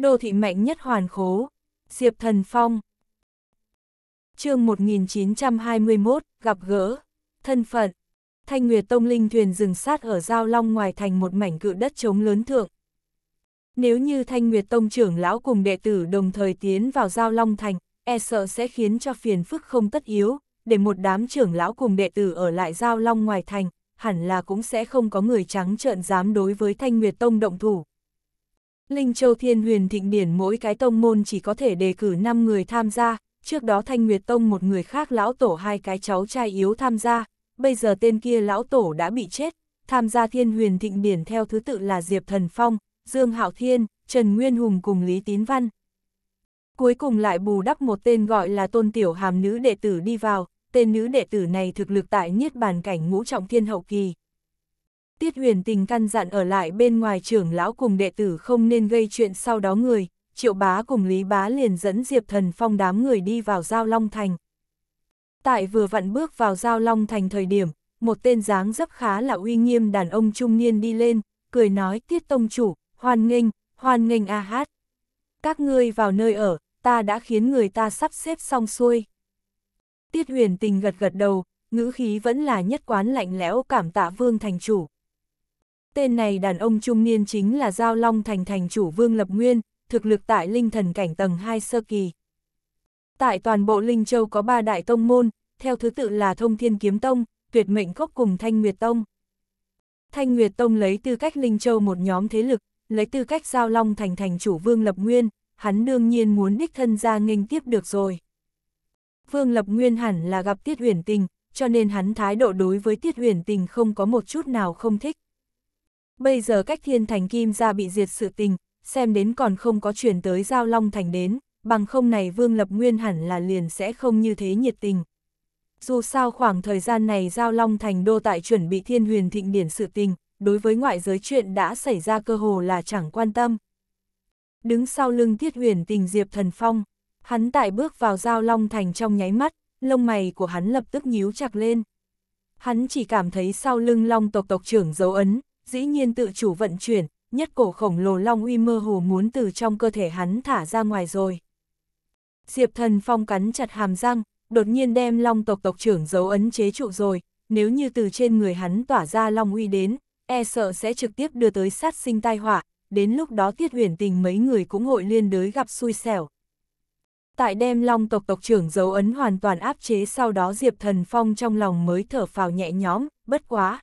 Đô thị mạnh nhất hoàn khố, Diệp Thần Phong. chương 1921, gặp gỡ, thân phận. Thanh Nguyệt Tông Linh thuyền dừng sát ở Giao Long ngoài thành một mảnh cự đất trống lớn thượng. Nếu như Thanh Nguyệt Tông trưởng lão cùng đệ tử đồng thời tiến vào Giao Long thành, e sợ sẽ khiến cho phiền phức không tất yếu, để một đám trưởng lão cùng đệ tử ở lại Giao Long ngoài thành, hẳn là cũng sẽ không có người trắng trợn dám đối với Thanh Nguyệt Tông động thủ, Linh Châu Thiên Huyền Thịnh Điển mỗi cái tông môn chỉ có thể đề cử 5 người tham gia, trước đó Thanh Nguyệt Tông một người khác lão tổ hai cái cháu trai yếu tham gia, bây giờ tên kia lão tổ đã bị chết, tham gia Thiên Huyền Thịnh Điển theo thứ tự là Diệp Thần Phong, Dương Hạo Thiên, Trần Nguyên Hùng cùng Lý Tín Văn. Cuối cùng lại bù đắp một tên gọi là Tôn Tiểu Hàm nữ đệ tử đi vào, tên nữ đệ tử này thực lực tại niết bàn cảnh ngũ trọng thiên hậu kỳ. Tiết huyền tình căn dặn ở lại bên ngoài trưởng lão cùng đệ tử không nên gây chuyện sau đó người, triệu bá cùng lý bá liền dẫn Diệp Thần Phong đám người đi vào Giao Long Thành. Tại vừa vặn bước vào Giao Long Thành thời điểm, một tên dáng dấp khá là uy nghiêm đàn ông trung niên đi lên, cười nói tiết tông chủ, hoan nghênh, hoan nghênh a hát. Các ngươi vào nơi ở, ta đã khiến người ta sắp xếp xong xuôi. Tiết huyền tình gật gật đầu, ngữ khí vẫn là nhất quán lạnh lẽo cảm tạ vương thành chủ. Tên này đàn ông trung niên chính là Giao Long Thành thành chủ Vương Lập Nguyên, thực lực tại linh thần cảnh tầng 2 sơ kỳ. Tại toàn bộ Linh Châu có ba đại tông môn, theo thứ tự là Thông Thiên Kiếm Tông, Tuyệt Mệnh Cốc cùng Thanh Nguyệt Tông. Thanh Nguyệt Tông lấy tư cách Linh Châu một nhóm thế lực, lấy tư cách Giao Long Thành thành chủ Vương Lập Nguyên, hắn đương nhiên muốn đích thân ra nghênh tiếp được rồi. Vương Lập Nguyên hẳn là gặp Tiết Huyền Tình, cho nên hắn thái độ đối với Tiết Huyền Tình không có một chút nào không thích bây giờ cách thiên thành kim ra bị diệt sự tình, xem đến còn không có chuyển tới giao long thành đến, bằng không này Vương Lập Nguyên hẳn là liền sẽ không như thế nhiệt tình. Dù sao khoảng thời gian này Giao Long Thành Đô tại chuẩn bị thiên huyền thịnh điển sự tình, đối với ngoại giới chuyện đã xảy ra cơ hồ là chẳng quan tâm. Đứng sau lưng thiết huyền tình Diệp Thần Phong, hắn tại bước vào Giao Long Thành trong nháy mắt, lông mày của hắn lập tức nhíu chặt lên. Hắn chỉ cảm thấy sau lưng long tộc tộc trưởng dấu ấn, dĩ nhiên tự chủ vận chuyển, nhất cổ khổng lồ long uy mơ hồ muốn từ trong cơ thể hắn thả ra ngoài rồi. Diệp thần phong cắn chặt hàm răng, đột nhiên đem long tộc tộc trưởng dấu ấn chế trụ rồi, nếu như từ trên người hắn tỏa ra long uy đến, e sợ sẽ trực tiếp đưa tới sát sinh tai họa, đến lúc đó tiết huyền tình mấy người cũng hội liên đới gặp xui xẻo. Tại đem long tộc tộc trưởng dấu ấn hoàn toàn áp chế sau đó Diệp Thần Phong trong lòng mới thở phào nhẹ nhõm, bất quá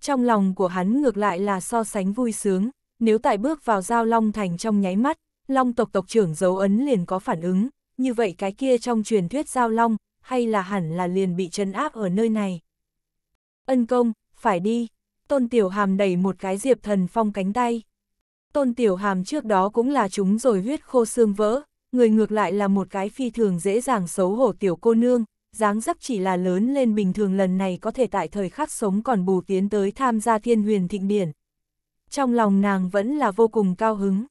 trong lòng của hắn ngược lại là so sánh vui sướng, nếu tại bước vào giao Long Thành trong nháy mắt, Long tộc tộc trưởng dấu ấn liền có phản ứng, như vậy cái kia trong truyền thuyết giao Long, hay là hẳn là liền bị chân áp ở nơi này. Ân công, phải đi, tôn tiểu hàm đẩy một cái diệp thần phong cánh tay. Tôn tiểu hàm trước đó cũng là chúng rồi huyết khô xương vỡ, người ngược lại là một cái phi thường dễ dàng xấu hổ tiểu cô nương, dáng dấp chỉ là lớn lên bình thường lần này có thể tại thời khắc sống còn bù tiến tới tham gia thiên huyền thịnh điển. Trong lòng nàng vẫn là vô cùng cao hứng.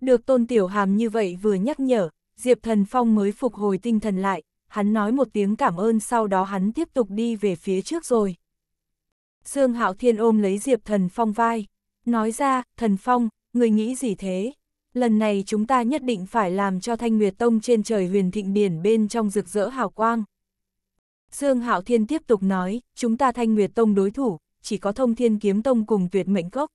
Được tôn tiểu hàm như vậy vừa nhắc nhở, Diệp Thần Phong mới phục hồi tinh thần lại, hắn nói một tiếng cảm ơn sau đó hắn tiếp tục đi về phía trước rồi. Dương Hạo Thiên ôm lấy Diệp Thần Phong vai, nói ra, Thần Phong, người nghĩ gì thế? Lần này chúng ta nhất định phải làm cho Thanh Nguyệt Tông trên trời huyền thịnh điển bên trong rực rỡ hào quang. Dương Hạo Thiên tiếp tục nói, chúng ta Thanh Nguyệt Tông đối thủ, chỉ có Thông Thiên Kiếm Tông cùng Tuyệt Mệnh Cốc.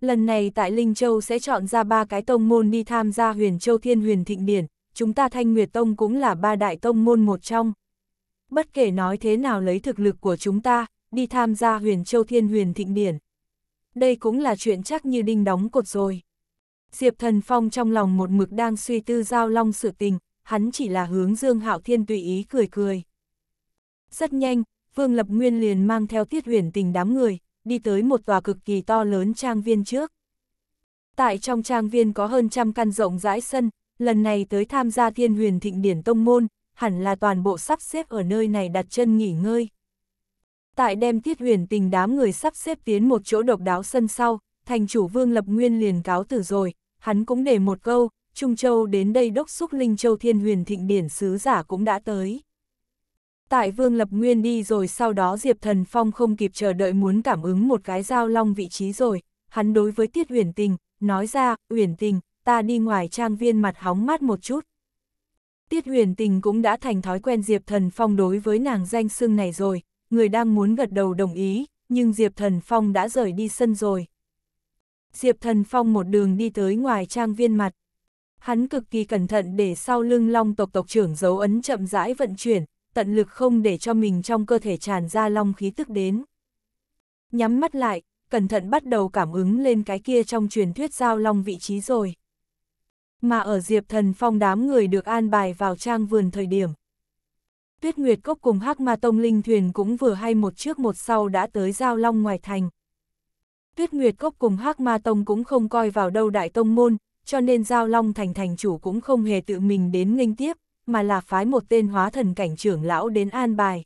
Lần này tại Linh Châu sẽ chọn ra ba cái tông môn đi tham gia Huyền Châu Thiên Huyền Thịnh Điển, chúng ta Thanh Nguyệt Tông cũng là ba đại tông môn một trong. Bất kể nói thế nào lấy thực lực của chúng ta, đi tham gia Huyền Châu Thiên Huyền Thịnh Điển. Đây cũng là chuyện chắc như đinh đóng cột rồi. Diệp Thần Phong trong lòng một mực đang suy tư giao long sự tình, hắn chỉ là hướng Dương Hạo Thiên tùy ý cười cười. Rất nhanh, Vương Lập Nguyên liền mang theo tiết huyền tình đám người, đi tới một tòa cực kỳ to lớn trang viên trước. Tại trong trang viên có hơn trăm căn rộng rãi sân, lần này tới tham gia thiên huyền thịnh điển tông môn, hẳn là toàn bộ sắp xếp ở nơi này đặt chân nghỉ ngơi. Tại đem tiết huyền tình đám người sắp xếp tiến một chỗ độc đáo sân sau, thành chủ vương lập nguyên liền cáo tử rồi, hắn cũng để một câu, Trung Châu đến đây đốc xúc Linh Châu Thiên Huyền Thịnh Điển Sứ Giả cũng đã tới. Tại Vương Lập Nguyên đi rồi sau đó Diệp Thần Phong không kịp chờ đợi muốn cảm ứng một cái dao long vị trí rồi, hắn đối với Tiết Uyển Tình, nói ra, Uyển Tình, ta đi ngoài trang viên mặt hóng mát một chút. Tiết Uyển Tình cũng đã thành thói quen Diệp Thần Phong đối với nàng danh xưng này rồi, người đang muốn gật đầu đồng ý, nhưng Diệp Thần Phong đã rời đi sân rồi. Diệp Thần Phong một đường đi tới ngoài trang viên mặt. Hắn cực kỳ cẩn thận để sau lưng long tộc tộc trưởng dấu ấn chậm rãi vận chuyển, tận lực không để cho mình trong cơ thể tràn ra long khí tức đến. Nhắm mắt lại, cẩn thận bắt đầu cảm ứng lên cái kia trong truyền thuyết giao long vị trí rồi. Mà ở Diệp Thần Phong đám người được an bài vào trang vườn thời điểm. Tuyết Nguyệt Cốc cùng Hắc Ma Tông Linh Thuyền cũng vừa hay một trước một sau đã tới giao long ngoài thành. Tuyết Nguyệt Cốc cùng Hắc Ma Tông cũng không coi vào đâu đại tông môn, cho nên giao long thành thành chủ cũng không hề tự mình đến nghênh tiếp, mà là phái một tên hóa thần cảnh trưởng lão đến an bài.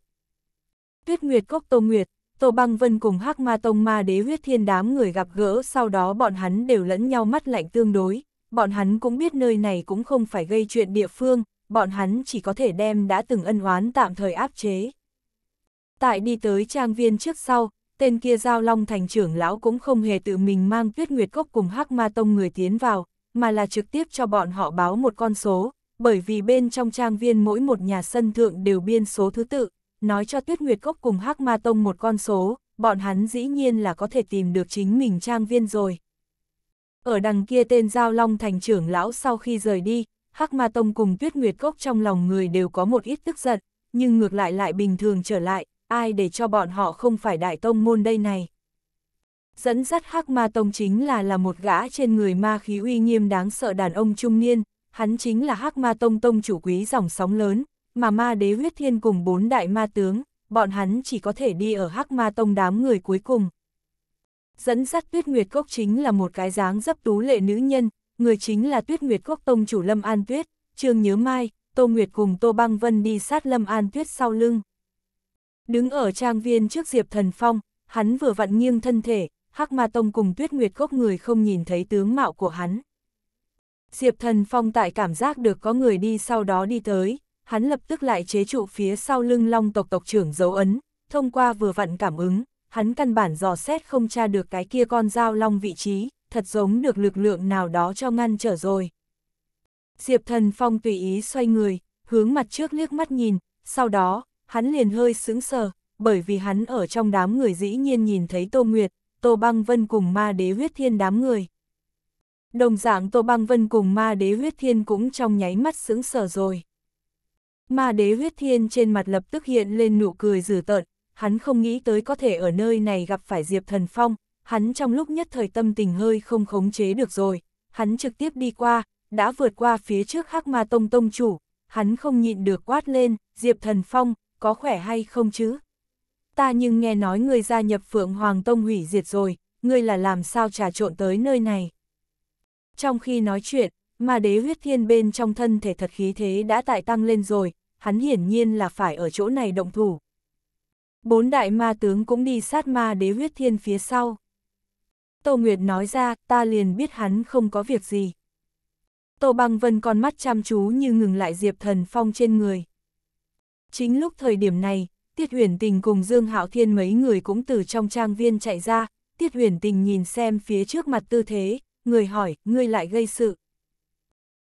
Tuyết Nguyệt Cốc Tô Nguyệt, Tô Băng Vân cùng Hắc Ma Tông Ma Đế huyết thiên đám người gặp gỡ sau đó bọn hắn đều lẫn nhau mắt lạnh tương đối, bọn hắn cũng biết nơi này cũng không phải gây chuyện địa phương, bọn hắn chỉ có thể đem đã từng ân oán tạm thời áp chế. Tại đi tới trang viên trước sau, tên kia giao long thành trưởng lão cũng không hề tự mình mang tuyết nguyệt cốc cùng hắc ma tông người tiến vào, mà là trực tiếp cho bọn họ báo một con số, bởi vì bên trong trang viên mỗi một nhà sân thượng đều biên số thứ tự, nói cho Tuyết Nguyệt Cốc cùng Hắc Ma Tông một con số, bọn hắn dĩ nhiên là có thể tìm được chính mình trang viên rồi. Ở đằng kia tên Giao Long thành trưởng lão sau khi rời đi, Hắc Ma Tông cùng Tuyết Nguyệt Cốc trong lòng người đều có một ít tức giận, nhưng ngược lại lại bình thường trở lại, ai để cho bọn họ không phải đại tông môn đây này. Dẫn dắt Hắc Ma Tông chính là là một gã trên người ma khí uy nghiêm đáng sợ đàn ông trung niên, hắn chính là hắc ma tông tông chủ quý dòng sóng lớn, mà ma đế huyết thiên cùng bốn đại ma tướng, bọn hắn chỉ có thể đi ở hắc ma tông đám người cuối cùng. Dẫn dắt tuyết nguyệt cốc chính là một cái dáng dấp tú lệ nữ nhân, người chính là tuyết nguyệt cốc tông chủ Lâm An Tuyết, Trương Nhớ Mai, Tô Nguyệt cùng Tô Băng Vân đi sát Lâm An Tuyết sau lưng. Đứng ở trang viên trước Diệp Thần Phong, hắn vừa vặn nghiêng thân thể, Hắc Ma Tông cùng Tuyết Nguyệt Cốc người không nhìn thấy tướng mạo của hắn. Diệp Thần Phong tại cảm giác được có người đi sau đó đi tới, hắn lập tức lại chế trụ phía sau lưng long tộc tộc trưởng dấu ấn, thông qua vừa vặn cảm ứng, hắn căn bản dò xét không tra được cái kia con dao long vị trí, thật giống được lực lượng nào đó cho ngăn trở rồi. Diệp Thần Phong tùy ý xoay người, hướng mặt trước liếc mắt nhìn, sau đó, hắn liền hơi sững sờ, bởi vì hắn ở trong đám người dĩ nhiên nhìn thấy Tô Nguyệt, Tô Băng Vân cùng ma đế huyết thiên đám người. Đồng dạng Tô Băng Vân cùng ma đế huyết thiên cũng trong nháy mắt sững sờ rồi. Ma đế huyết thiên trên mặt lập tức hiện lên nụ cười dữ tợn, hắn không nghĩ tới có thể ở nơi này gặp phải Diệp Thần Phong, hắn trong lúc nhất thời tâm tình hơi không khống chế được rồi, hắn trực tiếp đi qua, đã vượt qua phía trước hắc ma tông tông chủ, hắn không nhịn được quát lên, Diệp Thần Phong, có khỏe hay không chứ? Ta nhưng nghe nói người gia nhập Phượng Hoàng Tông hủy diệt rồi, ngươi là làm sao trà trộn tới nơi này? Trong khi nói chuyện, mà đế huyết thiên bên trong thân thể thật khí thế đã tại tăng lên rồi, hắn hiển nhiên là phải ở chỗ này động thủ. Bốn đại ma tướng cũng đi sát ma đế huyết thiên phía sau. Tô Nguyệt nói ra, ta liền biết hắn không có việc gì. Tô Băng Vân con mắt chăm chú như ngừng lại Diệp Thần Phong trên người. Chính lúc thời điểm này, Tiết Huyền Tình cùng Dương Hạo Thiên mấy người cũng từ trong trang viên chạy ra, Tiết Huyền Tình nhìn xem phía trước mặt tư thế, người hỏi, ngươi lại gây sự.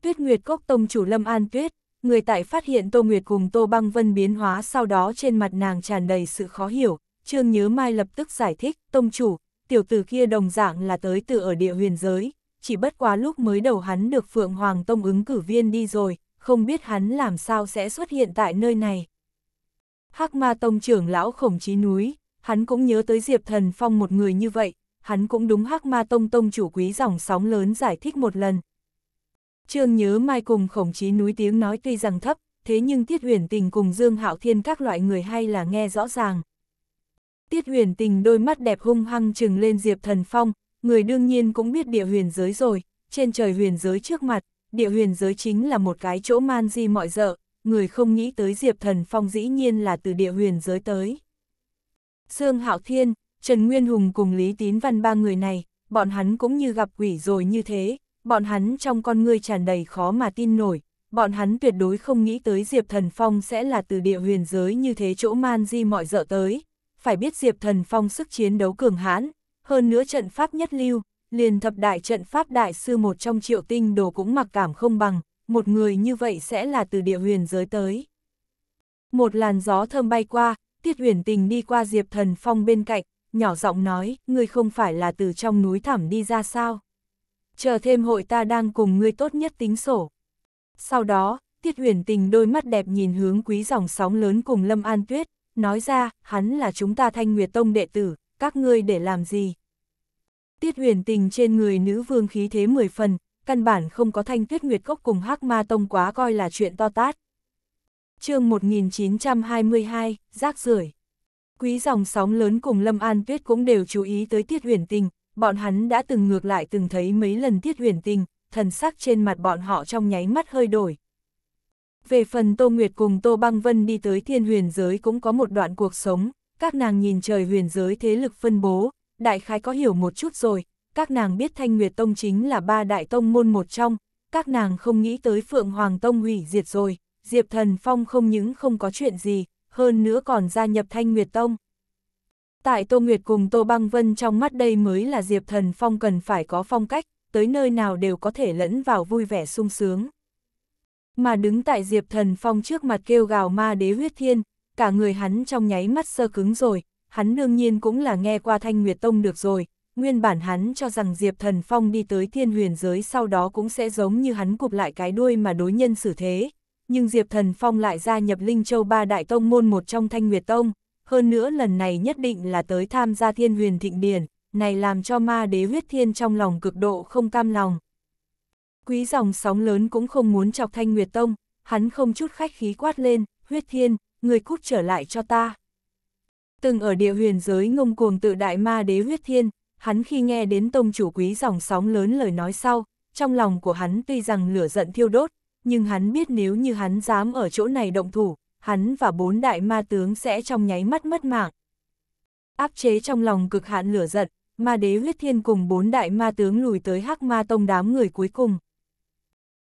Tuyết Nguyệt Cốc Tông chủ Lâm An Tuyết, người tại phát hiện Tô Nguyệt cùng Tô Băng Vân biến hóa sau đó trên mặt nàng tràn đầy sự khó hiểu, Trương Nhớ Mai lập tức giải thích, Tông chủ, tiểu tử kia đồng dạng là tới từ ở địa huyền giới, chỉ bất quá lúc mới đầu hắn được Phượng Hoàng Tông ứng cử viên đi rồi, không biết hắn làm sao sẽ xuất hiện tại nơi này. Hắc Ma Tông trưởng lão khổng chí núi, hắn cũng nhớ tới Diệp Thần Phong một người như vậy, hắn cũng đúng hắc ma tông tông chủ quý dòng sóng lớn giải thích một lần. Trương nhớ mai cùng khổng chí núi tiếng nói tuy rằng thấp, thế nhưng Tiết huyền tình cùng Dương Hạo Thiên các loại người hay là nghe rõ ràng. Tiết huyền tình đôi mắt đẹp hung hăng trừng lên Diệp Thần Phong, người đương nhiên cũng biết địa huyền giới rồi, trên trời huyền giới trước mặt, địa huyền giới chính là một cái chỗ man di mọi dợ, người không nghĩ tới Diệp Thần Phong dĩ nhiên là từ địa huyền giới tới. Dương Hạo Thiên, Trần Nguyên Hùng cùng Lý Tín Văn ba người này, bọn hắn cũng như gặp quỷ rồi như thế, bọn hắn trong con ngươi tràn đầy khó mà tin nổi, bọn hắn tuyệt đối không nghĩ tới Diệp Thần Phong sẽ là từ địa huyền giới như thế chỗ man di mọi dợ tới. Phải biết Diệp Thần Phong sức chiến đấu cường hãn, hơn nữa trận pháp nhất lưu, liền thập đại trận pháp đại sư một trong triệu tinh đồ cũng mặc cảm không bằng, một người như vậy sẽ là từ địa huyền giới tới. Một làn gió thơm bay qua, tiết huyền tình đi qua Diệp Thần Phong bên cạnh, nhỏ giọng nói, ngươi không phải là từ trong núi thẳm đi ra sao? Chờ thêm hội ta đang cùng ngươi tốt nhất tính sổ. Sau đó, Tiết huyền tình đôi mắt đẹp nhìn hướng quý dòng sóng lớn cùng Lâm An Tuyết, nói ra, hắn là chúng ta thanh nguyệt tông đệ tử, các ngươi để làm gì? Tiết huyền tình trên người nữ vương khí thế mười phần, căn bản không có thanh tuyết nguyệt cốc cùng hắc ma tông quá coi là chuyện to tát. chương 1922, rác rưởi quý dòng sóng lớn cùng Lâm An Tuyết cũng đều chú ý tới Tiết Huyền Tình, bọn hắn đã từng ngược lại từng thấy mấy lần Tiết Huyền Tình, thần sắc trên mặt bọn họ trong nháy mắt hơi đổi. Về phần Tô Nguyệt cùng Tô Băng Vân đi tới thiên huyền giới cũng có một đoạn cuộc sống, các nàng nhìn trời huyền giới thế lực phân bố, đại khái có hiểu một chút rồi, các nàng biết Thanh Nguyệt Tông chính là ba đại tông môn một trong, các nàng không nghĩ tới Phượng Hoàng Tông hủy diệt rồi, Diệp Thần Phong không những không có chuyện gì, hơn nữa còn gia nhập Thanh Nguyệt Tông. Tại Tô Nguyệt cùng Tô Băng Vân trong mắt đây mới là Diệp Thần Phong cần phải có phong cách, tới nơi nào đều có thể lẫn vào vui vẻ sung sướng. Mà đứng tại Diệp Thần Phong trước mặt kêu gào ma đế huyết thiên, cả người hắn trong nháy mắt sơ cứng rồi, hắn đương nhiên cũng là nghe qua Thanh Nguyệt Tông được rồi, nguyên bản hắn cho rằng Diệp Thần Phong đi tới thiên huyền giới sau đó cũng sẽ giống như hắn cụp lại cái đuôi mà đối nhân xử thế, nhưng Diệp Thần Phong lại gia nhập Linh Châu ba đại tông môn một trong Thanh Nguyệt Tông, hơn nữa lần này nhất định là tới tham gia thiên huyền thịnh điển, này làm cho ma đế huyết thiên trong lòng cực độ không cam lòng. Quý dòng sóng lớn cũng không muốn chọc Thanh Nguyệt Tông, hắn không chút khách khí quát lên, huyết thiên, người cút trở lại cho ta. Từng ở địa huyền giới ngông cuồng tự đại ma đế huyết thiên, hắn khi nghe đến tông chủ quý dòng sóng lớn lời nói sau, trong lòng của hắn tuy rằng lửa giận thiêu đốt, nhưng hắn biết nếu như hắn dám ở chỗ này động thủ, hắn và bốn đại ma tướng sẽ trong nháy mắt mất mạng. Áp chế trong lòng cực hạn lửa giận, ma đế huyết thiên cùng bốn đại ma tướng lùi tới hắc ma tông đám người cuối cùng.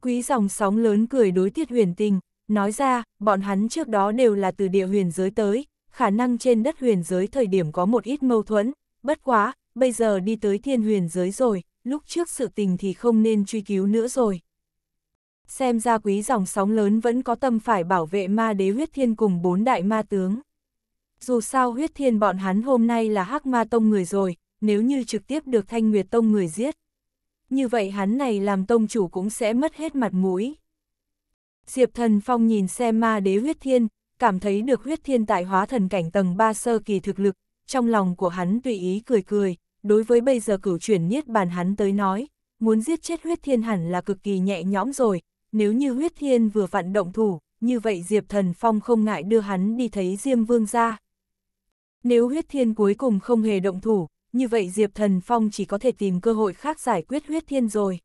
Quý dòng sóng lớn cười đối tiết huyền tình, nói ra, bọn hắn trước đó đều là từ địa huyền giới tới, khả năng trên đất huyền giới thời điểm có một ít mâu thuẫn, bất quá, bây giờ đi tới thiên huyền giới rồi, lúc trước sự tình thì không nên truy cứu nữa rồi xem ra quý dòng sóng lớn vẫn có tâm phải bảo vệ ma đế huyết thiên cùng bốn đại ma tướng. Dù sao huyết thiên bọn hắn hôm nay là hắc ma tông người rồi, nếu như trực tiếp được thanh nguyệt tông người giết. Như vậy hắn này làm tông chủ cũng sẽ mất hết mặt mũi. Diệp thần phong nhìn xem ma đế huyết thiên, cảm thấy được huyết thiên tại hóa thần cảnh tầng 3 sơ kỳ thực lực, trong lòng của hắn tùy ý cười cười, đối với bây giờ cửu chuyển niết bàn hắn tới nói, muốn giết chết huyết thiên hẳn là cực kỳ nhẹ nhõm rồi, nếu như huyết thiên vừa vặn động thủ, như vậy Diệp Thần Phong không ngại đưa hắn đi thấy Diêm Vương ra. Nếu huyết thiên cuối cùng không hề động thủ, như vậy Diệp Thần Phong chỉ có thể tìm cơ hội khác giải quyết huyết thiên rồi.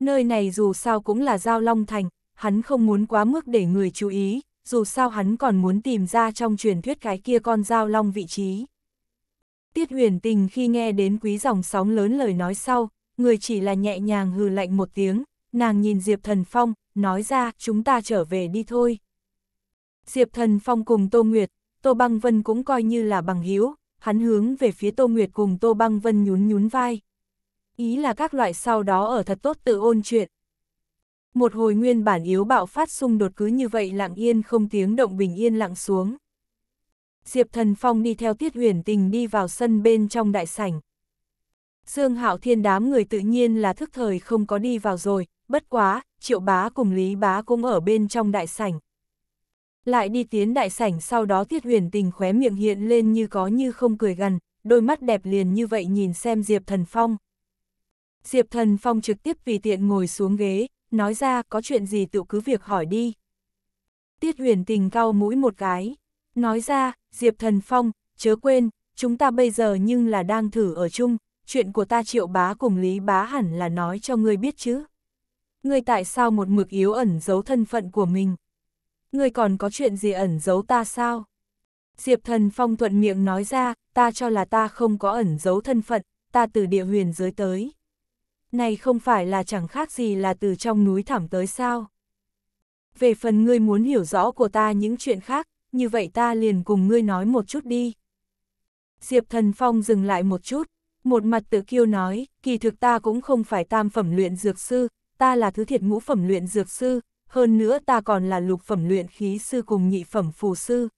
Nơi này dù sao cũng là Giao Long Thành, hắn không muốn quá mức để người chú ý, dù sao hắn còn muốn tìm ra trong truyền thuyết cái kia con Giao Long vị trí. Tiết huyền tình khi nghe đến quý dòng sóng lớn lời nói sau, người chỉ là nhẹ nhàng hừ lạnh một tiếng, nàng nhìn Diệp Thần Phong, nói ra, chúng ta trở về đi thôi. Diệp Thần Phong cùng Tô Nguyệt, Tô Băng Vân cũng coi như là bằng hiếu, hắn hướng về phía Tô Nguyệt cùng Tô Băng Vân nhún nhún vai. Ý là các loại sau đó ở thật tốt tự ôn chuyện. Một hồi nguyên bản yếu bạo phát xung đột cứ như vậy lặng yên không tiếng động bình yên lặng xuống. Diệp Thần Phong đi theo Tiết Huyền Tình đi vào sân bên trong đại sảnh. Dương Hạo Thiên đám người tự nhiên là thức thời không có đi vào rồi, bất quá, Triệu Bá cùng Lý Bá cũng ở bên trong đại sảnh. Lại đi tiến đại sảnh sau đó Tiết Huyền Tình khóe miệng hiện lên như có như không cười gần, đôi mắt đẹp liền như vậy nhìn xem Diệp Thần Phong. Diệp Thần Phong trực tiếp vì tiện ngồi xuống ghế, nói ra có chuyện gì tự cứ việc hỏi đi. Tiết Huyền Tình cau mũi một cái, nói ra, Diệp Thần Phong, chớ quên, chúng ta bây giờ nhưng là đang thử ở chung, chuyện của ta triệu bá cùng Lý bá hẳn là nói cho ngươi biết chứ. Ngươi tại sao một mực yếu ẩn giấu thân phận của mình? Ngươi còn có chuyện gì ẩn giấu ta sao? Diệp thần phong thuận miệng nói ra, ta cho là ta không có ẩn giấu thân phận, ta từ địa huyền giới tới. Này không phải là chẳng khác gì là từ trong núi thẳm tới sao? Về phần ngươi muốn hiểu rõ của ta những chuyện khác, như vậy ta liền cùng ngươi nói một chút đi. Diệp thần phong dừng lại một chút, một mặt tự kiêu nói, kỳ thực ta cũng không phải tam phẩm luyện dược sư, ta là thứ thiệt ngũ phẩm luyện dược sư, hơn nữa ta còn là lục phẩm luyện khí sư cùng nhị phẩm phù sư.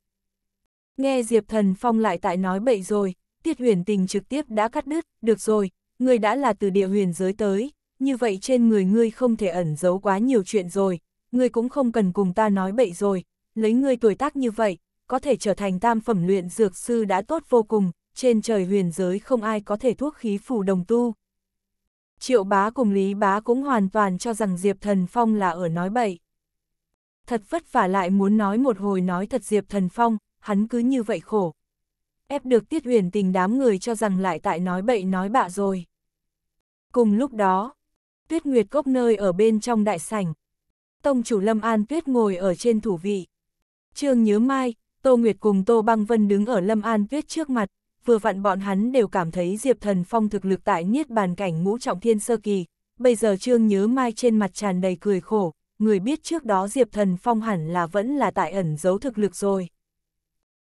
Nghe Diệp Thần Phong lại tại nói bậy rồi, tiết huyền tình trực tiếp đã cắt đứt, được rồi, ngươi đã là từ địa huyền giới tới, như vậy trên người ngươi không thể ẩn giấu quá nhiều chuyện rồi, ngươi cũng không cần cùng ta nói bậy rồi, lấy ngươi tuổi tác như vậy, có thể trở thành tam phẩm luyện dược sư đã tốt vô cùng, trên trời huyền giới không ai có thể thuốc khí phủ đồng tu. Triệu bá cùng Lý bá cũng hoàn toàn cho rằng Diệp Thần Phong là ở nói bậy. Thật vất vả lại muốn nói một hồi nói thật Diệp Thần Phong, hắn cứ như vậy khổ. Ép được tiết huyền tình đám người cho rằng lại tại nói bậy nói bạ rồi. Cùng lúc đó, tuyết nguyệt cốc nơi ở bên trong đại sảnh. Tông chủ Lâm An Tuyết ngồi ở trên thủ vị. Trương Nhớ Mai, Tô Nguyệt cùng Tô Băng Vân đứng ở Lâm An Tuyết trước mặt, vừa vặn bọn hắn đều cảm thấy Diệp Thần Phong thực lực tại niết bàn cảnh ngũ trọng thiên sơ kỳ, bây giờ Trương Nhớ Mai trên mặt tràn đầy cười khổ, người biết trước đó Diệp Thần Phong hẳn là vẫn là tại ẩn giấu thực lực rồi.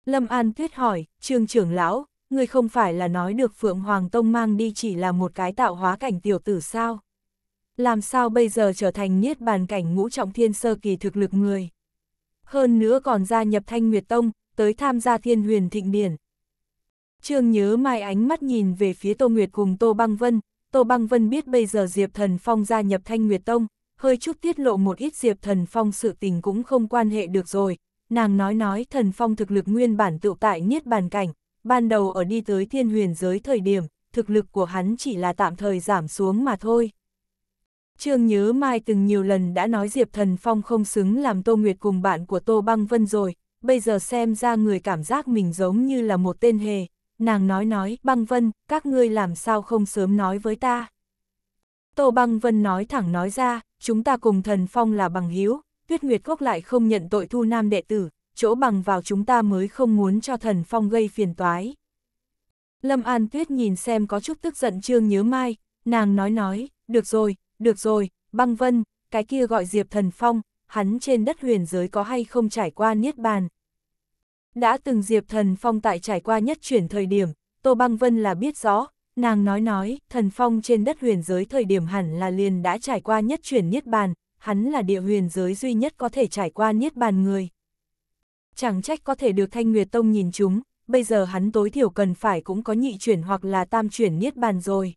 Lâm An Tuyết hỏi, Trương trưởng lão, người không phải là nói được Phượng Hoàng Tông mang đi chỉ là một cái tạo hóa cảnh tiểu tử sao? Làm sao bây giờ trở thành niết bàn cảnh ngũ trọng thiên sơ kỳ thực lực người? Hơn nữa còn gia nhập Thanh Nguyệt Tông, tới tham gia thiên huyền thịnh điển, Trương nhớ mai ánh mắt nhìn về phía Tô Nguyệt cùng Tô Băng Vân, Tô Băng Vân biết bây giờ Diệp Thần Phong gia nhập Thanh Nguyệt Tông, hơi chút tiết lộ một ít Diệp Thần Phong sự tình cũng không quan hệ được rồi, nàng nói nói Thần Phong thực lực nguyên bản tự tại niết bàn cảnh, ban đầu ở đi tới thiên huyền giới thời điểm, thực lực của hắn chỉ là tạm thời giảm xuống mà thôi. Trương nhớ Mai từng nhiều lần đã nói Diệp Thần Phong không xứng làm Tô Nguyệt cùng bạn của Tô Băng Vân rồi, bây giờ xem ra người cảm giác mình giống như là một tên hề, nàng nói nói, băng vân, các ngươi làm sao không sớm nói với ta. Tô băng vân nói thẳng nói ra, chúng ta cùng thần phong là bằng hiếu, tuyết nguyệt gốc lại không nhận tội thu nam đệ tử, chỗ bằng vào chúng ta mới không muốn cho thần phong gây phiền toái. Lâm An Tuyết nhìn xem có chút tức giận Trương Nhớ Mai, nàng nói nói, được rồi, được rồi, băng vân, cái kia gọi Diệp Thần Phong, hắn trên đất huyền giới có hay không trải qua niết bàn, đã từng Diệp Thần Phong tại trải qua nhất chuyển thời điểm, Tô Băng Vân là biết rõ, nàng nói nói, Thần Phong trên đất huyền giới thời điểm hẳn là liền đã trải qua nhất chuyển niết bàn, hắn là địa huyền giới duy nhất có thể trải qua niết bàn người. Chẳng trách có thể được Thanh Nguyệt Tông nhìn chúng, bây giờ hắn tối thiểu cần phải cũng có nhị chuyển hoặc là tam chuyển niết bàn rồi.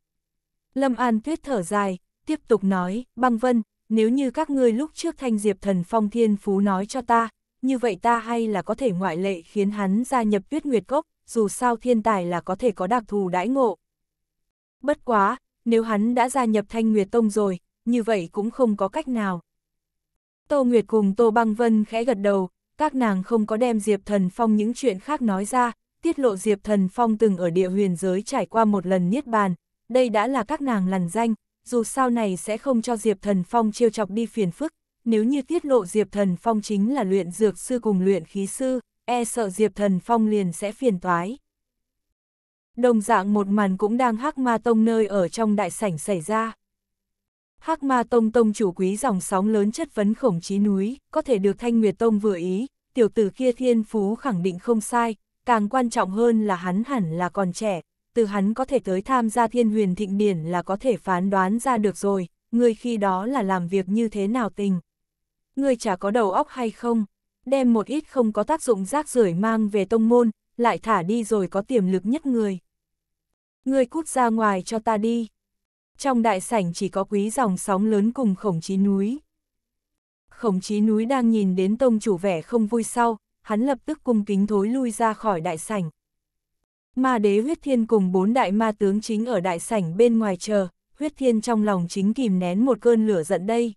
Lâm An Tuyết thở dài, tiếp tục nói, Băng Vân, nếu như các ngươi lúc trước Thanh Diệp Thần Phong Thiên Phú nói cho ta, như vậy ta hay là có thể ngoại lệ khiến hắn gia nhập tuyết nguyệt cốc, dù sao thiên tài là có thể có đặc thù đãi ngộ. Bất quá, nếu hắn đã gia nhập thanh nguyệt tông rồi, như vậy cũng không có cách nào. Tô Nguyệt cùng Tô Băng Vân khẽ gật đầu, các nàng không có đem Diệp Thần Phong những chuyện khác nói ra, tiết lộ Diệp Thần Phong từng ở địa huyền giới trải qua một lần niết bàn, đây đã là các nàng lằn danh, dù sao này sẽ không cho Diệp Thần Phong chiêu chọc đi phiền phức, nếu như tiết lộ Diệp Thần Phong chính là luyện dược sư cùng luyện khí sư, e sợ Diệp Thần Phong liền sẽ phiền toái. Đồng dạng một màn cũng đang Hắc Ma Tông nơi ở trong đại sảnh xảy ra. Hắc Ma Tông tông chủ quý dòng sóng lớn chất vấn khổng chí núi, có thể được Thanh Nguyệt Tông vừa ý, tiểu tử kia thiên phú khẳng định không sai, càng quan trọng hơn là hắn hẳn là còn trẻ, từ hắn có thể tới tham gia thiên huyền thịnh điển là có thể phán đoán ra được rồi, người khi đó là làm việc như thế nào tình ngươi chả có đầu óc hay không, đem một ít không có tác dụng rác rưởi mang về tông môn, lại thả đi rồi có tiềm lực nhất người. Ngươi cút ra ngoài cho ta đi. Trong đại sảnh chỉ có quý dòng sóng lớn cùng khổng chí núi. Khổng chí núi đang nhìn đến tông chủ vẻ không vui sau, hắn lập tức cung kính thối lui ra khỏi đại sảnh. Ma đế huyết thiên cùng bốn đại ma tướng chính ở đại sảnh bên ngoài chờ, huyết thiên trong lòng chính kìm nén một cơn lửa giận đây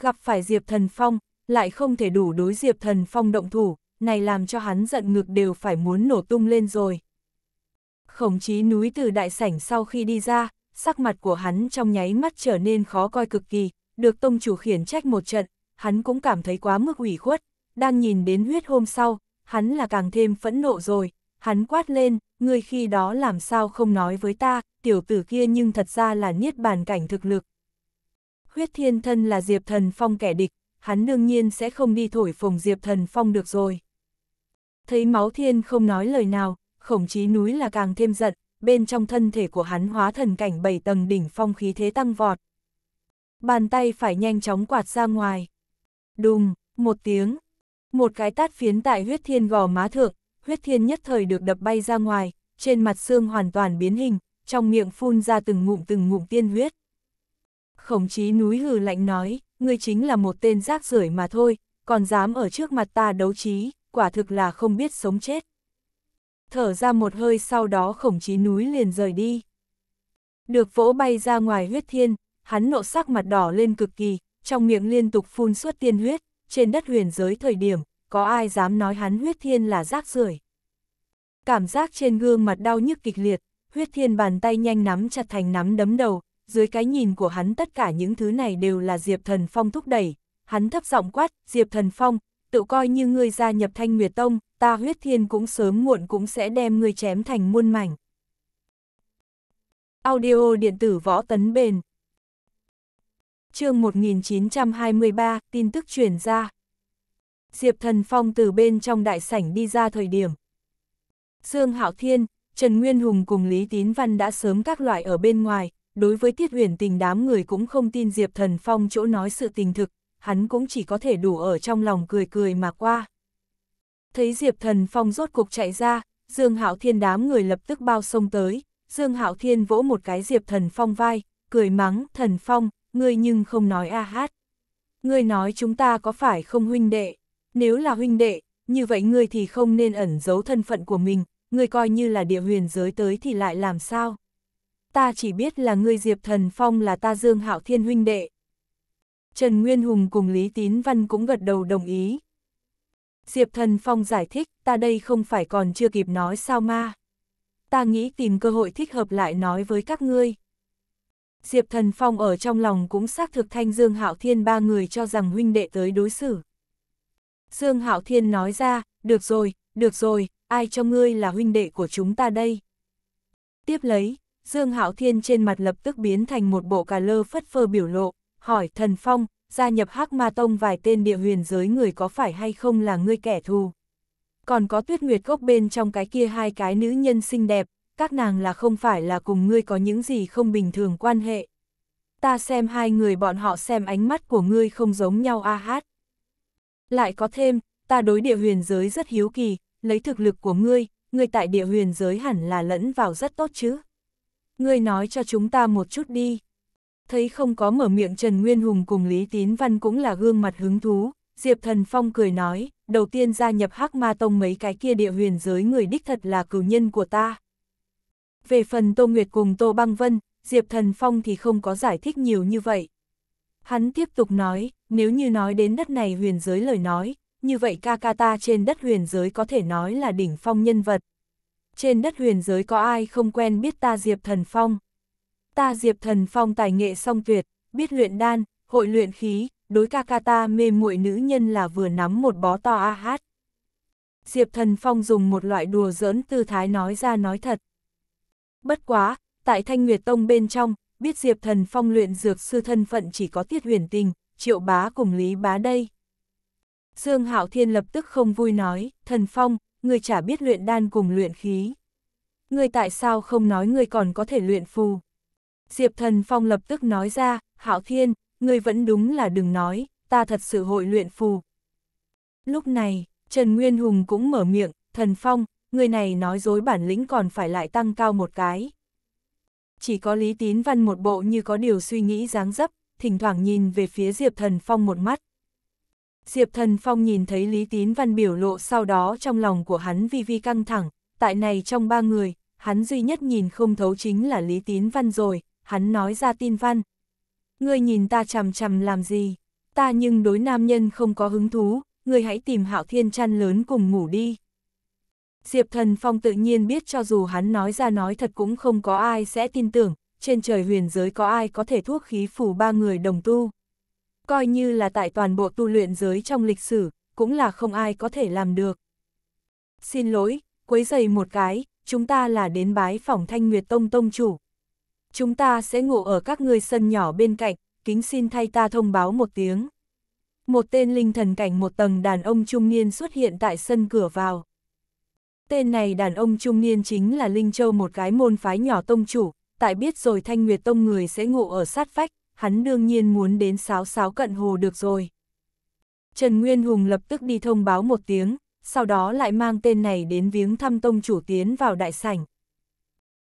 gặp phải Diệp Thần Phong, lại không thể đủ đối Diệp Thần Phong động thủ, này làm cho hắn giận ngực đều phải muốn nổ tung lên rồi. Khổng chí núi từ đại sảnh sau khi đi ra, sắc mặt của hắn trong nháy mắt trở nên khó coi cực kỳ, được tông chủ khiển trách một trận, hắn cũng cảm thấy quá mức ủy khuất, đang nhìn đến huyết hôm sau, hắn là càng thêm phẫn nộ rồi, hắn quát lên, người khi đó làm sao không nói với ta, tiểu tử kia nhưng thật ra là niết bàn cảnh thực lực, huyết thiên thân là Diệp Thần Phong kẻ địch, hắn đương nhiên sẽ không đi thổi phồng Diệp Thần Phong được rồi. Thấy máu thiên không nói lời nào, khổng chí núi là càng thêm giận, bên trong thân thể của hắn hóa thần cảnh bảy tầng đỉnh phong khí thế tăng vọt. Bàn tay phải nhanh chóng quạt ra ngoài. Đùng, một tiếng. Một cái tát phiến tại huyết thiên gò má thượng, huyết thiên nhất thời được đập bay ra ngoài, trên mặt xương hoàn toàn biến hình, trong miệng phun ra từng ngụm từng ngụm tiên huyết khổng chí núi hừ lạnh nói, ngươi chính là một tên rác rưởi mà thôi, còn dám ở trước mặt ta đấu trí, quả thực là không biết sống chết. Thở ra một hơi sau đó khổng chí núi liền rời đi. Được vỗ bay ra ngoài huyết thiên, hắn nộ sắc mặt đỏ lên cực kỳ, trong miệng liên tục phun suốt tiên huyết, trên đất huyền giới thời điểm, có ai dám nói hắn huyết thiên là rác rưởi Cảm giác trên gương mặt đau nhức kịch liệt, huyết thiên bàn tay nhanh nắm chặt thành nắm đấm đầu, dưới cái nhìn của hắn tất cả những thứ này đều là Diệp Thần Phong thúc đẩy. Hắn thấp giọng quát, Diệp Thần Phong, tự coi như ngươi gia nhập Thanh Nguyệt Tông, ta huyết thiên cũng sớm muộn cũng sẽ đem ngươi chém thành muôn mảnh. Audio điện tử võ tấn bền chương 1923, tin tức truyền ra. Diệp Thần Phong từ bên trong đại sảnh đi ra thời điểm. Dương Hạo Thiên, Trần Nguyên Hùng cùng Lý Tín Văn đã sớm các loại ở bên ngoài, đối với tiết huyền tình đám người cũng không tin Diệp Thần Phong chỗ nói sự tình thực, hắn cũng chỉ có thể đủ ở trong lòng cười cười mà qua. Thấy Diệp Thần Phong rốt cục chạy ra, Dương Hạo Thiên đám người lập tức bao sông tới, Dương Hạo Thiên vỗ một cái Diệp Thần Phong vai, cười mắng, Thần Phong, ngươi nhưng không nói a hát. Ngươi nói chúng ta có phải không huynh đệ? Nếu là huynh đệ, như vậy ngươi thì không nên ẩn giấu thân phận của mình, ngươi coi như là địa huyền giới tới thì lại làm sao? ta chỉ biết là ngươi Diệp Thần Phong là ta Dương Hạo Thiên huynh đệ. Trần Nguyên Hùng cùng Lý Tín Văn cũng gật đầu đồng ý. Diệp Thần Phong giải thích, ta đây không phải còn chưa kịp nói sao ma. Ta nghĩ tìm cơ hội thích hợp lại nói với các ngươi. Diệp Thần Phong ở trong lòng cũng xác thực thanh Dương Hạo Thiên ba người cho rằng huynh đệ tới đối xử. Dương Hạo Thiên nói ra, được rồi, được rồi, ai cho ngươi là huynh đệ của chúng ta đây. Tiếp lấy, Dương Hạo Thiên trên mặt lập tức biến thành một bộ cà lơ phất phơ biểu lộ, hỏi Thần Phong, gia nhập Hắc Ma Tông vài tên địa huyền giới người có phải hay không là ngươi kẻ thù. Còn có tuyết nguyệt gốc bên trong cái kia hai cái nữ nhân xinh đẹp, các nàng là không phải là cùng ngươi có những gì không bình thường quan hệ. Ta xem hai người bọn họ xem ánh mắt của ngươi không giống nhau a à hát. Lại có thêm, ta đối địa huyền giới rất hiếu kỳ, lấy thực lực của ngươi, ngươi tại địa huyền giới hẳn là lẫn vào rất tốt chứ ngươi nói cho chúng ta một chút đi. Thấy không có mở miệng Trần Nguyên Hùng cùng Lý Tín Văn cũng là gương mặt hứng thú, Diệp Thần Phong cười nói, đầu tiên gia nhập Hắc Ma Tông mấy cái kia địa huyền giới người đích thật là cửu nhân của ta. Về phần Tô Nguyệt cùng Tô Băng Vân, Diệp Thần Phong thì không có giải thích nhiều như vậy. Hắn tiếp tục nói, nếu như nói đến đất này huyền giới lời nói, như vậy ca ca ta trên đất huyền giới có thể nói là đỉnh phong nhân vật, trên đất huyền giới có ai không quen biết ta Diệp Thần Phong. Ta Diệp Thần Phong tài nghệ song tuyệt, biết luyện đan, hội luyện khí, đối ca ca ta mê muội nữ nhân là vừa nắm một bó to a hát. Diệp Thần Phong dùng một loại đùa giỡn tư thái nói ra nói thật. Bất quá, tại Thanh Nguyệt Tông bên trong, biết Diệp Thần Phong luyện dược sư thân phận chỉ có Tiết Huyền Tình, Triệu Bá cùng Lý Bá đây. Dương Hạo Thiên lập tức không vui nói, Thần Phong, ngươi chả biết luyện đan cùng luyện khí. Ngươi tại sao không nói ngươi còn có thể luyện phù? Diệp Thần Phong lập tức nói ra, Hạo Thiên, ngươi vẫn đúng là đừng nói, ta thật sự hội luyện phù. Lúc này, Trần Nguyên Hùng cũng mở miệng, Thần Phong, người này nói dối bản lĩnh còn phải lại tăng cao một cái. Chỉ có Lý Tín Văn một bộ như có điều suy nghĩ dáng dấp, thỉnh thoảng nhìn về phía Diệp Thần Phong một mắt. Diệp Thần Phong nhìn thấy Lý Tín Văn biểu lộ sau đó trong lòng của hắn vi vi căng thẳng, tại này trong ba người, hắn duy nhất nhìn không thấu chính là Lý Tín Văn rồi, hắn nói ra tin văn. Ngươi nhìn ta chằm chằm làm gì, ta nhưng đối nam nhân không có hứng thú, ngươi hãy tìm hạo thiên chăn lớn cùng ngủ đi. Diệp Thần Phong tự nhiên biết cho dù hắn nói ra nói thật cũng không có ai sẽ tin tưởng, trên trời huyền giới có ai có thể thuốc khí phủ ba người đồng tu coi như là tại toàn bộ tu luyện giới trong lịch sử, cũng là không ai có thể làm được. Xin lỗi, quấy giày một cái, chúng ta là đến bái phỏng Thanh Nguyệt Tông Tông Chủ. Chúng ta sẽ ngủ ở các ngươi sân nhỏ bên cạnh, kính xin thay ta thông báo một tiếng. Một tên linh thần cảnh một tầng đàn ông trung niên xuất hiện tại sân cửa vào. Tên này đàn ông trung niên chính là Linh Châu một cái môn phái nhỏ tông chủ, tại biết rồi Thanh Nguyệt Tông người sẽ ngủ ở sát phách hắn đương nhiên muốn đến sáo sáo cận hồ được rồi. Trần Nguyên Hùng lập tức đi thông báo một tiếng, sau đó lại mang tên này đến viếng thăm tông chủ tiến vào đại sảnh.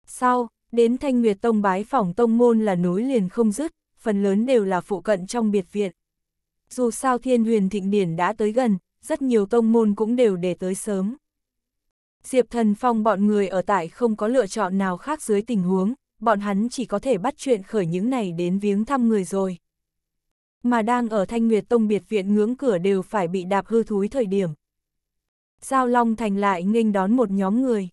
Sau, đến Thanh Nguyệt Tông bái phỏng tông môn là núi liền không dứt, phần lớn đều là phụ cận trong biệt viện. Dù sao thiên huyền thịnh điển đã tới gần, rất nhiều tông môn cũng đều để tới sớm. Diệp thần phong bọn người ở tại không có lựa chọn nào khác dưới tình huống, bọn hắn chỉ có thể bắt chuyện khởi những này đến viếng thăm người rồi. Mà đang ở Thanh Nguyệt Tông biệt viện ngưỡng cửa đều phải bị đạp hư thúi thời điểm. Giao Long Thành lại nghênh đón một nhóm người.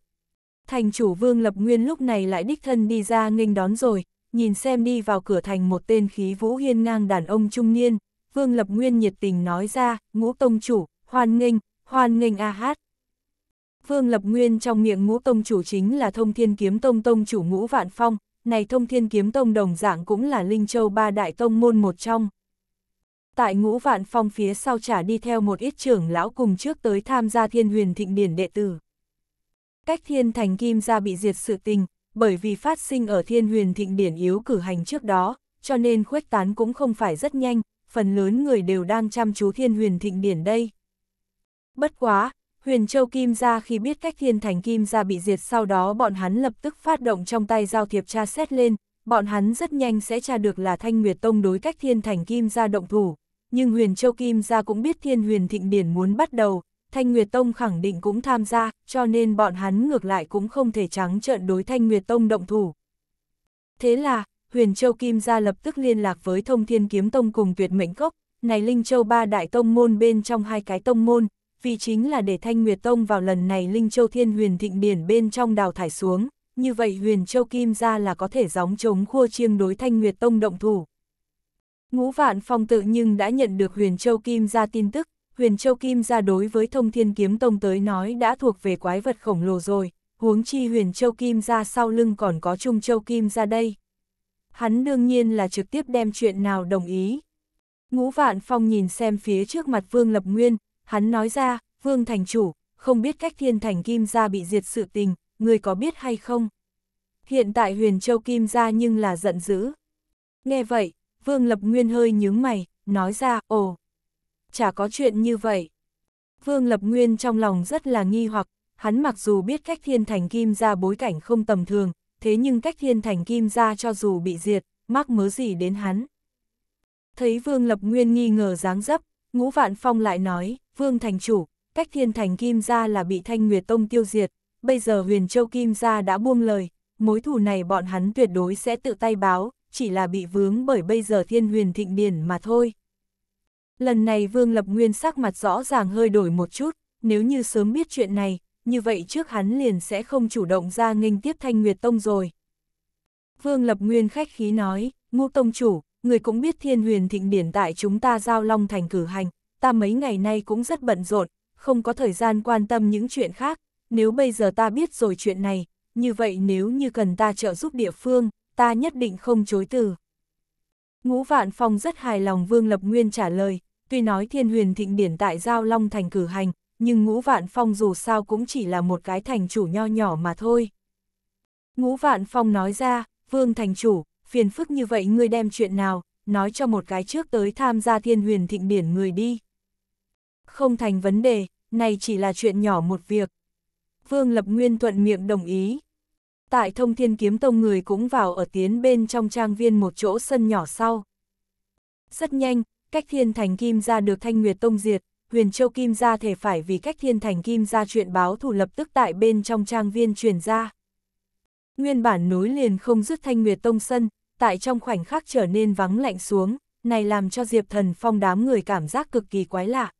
Thành chủ Vương Lập Nguyên lúc này lại đích thân đi ra nghênh đón rồi, nhìn xem đi vào cửa thành một tên khí vũ hiên ngang đàn ông trung niên, Vương Lập Nguyên nhiệt tình nói ra, ngũ tông chủ, hoan nghênh, hoan nghênh a hát. Vương Lập Nguyên trong miệng ngũ tông chủ chính là thông thiên kiếm tông tông chủ ngũ vạn phong, này thông thiên kiếm tông đồng dạng cũng là Linh Châu ba đại tông môn một trong. Tại ngũ vạn phong phía sau trả đi theo một ít trưởng lão cùng trước tới tham gia thiên huyền thịnh điển đệ tử. Cách thiên thành kim ra bị diệt sự tình, bởi vì phát sinh ở thiên huyền thịnh điển yếu cử hành trước đó, cho nên khuếch tán cũng không phải rất nhanh, phần lớn người đều đang chăm chú thiên huyền thịnh điển đây. Bất quá, Huyền Châu Kim Gia khi biết cách thiên thành Kim Gia bị diệt sau đó bọn hắn lập tức phát động trong tay giao thiệp tra xét lên, bọn hắn rất nhanh sẽ tra được là Thanh Nguyệt Tông đối cách thiên thành Kim Gia động thủ. Nhưng Huyền Châu Kim Gia cũng biết thiên huyền thịnh điển muốn bắt đầu, Thanh Nguyệt Tông khẳng định cũng tham gia, cho nên bọn hắn ngược lại cũng không thể trắng trợn đối Thanh Nguyệt Tông động thủ. Thế là, Huyền Châu Kim Gia lập tức liên lạc với Thông Thiên Kiếm Tông cùng Tuyệt Mệnh Cốc, này Linh Châu ba đại tông môn bên trong hai cái tông môn, vì chính là để Thanh Nguyệt Tông vào lần này Linh Châu Thiên Huyền Thịnh Điển bên trong đào thải xuống, như vậy Huyền Châu Kim ra là có thể gióng chống khua chiêng đối Thanh Nguyệt Tông động thủ. Ngũ Vạn Phong tự nhưng đã nhận được Huyền Châu Kim ra tin tức, Huyền Châu Kim ra đối với Thông Thiên Kiếm Tông tới nói đã thuộc về quái vật khổng lồ rồi, huống chi Huyền Châu Kim ra sau lưng còn có Trung Châu Kim ra đây. Hắn đương nhiên là trực tiếp đem chuyện nào đồng ý. Ngũ Vạn Phong nhìn xem phía trước mặt Vương Lập Nguyên, Hắn nói ra, Vương Thành Chủ, không biết cách thiên thành Kim Gia bị diệt sự tình, người có biết hay không? Hiện tại huyền châu Kim Gia nhưng là giận dữ. Nghe vậy, Vương Lập Nguyên hơi nhướng mày, nói ra, ồ, chả có chuyện như vậy. Vương Lập Nguyên trong lòng rất là nghi hoặc, hắn mặc dù biết cách thiên thành Kim Gia bối cảnh không tầm thường, thế nhưng cách thiên thành Kim Gia cho dù bị diệt, mắc mớ gì đến hắn. Thấy Vương Lập Nguyên nghi ngờ dáng dấp, Ngũ Vạn Phong lại nói, Vương Thành Chủ, cách thiên thành Kim Gia là bị Thanh Nguyệt Tông tiêu diệt, bây giờ huyền châu Kim Gia đã buông lời, mối thù này bọn hắn tuyệt đối sẽ tự tay báo, chỉ là bị vướng bởi bây giờ thiên huyền thịnh điển mà thôi. Lần này Vương Lập Nguyên sắc mặt rõ ràng hơi đổi một chút, nếu như sớm biết chuyện này, như vậy trước hắn liền sẽ không chủ động ra nghênh tiếp Thanh Nguyệt Tông rồi. Vương Lập Nguyên khách khí nói, ngũ tông chủ, người cũng biết thiên huyền thịnh điển tại chúng ta giao long thành cử hành, ta mấy ngày nay cũng rất bận rộn, không có thời gian quan tâm những chuyện khác, nếu bây giờ ta biết rồi chuyện này, như vậy nếu như cần ta trợ giúp địa phương, ta nhất định không chối từ. Ngũ Vạn Phong rất hài lòng Vương Lập Nguyên trả lời, tuy nói thiên huyền thịnh điển tại Giao Long Thành cử hành, nhưng Ngũ Vạn Phong dù sao cũng chỉ là một cái thành chủ nho nhỏ mà thôi. Ngũ Vạn Phong nói ra, Vương Thành Chủ, phiền phức như vậy ngươi đem chuyện nào, nói cho một cái trước tới tham gia thiên huyền thịnh điển người đi. Không thành vấn đề, này chỉ là chuyện nhỏ một việc. Vương Lập Nguyên thuận miệng đồng ý. Tại thông thiên kiếm tông người cũng vào ở tiến bên trong trang viên một chỗ sân nhỏ sau. Rất nhanh, cách thiên thành kim ra được thanh nguyệt tông diệt, huyền châu kim ra thể phải vì cách thiên thành kim ra chuyện báo thủ lập tức tại bên trong trang viên truyền ra. Nguyên bản núi liền không dứt thanh nguyệt tông sân, tại trong khoảnh khắc trở nên vắng lạnh xuống, này làm cho Diệp Thần Phong đám người cảm giác cực kỳ quái lạ.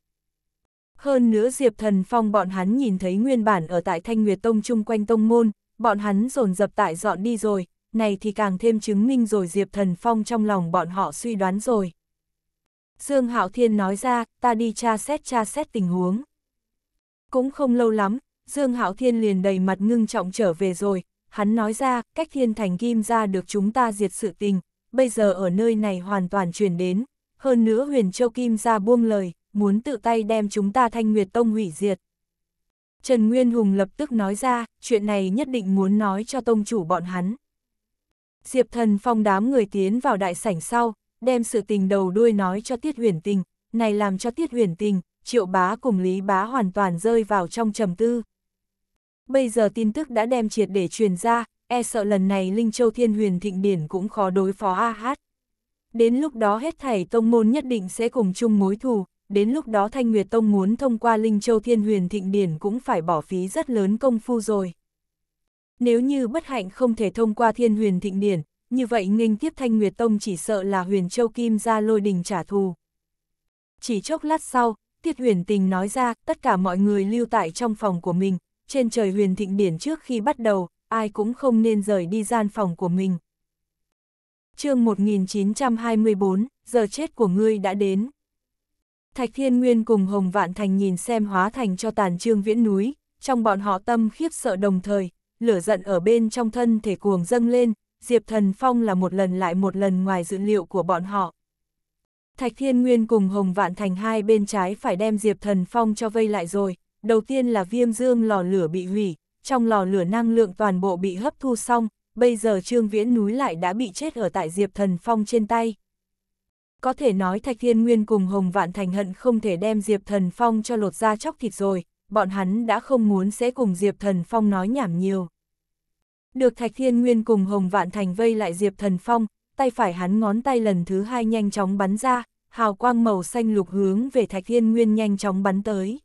Hơn nữa Diệp Thần Phong bọn hắn nhìn thấy nguyên bản ở tại Thanh Nguyệt Tông chung quanh Tông Môn, bọn hắn dồn dập tại dọn đi rồi, này thì càng thêm chứng minh rồi Diệp Thần Phong trong lòng bọn họ suy đoán rồi. Dương Hạo Thiên nói ra, ta đi tra xét tra xét tình huống. Cũng không lâu lắm, Dương Hạo Thiên liền đầy mặt ngưng trọng trở về rồi, hắn nói ra, cách thiên thành kim ra được chúng ta diệt sự tình, bây giờ ở nơi này hoàn toàn chuyển đến, hơn nữa huyền châu kim ra buông lời, muốn tự tay đem chúng ta thanh nguyệt tông hủy diệt. Trần Nguyên Hùng lập tức nói ra, chuyện này nhất định muốn nói cho tông chủ bọn hắn. Diệp thần phong đám người tiến vào đại sảnh sau, đem sự tình đầu đuôi nói cho Tiết Huyền Tình, này làm cho Tiết Huyền Tình, Triệu Bá cùng Lý Bá hoàn toàn rơi vào trong trầm tư bây giờ tin tức đã đem triệt để truyền ra, e sợ lần này Linh Châu Thiên Huyền Thịnh Điển cũng khó đối phó A Hát. Đến lúc đó hết thảy tông môn nhất định sẽ cùng chung mối thù, đến lúc đó Thanh Nguyệt Tông muốn thông qua Linh Châu Thiên Huyền Thịnh Điển cũng phải bỏ phí rất lớn công phu rồi. Nếu như bất hạnh không thể thông qua Thiên Huyền Thịnh Điển, như vậy nghênh tiếp Thanh Nguyệt Tông chỉ sợ là Huyền Châu Kim ra lôi đình trả thù. Chỉ chốc lát sau, Tiết Huyền Tình nói ra, tất cả mọi người lưu tại trong phòng của mình, trên trời huyền thịnh điển trước khi bắt đầu, ai cũng không nên rời đi gian phòng của mình. chương 1924, giờ chết của ngươi đã đến. Thạch Thiên Nguyên cùng Hồng Vạn Thành nhìn xem hóa thành cho tàn trương viễn núi, trong bọn họ tâm khiếp sợ đồng thời, lửa giận ở bên trong thân thể cuồng dâng lên, Diệp Thần Phong là một lần lại một lần ngoài dự liệu của bọn họ. Thạch Thiên Nguyên cùng Hồng Vạn Thành hai bên trái phải đem Diệp Thần Phong cho vây lại rồi, đầu tiên là viêm dương lò lửa bị hủy, trong lò lửa năng lượng toàn bộ bị hấp thu xong, bây giờ Trương Viễn núi lại đã bị chết ở tại Diệp Thần Phong trên tay. Có thể nói Thạch Thiên Nguyên cùng Hồng Vạn Thành Hận không thể đem Diệp Thần Phong cho lột ra chóc thịt rồi, bọn hắn đã không muốn sẽ cùng Diệp Thần Phong nói nhảm nhiều. Được Thạch Thiên Nguyên cùng Hồng Vạn Thành vây lại Diệp Thần Phong, tay phải hắn ngón tay lần thứ hai nhanh chóng bắn ra, hào quang màu xanh lục hướng về Thạch Thiên Nguyên nhanh chóng bắn tới.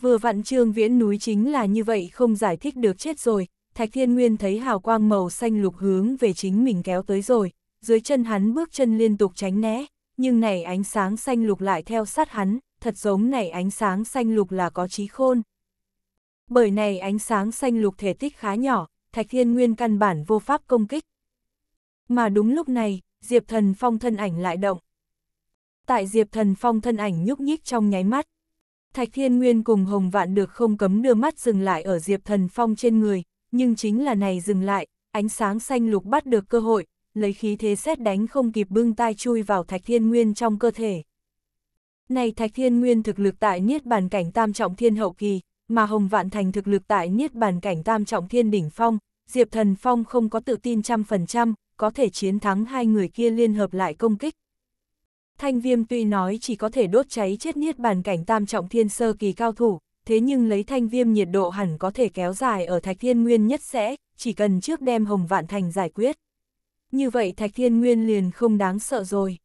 Vừa vặn Trương Viễn núi chính là như vậy không giải thích được chết rồi, Thạch Thiên Nguyên thấy hào quang màu xanh lục hướng về chính mình kéo tới rồi, dưới chân hắn bước chân liên tục tránh né, nhưng này ánh sáng xanh lục lại theo sát hắn, thật giống này ánh sáng xanh lục là có trí khôn. Bởi này ánh sáng xanh lục thể tích khá nhỏ, Thạch Thiên Nguyên căn bản vô pháp công kích. Mà đúng lúc này, Diệp Thần Phong thân ảnh lại động. Tại Diệp Thần Phong thân ảnh nhúc nhích trong nháy mắt, Thạch Thiên Nguyên cùng Hồng Vạn được không cấm đưa mắt dừng lại ở Diệp Thần Phong trên người, nhưng chính là này dừng lại, ánh sáng xanh lục bắt được cơ hội, lấy khí thế xét đánh không kịp bưng tai chui vào Thạch Thiên Nguyên trong cơ thể. Này Thạch Thiên Nguyên thực lực tại Niết Bàn Cảnh Tam Trọng Thiên Hậu Kỳ, mà Hồng Vạn Thành thực lực tại Niết Bàn Cảnh Tam Trọng Thiên Đỉnh Phong, Diệp Thần Phong không có tự tin trăm phần trăm, có thể chiến thắng hai người kia liên hợp lại công kích, Thanh viêm tuy nói chỉ có thể đốt cháy chết niết bàn cảnh tam trọng thiên sơ kỳ cao thủ, thế nhưng lấy thanh viêm nhiệt độ hẳn có thể kéo dài ở thạch thiên nguyên nhất sẽ, chỉ cần trước đem hồng vạn thành giải quyết. Như vậy thạch thiên nguyên liền không đáng sợ rồi.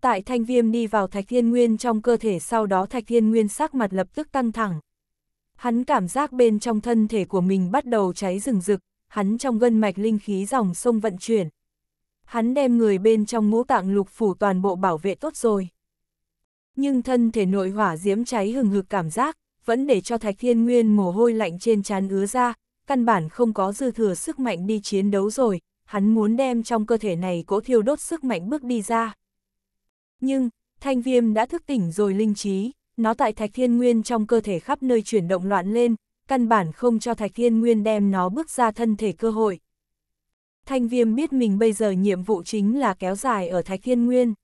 Tại thanh viêm đi vào thạch thiên nguyên trong cơ thể sau đó thạch thiên nguyên sắc mặt lập tức tăng thẳng. Hắn cảm giác bên trong thân thể của mình bắt đầu cháy rừng rực, hắn trong gân mạch linh khí dòng sông vận chuyển, hắn đem người bên trong ngũ tạng lục phủ toàn bộ bảo vệ tốt rồi. Nhưng thân thể nội hỏa diễm cháy hừng hực cảm giác, vẫn để cho Thạch Thiên Nguyên mồ hôi lạnh trên trán ứa ra, căn bản không có dư thừa sức mạnh đi chiến đấu rồi, hắn muốn đem trong cơ thể này cỗ thiêu đốt sức mạnh bước đi ra. Nhưng, thanh viêm đã thức tỉnh rồi linh trí, nó tại Thạch Thiên Nguyên trong cơ thể khắp nơi chuyển động loạn lên, căn bản không cho Thạch Thiên Nguyên đem nó bước ra thân thể cơ hội. Thanh Viêm biết mình bây giờ nhiệm vụ chính là kéo dài ở Thạch Thiên Nguyên.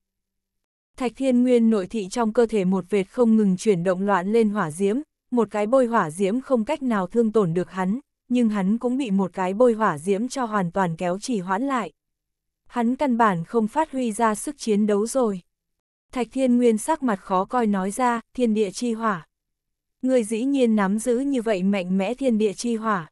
Thạch Thiên Nguyên nội thị trong cơ thể một vệt không ngừng chuyển động loạn lên hỏa diễm, một cái bôi hỏa diễm không cách nào thương tổn được hắn, nhưng hắn cũng bị một cái bôi hỏa diễm cho hoàn toàn kéo trì hoãn lại. Hắn căn bản không phát huy ra sức chiến đấu rồi. Thạch Thiên Nguyên sắc mặt khó coi nói ra, thiên địa chi hỏa. Người dĩ nhiên nắm giữ như vậy mạnh mẽ thiên địa chi hỏa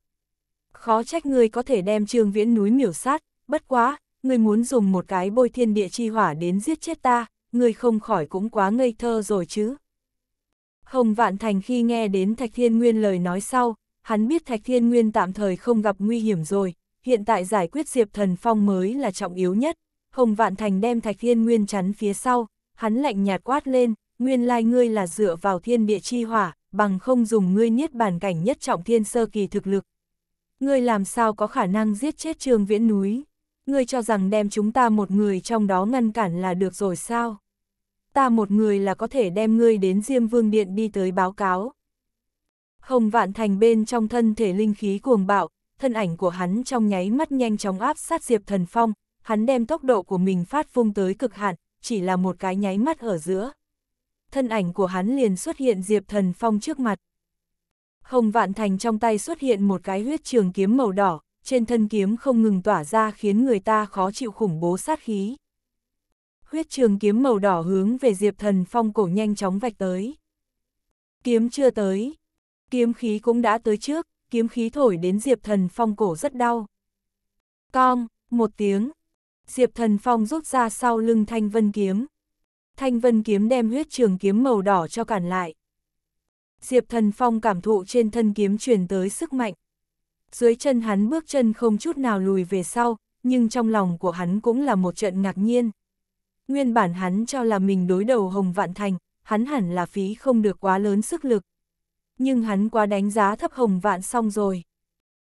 khó trách ngươi có thể đem trương viễn núi miểu sát, bất quá, ngươi muốn dùng một cái bôi thiên địa chi hỏa đến giết chết ta, ngươi không khỏi cũng quá ngây thơ rồi chứ. Hồng Vạn Thành khi nghe đến Thạch Thiên Nguyên lời nói sau, hắn biết Thạch Thiên Nguyên tạm thời không gặp nguy hiểm rồi, hiện tại giải quyết Diệp Thần Phong mới là trọng yếu nhất. Hồng Vạn Thành đem Thạch Thiên Nguyên chắn phía sau, hắn lạnh nhạt quát lên, nguyên lai ngươi là dựa vào thiên địa chi hỏa, bằng không dùng ngươi niết bàn cảnh nhất trọng thiên sơ kỳ thực lực, ngươi làm sao có khả năng giết chết Trương Viễn núi? Ngươi cho rằng đem chúng ta một người trong đó ngăn cản là được rồi sao? Ta một người là có thể đem ngươi đến Diêm Vương Điện đi tới báo cáo. Hồng Vạn Thành bên trong thân thể linh khí cuồng bạo, thân ảnh của hắn trong nháy mắt nhanh chóng áp sát Diệp Thần Phong, hắn đem tốc độ của mình phát vung tới cực hạn, chỉ là một cái nháy mắt ở giữa. Thân ảnh của hắn liền xuất hiện Diệp Thần Phong trước mặt. Không Vạn Thành trong tay xuất hiện một cái huyết trường kiếm màu đỏ, trên thân kiếm không ngừng tỏa ra khiến người ta khó chịu khủng bố sát khí. Huyết trường kiếm màu đỏ hướng về Diệp Thần Phong cổ nhanh chóng vạch tới. Kiếm chưa tới, kiếm khí cũng đã tới trước, kiếm khí thổi đến Diệp Thần Phong cổ rất đau. Cong, một tiếng, Diệp Thần Phong rút ra sau lưng Thanh Vân Kiếm. Thanh Vân Kiếm đem huyết trường kiếm màu đỏ cho cản lại. Diệp Thần Phong cảm thụ trên thân kiếm truyền tới sức mạnh. Dưới chân hắn bước chân không chút nào lùi về sau, nhưng trong lòng của hắn cũng là một trận ngạc nhiên. Nguyên bản hắn cho là mình đối đầu Hồng Vạn Thành, hắn hẳn là phí không được quá lớn sức lực. Nhưng hắn quá đánh giá thấp Hồng Vạn xong rồi.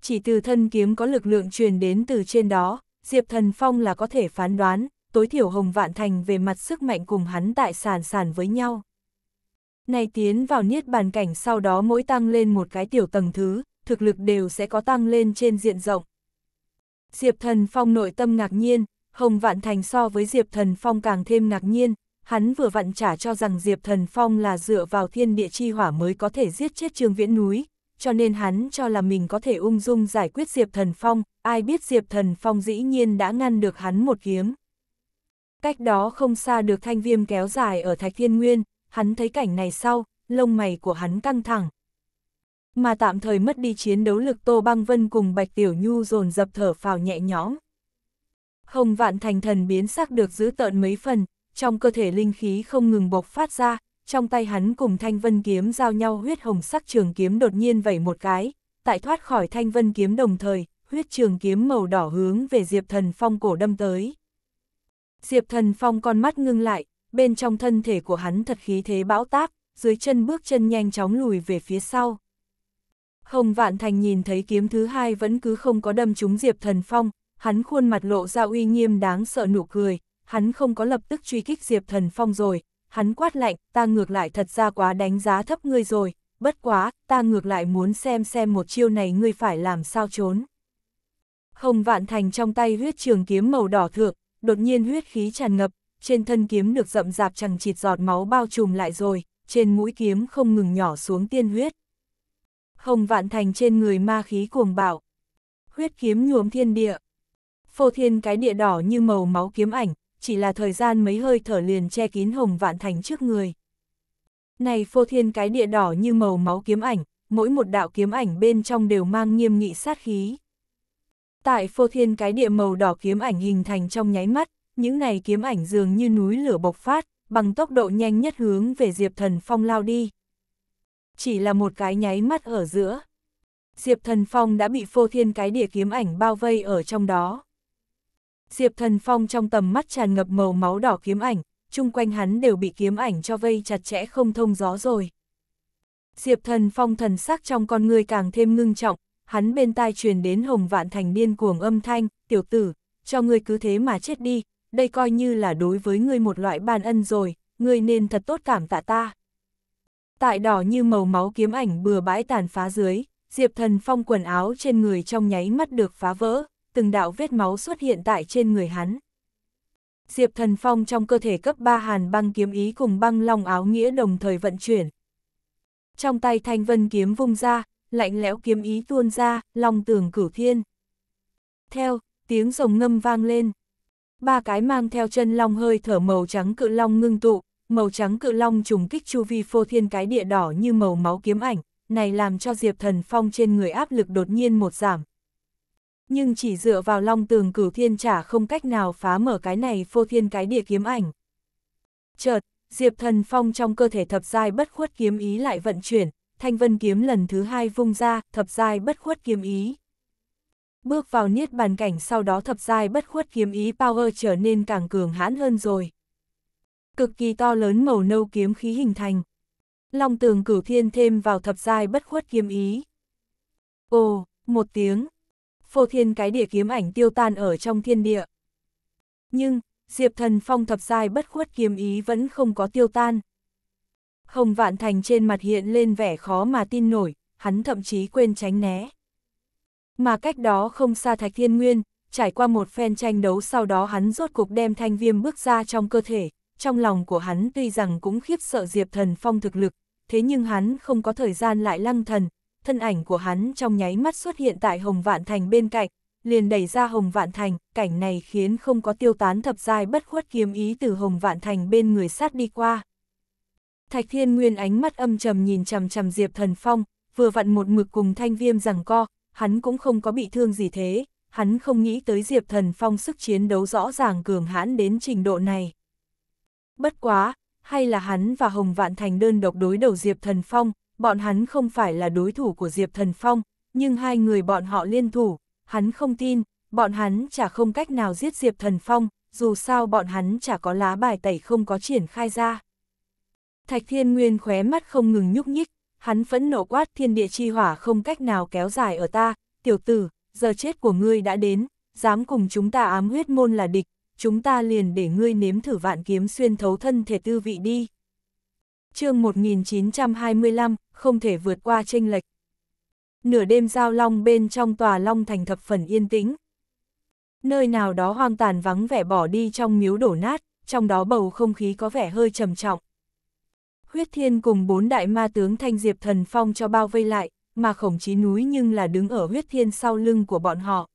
Chỉ từ thân kiếm có lực lượng truyền đến từ trên đó, Diệp Thần Phong là có thể phán đoán, tối thiểu Hồng Vạn Thành về mặt sức mạnh cùng hắn tại sàn sàn với nhau nay tiến vào niết bàn cảnh sau đó mỗi tăng lên một cái tiểu tầng thứ, thực lực đều sẽ có tăng lên trên diện rộng. Diệp Thần Phong nội tâm ngạc nhiên, Hồng Vạn Thành so với Diệp Thần Phong càng thêm ngạc nhiên, hắn vừa vặn trả cho rằng Diệp Thần Phong là dựa vào thiên địa chi hỏa mới có thể giết chết Trường Viễn núi, cho nên hắn cho là mình có thể ung dung giải quyết Diệp Thần Phong, ai biết Diệp Thần Phong dĩ nhiên đã ngăn được hắn một kiếm. Cách đó không xa được thanh viêm kéo dài ở Thạch Thiên Nguyên, hắn thấy cảnh này sau, lông mày của hắn căng thẳng. Mà tạm thời mất đi chiến đấu lực Tô Băng Vân cùng Bạch Tiểu Nhu dồn dập thở phào nhẹ nhõm. Hồng vạn thành thần biến sắc được giữ tợn mấy phần, trong cơ thể linh khí không ngừng bộc phát ra, trong tay hắn cùng thanh vân kiếm giao nhau huyết hồng sắc trường kiếm đột nhiên vẩy một cái, tại thoát khỏi thanh vân kiếm đồng thời, huyết trường kiếm màu đỏ hướng về Diệp Thần Phong cổ đâm tới. Diệp Thần Phong con mắt ngưng lại, bên trong thân thể của hắn thật khí thế bão táp, dưới chân bước chân nhanh chóng lùi về phía sau. Hồng Vạn Thành nhìn thấy kiếm thứ hai vẫn cứ không có đâm trúng Diệp Thần Phong, hắn khuôn mặt lộ ra uy nghiêm đáng sợ nụ cười, hắn không có lập tức truy kích Diệp Thần Phong rồi, hắn quát lạnh, ta ngược lại thật ra quá đánh giá thấp ngươi rồi, bất quá, ta ngược lại muốn xem xem một chiêu này ngươi phải làm sao trốn. Hồng Vạn Thành trong tay huyết trường kiếm màu đỏ thượng, đột nhiên huyết khí tràn ngập, trên thân kiếm được rậm rạp chẳng chịt giọt máu bao trùm lại rồi, trên mũi kiếm không ngừng nhỏ xuống tiên huyết. Không vạn thành trên người ma khí cuồng bạo. Huyết kiếm nhuốm thiên địa. Phô thiên cái địa đỏ như màu máu kiếm ảnh, chỉ là thời gian mấy hơi thở liền che kín hồng vạn thành trước người. Này phô thiên cái địa đỏ như màu máu kiếm ảnh, mỗi một đạo kiếm ảnh bên trong đều mang nghiêm nghị sát khí. Tại phô thiên cái địa màu đỏ kiếm ảnh hình thành trong nháy mắt, những này kiếm ảnh dường như núi lửa bộc phát, bằng tốc độ nhanh nhất hướng về Diệp Thần Phong lao đi. Chỉ là một cái nháy mắt ở giữa. Diệp Thần Phong đã bị phô thiên cái địa kiếm ảnh bao vây ở trong đó. Diệp Thần Phong trong tầm mắt tràn ngập màu máu đỏ kiếm ảnh, chung quanh hắn đều bị kiếm ảnh cho vây chặt chẽ không thông gió rồi. Diệp Thần Phong thần sắc trong con người càng thêm ngưng trọng, hắn bên tai truyền đến Hồng Vạn Thành điên cuồng âm thanh, tiểu tử, cho ngươi cứ thế mà chết đi, đây coi như là đối với ngươi một loại ban ân rồi, ngươi nên thật tốt cảm tạ ta. Tại đỏ như màu máu kiếm ảnh bừa bãi tàn phá dưới, Diệp Thần Phong quần áo trên người trong nháy mắt được phá vỡ, từng đạo vết máu xuất hiện tại trên người hắn. Diệp Thần Phong trong cơ thể cấp 3 hàn băng kiếm ý cùng băng long áo nghĩa đồng thời vận chuyển. Trong tay thanh vân kiếm vung ra, lạnh lẽo kiếm ý tuôn ra, long tường cửu thiên. Theo, tiếng rồng ngâm vang lên ba cái mang theo chân long hơi thở màu trắng cự long ngưng tụ, màu trắng cự long trùng kích chu vi phô thiên cái địa đỏ như màu máu kiếm ảnh, này làm cho Diệp Thần Phong trên người áp lực đột nhiên một giảm. Nhưng chỉ dựa vào long tường cửu thiên trả không cách nào phá mở cái này phô thiên cái địa kiếm ảnh. Chợt, Diệp Thần Phong trong cơ thể thập giai bất khuất kiếm ý lại vận chuyển, thanh vân kiếm lần thứ hai vung ra, thập giai bất khuất kiếm ý. Bước vào niết bàn cảnh sau đó thập giai bất khuất kiếm ý power trở nên càng cường hãn hơn rồi. Cực kỳ to lớn màu nâu kiếm khí hình thành. Long tường cửu thiên thêm vào thập giai bất khuất kiếm ý. Ồ, một tiếng. Phô thiên cái địa kiếm ảnh tiêu tan ở trong thiên địa. Nhưng, Diệp Thần Phong thập giai bất khuất kiếm ý vẫn không có tiêu tan. Hồng Vạn Thành trên mặt hiện lên vẻ khó mà tin nổi, hắn thậm chí quên tránh né mà cách đó không xa Thạch Thiên Nguyên, trải qua một phen tranh đấu sau đó hắn rốt cuộc đem thanh viêm bước ra trong cơ thể, trong lòng của hắn tuy rằng cũng khiếp sợ Diệp Thần Phong thực lực, thế nhưng hắn không có thời gian lại lăng thần, thân ảnh của hắn trong nháy mắt xuất hiện tại Hồng Vạn Thành bên cạnh, liền đẩy ra Hồng Vạn Thành, cảnh này khiến không có tiêu tán thập giai bất khuất kiếm ý từ Hồng Vạn Thành bên người sát đi qua. Thạch Thiên Nguyên ánh mắt âm trầm nhìn chằm chằm Diệp Thần Phong, vừa vặn một mực cùng thanh viêm rằng co, hắn cũng không có bị thương gì thế, hắn không nghĩ tới Diệp Thần Phong sức chiến đấu rõ ràng cường hãn đến trình độ này. Bất quá, hay là hắn và Hồng Vạn Thành đơn độc đối đầu Diệp Thần Phong, bọn hắn không phải là đối thủ của Diệp Thần Phong, nhưng hai người bọn họ liên thủ, hắn không tin, bọn hắn chả không cách nào giết Diệp Thần Phong, dù sao bọn hắn chả có lá bài tẩy không có triển khai ra. Thạch Thiên Nguyên khóe mắt không ngừng nhúc nhích, hắn phẫn nộ quát thiên địa chi hỏa không cách nào kéo dài ở ta, tiểu tử, giờ chết của ngươi đã đến, dám cùng chúng ta ám huyết môn là địch, chúng ta liền để ngươi nếm thử vạn kiếm xuyên thấu thân thể tư vị đi. chương 1925, không thể vượt qua tranh lệch. Nửa đêm giao long bên trong tòa long thành thập phần yên tĩnh. Nơi nào đó hoang tàn vắng vẻ bỏ đi trong miếu đổ nát, trong đó bầu không khí có vẻ hơi trầm trọng huyết thiên cùng bốn đại ma tướng thanh diệp thần phong cho bao vây lại, mà khổng chí núi nhưng là đứng ở huyết thiên sau lưng của bọn họ.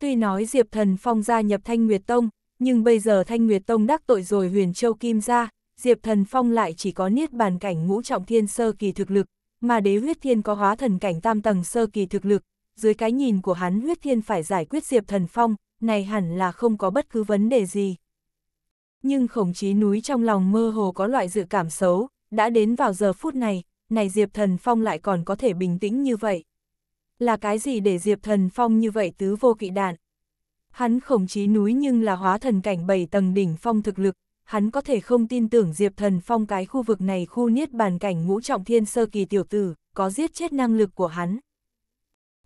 Tuy nói diệp thần phong gia nhập thanh nguyệt tông, nhưng bây giờ thanh nguyệt tông đắc tội rồi huyền châu kim gia, diệp thần phong lại chỉ có niết bàn cảnh ngũ trọng thiên sơ kỳ thực lực, mà đế huyết thiên có hóa thần cảnh tam tầng sơ kỳ thực lực, dưới cái nhìn của hắn huyết thiên phải giải quyết diệp thần phong, này hẳn là không có bất cứ vấn đề gì nhưng khổng chí núi trong lòng mơ hồ có loại dự cảm xấu, đã đến vào giờ phút này, này Diệp Thần Phong lại còn có thể bình tĩnh như vậy. Là cái gì để Diệp Thần Phong như vậy tứ vô kỵ đạn? Hắn khổng chí núi nhưng là hóa thần cảnh bảy tầng đỉnh phong thực lực, hắn có thể không tin tưởng Diệp Thần Phong cái khu vực này khu niết bàn cảnh ngũ trọng thiên sơ kỳ tiểu tử, có giết chết năng lực của hắn.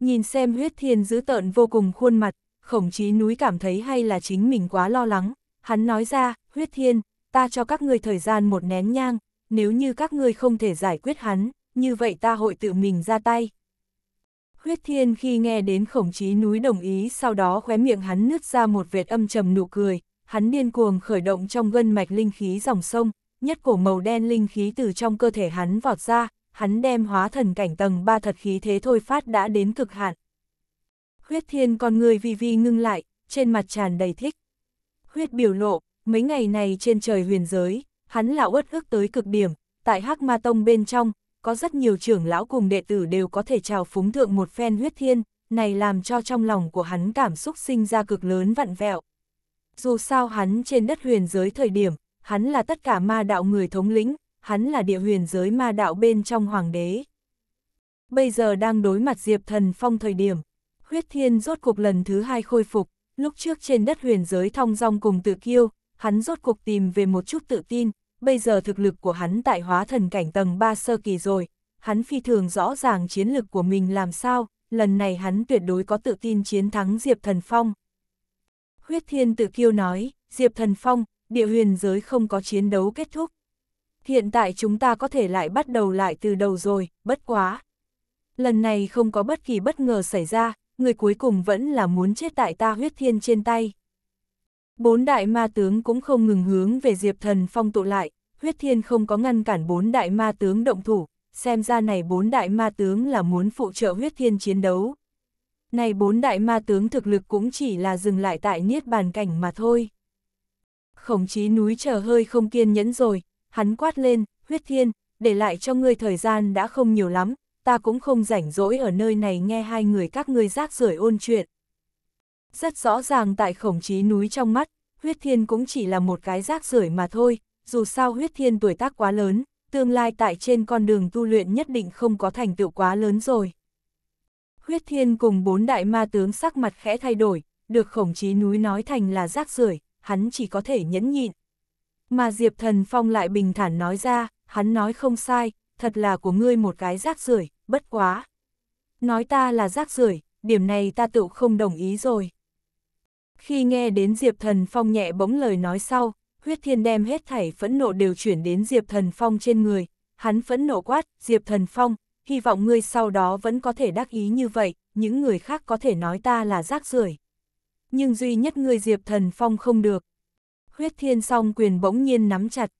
Nhìn xem huyết thiên dữ tợn vô cùng khuôn mặt, khổng chí núi cảm thấy hay là chính mình quá lo lắng, Hắn nói ra, huyết thiên, ta cho các ngươi thời gian một nén nhang, nếu như các ngươi không thể giải quyết hắn, như vậy ta hội tự mình ra tay. Huyết thiên khi nghe đến khổng chí núi đồng ý sau đó khóe miệng hắn nứt ra một vệt âm trầm nụ cười, hắn điên cuồng khởi động trong gân mạch linh khí dòng sông, nhất cổ màu đen linh khí từ trong cơ thể hắn vọt ra, hắn đem hóa thần cảnh tầng ba thật khí thế thôi phát đã đến cực hạn. Huyết thiên con người vì vi ngưng lại, trên mặt tràn đầy thích huyết biểu lộ, mấy ngày này trên trời huyền giới, hắn lão uất ức tới cực điểm, tại Hắc Ma Tông bên trong, có rất nhiều trưởng lão cùng đệ tử đều có thể trào phúng thượng một phen huyết thiên, này làm cho trong lòng của hắn cảm xúc sinh ra cực lớn vặn vẹo. Dù sao hắn trên đất huyền giới thời điểm, hắn là tất cả ma đạo người thống lĩnh, hắn là địa huyền giới ma đạo bên trong hoàng đế. Bây giờ đang đối mặt Diệp Thần Phong thời điểm, huyết thiên rốt cuộc lần thứ hai khôi phục, Lúc trước trên đất huyền giới thong dong cùng tự kiêu, hắn rốt cuộc tìm về một chút tự tin, bây giờ thực lực của hắn tại hóa thần cảnh tầng 3 sơ kỳ rồi, hắn phi thường rõ ràng chiến lực của mình làm sao, lần này hắn tuyệt đối có tự tin chiến thắng Diệp Thần Phong. Huyết Thiên tự kiêu nói, Diệp Thần Phong, địa huyền giới không có chiến đấu kết thúc. Hiện tại chúng ta có thể lại bắt đầu lại từ đầu rồi, bất quá. Lần này không có bất kỳ bất ngờ xảy ra, người cuối cùng vẫn là muốn chết tại ta huyết thiên trên tay. Bốn đại ma tướng cũng không ngừng hướng về Diệp Thần Phong tụ lại, huyết thiên không có ngăn cản bốn đại ma tướng động thủ, xem ra này bốn đại ma tướng là muốn phụ trợ huyết thiên chiến đấu. Này bốn đại ma tướng thực lực cũng chỉ là dừng lại tại niết bàn cảnh mà thôi. Khổng chí núi chờ hơi không kiên nhẫn rồi, hắn quát lên, huyết thiên, để lại cho ngươi thời gian đã không nhiều lắm, ta cũng không rảnh rỗi ở nơi này nghe hai người các ngươi rác rưởi ôn chuyện. Rất rõ ràng tại khổng chí núi trong mắt, huyết thiên cũng chỉ là một cái rác rưởi mà thôi, dù sao huyết thiên tuổi tác quá lớn, tương lai tại trên con đường tu luyện nhất định không có thành tựu quá lớn rồi. Huyết thiên cùng bốn đại ma tướng sắc mặt khẽ thay đổi, được khổng chí núi nói thành là rác rưởi hắn chỉ có thể nhẫn nhịn. Mà Diệp Thần Phong lại bình thản nói ra, hắn nói không sai, thật là của ngươi một cái rác rưởi bất quá. Nói ta là rác rưởi điểm này ta tự không đồng ý rồi. Khi nghe đến Diệp Thần Phong nhẹ bỗng lời nói sau, huyết thiên đem hết thảy phẫn nộ đều chuyển đến Diệp Thần Phong trên người, hắn phẫn nộ quát, Diệp Thần Phong, hy vọng ngươi sau đó vẫn có thể đắc ý như vậy, những người khác có thể nói ta là rác rưởi Nhưng duy nhất ngươi Diệp Thần Phong không được. Huyết thiên song quyền bỗng nhiên nắm chặt.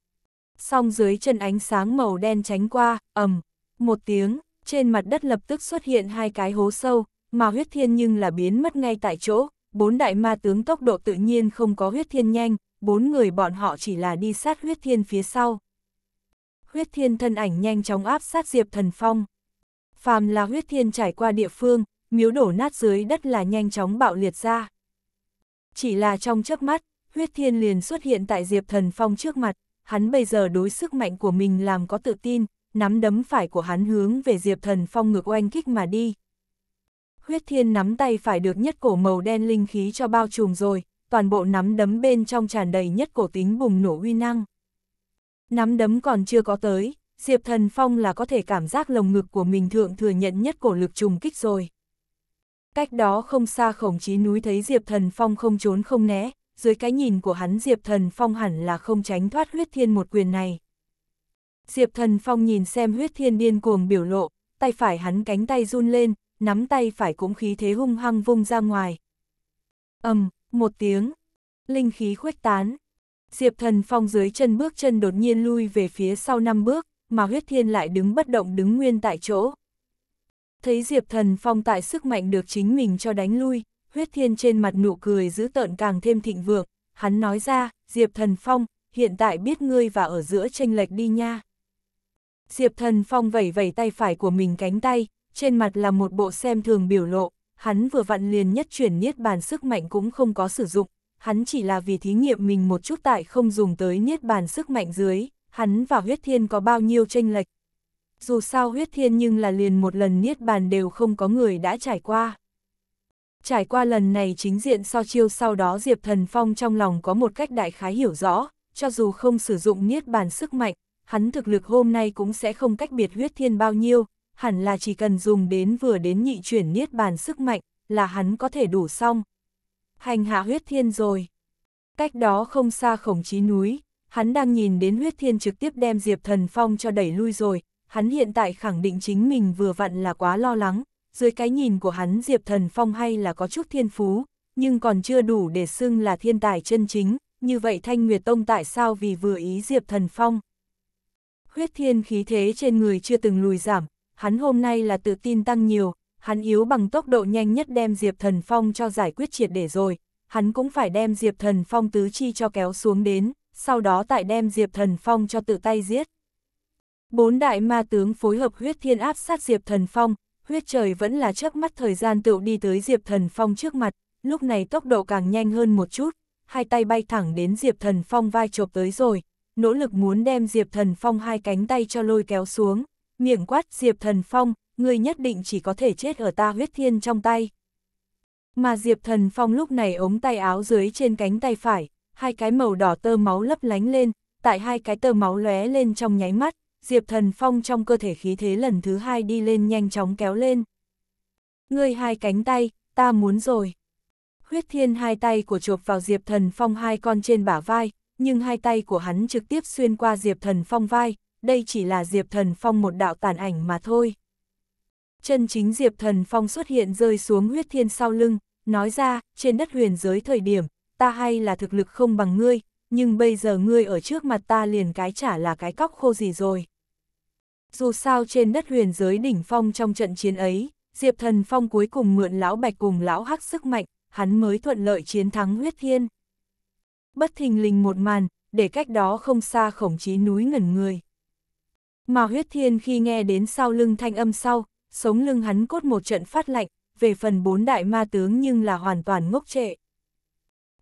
Song dưới chân ánh sáng màu đen tránh qua, ầm, một tiếng trên mặt đất lập tức xuất hiện hai cái hố sâu, mà huyết thiên nhưng là biến mất ngay tại chỗ, bốn đại ma tướng tốc độ tự nhiên không có huyết thiên nhanh, bốn người bọn họ chỉ là đi sát huyết thiên phía sau. Huyết thiên thân ảnh nhanh chóng áp sát Diệp Thần Phong. Phàm là huyết thiên trải qua địa phương, miếu đổ nát dưới đất là nhanh chóng bạo liệt ra. Chỉ là trong chớp mắt, huyết thiên liền xuất hiện tại Diệp Thần Phong trước mặt, hắn bây giờ đối sức mạnh của mình làm có tự tin, nắm đấm phải của hắn hướng về Diệp Thần Phong ngược oanh kích mà đi. Huyết Thiên nắm tay phải được nhất cổ màu đen linh khí cho bao trùm rồi, toàn bộ nắm đấm bên trong tràn đầy nhất cổ tính bùng nổ uy năng. Nắm đấm còn chưa có tới, Diệp Thần Phong là có thể cảm giác lồng ngực của mình thượng thừa nhận nhất cổ lực trùng kích rồi. Cách đó không xa khổng chí núi thấy Diệp Thần Phong không trốn không né, dưới cái nhìn của hắn Diệp Thần Phong hẳn là không tránh thoát huyết thiên một quyền này. Diệp Thần Phong nhìn xem huyết thiên điên cuồng biểu lộ, tay phải hắn cánh tay run lên, nắm tay phải cũng khí thế hung hăng vung ra ngoài. ầm một tiếng, linh khí khuếch tán. Diệp Thần Phong dưới chân bước chân đột nhiên lui về phía sau năm bước, mà huyết thiên lại đứng bất động đứng nguyên tại chỗ. Thấy Diệp Thần Phong tại sức mạnh được chính mình cho đánh lui, huyết thiên trên mặt nụ cười giữ tợn càng thêm thịnh vượng, hắn nói ra, Diệp Thần Phong, hiện tại biết ngươi và ở giữa tranh lệch đi nha. Diệp Thần Phong vẩy vẩy tay phải của mình cánh tay, trên mặt là một bộ xem thường biểu lộ, hắn vừa vặn liền nhất chuyển niết bàn sức mạnh cũng không có sử dụng, hắn chỉ là vì thí nghiệm mình một chút tại không dùng tới niết bàn sức mạnh dưới, hắn và huyết thiên có bao nhiêu tranh lệch. Dù sao huyết thiên nhưng là liền một lần niết bàn đều không có người đã trải qua. Trải qua lần này chính diện so chiêu sau đó Diệp Thần Phong trong lòng có một cách đại khái hiểu rõ, cho dù không sử dụng niết bàn sức mạnh, hắn thực lực hôm nay cũng sẽ không cách biệt huyết thiên bao nhiêu, hẳn là chỉ cần dùng đến vừa đến nhị chuyển niết bàn sức mạnh, là hắn có thể đủ xong. Hành hạ huyết thiên rồi. Cách đó không xa khổng chí núi, hắn đang nhìn đến huyết thiên trực tiếp đem Diệp Thần Phong cho đẩy lui rồi, hắn hiện tại khẳng định chính mình vừa vặn là quá lo lắng, dưới cái nhìn của hắn Diệp Thần Phong hay là có chút thiên phú, nhưng còn chưa đủ để xưng là thiên tài chân chính, như vậy Thanh Nguyệt Tông tại sao vì vừa ý Diệp Thần Phong huyết thiên khí thế trên người chưa từng lùi giảm, hắn hôm nay là tự tin tăng nhiều, hắn yếu bằng tốc độ nhanh nhất đem Diệp Thần Phong cho giải quyết triệt để rồi, hắn cũng phải đem Diệp Thần Phong tứ chi cho kéo xuống đến, sau đó tại đem Diệp Thần Phong cho tự tay giết. Bốn đại ma tướng phối hợp huyết thiên áp sát Diệp Thần Phong, huyết trời vẫn là chớp mắt thời gian tựu đi tới Diệp Thần Phong trước mặt, lúc này tốc độ càng nhanh hơn một chút, hai tay bay thẳng đến Diệp Thần Phong vai chộp tới rồi, nỗ lực muốn đem Diệp Thần Phong hai cánh tay cho lôi kéo xuống, miệng quát Diệp Thần Phong, ngươi nhất định chỉ có thể chết ở ta huyết thiên trong tay. Mà Diệp Thần Phong lúc này ống tay áo dưới trên cánh tay phải, hai cái màu đỏ tơ máu lấp lánh lên, tại hai cái tơ máu lóe lên trong nháy mắt, Diệp Thần Phong trong cơ thể khí thế lần thứ hai đi lên nhanh chóng kéo lên. Ngươi hai cánh tay, ta muốn rồi. Huyết thiên hai tay của chộp vào Diệp Thần Phong hai con trên bả vai, nhưng hai tay của hắn trực tiếp xuyên qua Diệp Thần Phong vai, đây chỉ là Diệp Thần Phong một đạo tàn ảnh mà thôi. Chân chính Diệp Thần Phong xuất hiện rơi xuống huyết thiên sau lưng, nói ra, trên đất huyền giới thời điểm, ta hay là thực lực không bằng ngươi, nhưng bây giờ ngươi ở trước mặt ta liền cái trả là cái cóc khô gì rồi. Dù sao trên đất huyền giới đỉnh phong trong trận chiến ấy, Diệp Thần Phong cuối cùng mượn lão bạch cùng lão hắc sức mạnh, hắn mới thuận lợi chiến thắng huyết thiên bất thình lình một màn, để cách đó không xa khổng chí núi ngẩn người. Mà huyết thiên khi nghe đến sau lưng thanh âm sau, sống lưng hắn cốt một trận phát lạnh, về phần bốn đại ma tướng nhưng là hoàn toàn ngốc trệ.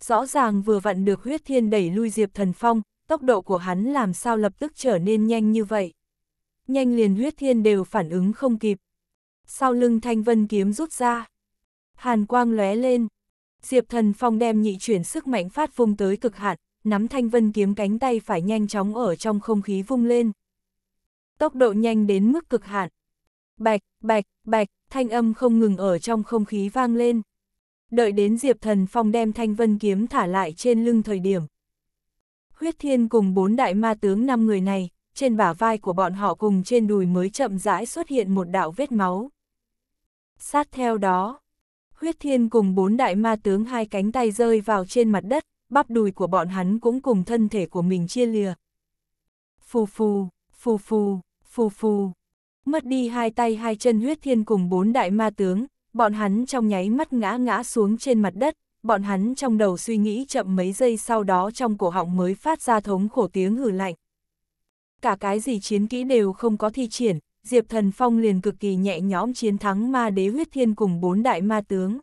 Rõ ràng vừa vặn được huyết thiên đẩy lui Diệp Thần Phong, tốc độ của hắn làm sao lập tức trở nên nhanh như vậy. Nhanh liền huyết thiên đều phản ứng không kịp. Sau lưng thanh vân kiếm rút ra. Hàn quang lóe lên. Diệp Thần Phong đem nhị chuyển sức mạnh phát vung tới cực hạn, nắm thanh vân kiếm cánh tay phải nhanh chóng ở trong không khí vung lên. Tốc độ nhanh đến mức cực hạn. Bạch, bạch, bạch, thanh âm không ngừng ở trong không khí vang lên. Đợi đến Diệp Thần Phong đem thanh vân kiếm thả lại trên lưng thời điểm. Huyết Thiên cùng bốn đại ma tướng năm người này, trên bả vai của bọn họ cùng trên đùi mới chậm rãi xuất hiện một đạo vết máu. Sát theo đó, huyết thiên cùng bốn đại ma tướng hai cánh tay rơi vào trên mặt đất, bắp đùi của bọn hắn cũng cùng thân thể của mình chia lìa. Phù phù, phù phù, phù phù. Mất đi hai tay hai chân huyết thiên cùng bốn đại ma tướng, bọn hắn trong nháy mắt ngã ngã xuống trên mặt đất, bọn hắn trong đầu suy nghĩ chậm mấy giây sau đó trong cổ họng mới phát ra thống khổ tiếng hử lạnh. Cả cái gì chiến kỹ đều không có thi triển, Diệp Thần Phong liền cực kỳ nhẹ nhõm chiến thắng ma đế huyết thiên cùng bốn đại ma tướng.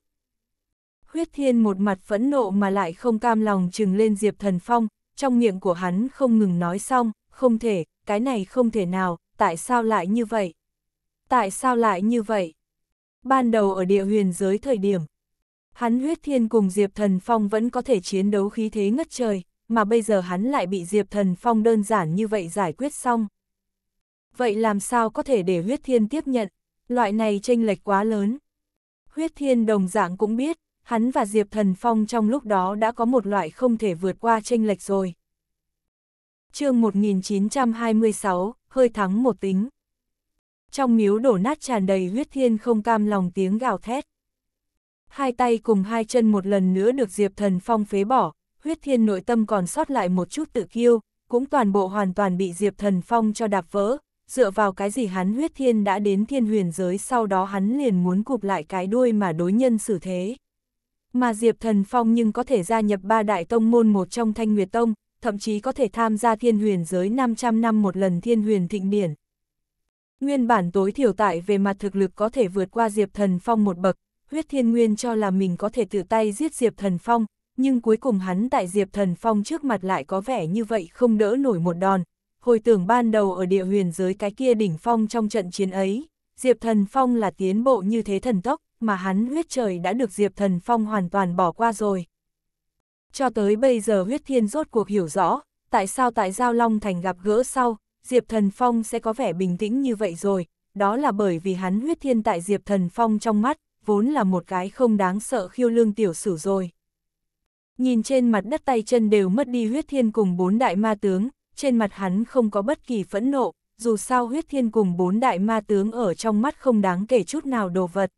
Huyết thiên một mặt phẫn nộ mà lại không cam lòng trừng lên Diệp Thần Phong, trong miệng của hắn không ngừng nói xong, không thể, cái này không thể nào, tại sao lại như vậy? Tại sao lại như vậy? Ban đầu ở địa huyền giới thời điểm, hắn huyết thiên cùng Diệp Thần Phong vẫn có thể chiến đấu khí thế ngất trời, mà bây giờ hắn lại bị Diệp Thần Phong đơn giản như vậy giải quyết xong vậy làm sao có thể để huyết thiên tiếp nhận, loại này tranh lệch quá lớn. Huyết thiên đồng dạng cũng biết, hắn và Diệp Thần Phong trong lúc đó đã có một loại không thể vượt qua tranh lệch rồi. chương 1926, hơi thắng một tính. Trong miếu đổ nát tràn đầy huyết thiên không cam lòng tiếng gào thét. Hai tay cùng hai chân một lần nữa được Diệp Thần Phong phế bỏ, huyết thiên nội tâm còn sót lại một chút tự kiêu, cũng toàn bộ hoàn toàn bị Diệp Thần Phong cho đạp vỡ, dựa vào cái gì hắn huyết thiên đã đến thiên huyền giới sau đó hắn liền muốn cụp lại cái đuôi mà đối nhân xử thế. Mà Diệp Thần Phong nhưng có thể gia nhập ba đại tông môn một trong Thanh Nguyệt Tông, thậm chí có thể tham gia thiên huyền giới 500 năm một lần thiên huyền thịnh điển. Nguyên bản tối thiểu tại về mặt thực lực có thể vượt qua Diệp Thần Phong một bậc, huyết thiên nguyên cho là mình có thể tự tay giết Diệp Thần Phong, nhưng cuối cùng hắn tại Diệp Thần Phong trước mặt lại có vẻ như vậy không đỡ nổi một đòn, hồi tưởng ban đầu ở địa huyền giới cái kia đỉnh phong trong trận chiến ấy, Diệp Thần Phong là tiến bộ như thế thần tốc, mà hắn huyết trời đã được Diệp Thần Phong hoàn toàn bỏ qua rồi. Cho tới bây giờ huyết thiên rốt cuộc hiểu rõ, tại sao tại Giao Long Thành gặp gỡ sau, Diệp Thần Phong sẽ có vẻ bình tĩnh như vậy rồi, đó là bởi vì hắn huyết thiên tại Diệp Thần Phong trong mắt, vốn là một cái không đáng sợ khiêu lương tiểu sử rồi. Nhìn trên mặt đất tay chân đều mất đi huyết thiên cùng bốn đại ma tướng, trên mặt hắn không có bất kỳ phẫn nộ, dù sao huyết thiên cùng bốn đại ma tướng ở trong mắt không đáng kể chút nào đồ vật.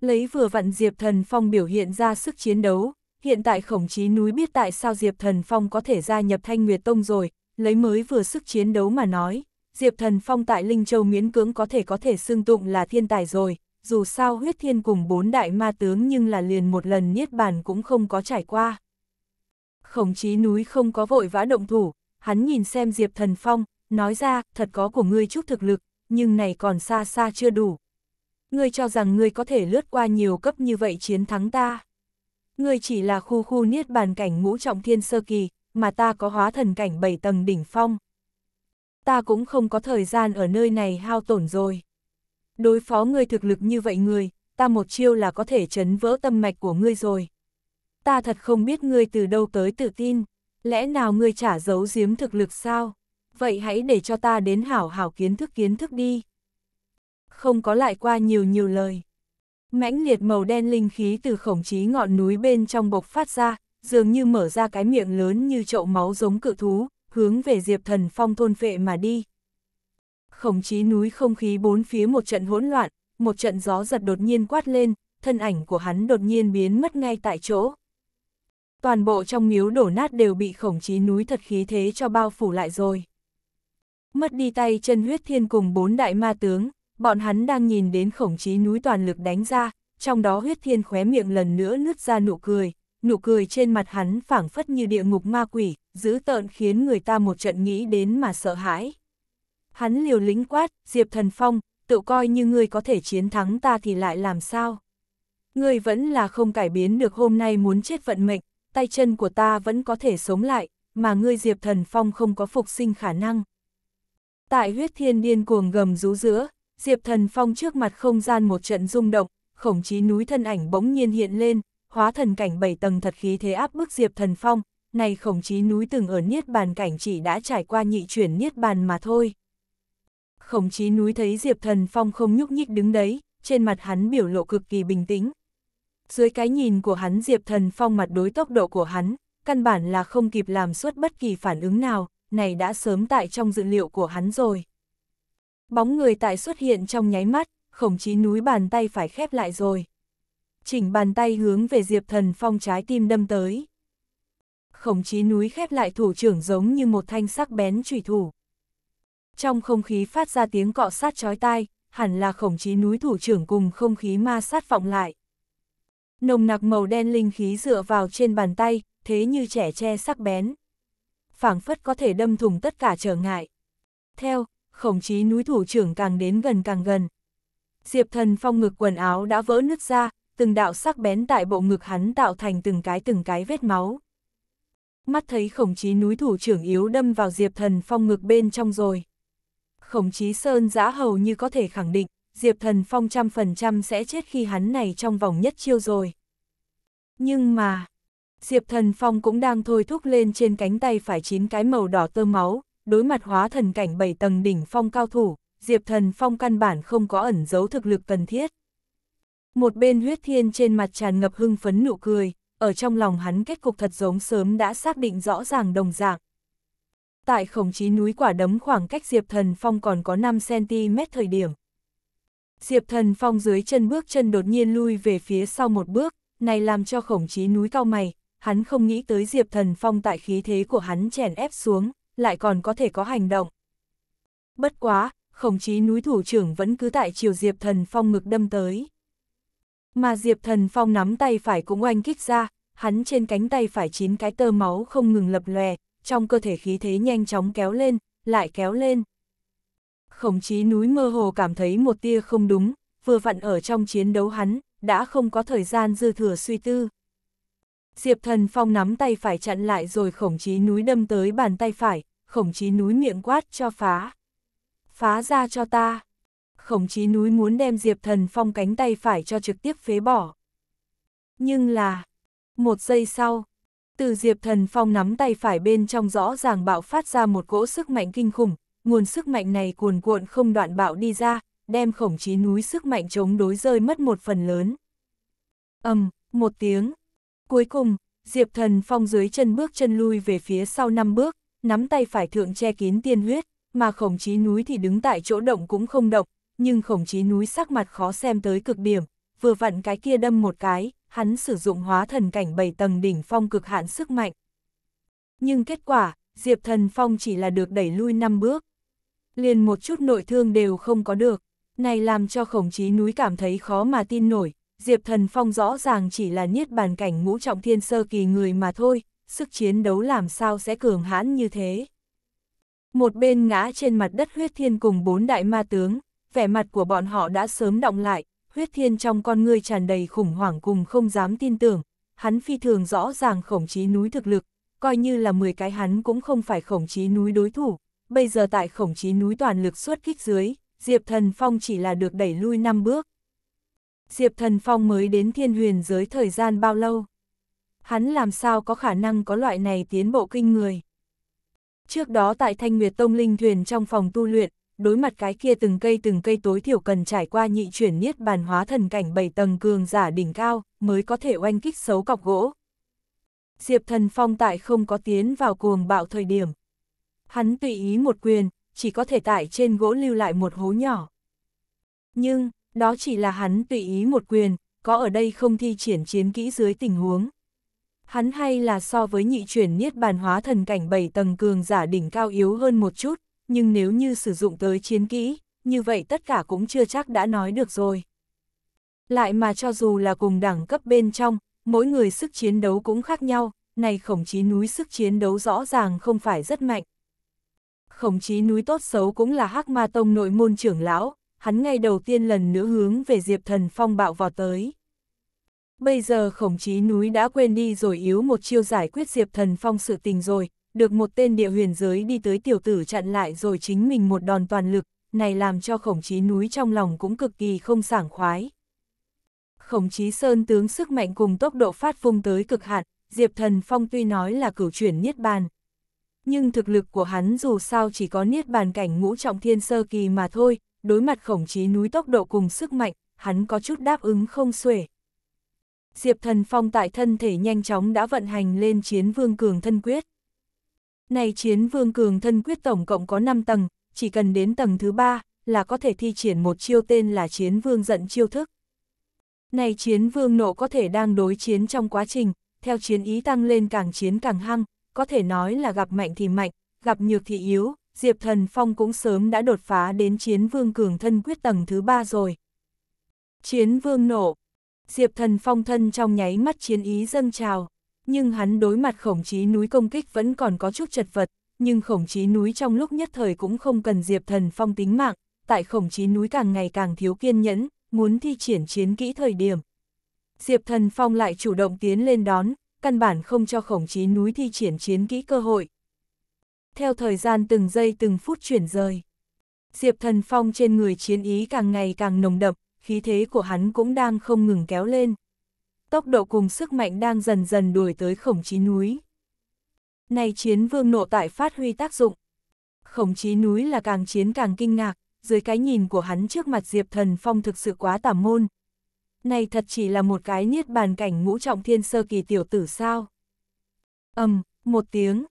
Lấy vừa vặn Diệp Thần Phong biểu hiện ra sức chiến đấu, hiện tại khổng chí núi biết tại sao Diệp Thần Phong có thể gia nhập Thanh Nguyệt Tông rồi, lấy mới vừa sức chiến đấu mà nói, Diệp Thần Phong tại Linh Châu miễn cưỡng có thể có thể xưng tụng là thiên tài rồi, dù sao huyết thiên cùng bốn đại ma tướng nhưng là liền một lần niết bàn cũng không có trải qua. Khổng chí núi không có vội vã động thủ, hắn nhìn xem Diệp Thần Phong, nói ra, thật có của ngươi chút thực lực, nhưng này còn xa xa chưa đủ. Ngươi cho rằng ngươi có thể lướt qua nhiều cấp như vậy chiến thắng ta. Ngươi chỉ là khu khu niết bàn cảnh ngũ trọng thiên sơ kỳ, mà ta có hóa thần cảnh bảy tầng đỉnh phong. Ta cũng không có thời gian ở nơi này hao tổn rồi. Đối phó ngươi thực lực như vậy ngươi, ta một chiêu là có thể chấn vỡ tâm mạch của ngươi rồi. Ta thật không biết ngươi từ đâu tới tự tin lẽ nào ngươi trả giấu giếm thực lực sao? Vậy hãy để cho ta đến hảo hảo kiến thức kiến thức đi. Không có lại qua nhiều nhiều lời. Mãnh liệt màu đen linh khí từ khổng trí ngọn núi bên trong bộc phát ra, dường như mở ra cái miệng lớn như chậu máu giống cự thú, hướng về Diệp Thần Phong thôn vệ mà đi. Khổng trí núi không khí bốn phía một trận hỗn loạn, một trận gió giật đột nhiên quát lên, thân ảnh của hắn đột nhiên biến mất ngay tại chỗ toàn bộ trong miếu đổ nát đều bị khổng chí núi thật khí thế cho bao phủ lại rồi. Mất đi tay chân huyết thiên cùng bốn đại ma tướng, bọn hắn đang nhìn đến khổng chí núi toàn lực đánh ra, trong đó huyết thiên khóe miệng lần nữa nứt ra nụ cười, nụ cười trên mặt hắn phảng phất như địa ngục ma quỷ, dữ tợn khiến người ta một trận nghĩ đến mà sợ hãi. Hắn liều lĩnh quát, Diệp Thần Phong, tự coi như ngươi có thể chiến thắng ta thì lại làm sao? Ngươi vẫn là không cải biến được hôm nay muốn chết vận mệnh, tay chân của ta vẫn có thể sống lại, mà ngươi Diệp Thần Phong không có phục sinh khả năng. Tại huyết thiên điên cuồng gầm rú giữa, Diệp Thần Phong trước mặt không gian một trận rung động, khổng chí núi thân ảnh bỗng nhiên hiện lên, hóa thần cảnh bảy tầng thật khí thế áp bức Diệp Thần Phong, này khổng chí núi từng ở niết bàn cảnh chỉ đã trải qua nhị chuyển niết bàn mà thôi. Khổng chí núi thấy Diệp Thần Phong không nhúc nhích đứng đấy, trên mặt hắn biểu lộ cực kỳ bình tĩnh, dưới cái nhìn của hắn Diệp Thần Phong mặt đối tốc độ của hắn, căn bản là không kịp làm suốt bất kỳ phản ứng nào, này đã sớm tại trong dự liệu của hắn rồi. Bóng người tại xuất hiện trong nháy mắt, khổng chí núi bàn tay phải khép lại rồi. Chỉnh bàn tay hướng về Diệp Thần Phong trái tim đâm tới. Khổng chí núi khép lại thủ trưởng giống như một thanh sắc bén trùy thủ. Trong không khí phát ra tiếng cọ sát chói tai, hẳn là khổng chí núi thủ trưởng cùng không khí ma sát vọng lại nồng nặc màu đen linh khí dựa vào trên bàn tay, thế như trẻ tre sắc bén. phảng phất có thể đâm thủng tất cả trở ngại. Theo, khổng chí núi thủ trưởng càng đến gần càng gần. Diệp thần phong ngực quần áo đã vỡ nứt ra, từng đạo sắc bén tại bộ ngực hắn tạo thành từng cái từng cái vết máu. Mắt thấy khổng chí núi thủ trưởng yếu đâm vào diệp thần phong ngực bên trong rồi. Khổng chí sơn giã hầu như có thể khẳng định, Diệp Thần Phong trăm phần trăm sẽ chết khi hắn này trong vòng nhất chiêu rồi. Nhưng mà, Diệp Thần Phong cũng đang thôi thúc lên trên cánh tay phải chín cái màu đỏ tơ máu, đối mặt hóa thần cảnh bảy tầng đỉnh phong cao thủ, Diệp Thần Phong căn bản không có ẩn giấu thực lực cần thiết. Một bên huyết thiên trên mặt tràn ngập hưng phấn nụ cười, ở trong lòng hắn kết cục thật giống sớm đã xác định rõ ràng đồng dạng. Tại khổng chí núi quả đấm khoảng cách Diệp Thần Phong còn có 5cm thời điểm, Diệp Thần Phong dưới chân bước chân đột nhiên lui về phía sau một bước, này làm cho khổng chí núi cao mày, hắn không nghĩ tới Diệp Thần Phong tại khí thế của hắn chèn ép xuống, lại còn có thể có hành động. Bất quá, khổng chí núi thủ trưởng vẫn cứ tại chiều Diệp Thần Phong ngực đâm tới. Mà Diệp Thần Phong nắm tay phải cũng oanh kích ra, hắn trên cánh tay phải chín cái tơ máu không ngừng lập lòe, trong cơ thể khí thế nhanh chóng kéo lên, lại kéo lên khổng chí núi mơ hồ cảm thấy một tia không đúng, vừa vặn ở trong chiến đấu hắn, đã không có thời gian dư thừa suy tư. Diệp thần phong nắm tay phải chặn lại rồi khổng chí núi đâm tới bàn tay phải, khổng chí núi miệng quát cho phá. Phá ra cho ta. Khổng chí núi muốn đem diệp thần phong cánh tay phải cho trực tiếp phế bỏ. Nhưng là, một giây sau, từ diệp thần phong nắm tay phải bên trong rõ ràng bạo phát ra một cỗ sức mạnh kinh khủng, nguồn sức mạnh này cuồn cuộn không đoạn bạo đi ra, đem khổng chí núi sức mạnh chống đối rơi mất một phần lớn. ầm, um, một tiếng. Cuối cùng, Diệp Thần Phong dưới chân bước chân lui về phía sau năm bước, nắm tay phải thượng che kín tiên huyết, mà khổng chí núi thì đứng tại chỗ động cũng không động, nhưng khổng chí núi sắc mặt khó xem tới cực điểm, vừa vặn cái kia đâm một cái, hắn sử dụng hóa thần cảnh bảy tầng đỉnh phong cực hạn sức mạnh. Nhưng kết quả, Diệp Thần Phong chỉ là được đẩy lui năm bước liền một chút nội thương đều không có được. Này làm cho khổng chí núi cảm thấy khó mà tin nổi, Diệp Thần Phong rõ ràng chỉ là niết bàn cảnh ngũ trọng thiên sơ kỳ người mà thôi, sức chiến đấu làm sao sẽ cường hãn như thế. Một bên ngã trên mặt đất huyết thiên cùng bốn đại ma tướng, vẻ mặt của bọn họ đã sớm động lại, huyết thiên trong con ngươi tràn đầy khủng hoảng cùng không dám tin tưởng, hắn phi thường rõ ràng khổng chí núi thực lực, coi như là 10 cái hắn cũng không phải khổng chí núi đối thủ, bây giờ tại khổng chí núi toàn lực xuất kích dưới, Diệp Thần Phong chỉ là được đẩy lui 5 bước. Diệp Thần Phong mới đến thiên huyền giới thời gian bao lâu? Hắn làm sao có khả năng có loại này tiến bộ kinh người? Trước đó tại Thanh Nguyệt Tông Linh Thuyền trong phòng tu luyện, đối mặt cái kia từng cây từng cây tối thiểu cần trải qua nhị chuyển niết bàn hóa thần cảnh 7 tầng cường giả đỉnh cao, mới có thể oanh kích xấu cọc gỗ. Diệp Thần Phong tại không có tiến vào cuồng bạo thời điểm, hắn tùy ý một quyền, chỉ có thể tại trên gỗ lưu lại một hố nhỏ. Nhưng, đó chỉ là hắn tùy ý một quyền, có ở đây không thi triển chiến kỹ dưới tình huống. Hắn hay là so với nhị chuyển niết bàn hóa thần cảnh 7 tầng cường giả đỉnh cao yếu hơn một chút, nhưng nếu như sử dụng tới chiến kỹ, như vậy tất cả cũng chưa chắc đã nói được rồi. Lại mà cho dù là cùng đẳng cấp bên trong, mỗi người sức chiến đấu cũng khác nhau, này khổng chí núi sức chiến đấu rõ ràng không phải rất mạnh, khổng chí núi tốt xấu cũng là hắc ma tông nội môn trưởng lão, hắn ngay đầu tiên lần nữa hướng về Diệp Thần phong bạo vào tới. Bây giờ khổng chí núi đã quên đi rồi yếu một chiêu giải quyết Diệp Thần Phong sự tình rồi, được một tên địa huyền giới đi tới tiểu tử chặn lại rồi chính mình một đòn toàn lực, này làm cho khổng chí núi trong lòng cũng cực kỳ không sảng khoái. Khổng chí sơn tướng sức mạnh cùng tốc độ phát phung tới cực hạn, Diệp Thần Phong tuy nói là cửu chuyển niết bàn, nhưng thực lực của hắn dù sao chỉ có niết bàn cảnh ngũ trọng thiên sơ kỳ mà thôi, đối mặt khổng chí núi tốc độ cùng sức mạnh, hắn có chút đáp ứng không xuể. Diệp thần phong tại thân thể nhanh chóng đã vận hành lên chiến vương cường thân quyết. Này chiến vương cường thân quyết tổng cộng có 5 tầng, chỉ cần đến tầng thứ 3 là có thể thi triển một chiêu tên là chiến vương giận chiêu thức. Này chiến vương nộ có thể đang đối chiến trong quá trình, theo chiến ý tăng lên càng chiến càng hăng, có thể nói là gặp mạnh thì mạnh, gặp nhược thì yếu, Diệp Thần Phong cũng sớm đã đột phá đến chiến vương cường thân quyết tầng thứ ba rồi. Chiến vương nổ, Diệp Thần Phong thân trong nháy mắt chiến ý dâng trào, nhưng hắn đối mặt khổng chí núi công kích vẫn còn có chút chật vật, nhưng khổng chí núi trong lúc nhất thời cũng không cần Diệp Thần Phong tính mạng, tại khổng chí núi càng ngày càng thiếu kiên nhẫn, muốn thi triển chiến kỹ thời điểm. Diệp Thần Phong lại chủ động tiến lên đón, căn bản không cho khổng chí núi thi triển chiến kỹ cơ hội. Theo thời gian từng giây từng phút chuyển rời, Diệp Thần Phong trên người chiến ý càng ngày càng nồng đậm, khí thế của hắn cũng đang không ngừng kéo lên. Tốc độ cùng sức mạnh đang dần dần đuổi tới khổng chí núi. Này chiến vương nộ tại phát huy tác dụng. Khổng chí núi là càng chiến càng kinh ngạc, dưới cái nhìn của hắn trước mặt Diệp Thần Phong thực sự quá tả môn, này thật chỉ là một cái niết bàn cảnh ngũ trọng thiên sơ kỳ tiểu tử sao. ầm um, một tiếng,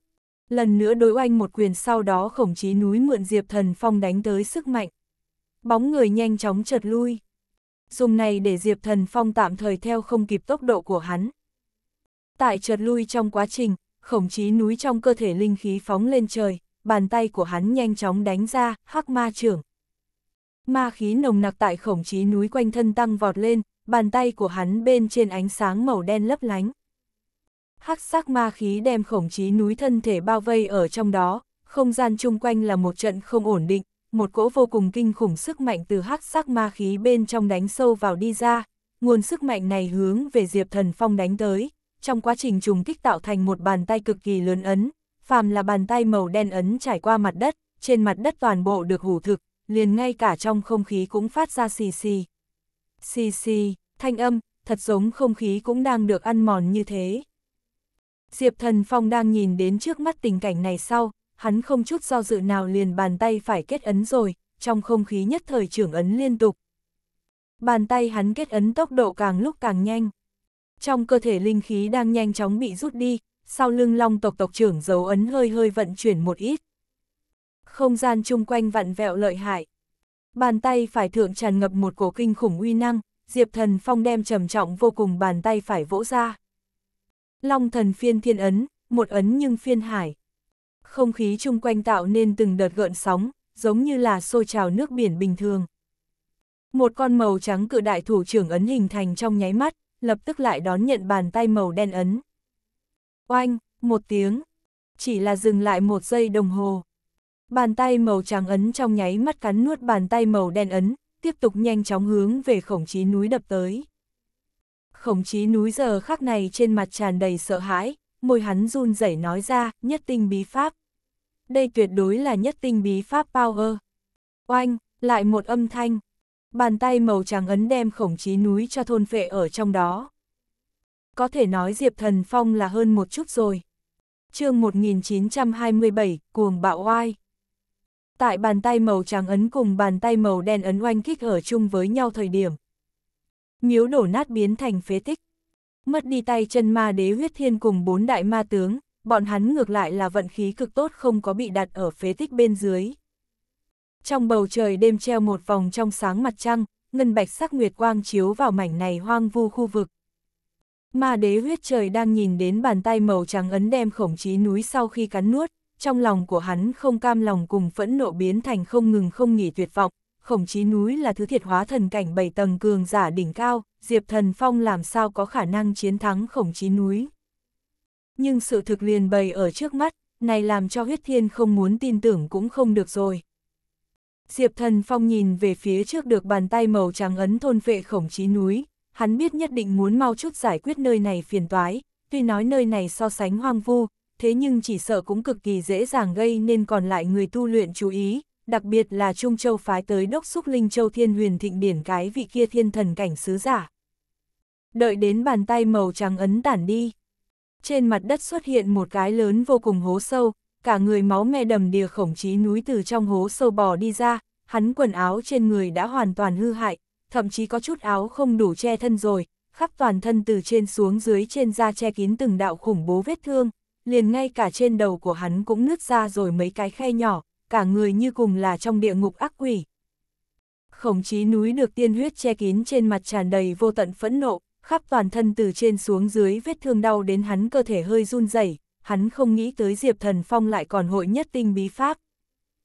lần nữa đối oanh một quyền sau đó khổng chí núi mượn diệp thần phong đánh tới sức mạnh. Bóng người nhanh chóng chợt lui. Dùng này để diệp thần phong tạm thời theo không kịp tốc độ của hắn. Tại chợt lui trong quá trình, khổng chí núi trong cơ thể linh khí phóng lên trời, bàn tay của hắn nhanh chóng đánh ra, hắc ma trưởng. Ma khí nồng nặc tại khổng chí núi quanh thân tăng vọt lên, bàn tay của hắn bên trên ánh sáng màu đen lấp lánh. Hắc sắc ma khí đem khổng chí núi thân thể bao vây ở trong đó, không gian chung quanh là một trận không ổn định, một cỗ vô cùng kinh khủng sức mạnh từ hắc sắc ma khí bên trong đánh sâu vào đi ra, nguồn sức mạnh này hướng về Diệp Thần Phong đánh tới, trong quá trình trùng kích tạo thành một bàn tay cực kỳ lớn ấn, phàm là bàn tay màu đen ấn trải qua mặt đất, trên mặt đất toàn bộ được hủ thực, liền ngay cả trong không khí cũng phát ra xì xì. Xì xì, thanh âm, thật giống không khí cũng đang được ăn mòn như thế. Diệp Thần Phong đang nhìn đến trước mắt tình cảnh này sau, hắn không chút do dự nào liền bàn tay phải kết ấn rồi, trong không khí nhất thời trưởng ấn liên tục. Bàn tay hắn kết ấn tốc độ càng lúc càng nhanh. Trong cơ thể linh khí đang nhanh chóng bị rút đi, sau lưng long tộc tộc trưởng dấu ấn hơi hơi vận chuyển một ít. Không gian chung quanh vặn vẹo lợi hại, Bàn tay phải thượng tràn ngập một cổ kinh khủng uy năng, Diệp Thần Phong đem trầm trọng vô cùng bàn tay phải vỗ ra. Long thần phiên thiên ấn, một ấn nhưng phiên hải. Không khí chung quanh tạo nên từng đợt gợn sóng, giống như là sôi trào nước biển bình thường. Một con màu trắng cự đại thủ trưởng ấn hình thành trong nháy mắt, lập tức lại đón nhận bàn tay màu đen ấn. Oanh, một tiếng, chỉ là dừng lại một giây đồng hồ, Bàn tay màu trắng ấn trong nháy mắt cắn nuốt bàn tay màu đen ấn, tiếp tục nhanh chóng hướng về khổng chí núi đập tới. Khổng chí núi giờ khắc này trên mặt tràn đầy sợ hãi, môi hắn run rẩy nói ra, nhất tinh bí pháp. Đây tuyệt đối là nhất tinh bí pháp power. Oanh, lại một âm thanh. Bàn tay màu trắng ấn đem khổng chí núi cho thôn phệ ở trong đó. Có thể nói Diệp Thần Phong là hơn một chút rồi. chương 1927, cuồng bạo oai tại bàn tay màu trắng ấn cùng bàn tay màu đen ấn oanh kích ở chung với nhau thời điểm. Miếu đổ nát biến thành phế tích. Mất đi tay chân ma đế huyết thiên cùng bốn đại ma tướng, bọn hắn ngược lại là vận khí cực tốt không có bị đặt ở phế tích bên dưới. Trong bầu trời đêm treo một vòng trong sáng mặt trăng, ngân bạch sắc nguyệt quang chiếu vào mảnh này hoang vu khu vực. Ma đế huyết trời đang nhìn đến bàn tay màu trắng ấn đem khổng chí núi sau khi cắn nuốt, trong lòng của hắn không cam lòng cùng phẫn nộ biến thành không ngừng không nghỉ tuyệt vọng, khổng chí núi là thứ thiệt hóa thần cảnh bảy tầng cường giả đỉnh cao, Diệp Thần Phong làm sao có khả năng chiến thắng khổng chí núi. Nhưng sự thực liền bày ở trước mắt, này làm cho huyết thiên không muốn tin tưởng cũng không được rồi. Diệp Thần Phong nhìn về phía trước được bàn tay màu trắng ấn thôn vệ khổng chí núi, hắn biết nhất định muốn mau chút giải quyết nơi này phiền toái, tuy nói nơi này so sánh hoang vu, thế nhưng chỉ sợ cũng cực kỳ dễ dàng gây nên còn lại người tu luyện chú ý, đặc biệt là Trung Châu phái tới đốc xúc Linh Châu Thiên Huyền Thịnh Điển cái vị kia thiên thần cảnh sứ giả. Đợi đến bàn tay màu trắng ấn tản đi. Trên mặt đất xuất hiện một cái lớn vô cùng hố sâu, cả người máu me đầm đìa khổng chí núi từ trong hố sâu bò đi ra, hắn quần áo trên người đã hoàn toàn hư hại, thậm chí có chút áo không đủ che thân rồi, khắp toàn thân từ trên xuống dưới trên da che kín từng đạo khủng bố vết thương liền ngay cả trên đầu của hắn cũng nứt ra rồi mấy cái khe nhỏ, cả người như cùng là trong địa ngục ác quỷ. Khổng chí núi được tiên huyết che kín trên mặt tràn đầy vô tận phẫn nộ, khắp toàn thân từ trên xuống dưới vết thương đau đến hắn cơ thể hơi run rẩy, hắn không nghĩ tới Diệp Thần Phong lại còn hội nhất tinh bí pháp.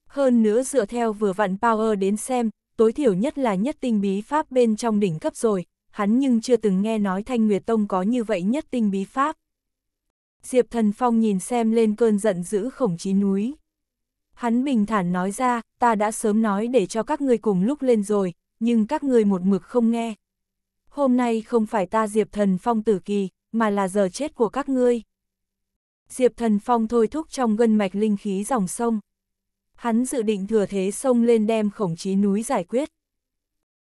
Hơn nữa dựa theo vừa vặn power đến xem, tối thiểu nhất là nhất tinh bí pháp bên trong đỉnh cấp rồi, hắn nhưng chưa từng nghe nói Thanh Nguyệt Tông có như vậy nhất tinh bí pháp. Diệp Thần Phong nhìn xem lên cơn giận dữ khổng chí núi. Hắn bình thản nói ra, ta đã sớm nói để cho các ngươi cùng lúc lên rồi, nhưng các ngươi một mực không nghe. Hôm nay không phải ta Diệp Thần Phong tử kỳ, mà là giờ chết của các ngươi. Diệp Thần Phong thôi thúc trong gân mạch linh khí dòng sông. Hắn dự định thừa thế sông lên đem khổng chí núi giải quyết.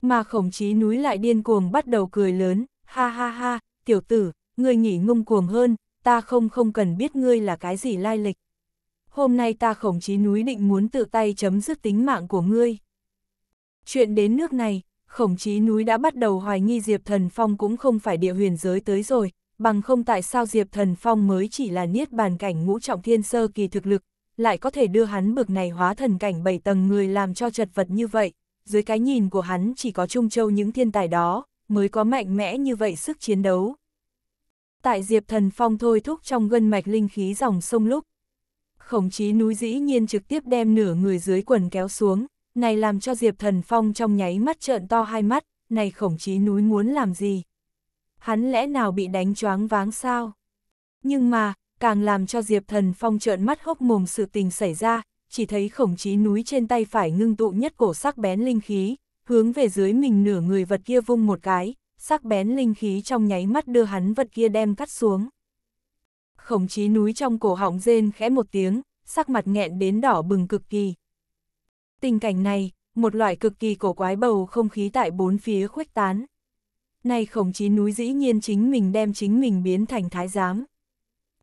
Mà khổng chí núi lại điên cuồng bắt đầu cười lớn, ha ha ha, tiểu tử, ngươi nghỉ ngung cuồng hơn, ta không không cần biết ngươi là cái gì lai lịch. Hôm nay ta khổng chí núi định muốn tự tay chấm dứt tính mạng của ngươi. Chuyện đến nước này, khổng chí núi đã bắt đầu hoài nghi Diệp Thần Phong cũng không phải địa huyền giới tới rồi, bằng không tại sao Diệp Thần Phong mới chỉ là niết bàn cảnh ngũ trọng thiên sơ kỳ thực lực, lại có thể đưa hắn bực này hóa thần cảnh bảy tầng người làm cho chật vật như vậy, dưới cái nhìn của hắn chỉ có Trung Châu những thiên tài đó, mới có mạnh mẽ như vậy sức chiến đấu tại Diệp Thần Phong thôi thúc trong gân mạch linh khí dòng sông lúc. Khổng chí núi dĩ nhiên trực tiếp đem nửa người dưới quần kéo xuống, này làm cho Diệp Thần Phong trong nháy mắt trợn to hai mắt, này khổng chí núi muốn làm gì? Hắn lẽ nào bị đánh choáng váng sao? Nhưng mà, càng làm cho Diệp Thần Phong trợn mắt hốc mồm sự tình xảy ra, chỉ thấy khổng chí núi trên tay phải ngưng tụ nhất cổ sắc bén linh khí, hướng về dưới mình nửa người vật kia vung một cái, sắc bén linh khí trong nháy mắt đưa hắn vật kia đem cắt xuống. Khổng chí núi trong cổ họng rên khẽ một tiếng, sắc mặt nghẹn đến đỏ bừng cực kỳ. Tình cảnh này, một loại cực kỳ cổ quái bầu không khí tại bốn phía khuếch tán. Nay khổng chí núi dĩ nhiên chính mình đem chính mình biến thành thái giám.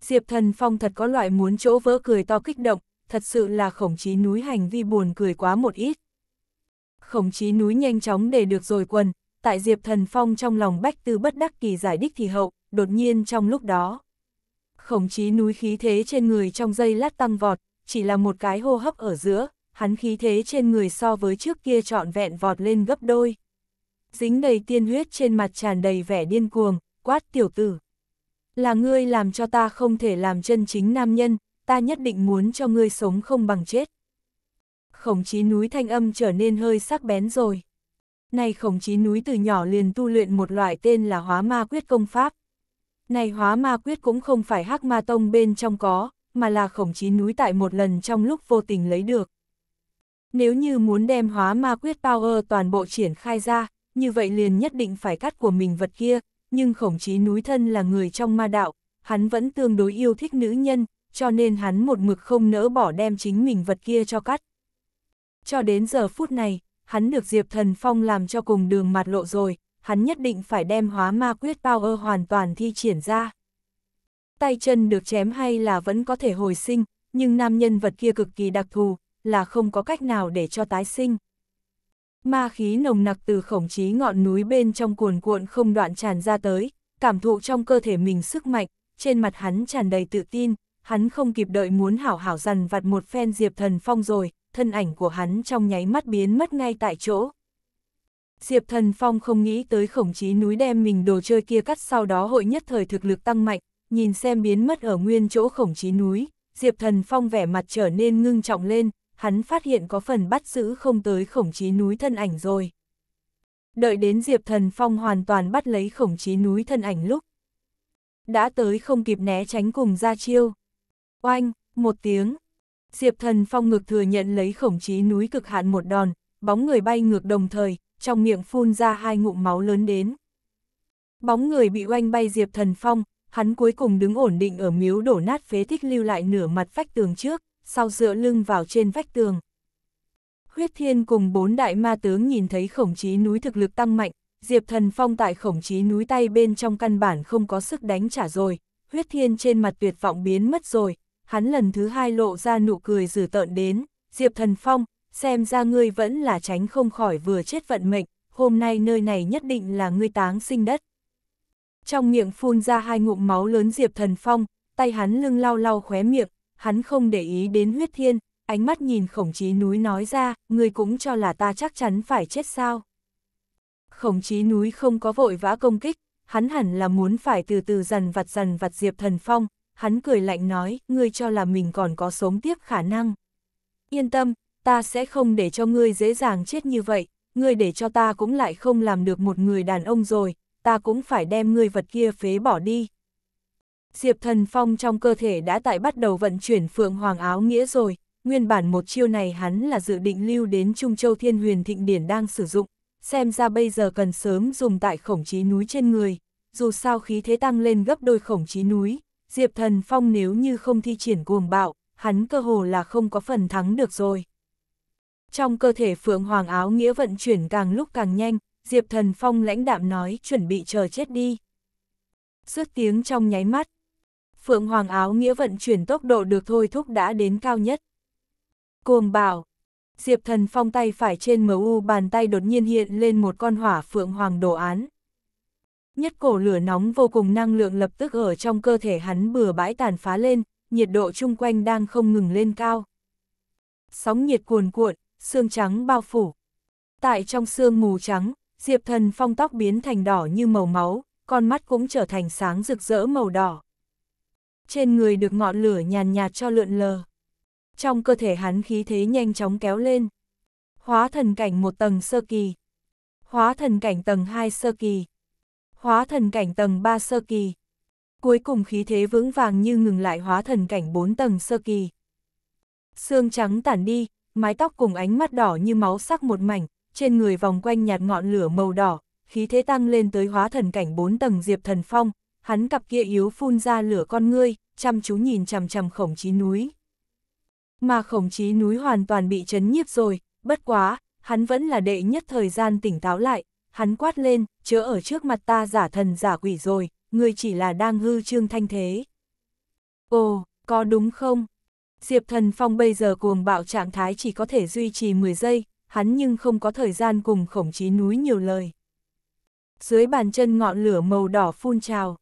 Diệp thần phong thật có loại muốn chỗ vỡ cười to kích động, thật sự là khổng chí núi hành vi buồn cười quá một ít. Khổng chí núi nhanh chóng để được rồi quần, tại Diệp Thần Phong trong lòng Bách Tư bất đắc kỳ giải đích thì hậu, đột nhiên trong lúc đó. Khổng chí núi khí thế trên người trong dây lát tăng vọt, chỉ là một cái hô hấp ở giữa, hắn khí thế trên người so với trước kia trọn vẹn vọt lên gấp đôi. Dính đầy tiên huyết trên mặt tràn đầy vẻ điên cuồng, quát tiểu tử. Là ngươi làm cho ta không thể làm chân chính nam nhân, ta nhất định muốn cho ngươi sống không bằng chết. Khổng chí núi thanh âm trở nên hơi sắc bén rồi này khổng chí núi từ nhỏ liền tu luyện một loại tên là hóa ma quyết công pháp. Này hóa ma quyết cũng không phải hắc ma tông bên trong có, mà là khổng chí núi tại một lần trong lúc vô tình lấy được. Nếu như muốn đem hóa ma quyết power toàn bộ triển khai ra, như vậy liền nhất định phải cắt của mình vật kia, nhưng khổng chí núi thân là người trong ma đạo, hắn vẫn tương đối yêu thích nữ nhân, cho nên hắn một mực không nỡ bỏ đem chính mình vật kia cho cắt. Cho đến giờ phút này, hắn được Diệp Thần Phong làm cho cùng đường mặt lộ rồi, hắn nhất định phải đem hóa ma quyết power hoàn toàn thi triển ra. Tay chân được chém hay là vẫn có thể hồi sinh, nhưng nam nhân vật kia cực kỳ đặc thù, là không có cách nào để cho tái sinh. Ma khí nồng nặc từ khổng chí ngọn núi bên trong cuồn cuộn không đoạn tràn ra tới, cảm thụ trong cơ thể mình sức mạnh, trên mặt hắn tràn đầy tự tin, hắn không kịp đợi muốn hảo hảo dằn vặt một phen Diệp Thần Phong rồi, thân ảnh của hắn trong nháy mắt biến mất ngay tại chỗ. Diệp Thần Phong không nghĩ tới khổng chí núi đem mình đồ chơi kia cắt sau đó hội nhất thời thực lực tăng mạnh, nhìn xem biến mất ở nguyên chỗ khổng chí núi, Diệp Thần Phong vẻ mặt trở nên ngưng trọng lên, hắn phát hiện có phần bắt giữ không tới khổng chí núi thân ảnh rồi. Đợi đến Diệp Thần Phong hoàn toàn bắt lấy khổng chí núi thân ảnh lúc. Đã tới không kịp né tránh cùng ra chiêu. Oanh, một tiếng, Diệp Thần Phong ngược thừa nhận lấy khổng chí núi cực hạn một đòn, bóng người bay ngược đồng thời, trong miệng phun ra hai ngụm máu lớn đến. Bóng người bị oanh bay Diệp Thần Phong, hắn cuối cùng đứng ổn định ở miếu đổ nát phế tích lưu lại nửa mặt vách tường trước, sau dựa lưng vào trên vách tường. Huyết Thiên cùng bốn đại ma tướng nhìn thấy khổng chí núi thực lực tăng mạnh, Diệp Thần Phong tại khổng chí núi tay bên trong căn bản không có sức đánh trả rồi, Huyết Thiên trên mặt tuyệt vọng biến mất rồi, hắn lần thứ hai lộ ra nụ cười dữ tợn đến, Diệp Thần Phong, xem ra ngươi vẫn là tránh không khỏi vừa chết vận mệnh, hôm nay nơi này nhất định là ngươi táng sinh đất. Trong miệng phun ra hai ngụm máu lớn Diệp Thần Phong, tay hắn lưng lau lau khóe miệng, hắn không để ý đến huyết thiên, ánh mắt nhìn khổng chí núi nói ra, ngươi cũng cho là ta chắc chắn phải chết sao. Khổng chí núi không có vội vã công kích, hắn hẳn là muốn phải từ từ dần vặt dần vặt Diệp Thần Phong, hắn cười lạnh nói, ngươi cho là mình còn có sống tiếp khả năng. Yên tâm, ta sẽ không để cho ngươi dễ dàng chết như vậy, ngươi để cho ta cũng lại không làm được một người đàn ông rồi, ta cũng phải đem ngươi vật kia phế bỏ đi. Diệp thần phong trong cơ thể đã tại bắt đầu vận chuyển phượng hoàng áo nghĩa rồi, nguyên bản một chiêu này hắn là dự định lưu đến Trung Châu Thiên Huyền Thịnh Điển đang sử dụng, xem ra bây giờ cần sớm dùng tại khổng chí núi trên người, dù sao khí thế tăng lên gấp đôi khổng chí núi, Diệp Thần Phong nếu như không thi triển cuồng bạo, hắn cơ hồ là không có phần thắng được rồi. Trong cơ thể Phượng Hoàng áo nghĩa vận chuyển càng lúc càng nhanh, Diệp Thần Phong lãnh đạm nói chuẩn bị chờ chết đi. Suốt tiếng trong nháy mắt, Phượng Hoàng áo nghĩa vận chuyển tốc độ được thôi thúc đã đến cao nhất. Cuồng bạo, Diệp Thần Phong tay phải trên MU bàn tay đột nhiên hiện lên một con hỏa Phượng Hoàng đồ án. Nhất cổ lửa nóng vô cùng năng lượng lập tức ở trong cơ thể hắn bừa bãi tàn phá lên, nhiệt độ chung quanh đang không ngừng lên cao. Sóng nhiệt cuồn cuộn, xương trắng bao phủ. Tại trong xương mù trắng, Diệp Thần Phong tóc biến thành đỏ như màu máu, con mắt cũng trở thành sáng rực rỡ màu đỏ. Trên người được ngọn lửa nhàn nhạt cho lượn lờ. Trong cơ thể hắn khí thế nhanh chóng kéo lên. Hóa thần cảnh một tầng sơ kỳ. Hóa thần cảnh tầng 2 sơ kỳ hóa thần cảnh tầng 3 sơ kỳ. Cuối cùng khí thế vững vàng như ngừng lại hóa thần cảnh 4 tầng sơ kỳ. Xương trắng tản đi, mái tóc cùng ánh mắt đỏ như máu sắc một mảnh, trên người vòng quanh nhạt ngọn lửa màu đỏ, khí thế tăng lên tới hóa thần cảnh 4 tầng diệp thần phong, hắn cặp kia yếu phun ra lửa con ngươi, chăm chú nhìn chằm chằm khổng chí núi. Mà khổng chí núi hoàn toàn bị chấn nhiếp rồi, bất quá, hắn vẫn là đệ nhất thời gian tỉnh táo lại, hắn quát lên, chớ ở trước mặt ta giả thần giả quỷ rồi, người chỉ là đang hư trương thanh thế. Ồ, có đúng không? Diệp thần phong bây giờ cuồng bạo trạng thái chỉ có thể duy trì 10 giây, hắn nhưng không có thời gian cùng khổng chí núi nhiều lời. Dưới bàn chân ngọn lửa màu đỏ phun trào.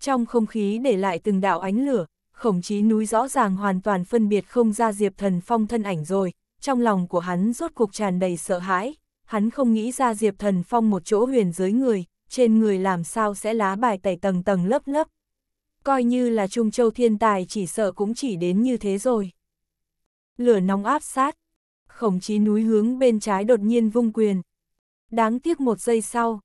Trong không khí để lại từng đạo ánh lửa, khổng chí núi rõ ràng hoàn toàn phân biệt không ra Diệp thần phong thân ảnh rồi, trong lòng của hắn rốt cuộc tràn đầy sợ hãi hắn không nghĩ ra Diệp Thần Phong một chỗ huyền giới người, trên người làm sao sẽ lá bài tẩy tầng tầng lớp lớp. Coi như là Trung Châu thiên tài chỉ sợ cũng chỉ đến như thế rồi. Lửa nóng áp sát, khổng chí núi hướng bên trái đột nhiên vung quyền. Đáng tiếc một giây sau,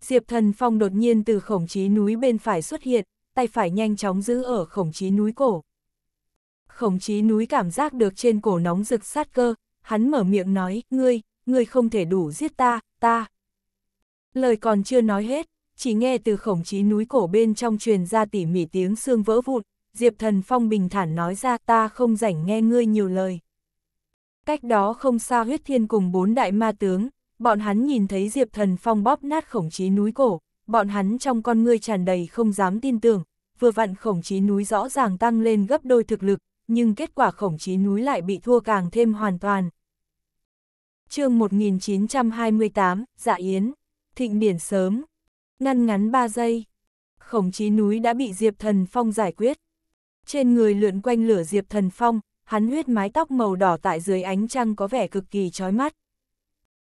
Diệp Thần Phong đột nhiên từ khổng chí núi bên phải xuất hiện, tay phải nhanh chóng giữ ở khổng chí núi cổ. Khổng chí núi cảm giác được trên cổ nóng rực sát cơ, hắn mở miệng nói, ngươi, ngươi không thể đủ giết ta, ta. Lời còn chưa nói hết, chỉ nghe từ khổng chí núi cổ bên trong truyền ra tỉ mỉ tiếng xương vỡ vụn, Diệp Thần Phong bình thản nói ra ta không rảnh nghe ngươi nhiều lời. Cách đó không xa huyết thiên cùng bốn đại ma tướng, bọn hắn nhìn thấy Diệp Thần Phong bóp nát khổng chí núi cổ, bọn hắn trong con ngươi tràn đầy không dám tin tưởng, vừa vặn khổng chí núi rõ ràng tăng lên gấp đôi thực lực, nhưng kết quả khổng chí núi lại bị thua càng thêm hoàn toàn, chương 1928, Dạ Yến, Thịnh Điển sớm. Ngăn ngắn 3 giây, khổng chí núi đã bị Diệp Thần Phong giải quyết. Trên người lượn quanh lửa Diệp Thần Phong, hắn huyết mái tóc màu đỏ tại dưới ánh trăng có vẻ cực kỳ chói mắt.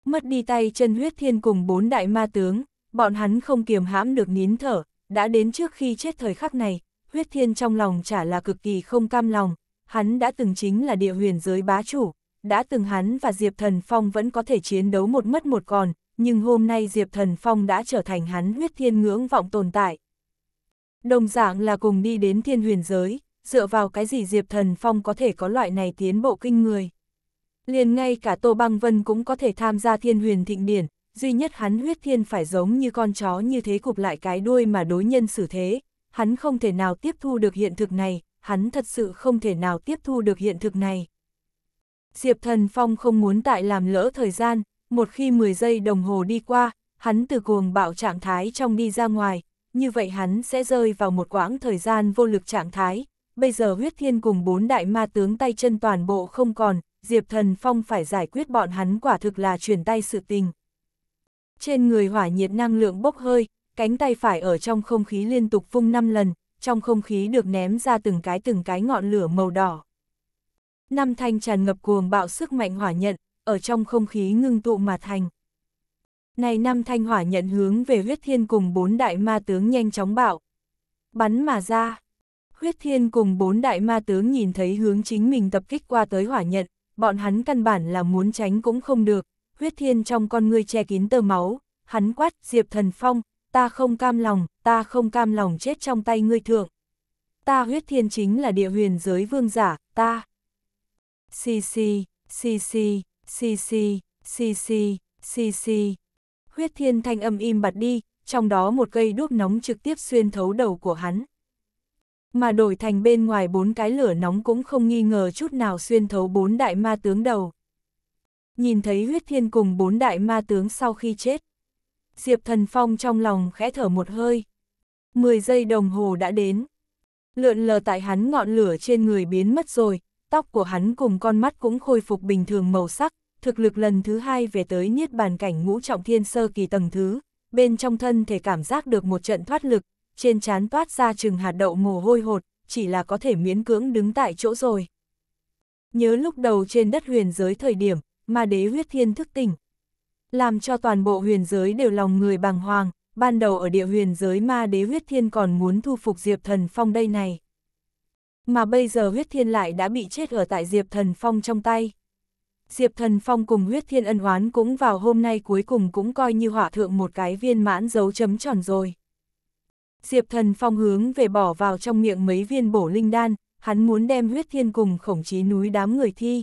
Mất đi tay chân huyết thiên cùng bốn đại ma tướng, bọn hắn không kiềm hãm được nín thở, đã đến trước khi chết thời khắc này, huyết thiên trong lòng chả là cực kỳ không cam lòng, hắn đã từng chính là địa huyền giới bá chủ, đã từng hắn và Diệp Thần Phong vẫn có thể chiến đấu một mất một còn, nhưng hôm nay Diệp Thần Phong đã trở thành hắn huyết thiên ngưỡng vọng tồn tại. Đồng dạng là cùng đi đến thiên huyền giới, dựa vào cái gì Diệp Thần Phong có thể có loại này tiến bộ kinh người. Liền ngay cả Tô Băng Vân cũng có thể tham gia thiên huyền thịnh điển, duy nhất hắn huyết thiên phải giống như con chó như thế cục lại cái đuôi mà đối nhân xử thế, hắn không thể nào tiếp thu được hiện thực này, hắn thật sự không thể nào tiếp thu được hiện thực này. Diệp Thần Phong không muốn tại làm lỡ thời gian, một khi 10 giây đồng hồ đi qua, hắn từ cuồng bạo trạng thái trong đi ra ngoài, như vậy hắn sẽ rơi vào một quãng thời gian vô lực trạng thái. Bây giờ huyết thiên cùng bốn đại ma tướng tay chân toàn bộ không còn, Diệp Thần Phong phải giải quyết bọn hắn quả thực là chuyển tay sự tình. Trên người hỏa nhiệt năng lượng bốc hơi, cánh tay phải ở trong không khí liên tục vung 5 lần, trong không khí được ném ra từng cái từng cái ngọn lửa màu đỏ năm thanh tràn ngập cuồng bạo sức mạnh hỏa nhận, ở trong không khí ngưng tụ mà thành. Này năm thanh hỏa nhận hướng về huyết thiên cùng bốn đại ma tướng nhanh chóng bạo. Bắn mà ra. Huyết thiên cùng bốn đại ma tướng nhìn thấy hướng chính mình tập kích qua tới hỏa nhận, bọn hắn căn bản là muốn tránh cũng không được. Huyết thiên trong con ngươi che kín tờ máu, hắn quát Diệp Thần Phong, ta không cam lòng, ta không cam lòng chết trong tay ngươi thượng. Ta huyết thiên chính là địa huyền giới vương giả, ta. Xì xì, xì xì, xì xì, xì xì, Huyết thiên thanh âm im bật đi, trong đó một cây đuốc nóng trực tiếp xuyên thấu đầu của hắn. Mà đổi thành bên ngoài bốn cái lửa nóng cũng không nghi ngờ chút nào xuyên thấu bốn đại ma tướng đầu. Nhìn thấy huyết thiên cùng bốn đại ma tướng sau khi chết. Diệp thần phong trong lòng khẽ thở một hơi. Mười giây đồng hồ đã đến. Lượn lờ tại hắn ngọn lửa trên người biến mất rồi, tóc của hắn cùng con mắt cũng khôi phục bình thường màu sắc, thực lực lần thứ hai về tới niết bàn cảnh ngũ trọng thiên sơ kỳ tầng thứ, bên trong thân thể cảm giác được một trận thoát lực, trên trán toát ra chừng hạt đậu mồ hôi hột, chỉ là có thể miễn cưỡng đứng tại chỗ rồi. Nhớ lúc đầu trên đất huyền giới thời điểm, mà đế huyết thiên thức tỉnh. Làm cho toàn bộ huyền giới đều lòng người bàng hoàng, ban đầu ở địa huyền giới ma đế huyết thiên còn muốn thu phục diệp thần phong đây này. Mà bây giờ huyết thiên lại đã bị chết ở tại Diệp Thần Phong trong tay. Diệp Thần Phong cùng huyết thiên ân oán cũng vào hôm nay cuối cùng cũng coi như hỏa thượng một cái viên mãn dấu chấm tròn rồi. Diệp Thần Phong hướng về bỏ vào trong miệng mấy viên bổ linh đan, hắn muốn đem huyết thiên cùng khổng chí núi đám người thi.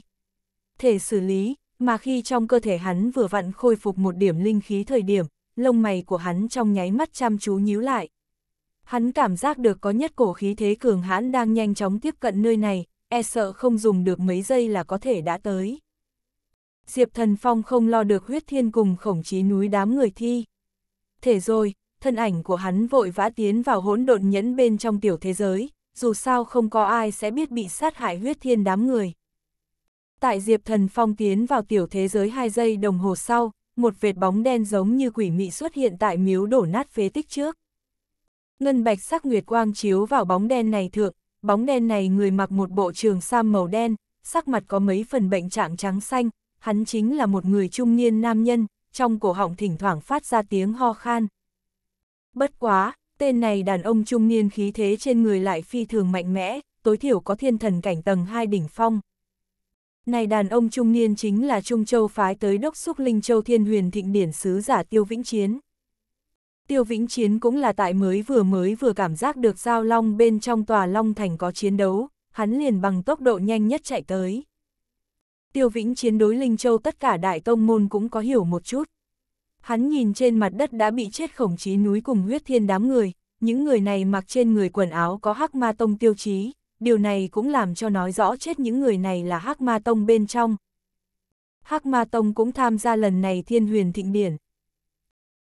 Thể xử lý, mà khi trong cơ thể hắn vừa vặn khôi phục một điểm linh khí thời điểm, lông mày của hắn trong nháy mắt chăm chú nhíu lại hắn cảm giác được có nhất cổ khí thế cường hãn đang nhanh chóng tiếp cận nơi này, e sợ không dùng được mấy giây là có thể đã tới. Diệp Thần Phong không lo được huyết thiên cùng khổng chí núi đám người thi. Thể rồi, thân ảnh của hắn vội vã tiến vào hỗn độn nhẫn bên trong tiểu thế giới, dù sao không có ai sẽ biết bị sát hại huyết thiên đám người. Tại Diệp Thần Phong tiến vào tiểu thế giới 2 giây đồng hồ sau, một vệt bóng đen giống như quỷ mị xuất hiện tại miếu đổ nát phế tích trước. Ngân bạch sắc nguyệt quang chiếu vào bóng đen này thượng, bóng đen này người mặc một bộ trường sam màu đen, sắc mặt có mấy phần bệnh trạng trắng xanh, hắn chính là một người trung niên nam nhân, trong cổ họng thỉnh thoảng phát ra tiếng ho khan. Bất quá, tên này đàn ông trung niên khí thế trên người lại phi thường mạnh mẽ, tối thiểu có thiên thần cảnh tầng 2 đỉnh phong. Này đàn ông trung niên chính là Trung Châu phái tới đốc xúc Linh Châu Thiên Huyền Thịnh Điển Sứ giả Tiêu Vĩnh Chiến. Tiêu Vĩnh Chiến cũng là tại mới vừa mới vừa cảm giác được giao long bên trong tòa long thành có chiến đấu, hắn liền bằng tốc độ nhanh nhất chạy tới. Tiêu Vĩnh Chiến đối Linh Châu tất cả đại tông môn cũng có hiểu một chút. Hắn nhìn trên mặt đất đã bị chết khổng chí núi cùng huyết thiên đám người, những người này mặc trên người quần áo có hắc ma tông tiêu chí, điều này cũng làm cho nói rõ chết những người này là hắc ma tông bên trong. Hắc ma tông cũng tham gia lần này thiên huyền thịnh điển,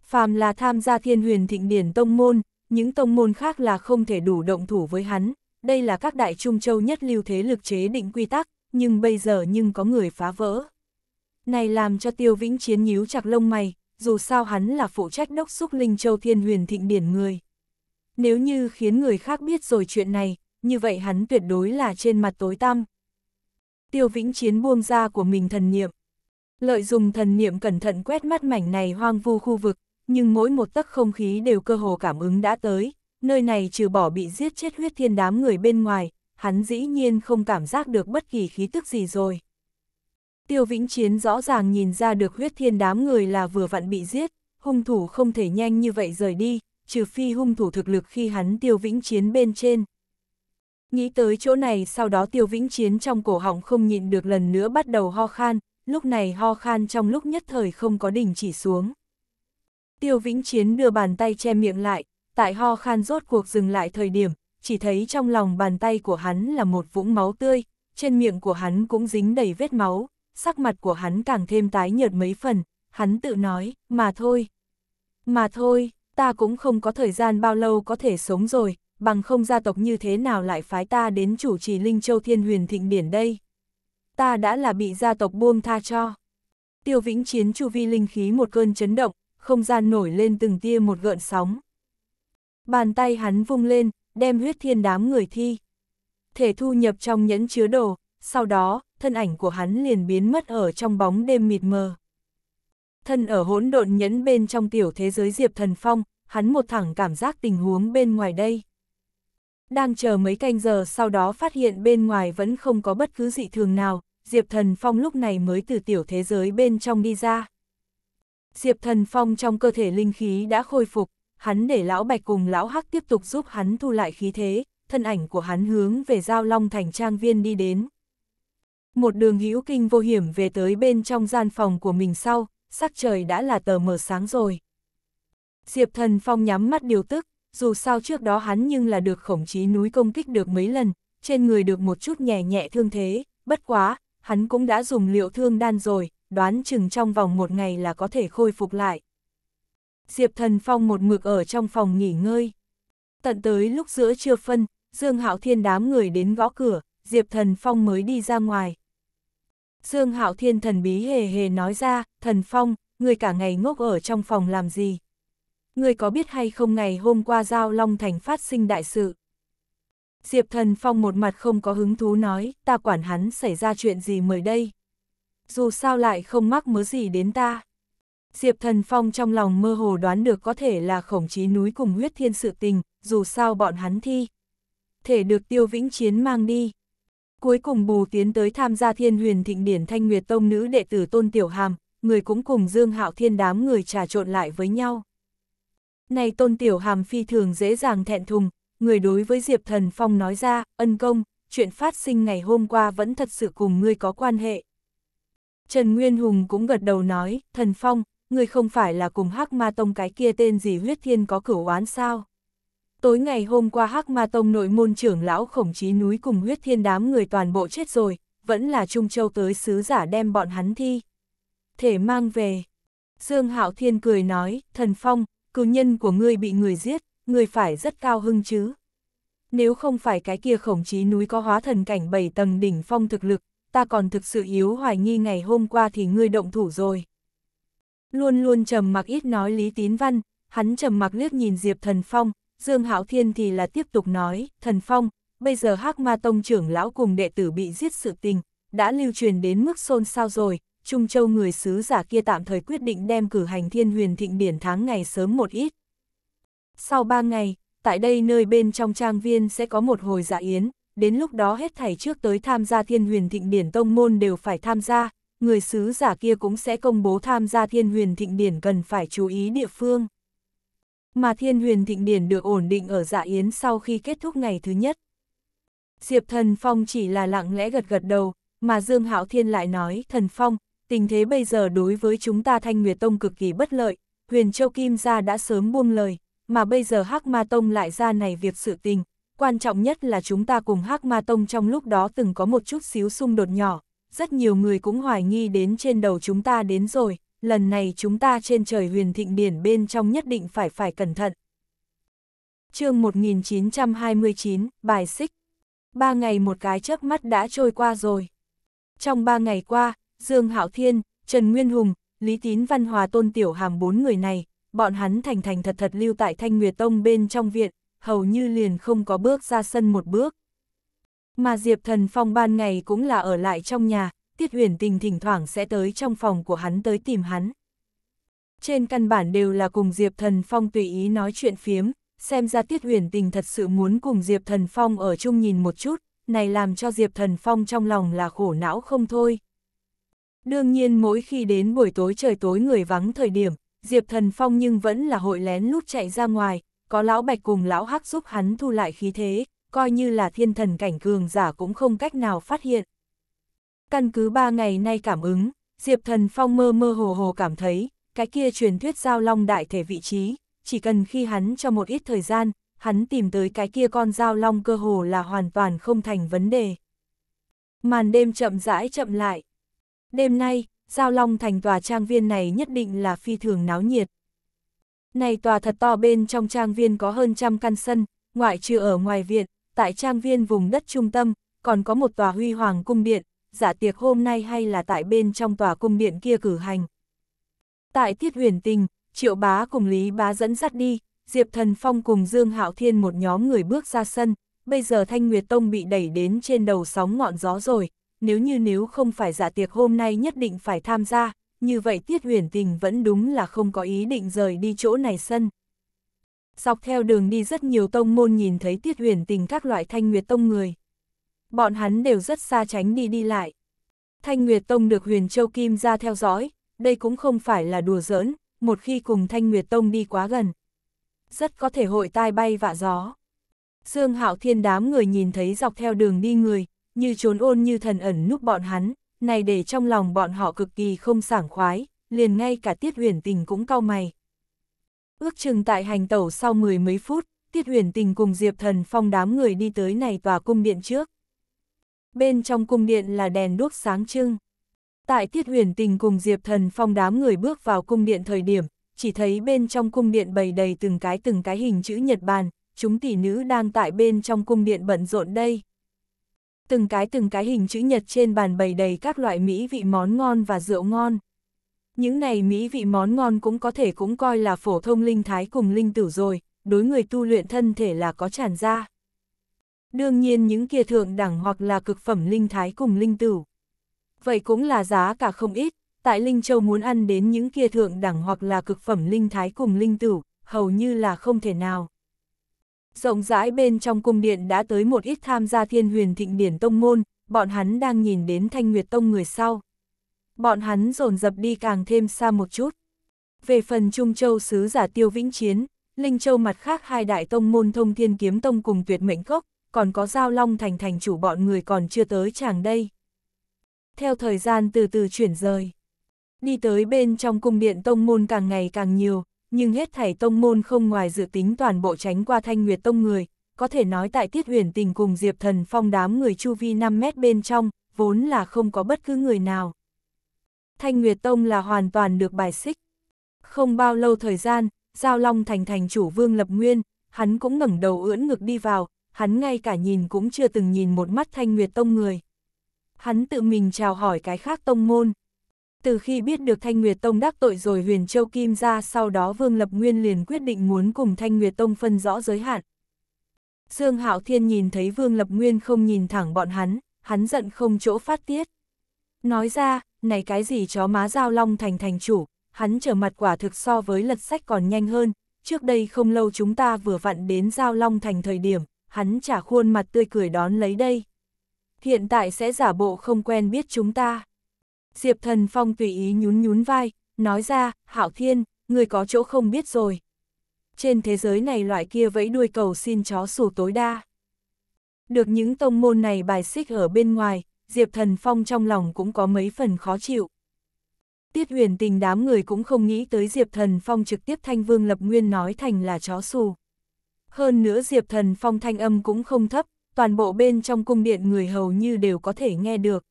phàm là tham gia thiên huyền thịnh điển tông môn, những tông môn khác là không thể đủ động thủ với hắn, đây là các đại trung châu nhất lưu thế lực chế định quy tắc, nhưng bây giờ nhưng có người phá vỡ. Này làm cho tiêu vĩnh chiến nhíu chặt lông mày, dù sao hắn là phụ trách đốc xúc linh châu thiên huyền thịnh điển người. Nếu như khiến người khác biết rồi chuyện này, như vậy hắn tuyệt đối là trên mặt tối tăm. Tiêu vĩnh chiến buông ra của mình thần niệm. Lợi dùng thần niệm cẩn thận quét mắt mảnh này hoang vu khu vực, nhưng mỗi một tấc không khí đều cơ hồ cảm ứng đã tới, nơi này trừ bỏ bị giết chết huyết thiên đám người bên ngoài, hắn dĩ nhiên không cảm giác được bất kỳ khí tức gì rồi. Tiêu Vĩnh Chiến rõ ràng nhìn ra được huyết thiên đám người là vừa vặn bị giết, hung thủ không thể nhanh như vậy rời đi, trừ phi hung thủ thực lực khi hắn Tiêu Vĩnh Chiến bên trên. Nghĩ tới chỗ này sau đó Tiêu Vĩnh Chiến trong cổ họng không nhịn được lần nữa bắt đầu ho khan, lúc này ho khan trong lúc nhất thời không có đỉnh chỉ xuống. Tiêu Vĩnh Chiến đưa bàn tay che miệng lại, tại ho khan rốt cuộc dừng lại thời điểm, chỉ thấy trong lòng bàn tay của hắn là một vũng máu tươi, trên miệng của hắn cũng dính đầy vết máu, sắc mặt của hắn càng thêm tái nhợt mấy phần, hắn tự nói, mà thôi. Mà thôi, ta cũng không có thời gian bao lâu có thể sống rồi, bằng không gia tộc như thế nào lại phái ta đến chủ trì Linh Châu Thiên Huyền Thịnh Điển đây. Ta đã là bị gia tộc buông tha cho. Tiêu Vĩnh Chiến chu vi linh khí một cơn chấn động, không gian nổi lên từng tia một gợn sóng. Bàn tay hắn vung lên, đem huyết thiên đám người thi. Thể thu nhập trong nhẫn chứa đồ, sau đó, thân ảnh của hắn liền biến mất ở trong bóng đêm mịt mờ. Thân ở hỗn độn nhẫn bên trong tiểu thế giới Diệp Thần Phong, hắn một thẳng cảm giác tình huống bên ngoài đây. Đang chờ mấy canh giờ sau đó phát hiện bên ngoài vẫn không có bất cứ dị thường nào, Diệp Thần Phong lúc này mới từ tiểu thế giới bên trong đi ra. Diệp Thần Phong trong cơ thể linh khí đã khôi phục, hắn để Lão Bạch cùng Lão Hắc tiếp tục giúp hắn thu lại khí thế, thân ảnh của hắn hướng về Giao Long Thành Trang Viên đi đến. Một đường hữu kinh vô hiểm về tới bên trong gian phòng của mình sau, sắc trời đã là tờ mờ sáng rồi. Diệp Thần Phong nhắm mắt điều tức, dù sao trước đó hắn nhưng là được khổng chí núi công kích được mấy lần, trên người được một chút nhẹ nhẹ thương thế, bất quá, hắn cũng đã dùng liệu thương đan rồi, đoán chừng trong vòng một ngày là có thể khôi phục lại. Diệp Thần Phong một mực ở trong phòng nghỉ ngơi. Tận tới lúc giữa trưa phân, Dương Hạo Thiên đám người đến gõ cửa, Diệp Thần Phong mới đi ra ngoài. Dương Hạo Thiên thần bí hề hề nói ra, Thần Phong, người cả ngày ngốc ở trong phòng làm gì? Người có biết hay không ngày hôm qua Giao Long Thành phát sinh đại sự? Diệp Thần Phong một mặt không có hứng thú nói, ta quản hắn xảy ra chuyện gì mới đây? dù sao lại không mắc mớ gì đến ta. Diệp Thần Phong trong lòng mơ hồ đoán được có thể là khổng chí núi cùng huyết thiên sự tình, dù sao bọn hắn thi. Thể được tiêu vĩnh chiến mang đi. Cuối cùng bù tiến tới tham gia thiên huyền thịnh điển thanh nguyệt tông nữ đệ tử tôn tiểu hàm, người cũng cùng dương hạo thiên đám người trà trộn lại với nhau. Này tôn tiểu hàm phi thường dễ dàng thẹn thùng, người đối với Diệp Thần Phong nói ra, ân công, chuyện phát sinh ngày hôm qua vẫn thật sự cùng ngươi có quan hệ. Trần Nguyên Hùng cũng gật đầu nói, thần phong, người không phải là cùng Hắc Ma Tông cái kia tên gì huyết thiên có cửu oán sao? Tối ngày hôm qua Hắc Ma Tông nội môn trưởng lão khổng trí núi cùng huyết thiên đám người toàn bộ chết rồi, vẫn là Trung Châu tới sứ giả đem bọn hắn thi. Thể mang về. Dương Hạo Thiên cười nói, thần phong, cứu nhân của ngươi bị người giết, ngươi phải rất cao hưng chứ. Nếu không phải cái kia khổng trí núi có hóa thần cảnh bảy tầng đỉnh phong thực lực, ta còn thực sự yếu hoài nghi ngày hôm qua thì ngươi động thủ rồi. Luôn luôn trầm mặc ít nói Lý Tín Văn, hắn trầm mặc liếc nhìn Diệp Thần Phong, Dương Hạo Thiên thì là tiếp tục nói, Thần Phong, bây giờ hắc ma tông trưởng lão cùng đệ tử bị giết sự tình, đã lưu truyền đến mức xôn xao rồi, Trung Châu người sứ giả kia tạm thời quyết định đem cử hành thiên huyền thịnh điển tháng ngày sớm một ít. Sau ba ngày, tại đây nơi bên trong trang viên sẽ có một hồi dạ yến, đến lúc đó hết thảy trước tới tham gia thiên huyền thịnh điển tông môn đều phải tham gia, người sứ giả kia cũng sẽ công bố tham gia thiên huyền thịnh điển cần phải chú ý địa phương. Mà thiên huyền thịnh điển được ổn định ở dạ yến sau khi kết thúc ngày thứ nhất. Diệp thần phong chỉ là lặng lẽ gật gật đầu, mà Dương Hạo Thiên lại nói, thần phong, tình thế bây giờ đối với chúng ta thanh nguyệt tông cực kỳ bất lợi, huyền châu kim gia đã sớm buông lời, mà bây giờ hắc ma tông lại ra này việc sự tình, quan trọng nhất là chúng ta cùng Hắc Ma Tông trong lúc đó từng có một chút xíu xung đột nhỏ, rất nhiều người cũng hoài nghi đến trên đầu chúng ta đến rồi, lần này chúng ta trên trời huyền thịnh điển bên trong nhất định phải phải cẩn thận. chương 1929, bài xích. Ba ngày một cái chớp mắt đã trôi qua rồi. Trong ba ngày qua, Dương Hạo Thiên, Trần Nguyên Hùng, Lý Tín Văn Hòa Tôn Tiểu Hàm bốn người này, bọn hắn thành thành thật thật lưu tại Thanh Nguyệt Tông bên trong viện, hầu như liền không có bước ra sân một bước. Mà Diệp Thần Phong ban ngày cũng là ở lại trong nhà, Tiết Huyền Tình thỉnh thoảng sẽ tới trong phòng của hắn tới tìm hắn. Trên căn bản đều là cùng Diệp Thần Phong tùy ý nói chuyện phiếm, xem ra Tiết Huyền Tình thật sự muốn cùng Diệp Thần Phong ở chung nhìn một chút, này làm cho Diệp Thần Phong trong lòng là khổ não không thôi. Đương nhiên mỗi khi đến buổi tối trời tối người vắng thời điểm, Diệp Thần Phong nhưng vẫn là hội lén lút chạy ra ngoài, có lão bạch cùng lão hắc giúp hắn thu lại khí thế, coi như là thiên thần cảnh cường giả cũng không cách nào phát hiện. Căn cứ ba ngày nay cảm ứng, Diệp Thần Phong mơ mơ hồ hồ cảm thấy, cái kia truyền thuyết giao long đại thể vị trí, chỉ cần khi hắn cho một ít thời gian, hắn tìm tới cái kia con giao long cơ hồ là hoàn toàn không thành vấn đề. Màn đêm chậm rãi chậm lại. Đêm nay, giao long thành tòa trang viên này nhất định là phi thường náo nhiệt, này tòa thật to bên trong trang viên có hơn trăm căn sân, ngoại trừ ở ngoài viện, tại trang viên vùng đất trung tâm, còn có một tòa huy hoàng cung điện, giả tiệc hôm nay hay là tại bên trong tòa cung điện kia cử hành. Tại tiết huyền tình, triệu bá cùng Lý bá dẫn dắt đi, Diệp Thần Phong cùng Dương Hạo Thiên một nhóm người bước ra sân, bây giờ Thanh Nguyệt Tông bị đẩy đến trên đầu sóng ngọn gió rồi, nếu như nếu không phải giả tiệc hôm nay nhất định phải tham gia, như vậy Tiết Huyền Tình vẫn đúng là không có ý định rời đi chỗ này sân. Dọc theo đường đi rất nhiều tông môn nhìn thấy Tiết Huyền Tình các loại thanh nguyệt tông người. Bọn hắn đều rất xa tránh đi đi lại. Thanh Nguyệt Tông được Huyền Châu Kim ra theo dõi, đây cũng không phải là đùa giỡn, một khi cùng Thanh Nguyệt Tông đi quá gần. Rất có thể hội tai bay vạ gió. Dương Hạo Thiên đám người nhìn thấy dọc theo đường đi người, như trốn ôn như thần ẩn núp bọn hắn, này để trong lòng bọn họ cực kỳ không sảng khoái, liền ngay cả Tiết Huyền Tình cũng cau mày. Ước chừng tại hành tẩu sau mười mấy phút, Tiết Huyền Tình cùng Diệp Thần Phong đám người đi tới này tòa cung điện trước. Bên trong cung điện là đèn đuốc sáng trưng. Tại Tiết Huyền Tình cùng Diệp Thần Phong đám người bước vào cung điện thời điểm, chỉ thấy bên trong cung điện bày đầy từng cái từng cái hình chữ nhật bàn, chúng tỷ nữ đang tại bên trong cung điện bận rộn đây từng cái từng cái hình chữ nhật trên bàn bày đầy các loại mỹ vị món ngon và rượu ngon. Những này mỹ vị món ngon cũng có thể cũng coi là phổ thông linh thái cùng linh tử rồi, đối người tu luyện thân thể là có tràn ra. Đương nhiên những kia thượng đẳng hoặc là cực phẩm linh thái cùng linh tử. Vậy cũng là giá cả không ít, tại Linh Châu muốn ăn đến những kia thượng đẳng hoặc là cực phẩm linh thái cùng linh tử, hầu như là không thể nào. Rộng rãi bên trong cung điện đã tới một ít tham gia thiên huyền thịnh điển tông môn, bọn hắn đang nhìn đến thanh nguyệt tông người sau. Bọn hắn dồn dập đi càng thêm xa một chút. Về phần Trung Châu sứ giả tiêu vĩnh chiến, Linh Châu mặt khác hai đại tông môn thông thiên kiếm tông cùng tuyệt mệnh cốc, còn có giao long thành thành chủ bọn người còn chưa tới chàng đây. Theo thời gian từ từ chuyển rời, đi tới bên trong cung điện tông môn càng ngày càng nhiều, nhưng hết thảy tông môn không ngoài dự tính toàn bộ tránh qua thanh nguyệt tông người, có thể nói tại tiết huyền tình cùng Diệp Thần Phong đám người chu vi 5 mét bên trong, vốn là không có bất cứ người nào. Thanh Nguyệt Tông là hoàn toàn được bài xích. Không bao lâu thời gian, Giao Long thành thành chủ vương lập nguyên, hắn cũng ngẩng đầu ưỡn ngực đi vào, hắn ngay cả nhìn cũng chưa từng nhìn một mắt Thanh Nguyệt Tông người. Hắn tự mình chào hỏi cái khác tông môn. Từ khi biết được Thanh Nguyệt Tông đắc tội rồi huyền châu kim ra sau đó Vương Lập Nguyên liền quyết định muốn cùng Thanh Nguyệt Tông phân rõ giới hạn. Dương Hạo Thiên nhìn thấy Vương Lập Nguyên không nhìn thẳng bọn hắn, hắn giận không chỗ phát tiết. Nói ra, này cái gì chó má giao long thành thành chủ, hắn trở mặt quả thực so với lật sách còn nhanh hơn, trước đây không lâu chúng ta vừa vặn đến giao long thành thời điểm, hắn trả khuôn mặt tươi cười đón lấy đây. Hiện tại sẽ giả bộ không quen biết chúng ta. Diệp Thần Phong tùy ý nhún nhún vai, nói ra, Hảo Thiên, người có chỗ không biết rồi. Trên thế giới này loại kia vẫy đuôi cầu xin chó sủa tối đa. Được những tông môn này bài xích ở bên ngoài, Diệp Thần Phong trong lòng cũng có mấy phần khó chịu. Tiết huyền tình đám người cũng không nghĩ tới Diệp Thần Phong trực tiếp thanh vương lập nguyên nói thành là chó sù. Hơn nữa Diệp Thần Phong thanh âm cũng không thấp, toàn bộ bên trong cung điện người hầu như đều có thể nghe được.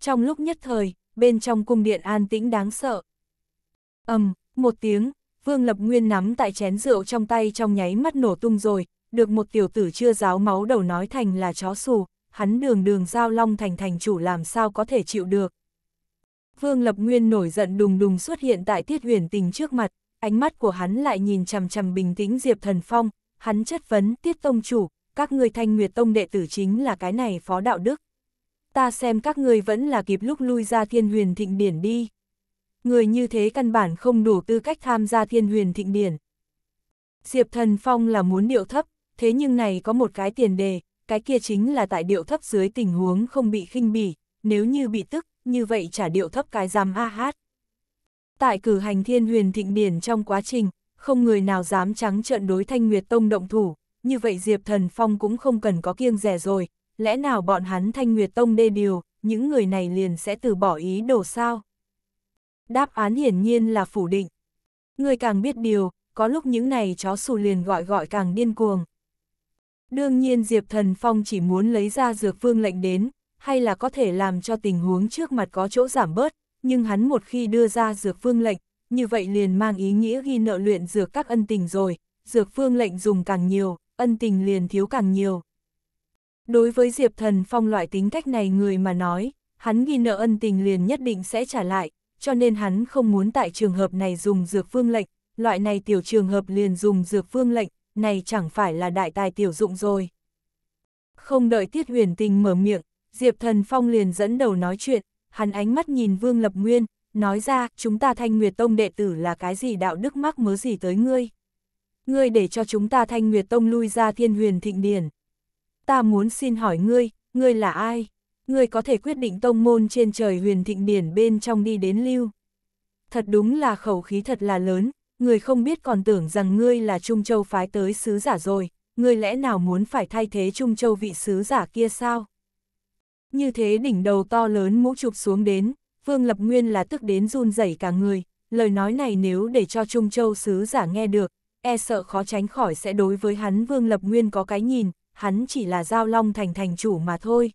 Trong lúc nhất thời, bên trong cung điện an tĩnh đáng sợ. ầm um, một tiếng, Vương Lập Nguyên nắm tại chén rượu trong tay trong nháy mắt nổ tung rồi, được một tiểu tử chưa giáo máu đầu nói thành là chó xù, hắn đường đường giao long thành thành chủ làm sao có thể chịu được. Vương Lập Nguyên nổi giận đùng đùng xuất hiện tại tiết huyền tình trước mặt, ánh mắt của hắn lại nhìn chằm chằm bình tĩnh Diệp Thần Phong, hắn chất vấn tiết tông chủ, các người thanh nguyệt tông đệ tử chính là cái này phó đạo đức ta xem các ngươi vẫn là kịp lúc lui ra thiên huyền thịnh điển đi. Người như thế căn bản không đủ tư cách tham gia thiên huyền thịnh điển. Diệp Thần Phong là muốn điệu thấp, thế nhưng này có một cái tiền đề, cái kia chính là tại điệu thấp dưới tình huống không bị khinh bỉ, nếu như bị tức, như vậy trả điệu thấp cái giam a hát. Tại cử hành thiên huyền thịnh điển trong quá trình, không người nào dám trắng trợn đối thanh nguyệt tông động thủ, như vậy Diệp Thần Phong cũng không cần có kiêng rẻ rồi, lẽ nào bọn hắn thanh nguyệt tông đê điều, những người này liền sẽ từ bỏ ý đồ sao? Đáp án hiển nhiên là phủ định. Người càng biết điều, có lúc những này chó xù liền gọi gọi càng điên cuồng. Đương nhiên Diệp Thần Phong chỉ muốn lấy ra dược phương lệnh đến, hay là có thể làm cho tình huống trước mặt có chỗ giảm bớt, nhưng hắn một khi đưa ra dược phương lệnh, như vậy liền mang ý nghĩa ghi nợ luyện dược các ân tình rồi, dược phương lệnh dùng càng nhiều, ân tình liền thiếu càng nhiều, Đối với Diệp Thần Phong loại tính cách này người mà nói, hắn ghi nợ ân tình liền nhất định sẽ trả lại, cho nên hắn không muốn tại trường hợp này dùng dược phương lệnh, loại này tiểu trường hợp liền dùng dược phương lệnh, này chẳng phải là đại tài tiểu dụng rồi. Không đợi Tiết Huyền Tình mở miệng, Diệp Thần Phong liền dẫn đầu nói chuyện, hắn ánh mắt nhìn Vương Lập Nguyên, nói ra, chúng ta Thanh Nguyệt Tông đệ tử là cái gì đạo đức mắc mớ gì tới ngươi? Ngươi để cho chúng ta Thanh Nguyệt Tông lui ra thiên huyền thịnh điển ta muốn xin hỏi ngươi, ngươi là ai? Ngươi có thể quyết định tông môn trên trời huyền thịnh điển bên trong đi đến lưu. Thật đúng là khẩu khí thật là lớn, người không biết còn tưởng rằng ngươi là Trung Châu phái tới sứ giả rồi, ngươi lẽ nào muốn phải thay thế Trung Châu vị sứ giả kia sao? Như thế đỉnh đầu to lớn mũ chụp xuống đến, Vương Lập Nguyên là tức đến run rẩy cả người, lời nói này nếu để cho Trung Châu sứ giả nghe được, e sợ khó tránh khỏi sẽ đối với hắn Vương Lập Nguyên có cái nhìn, hắn chỉ là giao long thành thành chủ mà thôi.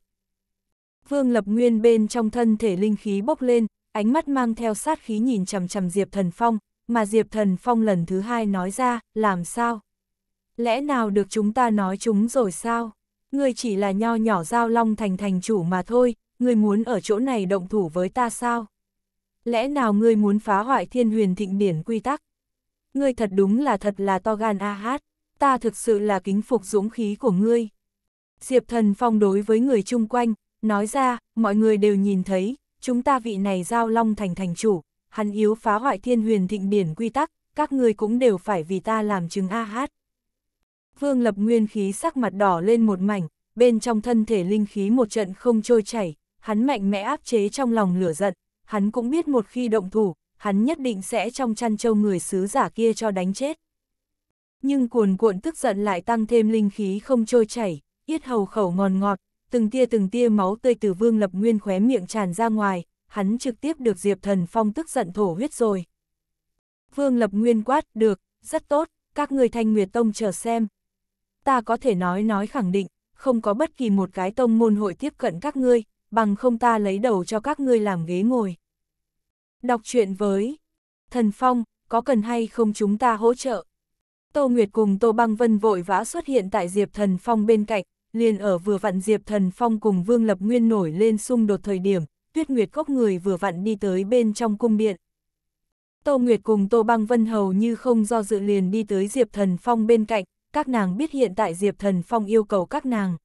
Vương Lập Nguyên bên trong thân thể linh khí bốc lên, ánh mắt mang theo sát khí nhìn chầm chầm Diệp Thần Phong, mà Diệp Thần Phong lần thứ hai nói ra, làm sao? Lẽ nào được chúng ta nói chúng rồi sao? Ngươi chỉ là nho nhỏ giao long thành thành chủ mà thôi, ngươi muốn ở chỗ này động thủ với ta sao? Lẽ nào ngươi muốn phá hoại thiên huyền thịnh điển quy tắc? Ngươi thật đúng là thật là to gan a hát ta thực sự là kính phục dũng khí của ngươi. Diệp thần phong đối với người chung quanh, nói ra, mọi người đều nhìn thấy, chúng ta vị này giao long thành thành chủ, hắn yếu phá hoại thiên huyền thịnh điển quy tắc, các ngươi cũng đều phải vì ta làm chứng a hát. Vương lập nguyên khí sắc mặt đỏ lên một mảnh, bên trong thân thể linh khí một trận không trôi chảy, hắn mạnh mẽ áp chế trong lòng lửa giận, hắn cũng biết một khi động thủ, hắn nhất định sẽ trong chăn châu người sứ giả kia cho đánh chết nhưng cuồn cuộn tức giận lại tăng thêm linh khí không trôi chảy, yết hầu khẩu ngon ngọt, từng tia từng tia máu tươi từ Vương Lập Nguyên khóe miệng tràn ra ngoài, hắn trực tiếp được Diệp Thần Phong tức giận thổ huyết rồi. Vương Lập Nguyên quát, được, rất tốt, các người thanh nguyệt tông chờ xem. Ta có thể nói nói khẳng định, không có bất kỳ một cái tông môn hội tiếp cận các ngươi, bằng không ta lấy đầu cho các ngươi làm ghế ngồi. Đọc truyện với Thần Phong, có cần hay không chúng ta hỗ trợ? Tô Nguyệt cùng Tô Băng Vân vội vã xuất hiện tại Diệp Thần Phong bên cạnh, liền ở vừa vặn Diệp Thần Phong cùng Vương Lập Nguyên nổi lên xung đột thời điểm, Tuyết Nguyệt cốc người vừa vặn đi tới bên trong cung điện. Tô Nguyệt cùng Tô Băng Vân hầu như không do dự liền đi tới Diệp Thần Phong bên cạnh, các nàng biết hiện tại Diệp Thần Phong yêu cầu các nàng.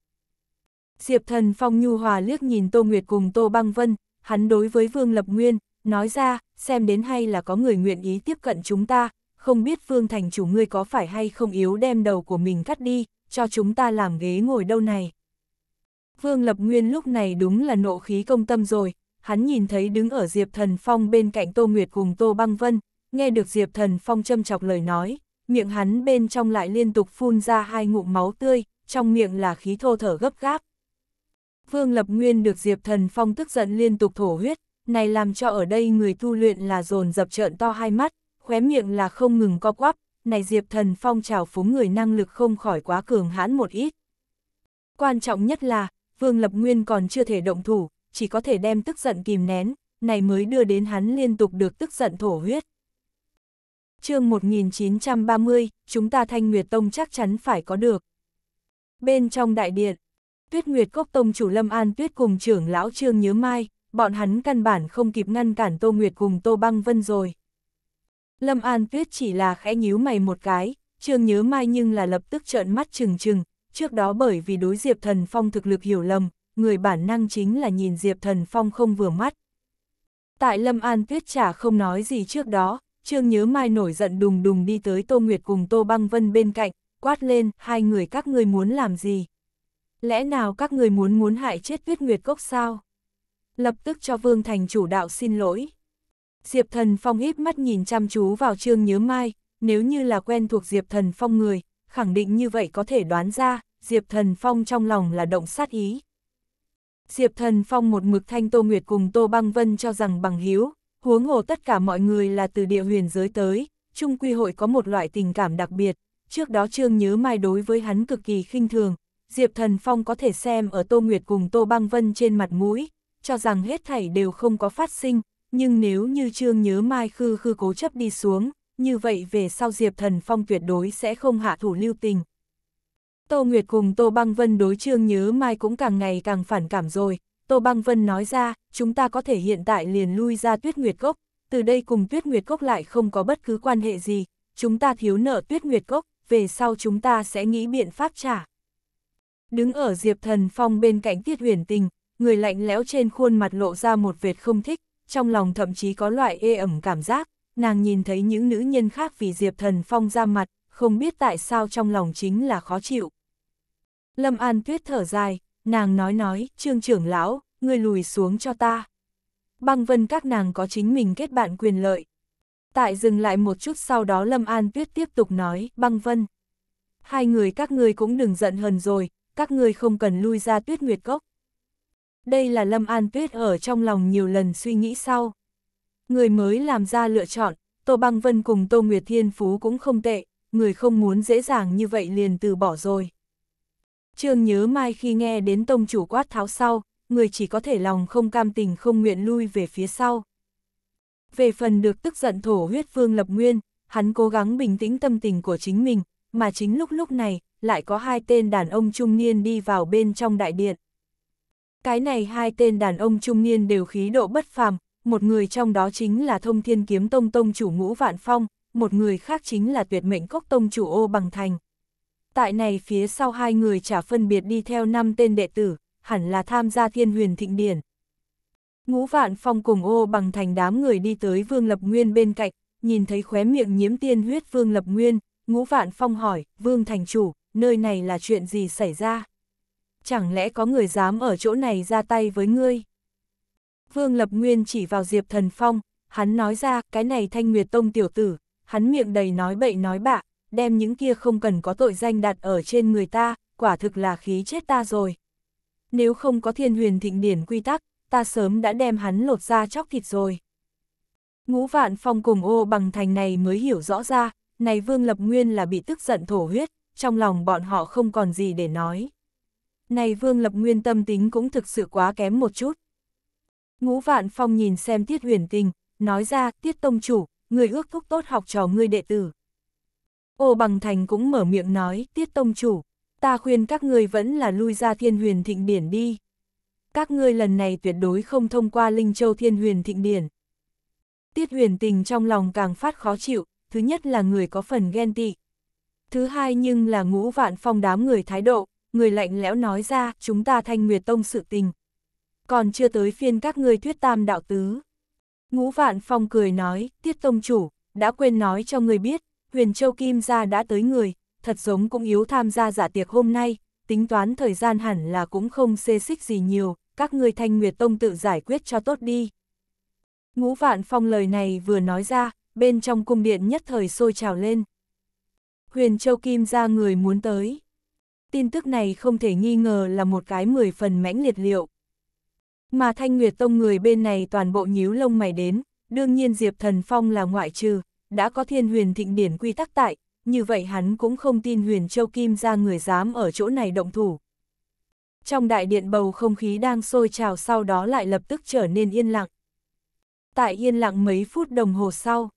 Diệp Thần Phong nhu hòa liếc nhìn Tô Nguyệt cùng Tô Băng Vân, hắn đối với Vương Lập Nguyên, nói ra, xem đến hay là có người nguyện ý tiếp cận chúng ta, không biết Vương Thành chủ ngươi có phải hay không yếu đem đầu của mình cắt đi, cho chúng ta làm ghế ngồi đâu này. Vương Lập Nguyên lúc này đúng là nộ khí công tâm rồi, hắn nhìn thấy đứng ở Diệp Thần Phong bên cạnh Tô Nguyệt cùng Tô Băng Vân, nghe được Diệp Thần Phong châm chọc lời nói, miệng hắn bên trong lại liên tục phun ra hai ngụm máu tươi, trong miệng là khí thô thở gấp gáp. Vương Lập Nguyên được Diệp Thần Phong tức giận liên tục thổ huyết, này làm cho ở đây người tu luyện là dồn dập trợn to hai mắt, khóe miệng là không ngừng co quắp, này Diệp Thần Phong trào phúng người năng lực không khỏi quá cường hãn một ít. Quan trọng nhất là, Vương Lập Nguyên còn chưa thể động thủ, chỉ có thể đem tức giận kìm nén, này mới đưa đến hắn liên tục được tức giận thổ huyết. chương 1930, chúng ta Thanh Nguyệt Tông chắc chắn phải có được. Bên trong đại điện, Tuyết Nguyệt Cốc Tông chủ Lâm An Tuyết cùng trưởng lão Trương Nhớ Mai, bọn hắn căn bản không kịp ngăn cản Tô Nguyệt cùng Tô Băng Vân rồi. Lâm An Tuyết chỉ là khẽ nhíu mày một cái, Trương Nhớ Mai nhưng là lập tức trợn mắt trừng trừng, trước đó bởi vì đối Diệp Thần Phong thực lực hiểu lầm, người bản năng chính là nhìn Diệp Thần Phong không vừa mắt. Tại Lâm An Tuyết chả không nói gì trước đó, Trương Nhớ Mai nổi giận đùng đùng đi tới Tô Nguyệt cùng Tô Băng Vân bên cạnh, quát lên, hai người các ngươi muốn làm gì? Lẽ nào các người muốn muốn hại chết Tuyết Nguyệt Cốc sao? Lập tức cho Vương Thành chủ đạo xin lỗi. Diệp Thần Phong híp mắt nhìn chăm chú vào Trương Nhớ Mai, nếu như là quen thuộc Diệp Thần Phong người, khẳng định như vậy có thể đoán ra, Diệp Thần Phong trong lòng là động sát ý. Diệp Thần Phong một mực thanh Tô Nguyệt cùng Tô Băng Vân cho rằng bằng hiếu, huống hồ tất cả mọi người là từ địa huyền giới tới, chung quy hội có một loại tình cảm đặc biệt, trước đó Trương Nhớ Mai đối với hắn cực kỳ khinh thường, Diệp Thần Phong có thể xem ở Tô Nguyệt cùng Tô Băng Vân trên mặt mũi, cho rằng hết thảy đều không có phát sinh, nhưng nếu như Trương Nhớ Mai khư khư cố chấp đi xuống, như vậy về sau Diệp Thần Phong tuyệt đối sẽ không hạ thủ lưu tình. Tô Nguyệt cùng Tô Băng Vân đối Trương Nhớ Mai cũng càng ngày càng phản cảm rồi, Tô Băng Vân nói ra, chúng ta có thể hiện tại liền lui ra Tuyết Nguyệt Cốc, từ đây cùng Tuyết Nguyệt Cốc lại không có bất cứ quan hệ gì, chúng ta thiếu nợ Tuyết Nguyệt Cốc, về sau chúng ta sẽ nghĩ biện pháp trả. Đứng ở Diệp Thần Phong bên cạnh Tiết Huyền Tình, người lạnh lẽo trên khuôn mặt lộ ra một vệt không thích, trong lòng thậm chí có loại ê ẩm cảm giác, nàng nhìn thấy những nữ nhân khác vì Diệp Thần Phong ra mặt, không biết tại sao trong lòng chính là khó chịu. Lâm An Tuyết thở dài, nàng nói nói, trương trưởng lão, ngươi lùi xuống cho ta. Băng vân các nàng có chính mình kết bạn quyền lợi. Tại dừng lại một chút sau đó Lâm An Tuyết tiếp tục nói, băng vân. Hai người các ngươi cũng đừng giận hờn rồi, các ngươi không cần lui ra tuyết nguyệt cốc đây là Lâm An Tuyết ở trong lòng nhiều lần suy nghĩ sau. Người mới làm ra lựa chọn, Tô Băng Vân cùng Tô Nguyệt Thiên Phú cũng không tệ, người không muốn dễ dàng như vậy liền từ bỏ rồi. Trương nhớ mai khi nghe đến tông chủ quát tháo sau, người chỉ có thể lòng không cam tình không nguyện lui về phía sau. Về phần được tức giận thổ huyết vương lập nguyên, hắn cố gắng bình tĩnh tâm tình của chính mình, mà chính lúc lúc này, lại có hai tên đàn ông trung niên đi vào bên trong đại điện. Cái này hai tên đàn ông trung niên đều khí độ bất phàm, một người trong đó chính là thông thiên kiếm tông tông chủ ngũ vạn phong, một người khác chính là tuyệt mệnh cốc tông chủ ô bằng thành. Tại này phía sau hai người trả phân biệt đi theo năm tên đệ tử, hẳn là tham gia thiên huyền thịnh điển. Ngũ vạn phong cùng ô bằng thành đám người đi tới Vương Lập Nguyên bên cạnh, nhìn thấy khóe miệng nhiễm tiên huyết Vương Lập Nguyên, ngũ vạn phong hỏi, Vương Thành Chủ, nơi này là chuyện gì xảy ra? chẳng lẽ có người dám ở chỗ này ra tay với ngươi? Vương Lập Nguyên chỉ vào Diệp Thần Phong, hắn nói ra, cái này thanh nguyệt tông tiểu tử, hắn miệng đầy nói bậy nói bạ, đem những kia không cần có tội danh đặt ở trên người ta, quả thực là khí chết ta rồi. Nếu không có thiên huyền thịnh điển quy tắc, ta sớm đã đem hắn lột ra chóc thịt rồi. Ngũ vạn phong cùng ô bằng thành này mới hiểu rõ ra, này Vương Lập Nguyên là bị tức giận thổ huyết, trong lòng bọn họ không còn gì để nói này Vương Lập Nguyên tâm tính cũng thực sự quá kém một chút. Ngũ Vạn Phong nhìn xem Tiết Huyền Tình, nói ra, Tiết Tông Chủ, người ước thúc tốt học trò ngươi đệ tử. Ô Bằng Thành cũng mở miệng nói, Tiết Tông Chủ, ta khuyên các ngươi vẫn là lui ra Thiên Huyền Thịnh Điển đi. Các ngươi lần này tuyệt đối không thông qua Linh Châu Thiên Huyền Thịnh Điển. Tiết Huyền Tình trong lòng càng phát khó chịu, thứ nhất là người có phần ghen tị. Thứ hai nhưng là ngũ vạn phong đám người thái độ, người lạnh lẽo nói ra, chúng ta thanh nguyệt tông sự tình. Còn chưa tới phiên các ngươi thuyết tam đạo tứ. Ngũ vạn phong cười nói, tiết tông chủ, đã quên nói cho người biết, huyền châu kim gia đã tới người, thật giống cũng yếu tham gia giả tiệc hôm nay, tính toán thời gian hẳn là cũng không xê xích gì nhiều, các ngươi thanh nguyệt tông tự giải quyết cho tốt đi. Ngũ vạn phong lời này vừa nói ra, bên trong cung điện nhất thời sôi trào lên. Huyền châu kim gia người muốn tới tin tức này không thể nghi ngờ là một cái mười phần mãnh liệt liệu. Mà Thanh Nguyệt Tông người bên này toàn bộ nhíu lông mày đến, đương nhiên Diệp Thần Phong là ngoại trừ, đã có thiên huyền thịnh điển quy tắc tại, như vậy hắn cũng không tin huyền châu kim ra người dám ở chỗ này động thủ. Trong đại điện bầu không khí đang sôi trào sau đó lại lập tức trở nên yên lặng. Tại yên lặng mấy phút đồng hồ sau,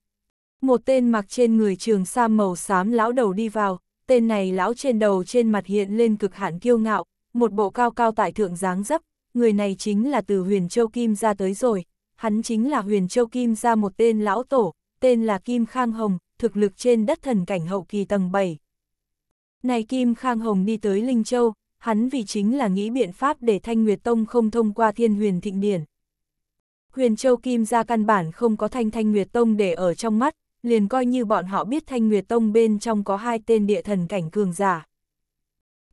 một tên mặc trên người trường sa màu xám lão đầu đi vào, tên này lão trên đầu trên mặt hiện lên cực hạn kiêu ngạo, một bộ cao cao tại thượng dáng dấp, người này chính là từ huyền châu Kim ra tới rồi, hắn chính là huyền châu Kim ra một tên lão tổ, tên là Kim Khang Hồng, thực lực trên đất thần cảnh hậu kỳ tầng 7. Này Kim Khang Hồng đi tới Linh Châu, hắn vì chính là nghĩ biện pháp để Thanh Nguyệt Tông không thông qua thiên huyền thịnh điển. Huyền Châu Kim ra căn bản không có Thanh Thanh Nguyệt Tông để ở trong mắt, liền coi như bọn họ biết Thanh Nguyệt Tông bên trong có hai tên địa thần cảnh cường giả.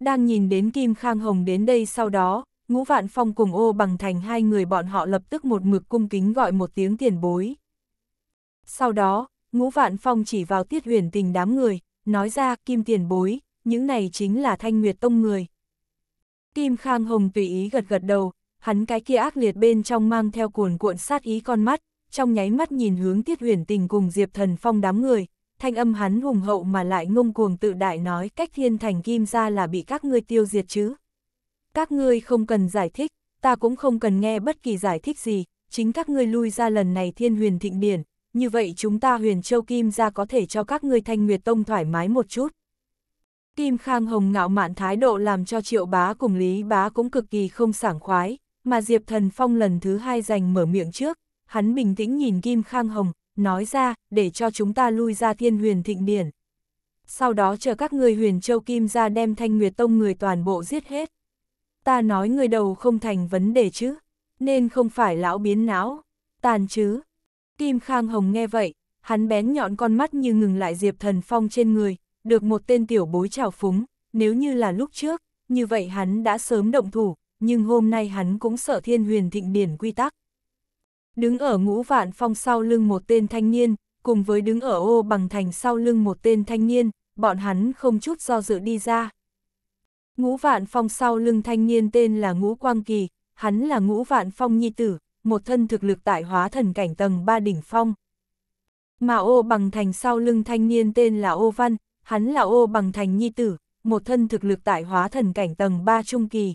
Đang nhìn đến Kim Khang Hồng đến đây sau đó, Ngũ Vạn Phong cùng ô bằng thành hai người bọn họ lập tức một mực cung kính gọi một tiếng tiền bối. Sau đó, Ngũ Vạn Phong chỉ vào tiết huyền tình đám người, nói ra Kim tiền bối, những này chính là Thanh Nguyệt Tông người. Kim Khang Hồng tùy ý gật gật đầu, hắn cái kia ác liệt bên trong mang theo cuồn cuộn sát ý con mắt, trong nháy mắt nhìn hướng Tiết Huyền Tình cùng Diệp Thần Phong đám người, thanh âm hắn hùng hậu mà lại ngông cuồng tự đại nói cách thiên thành kim ra là bị các ngươi tiêu diệt chứ. Các ngươi không cần giải thích, ta cũng không cần nghe bất kỳ giải thích gì, chính các ngươi lui ra lần này thiên huyền thịnh biển như vậy chúng ta huyền châu kim ra có thể cho các ngươi thanh nguyệt tông thoải mái một chút. Kim Khang Hồng ngạo mạn thái độ làm cho triệu bá cùng lý bá cũng cực kỳ không sảng khoái, mà Diệp Thần Phong lần thứ hai giành mở miệng trước, hắn bình tĩnh nhìn Kim Khang Hồng, nói ra, để cho chúng ta lui ra thiên huyền thịnh điển. Sau đó chờ các người huyền châu Kim ra đem thanh nguyệt tông người toàn bộ giết hết. Ta nói người đầu không thành vấn đề chứ, nên không phải lão biến não, tàn chứ. Kim Khang Hồng nghe vậy, hắn bén nhọn con mắt như ngừng lại Diệp Thần Phong trên người, được một tên tiểu bối trào phúng, nếu như là lúc trước, như vậy hắn đã sớm động thủ, nhưng hôm nay hắn cũng sợ thiên huyền thịnh điển quy tắc, Đứng ở ngũ vạn phong sau lưng một tên thanh niên, cùng với đứng ở ô bằng thành sau lưng một tên thanh niên, bọn hắn không chút do dự đi ra. Ngũ vạn phong sau lưng thanh niên tên là Ngũ Quang Kỳ, hắn là Ngũ vạn phong nhi tử, một thân thực lực tại hóa thần cảnh tầng ba đỉnh phong. Mà ô bằng thành sau lưng thanh niên tên là Ô Văn, hắn là ô bằng thành nhi tử, một thân thực lực tại hóa thần cảnh tầng ba trung kỳ.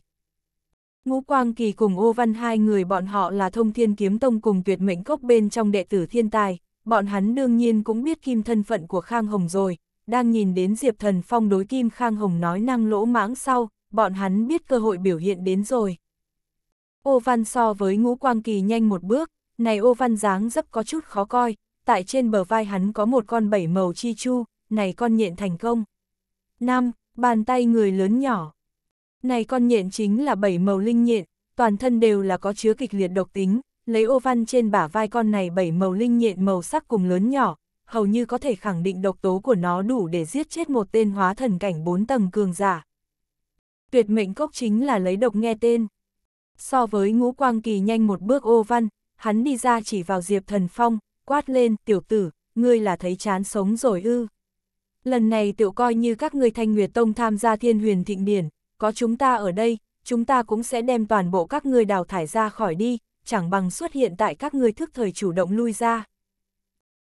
Ngũ Quang Kỳ cùng Ô Văn hai người bọn họ là thông thiên kiếm tông cùng tuyệt mệnh cốc bên trong đệ tử thiên tài, bọn hắn đương nhiên cũng biết kim thân phận của Khang Hồng rồi, đang nhìn đến Diệp Thần Phong đối kim Khang Hồng nói năng lỗ mãng sau, bọn hắn biết cơ hội biểu hiện đến rồi. Ô Văn so với Ngũ Quang Kỳ nhanh một bước, này Ô Văn dáng dấp có chút khó coi, tại trên bờ vai hắn có một con bảy màu chi chu, này con nhện thành công. 5. Bàn tay người lớn nhỏ này con nhện chính là bảy màu linh nhện, toàn thân đều là có chứa kịch liệt độc tính, lấy ô văn trên bả vai con này bảy màu linh nhện màu sắc cùng lớn nhỏ, hầu như có thể khẳng định độc tố của nó đủ để giết chết một tên hóa thần cảnh bốn tầng cường giả. Tuyệt mệnh cốc chính là lấy độc nghe tên. So với ngũ quang kỳ nhanh một bước ô văn, hắn đi ra chỉ vào diệp thần phong, quát lên tiểu tử, ngươi là thấy chán sống rồi ư. Lần này tiểu coi như các ngươi thanh nguyệt tông tham gia thiên huyền thịnh điển, có chúng ta ở đây, chúng ta cũng sẽ đem toàn bộ các ngươi đào thải ra khỏi đi, chẳng bằng xuất hiện tại các ngươi thức thời chủ động lui ra.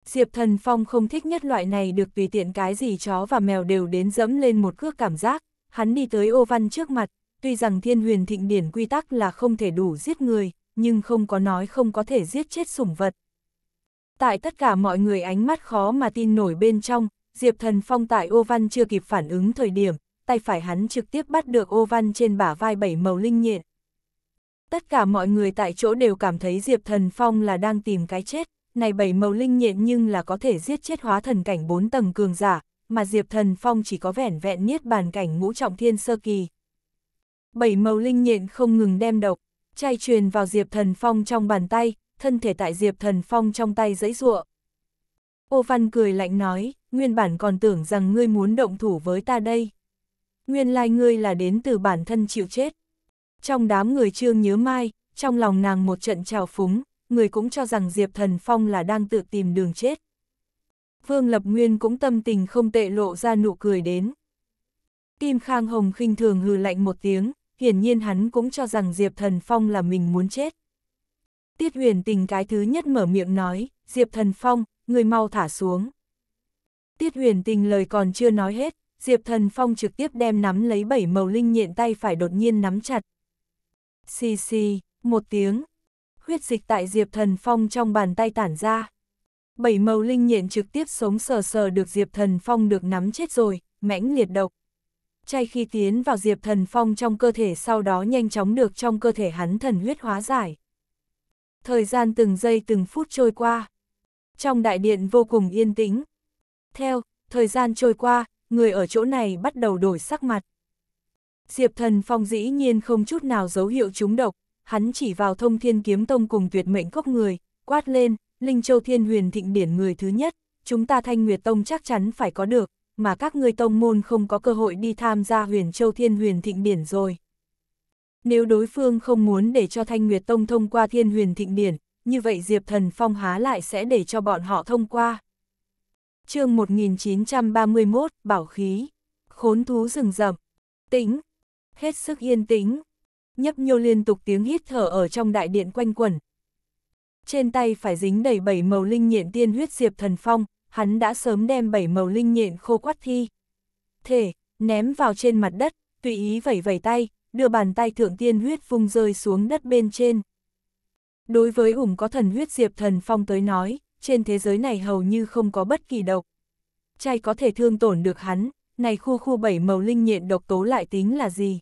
Diệp Thần Phong không thích nhất loại này được tùy tiện cái gì chó và mèo đều đến dẫm lên một cước cảm giác, hắn đi tới ô văn trước mặt, tuy rằng thiên huyền thịnh điển quy tắc là không thể đủ giết người, nhưng không có nói không có thể giết chết sủng vật. Tại tất cả mọi người ánh mắt khó mà tin nổi bên trong, Diệp Thần Phong tại ô văn chưa kịp phản ứng thời điểm, tay phải hắn trực tiếp bắt được ô văn trên bả vai bảy màu linh nhện. Tất cả mọi người tại chỗ đều cảm thấy Diệp Thần Phong là đang tìm cái chết, này bảy màu linh nhện nhưng là có thể giết chết hóa thần cảnh bốn tầng cường giả, mà Diệp Thần Phong chỉ có vẻn vẹn niết bàn cảnh ngũ trọng thiên sơ kỳ. Bảy màu linh nhện không ngừng đem độc, chay truyền vào Diệp Thần Phong trong bàn tay, thân thể tại Diệp Thần Phong trong tay dãy ruộng. Ô Văn cười lạnh nói, nguyên bản còn tưởng rằng ngươi muốn động thủ với ta đây nguyên lai like ngươi là đến từ bản thân chịu chết. Trong đám người trương nhớ mai, trong lòng nàng một trận trào phúng, người cũng cho rằng Diệp Thần Phong là đang tự tìm đường chết. Vương Lập Nguyên cũng tâm tình không tệ lộ ra nụ cười đến. Kim Khang Hồng khinh thường hừ lạnh một tiếng, hiển nhiên hắn cũng cho rằng Diệp Thần Phong là mình muốn chết. Tiết huyền tình cái thứ nhất mở miệng nói, Diệp Thần Phong, người mau thả xuống. Tiết huyền tình lời còn chưa nói hết, Diệp Thần Phong trực tiếp đem nắm lấy bảy màu linh nhện tay phải đột nhiên nắm chặt. Xì xì, một tiếng, huyết dịch tại Diệp Thần Phong trong bàn tay tản ra. Bảy màu linh nhện trực tiếp sống sờ sờ được Diệp Thần Phong được nắm chết rồi, mãnh liệt độc. Chay khi tiến vào Diệp Thần Phong trong cơ thể sau đó nhanh chóng được trong cơ thể hắn thần huyết hóa giải. Thời gian từng giây từng phút trôi qua. Trong đại điện vô cùng yên tĩnh. Theo, thời gian trôi qua, người ở chỗ này bắt đầu đổi sắc mặt. Diệp thần phong dĩ nhiên không chút nào dấu hiệu trúng độc, hắn chỉ vào thông thiên kiếm tông cùng tuyệt mệnh cốc người, quát lên, Linh Châu Thiên Huyền Thịnh Điển người thứ nhất, chúng ta Thanh Nguyệt Tông chắc chắn phải có được, mà các ngươi tông môn không có cơ hội đi tham gia Huyền Châu Thiên Huyền Thịnh Điển rồi. Nếu đối phương không muốn để cho Thanh Nguyệt Tông thông qua Thiên Huyền Thịnh Điển, như vậy Diệp Thần Phong há lại sẽ để cho bọn họ thông qua chương 1931, bảo khí, khốn thú rừng rậm, tĩnh, hết sức yên tĩnh, nhấp nhô liên tục tiếng hít thở ở trong đại điện quanh quẩn. Trên tay phải dính đầy bảy màu linh nhện tiên huyết diệp thần phong, hắn đã sớm đem bảy màu linh nhện khô quắt thi. Thể, ném vào trên mặt đất, tùy ý vẩy vẩy tay, đưa bàn tay thượng tiên huyết vung rơi xuống đất bên trên. Đối với ủng có thần huyết diệp thần phong tới nói, trên thế giới này hầu như không có bất kỳ độc. Chay có thể thương tổn được hắn, này khu khu bảy màu linh nhện độc tố lại tính là gì?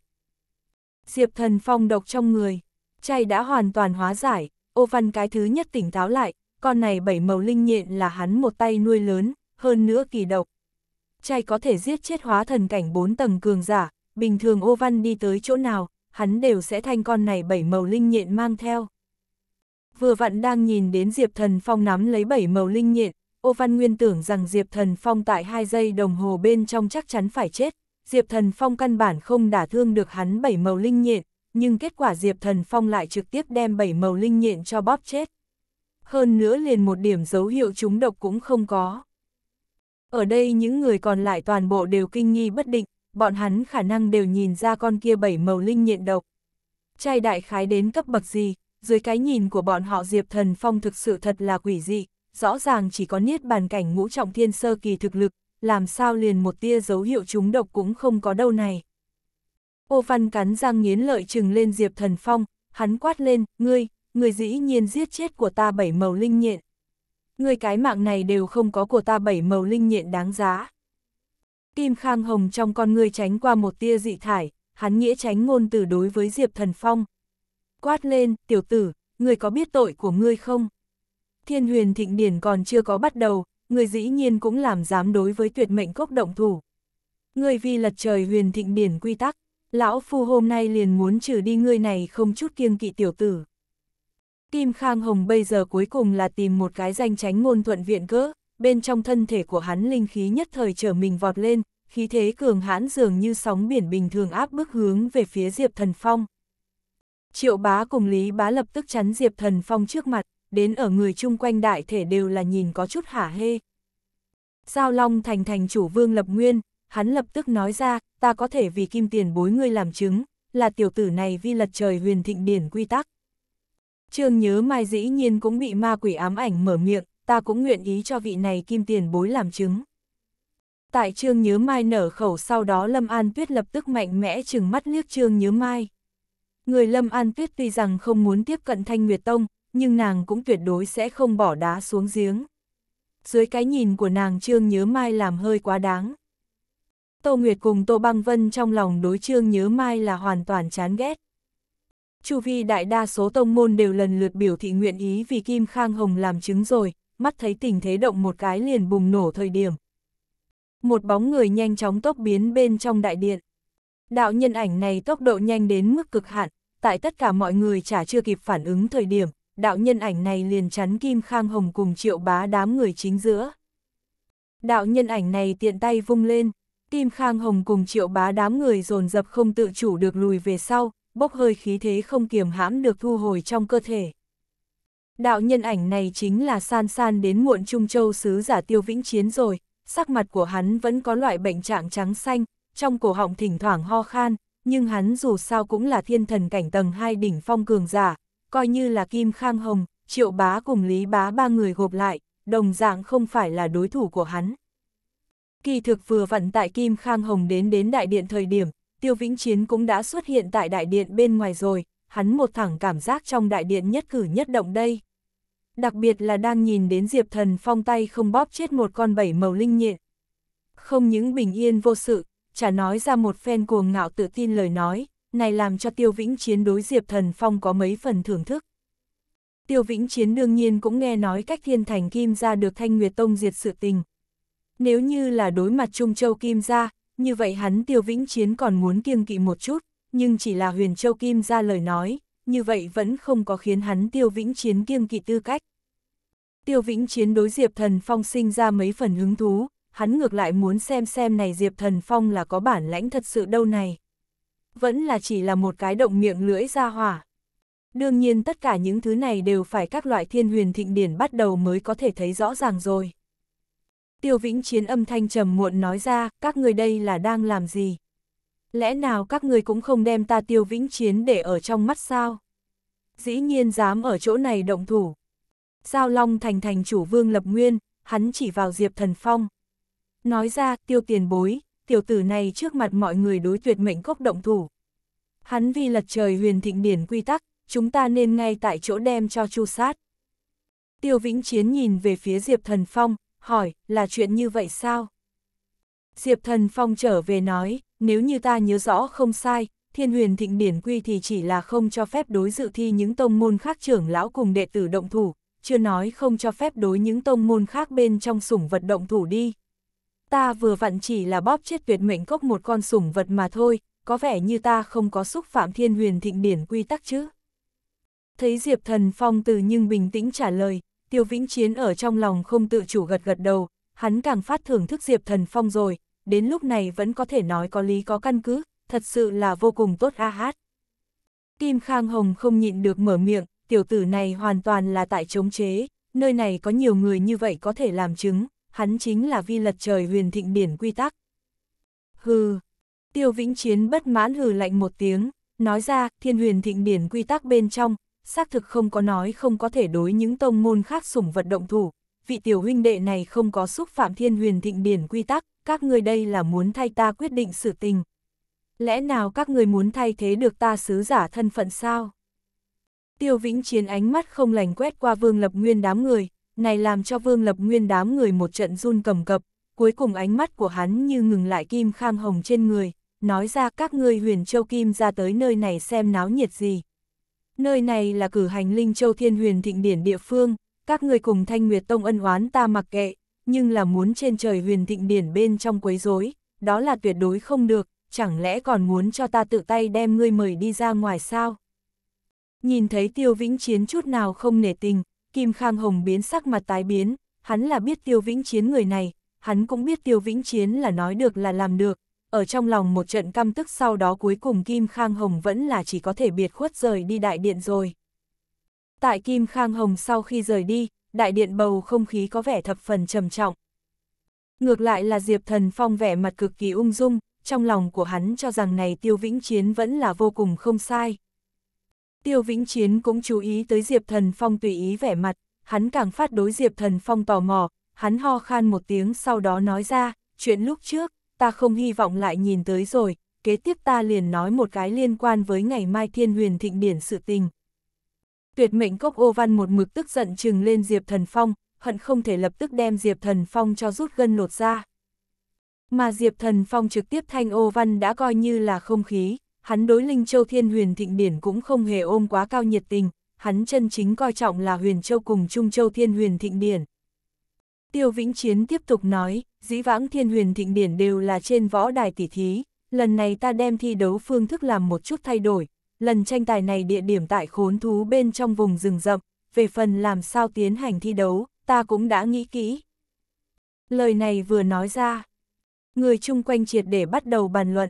Diệp thần phong độc trong người, chay đã hoàn toàn hóa giải, ô văn cái thứ nhất tỉnh táo lại, con này bảy màu linh nhện là hắn một tay nuôi lớn, hơn nữa kỳ độc. Chay có thể giết chết hóa thần cảnh bốn tầng cường giả, bình thường ô văn đi tới chỗ nào, hắn đều sẽ thanh con này bảy màu linh nhện mang theo vừa vặn đang nhìn đến Diệp Thần Phong nắm lấy bảy màu linh nhện, ô văn nguyên tưởng rằng Diệp Thần Phong tại hai giây đồng hồ bên trong chắc chắn phải chết, Diệp Thần Phong căn bản không đả thương được hắn bảy màu linh nhện, nhưng kết quả Diệp Thần Phong lại trực tiếp đem bảy màu linh nhện cho bóp chết. Hơn nữa liền một điểm dấu hiệu trúng độc cũng không có. Ở đây những người còn lại toàn bộ đều kinh nghi bất định, bọn hắn khả năng đều nhìn ra con kia bảy màu linh nhện độc. Trai đại khái đến cấp bậc gì, dưới cái nhìn của bọn họ Diệp Thần Phong thực sự thật là quỷ dị, rõ ràng chỉ có niết bàn cảnh ngũ trọng thiên sơ kỳ thực lực, làm sao liền một tia dấu hiệu trúng độc cũng không có đâu này. Ô Văn cắn răng nghiến lợi trừng lên Diệp Thần Phong, hắn quát lên, ngươi, ngươi dĩ nhiên giết chết của ta bảy màu linh nhện. Ngươi cái mạng này đều không có của ta bảy màu linh nhện đáng giá. Kim Khang Hồng trong con ngươi tránh qua một tia dị thải, hắn nghĩa tránh ngôn từ đối với Diệp Thần Phong quát lên, tiểu tử, người có biết tội của ngươi không? Thiên huyền thịnh điển còn chưa có bắt đầu, người dĩ nhiên cũng làm dám đối với tuyệt mệnh cốc động thủ. Người vi lật trời huyền thịnh điển quy tắc, lão phu hôm nay liền muốn trừ đi ngươi này không chút kiêng kỵ tiểu tử. Kim Khang Hồng bây giờ cuối cùng là tìm một cái danh tránh ngôn thuận viện cỡ, bên trong thân thể của hắn linh khí nhất thời trở mình vọt lên, khí thế cường hãn dường như sóng biển bình thường áp bức hướng về phía Diệp Thần Phong. Triệu bá cùng Lý bá lập tức chắn Diệp Thần Phong trước mặt, đến ở người chung quanh đại thể đều là nhìn có chút hả hê. Giao Long thành thành chủ vương lập nguyên, hắn lập tức nói ra, ta có thể vì kim tiền bối ngươi làm chứng, là tiểu tử này vi lật trời huyền thịnh điển quy tắc. Trương nhớ mai dĩ nhiên cũng bị ma quỷ ám ảnh mở miệng, ta cũng nguyện ý cho vị này kim tiền bối làm chứng. Tại trương nhớ mai nở khẩu sau đó Lâm An Tuyết lập tức mạnh mẽ chừng mắt liếc trương nhớ mai. Người Lâm An Tuyết tuy rằng không muốn tiếp cận Thanh Nguyệt Tông, nhưng nàng cũng tuyệt đối sẽ không bỏ đá xuống giếng. Dưới cái nhìn của nàng Trương Nhớ Mai làm hơi quá đáng. Tô Nguyệt cùng Tô Băng Vân trong lòng đối Trương Nhớ Mai là hoàn toàn chán ghét. Chu vi đại đa số tông môn đều lần lượt biểu thị nguyện ý vì Kim Khang Hồng làm chứng rồi, mắt thấy tình thế động một cái liền bùng nổ thời điểm. Một bóng người nhanh chóng tốc biến bên trong đại điện. Đạo nhân ảnh này tốc độ nhanh đến mức cực hạn, tại tất cả mọi người chả chưa kịp phản ứng thời điểm, đạo nhân ảnh này liền chắn Kim Khang Hồng cùng triệu bá đám người chính giữa. Đạo nhân ảnh này tiện tay vung lên, Kim Khang Hồng cùng triệu bá đám người dồn dập không tự chủ được lùi về sau, bốc hơi khí thế không kiềm hãm được thu hồi trong cơ thể. Đạo nhân ảnh này chính là san san đến muộn Trung Châu sứ giả tiêu vĩnh chiến rồi, sắc mặt của hắn vẫn có loại bệnh trạng trắng xanh, trong cổ họng thỉnh thoảng ho khan, nhưng hắn dù sao cũng là thiên thần cảnh tầng 2 đỉnh phong cường giả, coi như là Kim Khang Hồng, Triệu Bá cùng Lý Bá ba người gộp lại, đồng dạng không phải là đối thủ của hắn. Kỳ thực vừa vận tại Kim Khang Hồng đến đến đại điện thời điểm, Tiêu Vĩnh Chiến cũng đã xuất hiện tại đại điện bên ngoài rồi, hắn một thẳng cảm giác trong đại điện nhất cử nhất động đây. Đặc biệt là đang nhìn đến Diệp Thần phong tay không bóp chết một con bảy màu linh nhện. Không những bình yên vô sự, chả nói ra một phen cuồng ngạo tự tin lời nói, này làm cho Tiêu Vĩnh Chiến đối Diệp Thần Phong có mấy phần thưởng thức. Tiêu Vĩnh Chiến đương nhiên cũng nghe nói cách thiên thành kim gia được Thanh Nguyệt Tông diệt sự tình. Nếu như là đối mặt Trung Châu kim gia như vậy hắn Tiêu Vĩnh Chiến còn muốn kiêng kỵ một chút, nhưng chỉ là huyền Châu kim gia lời nói, như vậy vẫn không có khiến hắn Tiêu Vĩnh Chiến kiêng kỵ tư cách. Tiêu Vĩnh Chiến đối Diệp Thần Phong sinh ra mấy phần hứng thú, hắn ngược lại muốn xem xem này Diệp Thần Phong là có bản lãnh thật sự đâu này. Vẫn là chỉ là một cái động miệng lưỡi ra hỏa. Đương nhiên tất cả những thứ này đều phải các loại thiên huyền thịnh điển bắt đầu mới có thể thấy rõ ràng rồi. Tiêu Vĩnh Chiến âm thanh trầm muộn nói ra, các người đây là đang làm gì? Lẽ nào các người cũng không đem ta Tiêu Vĩnh Chiến để ở trong mắt sao? Dĩ nhiên dám ở chỗ này động thủ. Giao Long thành thành chủ vương lập nguyên, hắn chỉ vào Diệp Thần Phong. Nói ra, tiêu tiền bối, tiểu tử này trước mặt mọi người đối tuyệt mệnh cốc động thủ. Hắn vì lật trời huyền thịnh điển quy tắc, chúng ta nên ngay tại chỗ đem cho chu sát. Tiêu Vĩnh Chiến nhìn về phía Diệp Thần Phong, hỏi, là chuyện như vậy sao? Diệp Thần Phong trở về nói, nếu như ta nhớ rõ không sai, thiên huyền thịnh điển quy thì chỉ là không cho phép đối dự thi những tông môn khác trưởng lão cùng đệ tử động thủ, chưa nói không cho phép đối những tông môn khác bên trong sủng vật động thủ đi ta vừa vặn chỉ là bóp chết tuyệt mệnh cốc một con sủng vật mà thôi, có vẻ như ta không có xúc phạm thiên huyền thịnh điển quy tắc chứ. Thấy Diệp Thần Phong từ nhưng bình tĩnh trả lời, Tiêu Vĩnh Chiến ở trong lòng không tự chủ gật gật đầu, hắn càng phát thưởng thức Diệp Thần Phong rồi, đến lúc này vẫn có thể nói có lý có căn cứ, thật sự là vô cùng tốt a hát. Kim Khang Hồng không nhịn được mở miệng, tiểu tử này hoàn toàn là tại chống chế, nơi này có nhiều người như vậy có thể làm chứng, hắn chính là vi lật trời huyền thịnh biển quy tắc. Hừ, tiêu vĩnh chiến bất mãn hừ lạnh một tiếng, nói ra thiên huyền thịnh biển quy tắc bên trong, xác thực không có nói không có thể đối những tông môn khác sủng vật động thủ, vị tiểu huynh đệ này không có xúc phạm thiên huyền thịnh biển quy tắc, các người đây là muốn thay ta quyết định sự tình. Lẽ nào các người muốn thay thế được ta sứ giả thân phận sao? Tiêu Vĩnh Chiến ánh mắt không lành quét qua Vương Lập Nguyên đám người, này làm cho Vương Lập Nguyên đám người một trận run cầm cập, cuối cùng ánh mắt của hắn như ngừng lại Kim Khang Hồng trên người, nói ra các ngươi huyền châu Kim ra tới nơi này xem náo nhiệt gì. Nơi này là cử hành Linh Châu Thiên Huyền Thịnh Điển địa phương, các ngươi cùng Thanh Nguyệt Tông ân oán ta mặc kệ, nhưng là muốn trên trời huyền thịnh điển bên trong quấy rối, đó là tuyệt đối không được, chẳng lẽ còn muốn cho ta tự tay đem ngươi mời đi ra ngoài sao? Nhìn thấy Tiêu Vĩnh Chiến chút nào không nể tình, Kim Khang Hồng biến sắc mặt tái biến, hắn là biết Tiêu Vĩnh Chiến người này, hắn cũng biết Tiêu Vĩnh Chiến là nói được là làm được, ở trong lòng một trận căm tức sau đó cuối cùng Kim Khang Hồng vẫn là chỉ có thể biệt khuất rời đi đại điện rồi. Tại Kim Khang Hồng sau khi rời đi, đại điện bầu không khí có vẻ thập phần trầm trọng. Ngược lại là Diệp Thần Phong vẻ mặt cực kỳ ung dung, trong lòng của hắn cho rằng này Tiêu Vĩnh Chiến vẫn là vô cùng không sai. Tiêu Vĩnh Chiến cũng chú ý tới Diệp Thần Phong tùy ý vẻ mặt, hắn càng phát đối Diệp Thần Phong tò mò, hắn ho khan một tiếng sau đó nói ra, chuyện lúc trước, ta không hy vọng lại nhìn tới rồi, kế tiếp ta liền nói một cái liên quan với ngày mai thiên huyền thịnh điển sự tình. Tuyệt mệnh cốc ô văn một mực tức giận trừng lên Diệp Thần Phong, hận không thể lập tức đem Diệp Thần Phong cho rút gân lột ra. Mà Diệp Thần Phong trực tiếp thanh ô văn đã coi như là không khí, hắn đối Linh Châu Thiên Huyền Thịnh Điển cũng không hề ôm quá cao nhiệt tình, hắn chân chính coi trọng là Huyền Châu cùng Trung Châu Thiên Huyền Thịnh Điển. Tiêu Vĩnh Chiến tiếp tục nói, dĩ vãng Thiên Huyền Thịnh Điển đều là trên võ đài tỷ thí, lần này ta đem thi đấu phương thức làm một chút thay đổi, lần tranh tài này địa điểm tại khốn thú bên trong vùng rừng rậm, về phần làm sao tiến hành thi đấu, ta cũng đã nghĩ kỹ. Lời này vừa nói ra, người chung quanh triệt để bắt đầu bàn luận,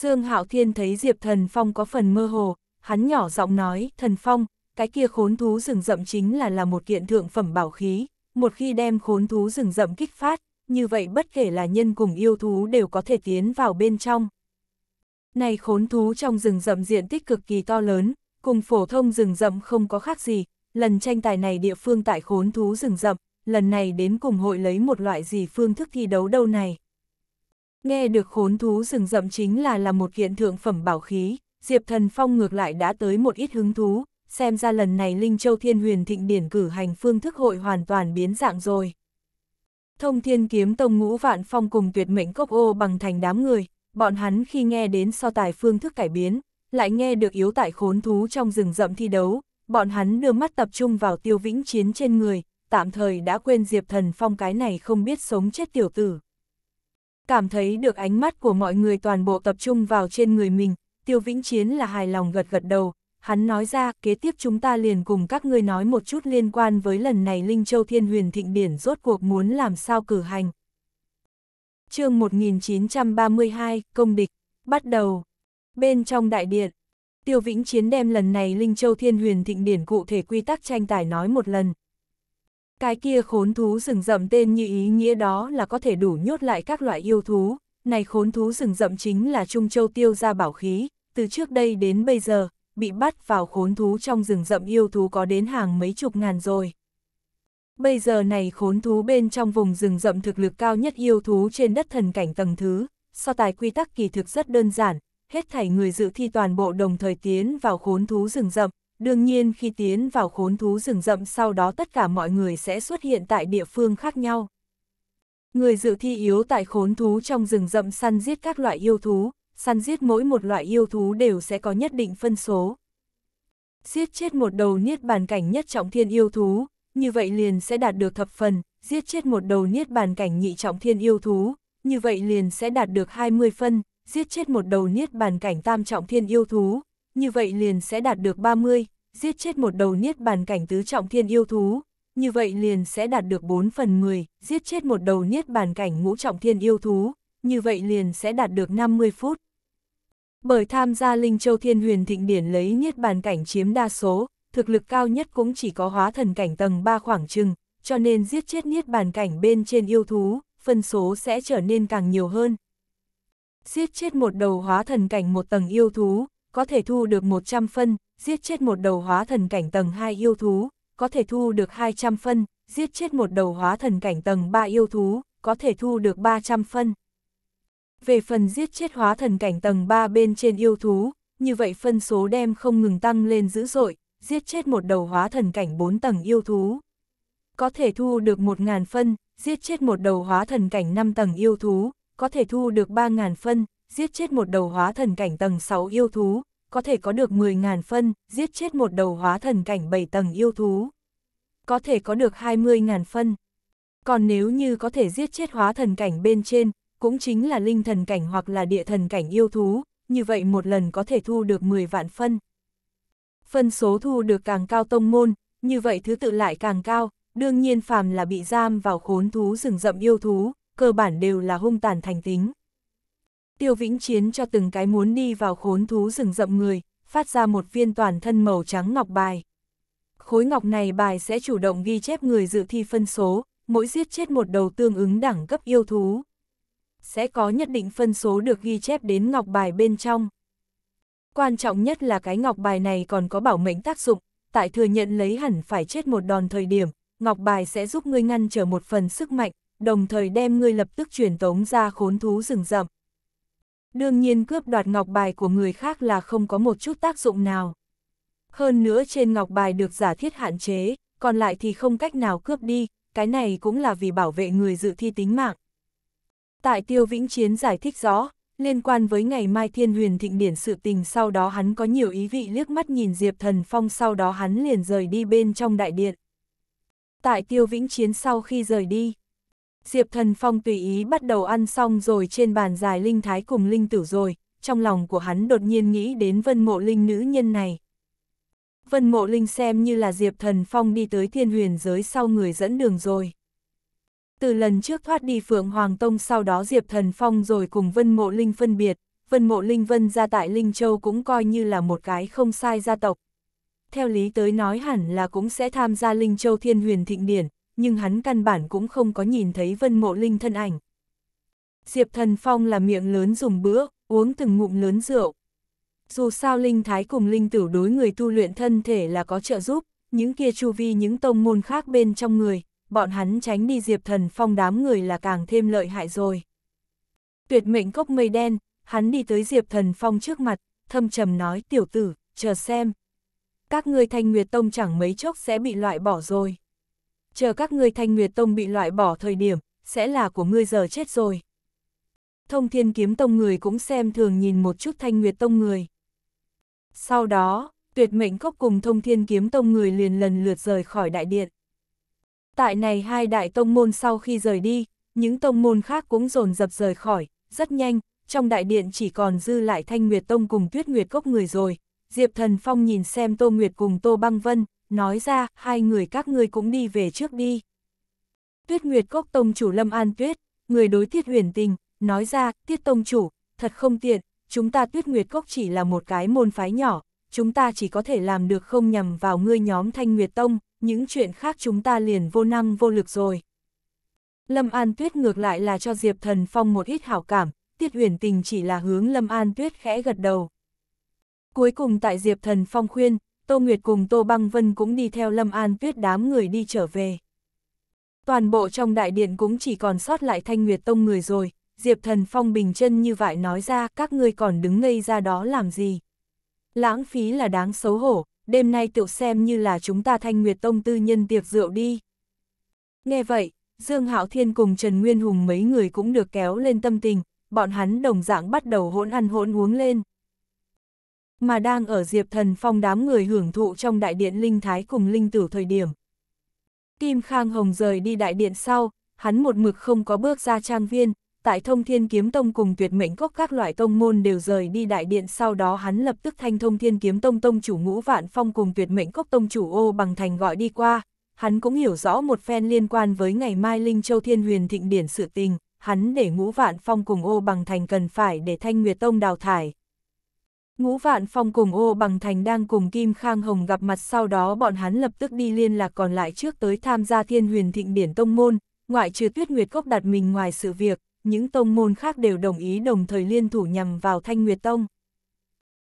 Dương Hạo Thiên thấy Diệp Thần Phong có phần mơ hồ, hắn nhỏ giọng nói, Thần Phong, cái kia khốn thú rừng rậm chính là là một kiện thượng phẩm bảo khí, một khi đem khốn thú rừng rậm kích phát, như vậy bất kể là nhân cùng yêu thú đều có thể tiến vào bên trong. Này khốn thú trong rừng rậm diện tích cực kỳ to lớn, cùng phổ thông rừng rậm không có khác gì, lần tranh tài này địa phương tại khốn thú rừng rậm, lần này đến cùng hội lấy một loại gì phương thức thi đấu đâu này. Nghe được khốn thú rừng rậm chính là là một kiện thượng phẩm bảo khí, Diệp Thần Phong ngược lại đã tới một ít hứng thú, xem ra lần này Linh Châu Thiên Huyền Thịnh Điển cử hành phương thức hội hoàn toàn biến dạng rồi. Thông Thiên Kiếm Tông Ngũ Vạn Phong cùng tuyệt mệnh cốc ô bằng thành đám người, bọn hắn khi nghe đến so tài phương thức cải biến, lại nghe được yếu tại khốn thú trong rừng rậm thi đấu, bọn hắn đưa mắt tập trung vào tiêu vĩnh chiến trên người, tạm thời đã quên Diệp Thần Phong cái này không biết sống chết tiểu tử cảm thấy được ánh mắt của mọi người toàn bộ tập trung vào trên người mình, Tiêu Vĩnh Chiến là hài lòng gật gật đầu, hắn nói ra kế tiếp chúng ta liền cùng các ngươi nói một chút liên quan với lần này Linh Châu Thiên Huyền Thịnh Điển rốt cuộc muốn làm sao cử hành. chương 1932, Công Địch, bắt đầu. Bên trong đại điện, Tiêu Vĩnh Chiến đem lần này Linh Châu Thiên Huyền Thịnh Điển cụ thể quy tắc tranh tài nói một lần, cái kia khốn thú rừng rậm tên như ý nghĩa đó là có thể đủ nhốt lại các loại yêu thú, này khốn thú rừng rậm chính là Trung Châu tiêu ra bảo khí, từ trước đây đến bây giờ, bị bắt vào khốn thú trong rừng rậm yêu thú có đến hàng mấy chục ngàn rồi. Bây giờ này khốn thú bên trong vùng rừng rậm thực lực cao nhất yêu thú trên đất thần cảnh tầng thứ, so tài quy tắc kỳ thực rất đơn giản, hết thảy người dự thi toàn bộ đồng thời tiến vào khốn thú rừng rậm, Đương nhiên khi tiến vào khốn thú rừng rậm sau đó tất cả mọi người sẽ xuất hiện tại địa phương khác nhau. Người dự thi yếu tại khốn thú trong rừng rậm săn giết các loại yêu thú, săn giết mỗi một loại yêu thú đều sẽ có nhất định phân số. Giết chết một đầu niết bàn cảnh nhất trọng thiên yêu thú, như vậy liền sẽ đạt được thập phần, giết chết một đầu niết bàn cảnh nhị trọng thiên yêu thú, như vậy liền sẽ đạt được 20 phân, giết chết một đầu niết bàn cảnh tam trọng thiên yêu thú, như vậy liền sẽ đạt được 30, giết chết một đầu niết bàn cảnh tứ trọng thiên yêu thú, như vậy liền sẽ đạt được 4 phần 10, giết chết một đầu niết bàn cảnh ngũ trọng thiên yêu thú, như vậy liền sẽ đạt được 50 phút. Bởi tham gia Linh Châu Thiên Huyền Thịnh Điển lấy niết bàn cảnh chiếm đa số, thực lực cao nhất cũng chỉ có hóa thần cảnh tầng 3 khoảng chừng, cho nên giết chết niết bàn cảnh bên trên yêu thú, phân số sẽ trở nên càng nhiều hơn. Giết chết một đầu hóa thần cảnh một tầng yêu thú, có thể thu được 100 phân, giết chết một đầu hóa thần cảnh tầng 2 yêu thú, có thể thu được 200 phân, giết chết một đầu hóa thần cảnh tầng 3 yêu thú, có thể thu được 300 phân. Về phần giết chết hóa thần cảnh tầng 3 bên trên yêu thú, như vậy phân số đem không ngừng tăng lên dữ dội, giết chết một đầu hóa thần cảnh 4 tầng yêu thú. Có thể thu được 1.000 phân, giết chết một đầu hóa thần cảnh 5 tầng yêu thú, có thể thu được 3.000 phân, giết chết một đầu hóa thần cảnh tầng 6 yêu thú, có thể có được 10.000 phân, giết chết một đầu hóa thần cảnh 7 tầng yêu thú. Có thể có được 20.000 phân. Còn nếu như có thể giết chết hóa thần cảnh bên trên, cũng chính là linh thần cảnh hoặc là địa thần cảnh yêu thú, như vậy một lần có thể thu được 10 vạn phân. Phân số thu được càng cao tông môn, như vậy thứ tự lại càng cao, đương nhiên phàm là bị giam vào khốn thú rừng rậm yêu thú, cơ bản đều là hung tàn thành tính. Tiêu Vĩnh Chiến cho từng cái muốn đi vào khốn thú rừng rậm người, phát ra một viên toàn thân màu trắng ngọc bài. Khối ngọc này bài sẽ chủ động ghi chép người dự thi phân số, mỗi giết chết một đầu tương ứng đẳng cấp yêu thú. Sẽ có nhất định phân số được ghi chép đến ngọc bài bên trong. Quan trọng nhất là cái ngọc bài này còn có bảo mệnh tác dụng, tại thừa nhận lấy hẳn phải chết một đòn thời điểm, ngọc bài sẽ giúp ngươi ngăn trở một phần sức mạnh, đồng thời đem ngươi lập tức truyền tống ra khốn thú rừng rậm. Đương nhiên cướp đoạt ngọc bài của người khác là không có một chút tác dụng nào. Hơn nữa trên ngọc bài được giả thiết hạn chế, còn lại thì không cách nào cướp đi, cái này cũng là vì bảo vệ người dự thi tính mạng. Tại Tiêu Vĩnh Chiến giải thích rõ, liên quan với ngày mai Thiên Huyền Thịnh Điển sự tình sau đó hắn có nhiều ý vị liếc mắt nhìn Diệp Thần Phong sau đó hắn liền rời đi bên trong đại điện. Tại Tiêu Vĩnh Chiến sau khi rời đi, Diệp Thần Phong tùy ý bắt đầu ăn xong rồi trên bàn dài linh thái cùng linh tử rồi, trong lòng của hắn đột nhiên nghĩ đến vân mộ linh nữ nhân này. Vân mộ linh xem như là Diệp Thần Phong đi tới thiên huyền giới sau người dẫn đường rồi. Từ lần trước thoát đi Phượng Hoàng Tông sau đó Diệp Thần Phong rồi cùng Vân Mộ Linh phân biệt, Vân Mộ Linh Vân ra tại Linh Châu cũng coi như là một cái không sai gia tộc. Theo lý tới nói hẳn là cũng sẽ tham gia Linh Châu Thiên Huyền Thịnh Điển, nhưng hắn căn bản cũng không có nhìn thấy Vân Mộ Linh thân ảnh. Diệp Thần Phong là miệng lớn dùng bữa, uống từng ngụm lớn rượu. Dù sao linh thái cùng linh tử đối người tu luyện thân thể là có trợ giúp, những kia chu vi những tông môn khác bên trong người, bọn hắn tránh đi Diệp Thần Phong đám người là càng thêm lợi hại rồi. Tuyệt mệnh cốc mây đen, hắn đi tới Diệp Thần Phong trước mặt, thâm trầm nói tiểu tử, chờ xem. Các ngươi thanh nguyệt tông chẳng mấy chốc sẽ bị loại bỏ rồi chờ các ngươi thanh nguyệt tông bị loại bỏ thời điểm, sẽ là của ngươi giờ chết rồi. Thông thiên kiếm tông người cũng xem thường nhìn một chút thanh nguyệt tông người. Sau đó, tuyệt mệnh cốc cùng thông thiên kiếm tông người liền lần lượt rời khỏi đại điện. Tại này hai đại tông môn sau khi rời đi, những tông môn khác cũng rồn dập rời khỏi, rất nhanh, trong đại điện chỉ còn dư lại thanh nguyệt tông cùng tuyết nguyệt cốc người rồi. Diệp Thần Phong nhìn xem Tô Nguyệt cùng Tô Băng Vân, nói ra, hai người các ngươi cũng đi về trước đi. Tuyết Nguyệt Cốc Tông chủ Lâm An Tuyết, người đối Tiết huyền tình, nói ra, Tiết Tông chủ, thật không tiện, chúng ta Tuyết Nguyệt Cốc chỉ là một cái môn phái nhỏ, chúng ta chỉ có thể làm được không nhằm vào ngươi nhóm Thanh Nguyệt Tông, những chuyện khác chúng ta liền vô năng vô lực rồi. Lâm An Tuyết ngược lại là cho Diệp Thần Phong một ít hảo cảm, Tiết huyền tình chỉ là hướng Lâm An Tuyết khẽ gật đầu. Cuối cùng tại Diệp Thần Phong khuyên, Tô Nguyệt cùng Tô Băng Vân cũng đi theo Lâm An Tuyết đám người đi trở về. Toàn bộ trong đại điện cũng chỉ còn sót lại Thanh Nguyệt Tông người rồi, Diệp Thần Phong bình chân như vậy nói ra các ngươi còn đứng ngây ra đó làm gì. Lãng phí là đáng xấu hổ, đêm nay tựu xem như là chúng ta Thanh Nguyệt Tông tư nhân tiệc rượu đi. Nghe vậy, Dương Hạo Thiên cùng Trần Nguyên Hùng mấy người cũng được kéo lên tâm tình, bọn hắn đồng dạng bắt đầu hỗn ăn hỗn uống lên mà đang ở Diệp Thần Phong đám người hưởng thụ trong đại điện Linh Thái cùng Linh Tử thời điểm. Kim Khang Hồng rời đi đại điện sau, hắn một mực không có bước ra trang viên, tại thông thiên kiếm tông cùng tuyệt mệnh cốc các loại tông môn đều rời đi đại điện sau đó hắn lập tức thanh thông thiên kiếm tông tông chủ ngũ vạn phong cùng tuyệt mệnh cốc tông chủ ô bằng thành gọi đi qua, hắn cũng hiểu rõ một phen liên quan với ngày mai Linh Châu Thiên Huyền Thịnh Điển sự tình, hắn để ngũ vạn phong cùng ô bằng thành cần phải để thanh nguyệt tông đào thải, Ngũ Vạn Phong cùng ô bằng thành đang cùng Kim Khang Hồng gặp mặt sau đó bọn hắn lập tức đi liên lạc còn lại trước tới tham gia thiên huyền thịnh điển tông môn, ngoại trừ tuyết nguyệt cốc đặt mình ngoài sự việc, những tông môn khác đều đồng ý đồng thời liên thủ nhằm vào thanh nguyệt tông.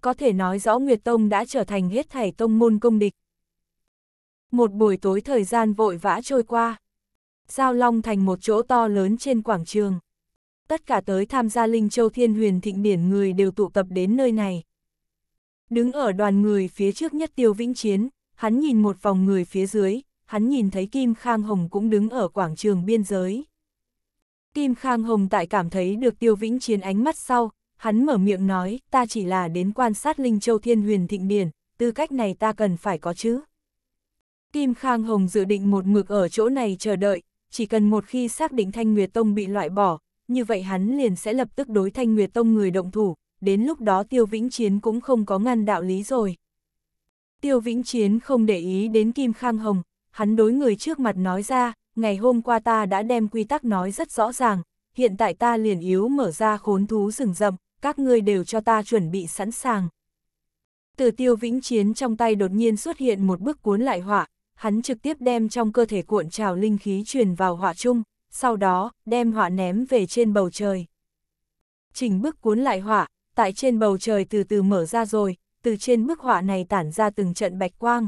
Có thể nói rõ Nguyệt Tông đã trở thành hết thảy tông môn công địch. Một buổi tối thời gian vội vã trôi qua. Giao Long thành một chỗ to lớn trên quảng trường. Tất cả tới tham gia Linh Châu Thiên Huyền Thịnh Điển người đều tụ tập đến nơi này. Đứng ở đoàn người phía trước nhất tiêu vĩnh chiến, hắn nhìn một vòng người phía dưới, hắn nhìn thấy Kim Khang Hồng cũng đứng ở quảng trường biên giới. Kim Khang Hồng tại cảm thấy được tiêu vĩnh chiến ánh mắt sau, hắn mở miệng nói, ta chỉ là đến quan sát Linh Châu Thiên Huyền Thịnh Điển, tư cách này ta cần phải có chứ. Kim Khang Hồng dự định một mực ở chỗ này chờ đợi, chỉ cần một khi xác định Thanh Nguyệt Tông bị loại bỏ, như vậy hắn liền sẽ lập tức đối Thanh Nguyệt Tông người động thủ, đến lúc đó Tiêu Vĩnh Chiến cũng không có ngăn đạo lý rồi. Tiêu Vĩnh Chiến không để ý đến Kim Khang Hồng, hắn đối người trước mặt nói ra, ngày hôm qua ta đã đem quy tắc nói rất rõ ràng, hiện tại ta liền yếu mở ra khốn thú rừng rậm, các ngươi đều cho ta chuẩn bị sẵn sàng. Từ Tiêu Vĩnh Chiến trong tay đột nhiên xuất hiện một bức cuốn lại họa, hắn trực tiếp đem trong cơ thể cuộn trào linh khí truyền vào họa chung, sau đó đem họa ném về trên bầu trời. Trình bức cuốn lại họa, tại trên bầu trời từ từ mở ra rồi, từ trên bức họa này tản ra từng trận bạch quang.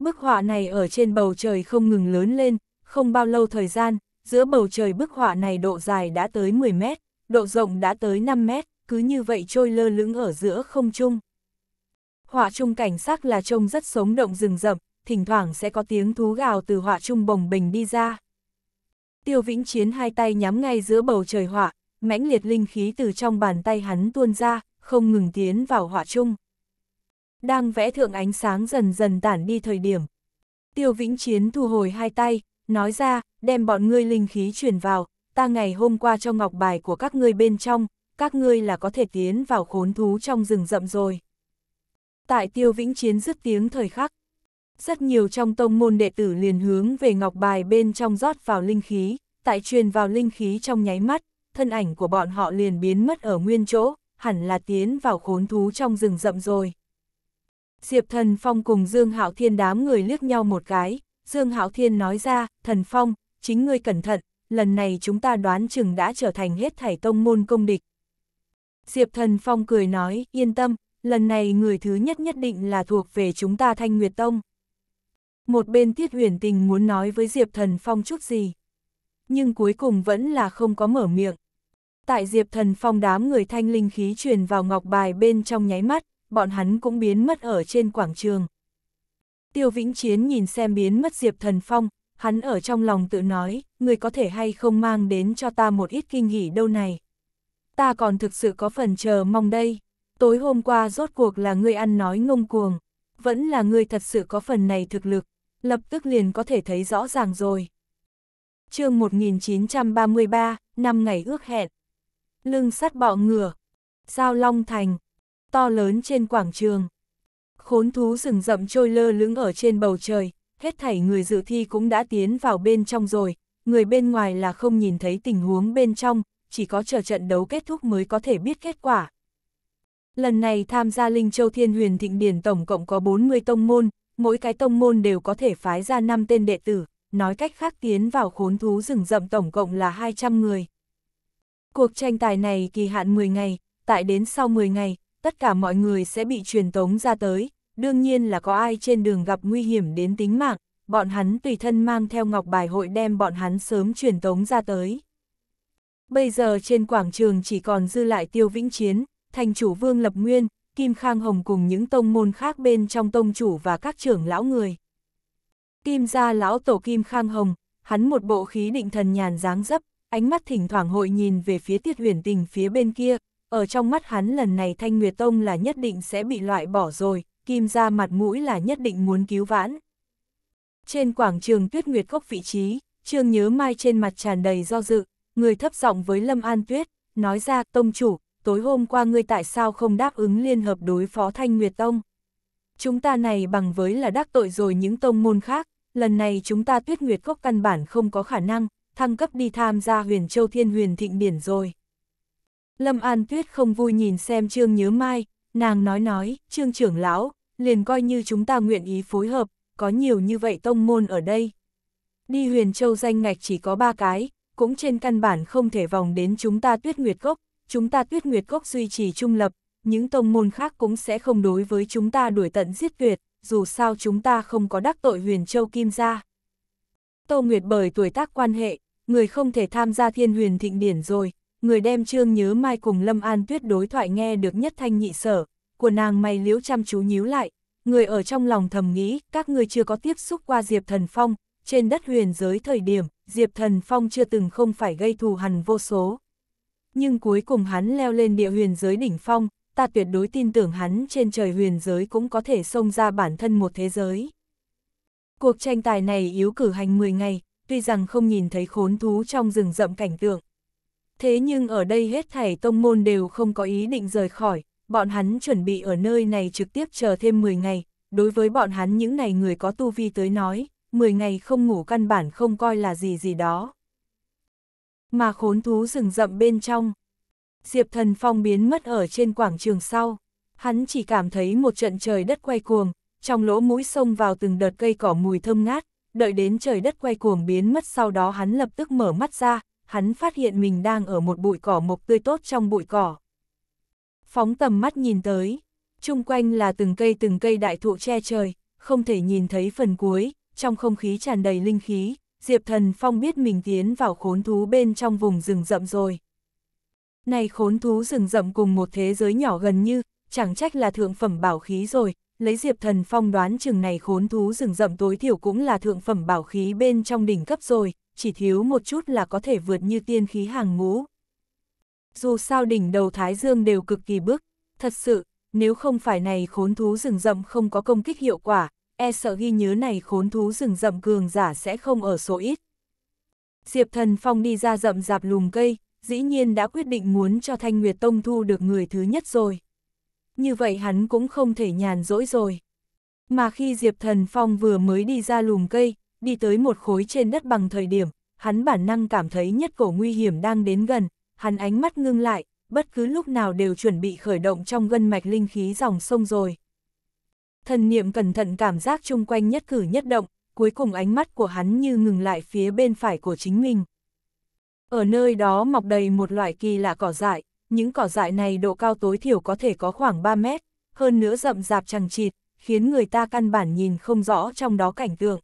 Bức họa này ở trên bầu trời không ngừng lớn lên, không bao lâu thời gian, giữa bầu trời bức họa này độ dài đã tới 10 mét, độ rộng đã tới 5 mét, cứ như vậy trôi lơ lửng ở giữa không trung. Họa trung cảnh sắc là trông rất sống động rừng rậm, thỉnh thoảng sẽ có tiếng thú gào từ họa trung bồng bình đi ra. Tiêu Vĩnh Chiến hai tay nhắm ngay giữa bầu trời họa, mãnh liệt linh khí từ trong bàn tay hắn tuôn ra, không ngừng tiến vào hỏa chung. Đang vẽ thượng ánh sáng dần dần tản đi thời điểm. Tiêu Vĩnh Chiến thu hồi hai tay, nói ra, đem bọn ngươi linh khí chuyển vào, ta ngày hôm qua cho ngọc bài của các ngươi bên trong, các ngươi là có thể tiến vào khốn thú trong rừng rậm rồi. Tại Tiêu Vĩnh Chiến dứt tiếng thời khắc, rất nhiều trong tông môn đệ tử liền hướng về ngọc bài bên trong rót vào linh khí, tại truyền vào linh khí trong nháy mắt, thân ảnh của bọn họ liền biến mất ở nguyên chỗ, hẳn là tiến vào khốn thú trong rừng rậm rồi. Diệp Thần Phong cùng Dương Hạo Thiên đám người liếc nhau một cái, Dương Hạo Thiên nói ra, Thần Phong, chính ngươi cẩn thận, lần này chúng ta đoán chừng đã trở thành hết thảy tông môn công địch. Diệp Thần Phong cười nói, yên tâm, lần này người thứ nhất nhất định là thuộc về chúng ta Thanh Nguyệt Tông. Một bên Tiết Huyền Tình muốn nói với Diệp Thần Phong chút gì, nhưng cuối cùng vẫn là không có mở miệng. Tại Diệp Thần Phong đám người thanh linh khí truyền vào ngọc bài bên trong nháy mắt, bọn hắn cũng biến mất ở trên quảng trường. Tiêu Vĩnh Chiến nhìn xem biến mất Diệp Thần Phong, hắn ở trong lòng tự nói, người có thể hay không mang đến cho ta một ít kinh nghỉ đâu này. Ta còn thực sự có phần chờ mong đây, tối hôm qua rốt cuộc là người ăn nói ngông cuồng, vẫn là người thật sự có phần này thực lực, lập tức liền có thể thấy rõ ràng rồi. chương 1933, năm ngày ước hẹn lưng sắt bọ ngựa, dao long thành, to lớn trên quảng trường. Khốn thú rừng rậm trôi lơ lững ở trên bầu trời, hết thảy người dự thi cũng đã tiến vào bên trong rồi, người bên ngoài là không nhìn thấy tình huống bên trong, chỉ có chờ trận đấu kết thúc mới có thể biết kết quả. Lần này tham gia Linh Châu Thiên Huyền Thịnh Điển tổng cộng có 40 tông môn, mỗi cái tông môn đều có thể phái ra 5 tên đệ tử, nói cách khác tiến vào khốn thú rừng rậm tổng cộng là 200 người. Cuộc tranh tài này kỳ hạn 10 ngày, tại đến sau 10 ngày, tất cả mọi người sẽ bị truyền tống ra tới, đương nhiên là có ai trên đường gặp nguy hiểm đến tính mạng, bọn hắn tùy thân mang theo ngọc bài hội đem bọn hắn sớm truyền tống ra tới. Bây giờ trên quảng trường chỉ còn dư lại tiêu vĩnh chiến, thành chủ vương lập nguyên, Kim Khang Hồng cùng những tông môn khác bên trong tông chủ và các trưởng lão người. Kim gia lão tổ Kim Khang Hồng, hắn một bộ khí định thần nhàn dáng dấp, ánh mắt thỉnh thoảng hội nhìn về phía tiết huyền tình phía bên kia, ở trong mắt hắn lần này Thanh Nguyệt Tông là nhất định sẽ bị loại bỏ rồi, kim ra mặt mũi là nhất định muốn cứu vãn. Trên quảng trường tuyết nguyệt cốc vị trí, Trương Nhớ Mai trên mặt tràn đầy do dự, người thấp giọng với Lâm An Tuyết, nói ra, tông chủ, tối hôm qua ngươi tại sao không đáp ứng liên hợp đối phó Thanh Nguyệt Tông? Chúng ta này bằng với là đắc tội rồi những tông môn khác, lần này chúng ta tuyết nguyệt cốc căn bản không có khả năng, thăng cấp đi tham gia huyền châu thiên huyền thịnh điển rồi. Lâm An Tuyết không vui nhìn xem Trương Nhớ Mai, nàng nói nói, Trương trưởng lão, liền coi như chúng ta nguyện ý phối hợp, có nhiều như vậy tông môn ở đây. Đi huyền châu danh ngạch chỉ có ba cái, cũng trên căn bản không thể vòng đến chúng ta tuyết nguyệt gốc, chúng ta tuyết nguyệt gốc duy trì trung lập, những tông môn khác cũng sẽ không đối với chúng ta đuổi tận giết tuyệt, dù sao chúng ta không có đắc tội huyền châu kim gia. Tô Nguyệt bởi tuổi tác quan hệ, người không thể tham gia thiên huyền thịnh điển rồi, người đem trương nhớ mai cùng Lâm An tuyết đối thoại nghe được nhất thanh nhị sở, của nàng mày liếu chăm chú nhíu lại, người ở trong lòng thầm nghĩ các người chưa có tiếp xúc qua Diệp Thần Phong, trên đất huyền giới thời điểm, Diệp Thần Phong chưa từng không phải gây thù hằn vô số. Nhưng cuối cùng hắn leo lên địa huyền giới đỉnh phong, ta tuyệt đối tin tưởng hắn trên trời huyền giới cũng có thể xông ra bản thân một thế giới. Cuộc tranh tài này yếu cử hành 10 ngày, tuy rằng không nhìn thấy khốn thú trong rừng rậm cảnh tượng. Thế nhưng ở đây hết thảy tông môn đều không có ý định rời khỏi, bọn hắn chuẩn bị ở nơi này trực tiếp chờ thêm 10 ngày, đối với bọn hắn những này người có tu vi tới nói, 10 ngày không ngủ căn bản không coi là gì gì đó. Mà khốn thú rừng rậm bên trong, Diệp Thần Phong biến mất ở trên quảng trường sau, hắn chỉ cảm thấy một trận trời đất quay cuồng, trong lỗ mũi xông vào từng đợt cây cỏ mùi thơm ngát, đợi đến trời đất quay cuồng biến mất sau đó hắn lập tức mở mắt ra, hắn phát hiện mình đang ở một bụi cỏ mộc tươi tốt trong bụi cỏ. Phóng tầm mắt nhìn tới, chung quanh là từng cây từng cây đại thụ che trời, không thể nhìn thấy phần cuối, trong không khí tràn đầy linh khí, Diệp Thần Phong biết mình tiến vào khốn thú bên trong vùng rừng rậm rồi. Này khốn thú rừng rậm cùng một thế giới nhỏ gần như, chẳng trách là thượng phẩm bảo khí rồi, lấy Diệp Thần Phong đoán chừng này khốn thú rừng rậm tối thiểu cũng là thượng phẩm bảo khí bên trong đỉnh cấp rồi, chỉ thiếu một chút là có thể vượt như tiên khí hàng ngũ. Dù sao đỉnh đầu Thái Dương đều cực kỳ bức, thật sự, nếu không phải này khốn thú rừng rậm không có công kích hiệu quả, e sợ ghi nhớ này khốn thú rừng rậm cường giả sẽ không ở số ít. Diệp Thần Phong đi ra rậm rạp lùm cây, dĩ nhiên đã quyết định muốn cho Thanh Nguyệt Tông thu được người thứ nhất rồi như vậy hắn cũng không thể nhàn rỗi rồi. Mà khi Diệp Thần Phong vừa mới đi ra lùm cây, đi tới một khối trên đất bằng thời điểm, hắn bản năng cảm thấy nhất cổ nguy hiểm đang đến gần, hắn ánh mắt ngưng lại, bất cứ lúc nào đều chuẩn bị khởi động trong gân mạch linh khí dòng sông rồi. Thần niệm cẩn thận cảm giác chung quanh nhất cử nhất động, cuối cùng ánh mắt của hắn như ngừng lại phía bên phải của chính mình. Ở nơi đó mọc đầy một loại kỳ lạ cỏ dại, những cỏ dại này độ cao tối thiểu có thể có khoảng 3 mét, hơn nữa rậm rạp chẳng chịt, khiến người ta căn bản nhìn không rõ trong đó cảnh tượng.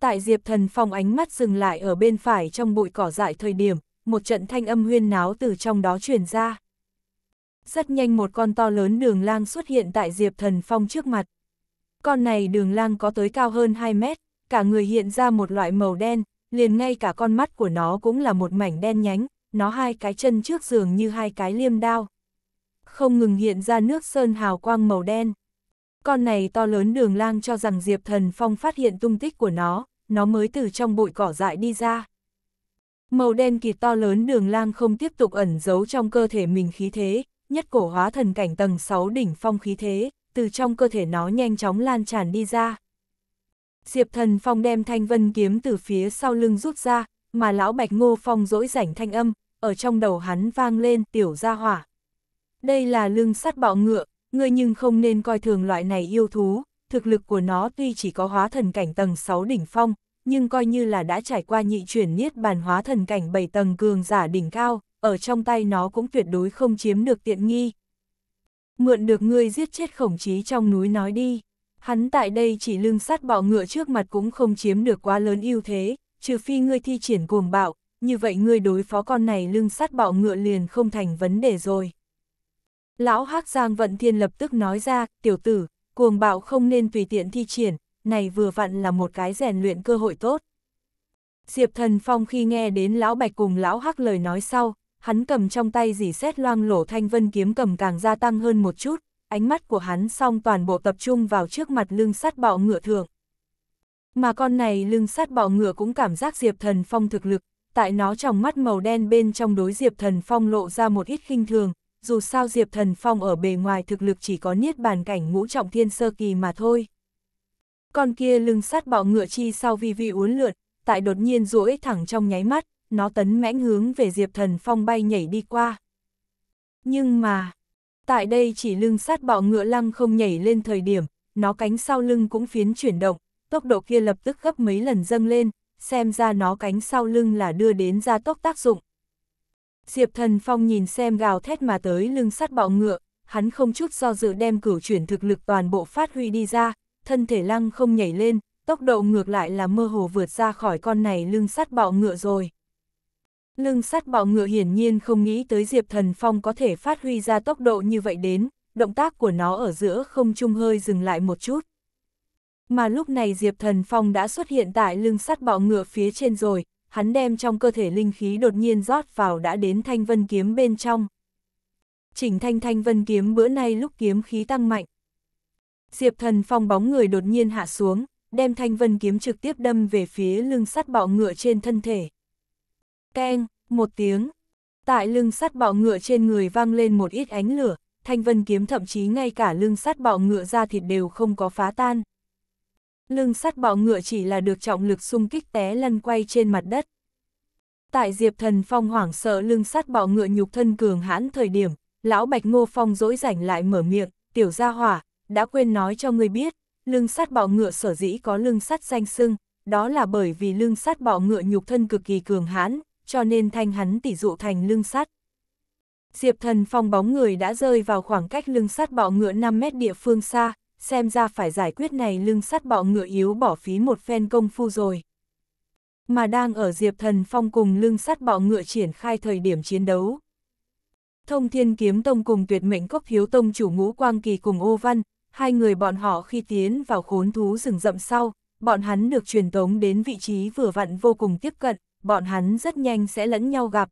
Tại Diệp Thần Phong ánh mắt dừng lại ở bên phải trong bụi cỏ dại thời điểm, một trận thanh âm huyên náo từ trong đó truyền ra. Rất nhanh một con to lớn đường lang xuất hiện tại Diệp Thần Phong trước mặt. Con này đường lang có tới cao hơn 2 mét, cả người hiện ra một loại màu đen, liền ngay cả con mắt của nó cũng là một mảnh đen nhánh, nó hai cái chân trước giường như hai cái liêm đao. Không ngừng hiện ra nước sơn hào quang màu đen. Con này to lớn đường lang cho rằng Diệp Thần Phong phát hiện tung tích của nó, nó mới từ trong bụi cỏ dại đi ra. Màu đen kỳ to lớn đường lang không tiếp tục ẩn giấu trong cơ thể mình khí thế, nhất cổ hóa thần cảnh tầng 6 đỉnh phong khí thế, từ trong cơ thể nó nhanh chóng lan tràn đi ra. Diệp thần phong đem thanh vân kiếm từ phía sau lưng rút ra, mà lão bạch ngô phong dỗi rảnh thanh âm, ở trong đầu hắn vang lên tiểu gia hỏa. Đây là lương sắt bạo ngựa, ngươi nhưng không nên coi thường loại này yêu thú, thực lực của nó tuy chỉ có hóa thần cảnh tầng 6 đỉnh phong, nhưng coi như là đã trải qua nhị chuyển niết bàn hóa thần cảnh 7 tầng cường giả đỉnh cao, ở trong tay nó cũng tuyệt đối không chiếm được tiện nghi. Mượn được ngươi giết chết khổng chí trong núi nói đi, hắn tại đây chỉ lương sắt bạo ngựa trước mặt cũng không chiếm được quá lớn ưu thế, trừ phi ngươi thi triển cuồng bạo, như vậy ngươi đối phó con này lưng sắt bọ ngựa liền không thành vấn đề rồi. Lão hắc Giang Vận Thiên lập tức nói ra, tiểu tử, cuồng bạo không nên tùy tiện thi triển, này vừa vặn là một cái rèn luyện cơ hội tốt. Diệp Thần Phong khi nghe đến Lão Bạch cùng Lão Hắc lời nói sau, hắn cầm trong tay dỉ xét loang lổ thanh vân kiếm cầm càng gia tăng hơn một chút, ánh mắt của hắn song toàn bộ tập trung vào trước mặt lưng sắt bọ ngựa thường. Mà con này lưng sắt bọ ngựa cũng cảm giác Diệp Thần Phong thực lực tại nó trong mắt màu đen bên trong đối Diệp Thần Phong lộ ra một ít khinh thường, dù sao Diệp Thần Phong ở bề ngoài thực lực chỉ có niết bàn cảnh ngũ trọng thiên sơ kỳ mà thôi. Con kia lưng sát bạo ngựa chi sau vi vi uốn lượn, tại đột nhiên duỗi thẳng trong nháy mắt, nó tấn mãnh hướng về Diệp Thần Phong bay nhảy đi qua. Nhưng mà, tại đây chỉ lưng sát bạo ngựa lăng không nhảy lên thời điểm, nó cánh sau lưng cũng phiến chuyển động, tốc độ kia lập tức gấp mấy lần dâng lên, xem ra nó cánh sau lưng là đưa đến gia tốc tác dụng. Diệp Thần Phong nhìn xem gào thét mà tới lưng sắt bọ ngựa, hắn không chút do dự đem cửu chuyển thực lực toàn bộ phát huy đi ra, thân thể lăng không nhảy lên, tốc độ ngược lại là mơ hồ vượt ra khỏi con này lưng sắt bọ ngựa rồi. Lưng sắt bọ ngựa hiển nhiên không nghĩ tới Diệp Thần Phong có thể phát huy ra tốc độ như vậy đến, động tác của nó ở giữa không chung hơi dừng lại một chút mà lúc này Diệp Thần Phong đã xuất hiện tại lưng sắt bọ ngựa phía trên rồi, hắn đem trong cơ thể linh khí đột nhiên rót vào đã đến thanh vân kiếm bên trong. Chỉnh thanh thanh vân kiếm bữa nay lúc kiếm khí tăng mạnh. Diệp Thần Phong bóng người đột nhiên hạ xuống, đem thanh vân kiếm trực tiếp đâm về phía lưng sắt bọ ngựa trên thân thể. Keng, một tiếng. Tại lưng sắt bọ ngựa trên người vang lên một ít ánh lửa, thanh vân kiếm thậm chí ngay cả lưng sắt bọ ngựa ra thịt đều không có phá tan lưng sắt bọ ngựa chỉ là được trọng lực xung kích té lăn quay trên mặt đất. Tại Diệp Thần Phong hoảng sợ lưng sắt bọ ngựa nhục thân cường hãn thời điểm, lão Bạch Ngô Phong dỗi rảnh lại mở miệng, tiểu gia hỏa, đã quên nói cho ngươi biết, lưng sắt bọ ngựa sở dĩ có lưng sắt danh sưng, đó là bởi vì lưng sắt bọ ngựa nhục thân cực kỳ cường hãn, cho nên thanh hắn tỷ dụ thành lưng sắt. Diệp Thần Phong bóng người đã rơi vào khoảng cách lưng sắt bọ ngựa 5 mét địa phương xa, xem ra phải giải quyết này lưng sắt bọ ngựa yếu bỏ phí một phen công phu rồi. Mà đang ở Diệp Thần Phong cùng lưng sắt bọ ngựa triển khai thời điểm chiến đấu. Thông Thiên Kiếm Tông cùng tuyệt mệnh cốc hiếu tông chủ ngũ Quang Kỳ cùng ô văn, hai người bọn họ khi tiến vào khốn thú rừng rậm sau, bọn hắn được truyền tống đến vị trí vừa vặn vô cùng tiếp cận, bọn hắn rất nhanh sẽ lẫn nhau gặp.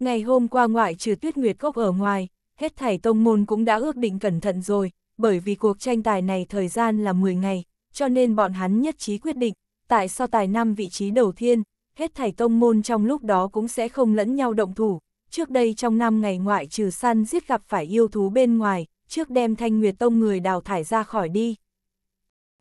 Ngày hôm qua ngoại trừ tuyết nguyệt cốc ở ngoài, hết thảy tông môn cũng đã ước định cẩn thận rồi, bởi vì cuộc tranh tài này thời gian là 10 ngày, cho nên bọn hắn nhất trí quyết định, tại so tài năm vị trí đầu tiên, hết thảy tông môn trong lúc đó cũng sẽ không lẫn nhau động thủ. Trước đây trong năm ngày ngoại trừ săn giết gặp phải yêu thú bên ngoài, trước đem thanh nguyệt tông người đào thải ra khỏi đi.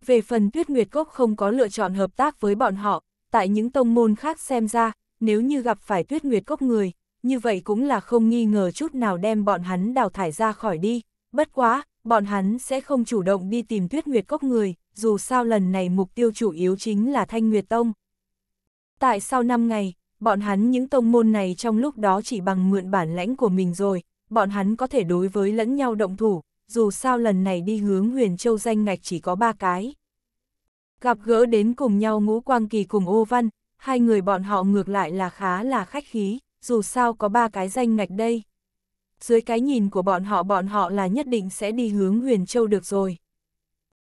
Về phần tuyết nguyệt cốc không có lựa chọn hợp tác với bọn họ, tại những tông môn khác xem ra, nếu như gặp phải tuyết nguyệt cốc người, như vậy cũng là không nghi ngờ chút nào đem bọn hắn đào thải ra khỏi đi. Bất quá, bọn hắn sẽ không chủ động đi tìm tuyết nguyệt cốc người, dù sao lần này mục tiêu chủ yếu chính là Thanh Nguyệt Tông. Tại sau 5 ngày, bọn hắn những tông môn này trong lúc đó chỉ bằng mượn bản lãnh của mình rồi, bọn hắn có thể đối với lẫn nhau động thủ, dù sao lần này đi hướng huyền châu danh ngạch chỉ có 3 cái. Gặp gỡ đến cùng nhau ngũ quang kỳ cùng ô văn, hai người bọn họ ngược lại là khá là khách khí, dù sao có 3 cái danh ngạch đây dưới cái nhìn của bọn họ bọn họ là nhất định sẽ đi hướng huyền châu được rồi.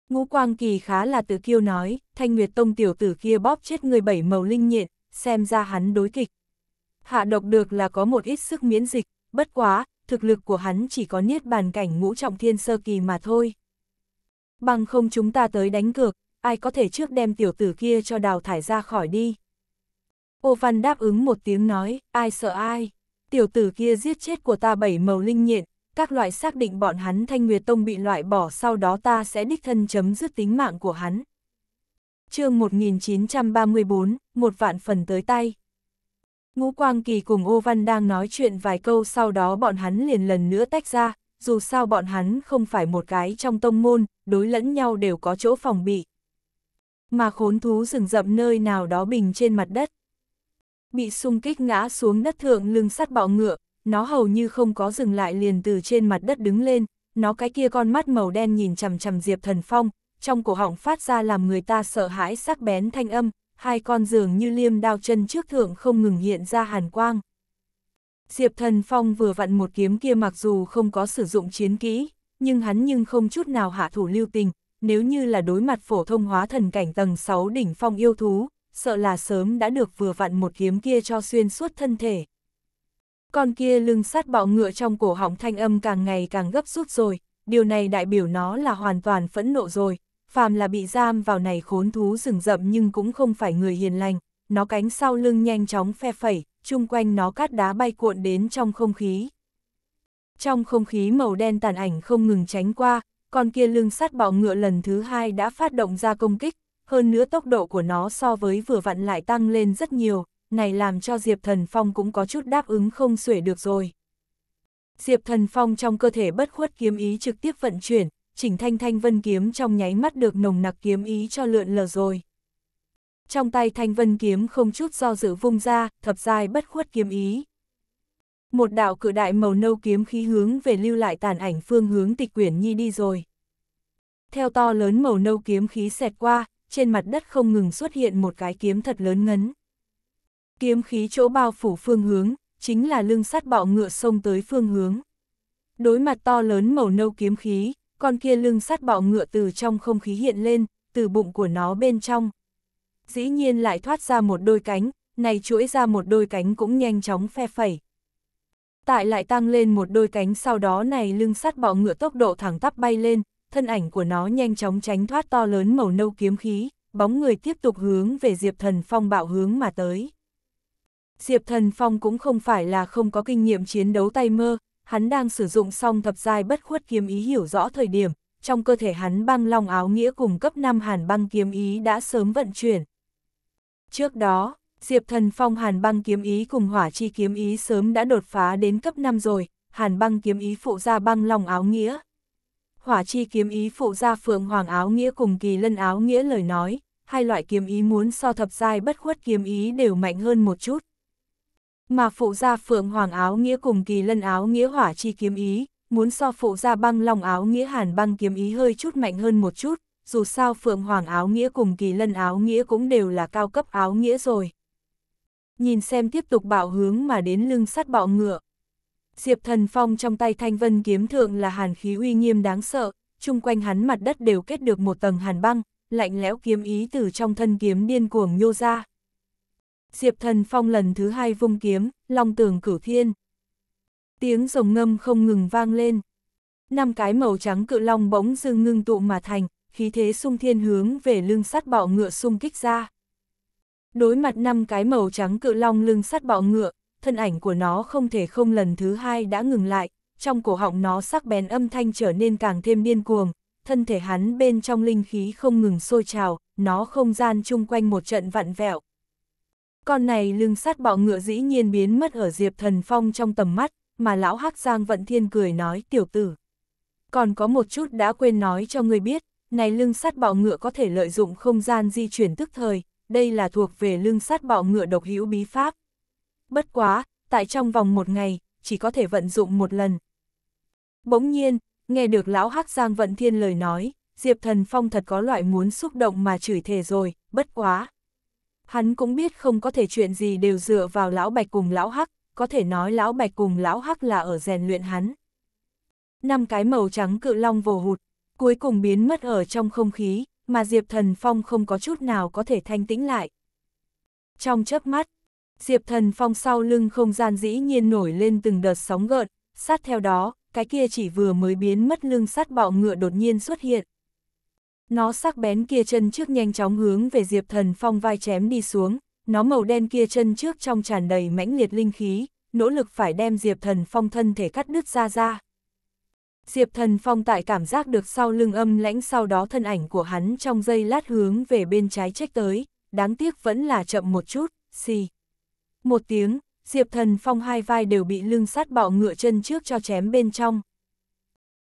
Ngũ Quang Kỳ khá là tự kiêu nói, thanh nguyệt tông tiểu tử kia bóp chết người bảy màu linh nhện, xem ra hắn đối kịch. Hạ độc được là có một ít sức miễn dịch, bất quá, thực lực của hắn chỉ có niết bàn cảnh ngũ trọng thiên sơ kỳ mà thôi. Bằng không chúng ta tới đánh cược, ai có thể trước đem tiểu tử kia cho đào thải ra khỏi đi. Ô Văn đáp ứng một tiếng nói, ai sợ ai tiểu tử kia giết chết của ta bảy màu linh nhện, các loại xác định bọn hắn Thanh Nguyệt Tông bị loại bỏ sau đó ta sẽ đích thân chấm dứt tính mạng của hắn. chương 1934, một vạn phần tới tay. Ngũ Quang Kỳ cùng Ô Văn đang nói chuyện vài câu sau đó bọn hắn liền lần nữa tách ra, dù sao bọn hắn không phải một cái trong tông môn, đối lẫn nhau đều có chỗ phòng bị. Mà khốn thú rừng rậm nơi nào đó bình trên mặt đất bị xung kích ngã xuống đất thượng lưng sắt bọ ngựa, nó hầu như không có dừng lại liền từ trên mặt đất đứng lên, nó cái kia con mắt màu đen nhìn chằm chằm Diệp Thần Phong, trong cổ họng phát ra làm người ta sợ hãi sắc bén thanh âm, hai con giường như liêm đao chân trước thượng không ngừng hiện ra hàn quang. Diệp Thần Phong vừa vặn một kiếm kia mặc dù không có sử dụng chiến kỹ, nhưng hắn nhưng không chút nào hạ thủ lưu tình, nếu như là đối mặt phổ thông hóa thần cảnh tầng 6 đỉnh phong yêu thú, sợ là sớm đã được vừa vặn một kiếm kia cho xuyên suốt thân thể. Con kia lưng sát bọ ngựa trong cổ họng thanh âm càng ngày càng gấp rút rồi, điều này đại biểu nó là hoàn toàn phẫn nộ rồi, phàm là bị giam vào này khốn thú rừng rậm nhưng cũng không phải người hiền lành, nó cánh sau lưng nhanh chóng phe phẩy, chung quanh nó cát đá bay cuộn đến trong không khí. Trong không khí màu đen tàn ảnh không ngừng tránh qua, con kia lưng sát bọ ngựa lần thứ hai đã phát động ra công kích, hơn nữa tốc độ của nó so với vừa vặn lại tăng lên rất nhiều, này làm cho Diệp Thần Phong cũng có chút đáp ứng không xuể được rồi. Diệp Thần Phong trong cơ thể bất khuất kiếm ý trực tiếp vận chuyển, chỉnh thanh thanh vân kiếm trong nháy mắt được nồng nặc kiếm ý cho lượn lờ rồi. Trong tay thanh vân kiếm không chút do dự vung ra, thập dài bất khuất kiếm ý. Một đạo cự đại màu nâu kiếm khí hướng về lưu lại tàn ảnh phương hướng tịch quyển nhi đi rồi. Theo to lớn màu nâu kiếm khí xẹt qua, trên mặt đất không ngừng xuất hiện một cái kiếm thật lớn ngấn. Kiếm khí chỗ bao phủ phương hướng, chính là lưng sắt bạo ngựa sông tới phương hướng. Đối mặt to lớn màu nâu kiếm khí, con kia lưng sắt bạo ngựa từ trong không khí hiện lên, từ bụng của nó bên trong. Dĩ nhiên lại thoát ra một đôi cánh, này chuỗi ra một đôi cánh cũng nhanh chóng phe phẩy. Tại lại tăng lên một đôi cánh sau đó này lưng sắt bạo ngựa tốc độ thẳng tắp bay lên, thân ảnh của nó nhanh chóng tránh thoát to lớn màu nâu kiếm khí, bóng người tiếp tục hướng về Diệp Thần Phong bạo hướng mà tới. Diệp Thần Phong cũng không phải là không có kinh nghiệm chiến đấu tay mơ, hắn đang sử dụng song thập giai bất khuất kiếm ý hiểu rõ thời điểm, trong cơ thể hắn băng long áo nghĩa cùng cấp 5 hàn băng kiếm ý đã sớm vận chuyển. Trước đó, Diệp Thần Phong hàn băng kiếm ý cùng hỏa chi kiếm ý sớm đã đột phá đến cấp 5 rồi, hàn băng kiếm ý phụ ra băng long áo nghĩa, hỏa chi kiếm ý phụ ra phượng hoàng áo nghĩa cùng kỳ lân áo nghĩa lời nói, hai loại kiếm ý muốn so thập giai bất khuất kiếm ý đều mạnh hơn một chút. Mà phụ gia phượng hoàng áo nghĩa cùng kỳ lân áo nghĩa hỏa chi kiếm ý, muốn so phụ gia băng long áo nghĩa hàn băng kiếm ý hơi chút mạnh hơn một chút, dù sao phượng hoàng áo nghĩa cùng kỳ lân áo nghĩa cũng đều là cao cấp áo nghĩa rồi. Nhìn xem tiếp tục bạo hướng mà đến lưng sắt bạo ngựa, Diệp Thần Phong trong tay thanh vân kiếm thượng là hàn khí uy nghiêm đáng sợ, chung quanh hắn mặt đất đều kết được một tầng hàn băng, lạnh lẽo kiếm ý từ trong thân kiếm điên cuồng nhô ra. Diệp Thần Phong lần thứ hai vung kiếm, long tường cửu thiên. Tiếng rồng ngâm không ngừng vang lên. Năm cái màu trắng cự long bỗng dưng ngưng tụ mà thành, khí thế sung thiên hướng về lưng sắt bọ ngựa xung kích ra. Đối mặt năm cái màu trắng cự long lưng sắt bọ ngựa, thân ảnh của nó không thể không lần thứ hai đã ngừng lại, trong cổ họng nó sắc bén âm thanh trở nên càng thêm điên cuồng, thân thể hắn bên trong linh khí không ngừng sôi trào, nó không gian chung quanh một trận vặn vẹo. Con này lưng sát bọ ngựa dĩ nhiên biến mất ở Diệp Thần Phong trong tầm mắt, mà lão hắc Giang Vận Thiên cười nói tiểu tử. Còn có một chút đã quên nói cho người biết, này lưng sát bọ ngựa có thể lợi dụng không gian di chuyển tức thời, đây là thuộc về lưng sát bọ ngựa độc hữu bí pháp bất quá, tại trong vòng một ngày, chỉ có thể vận dụng một lần. Bỗng nhiên, nghe được lão Hắc Giang Vận Thiên lời nói, Diệp Thần Phong thật có loại muốn xúc động mà chửi thề rồi, bất quá. Hắn cũng biết không có thể chuyện gì đều dựa vào lão Bạch cùng lão Hắc, có thể nói lão Bạch cùng lão Hắc là ở rèn luyện hắn. Năm cái màu trắng cự long vồ hụt, cuối cùng biến mất ở trong không khí, mà Diệp Thần Phong không có chút nào có thể thanh tĩnh lại. Trong chớp mắt, Diệp Thần Phong sau lưng không gian dĩ nhiên nổi lên từng đợt sóng gợn, sát theo đó, cái kia chỉ vừa mới biến mất lưng sát bạo ngựa đột nhiên xuất hiện. Nó sắc bén kia chân trước nhanh chóng hướng về Diệp Thần Phong vai chém đi xuống, nó màu đen kia chân trước trong tràn đầy mãnh liệt linh khí, nỗ lực phải đem Diệp Thần Phong thân thể cắt đứt ra ra. Diệp Thần Phong tại cảm giác được sau lưng âm lãnh sau đó thân ảnh của hắn trong dây lát hướng về bên trái trách tới, đáng tiếc vẫn là chậm một chút, xì. Một tiếng, Diệp Thần Phong hai vai đều bị lưng sắt bạo ngựa chân trước cho chém bên trong.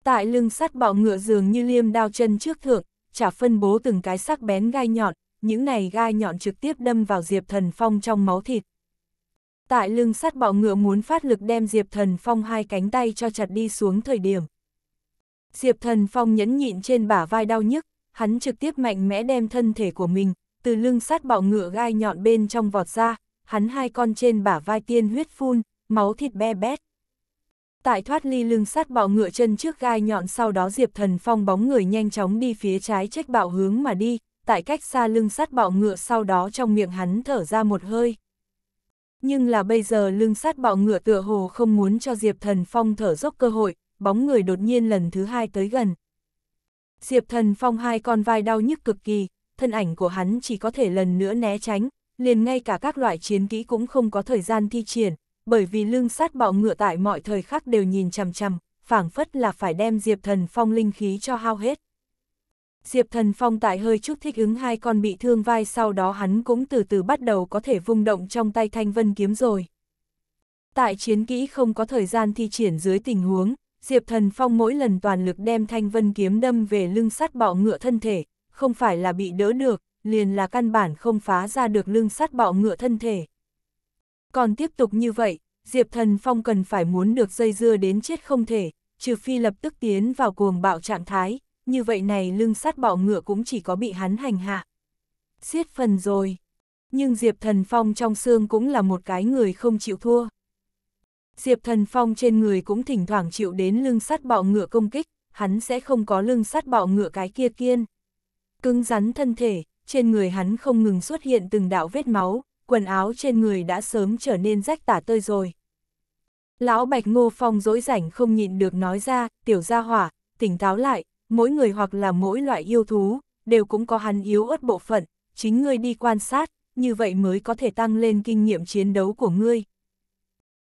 Tại lưng sắt bạo ngựa dường như liêm đao chân trước thượng, chả phân bố từng cái sắc bén gai nhọn, những này gai nhọn trực tiếp đâm vào Diệp Thần Phong trong máu thịt. Tại lưng sắt bạo ngựa muốn phát lực đem Diệp Thần Phong hai cánh tay cho chặt đi xuống thời điểm. Diệp Thần Phong nhẫn nhịn trên bả vai đau nhức, hắn trực tiếp mạnh mẽ đem thân thể của mình, từ lưng sắt bạo ngựa gai nhọn bên trong vọt ra, hắn hai con trên bả vai tiên huyết phun, máu thịt be bét. Tại thoát ly lưng sát bạo ngựa chân trước gai nhọn sau đó Diệp Thần Phong bóng người nhanh chóng đi phía trái trách bạo hướng mà đi, tại cách xa lưng sát bạo ngựa sau đó trong miệng hắn thở ra một hơi. Nhưng là bây giờ lưng sát bạo ngựa tựa hồ không muốn cho Diệp Thần Phong thở dốc cơ hội, bóng người đột nhiên lần thứ hai tới gần. Diệp Thần Phong hai con vai đau nhức cực kỳ, thân ảnh của hắn chỉ có thể lần nữa né tránh, liền ngay cả các loại chiến kỹ cũng không có thời gian thi triển, bởi vì lưng sát bạo ngựa tại mọi thời khắc đều nhìn chằm chằm, phảng phất là phải đem Diệp Thần Phong linh khí cho hao hết. Diệp Thần Phong tại hơi chút thích ứng hai con bị thương vai sau đó hắn cũng từ từ bắt đầu có thể vung động trong tay thanh vân kiếm rồi. Tại chiến kỹ không có thời gian thi triển dưới tình huống, Diệp Thần Phong mỗi lần toàn lực đem thanh vân kiếm đâm về lưng sắt bọ ngựa thân thể, không phải là bị đỡ được, liền là căn bản không phá ra được lưng sắt bạo ngựa thân thể. Còn tiếp tục như vậy, Diệp Thần Phong cần phải muốn được dây dưa đến chết không thể, trừ phi lập tức tiến vào cuồng bạo trạng thái, như vậy này lưng sắt bạo ngựa cũng chỉ có bị hắn hành hạ. Xiết phần rồi. Nhưng Diệp Thần Phong trong xương cũng là một cái người không chịu thua. Diệp Thần Phong trên người cũng thỉnh thoảng chịu đến lưng sắt bạo ngựa công kích, hắn sẽ không có lưng sắt bạo ngựa cái kia kiên. Cứng rắn thân thể, trên người hắn không ngừng xuất hiện từng đạo vết máu, quần áo trên người đã sớm trở nên rách tả tơi rồi. Lão Bạch Ngô Phong dỗi rảnh không nhịn được nói ra, tiểu gia hỏa, tỉnh táo lại, mỗi người hoặc là mỗi loại yêu thú, đều cũng có hắn yếu ớt bộ phận, chính ngươi đi quan sát, như vậy mới có thể tăng lên kinh nghiệm chiến đấu của ngươi.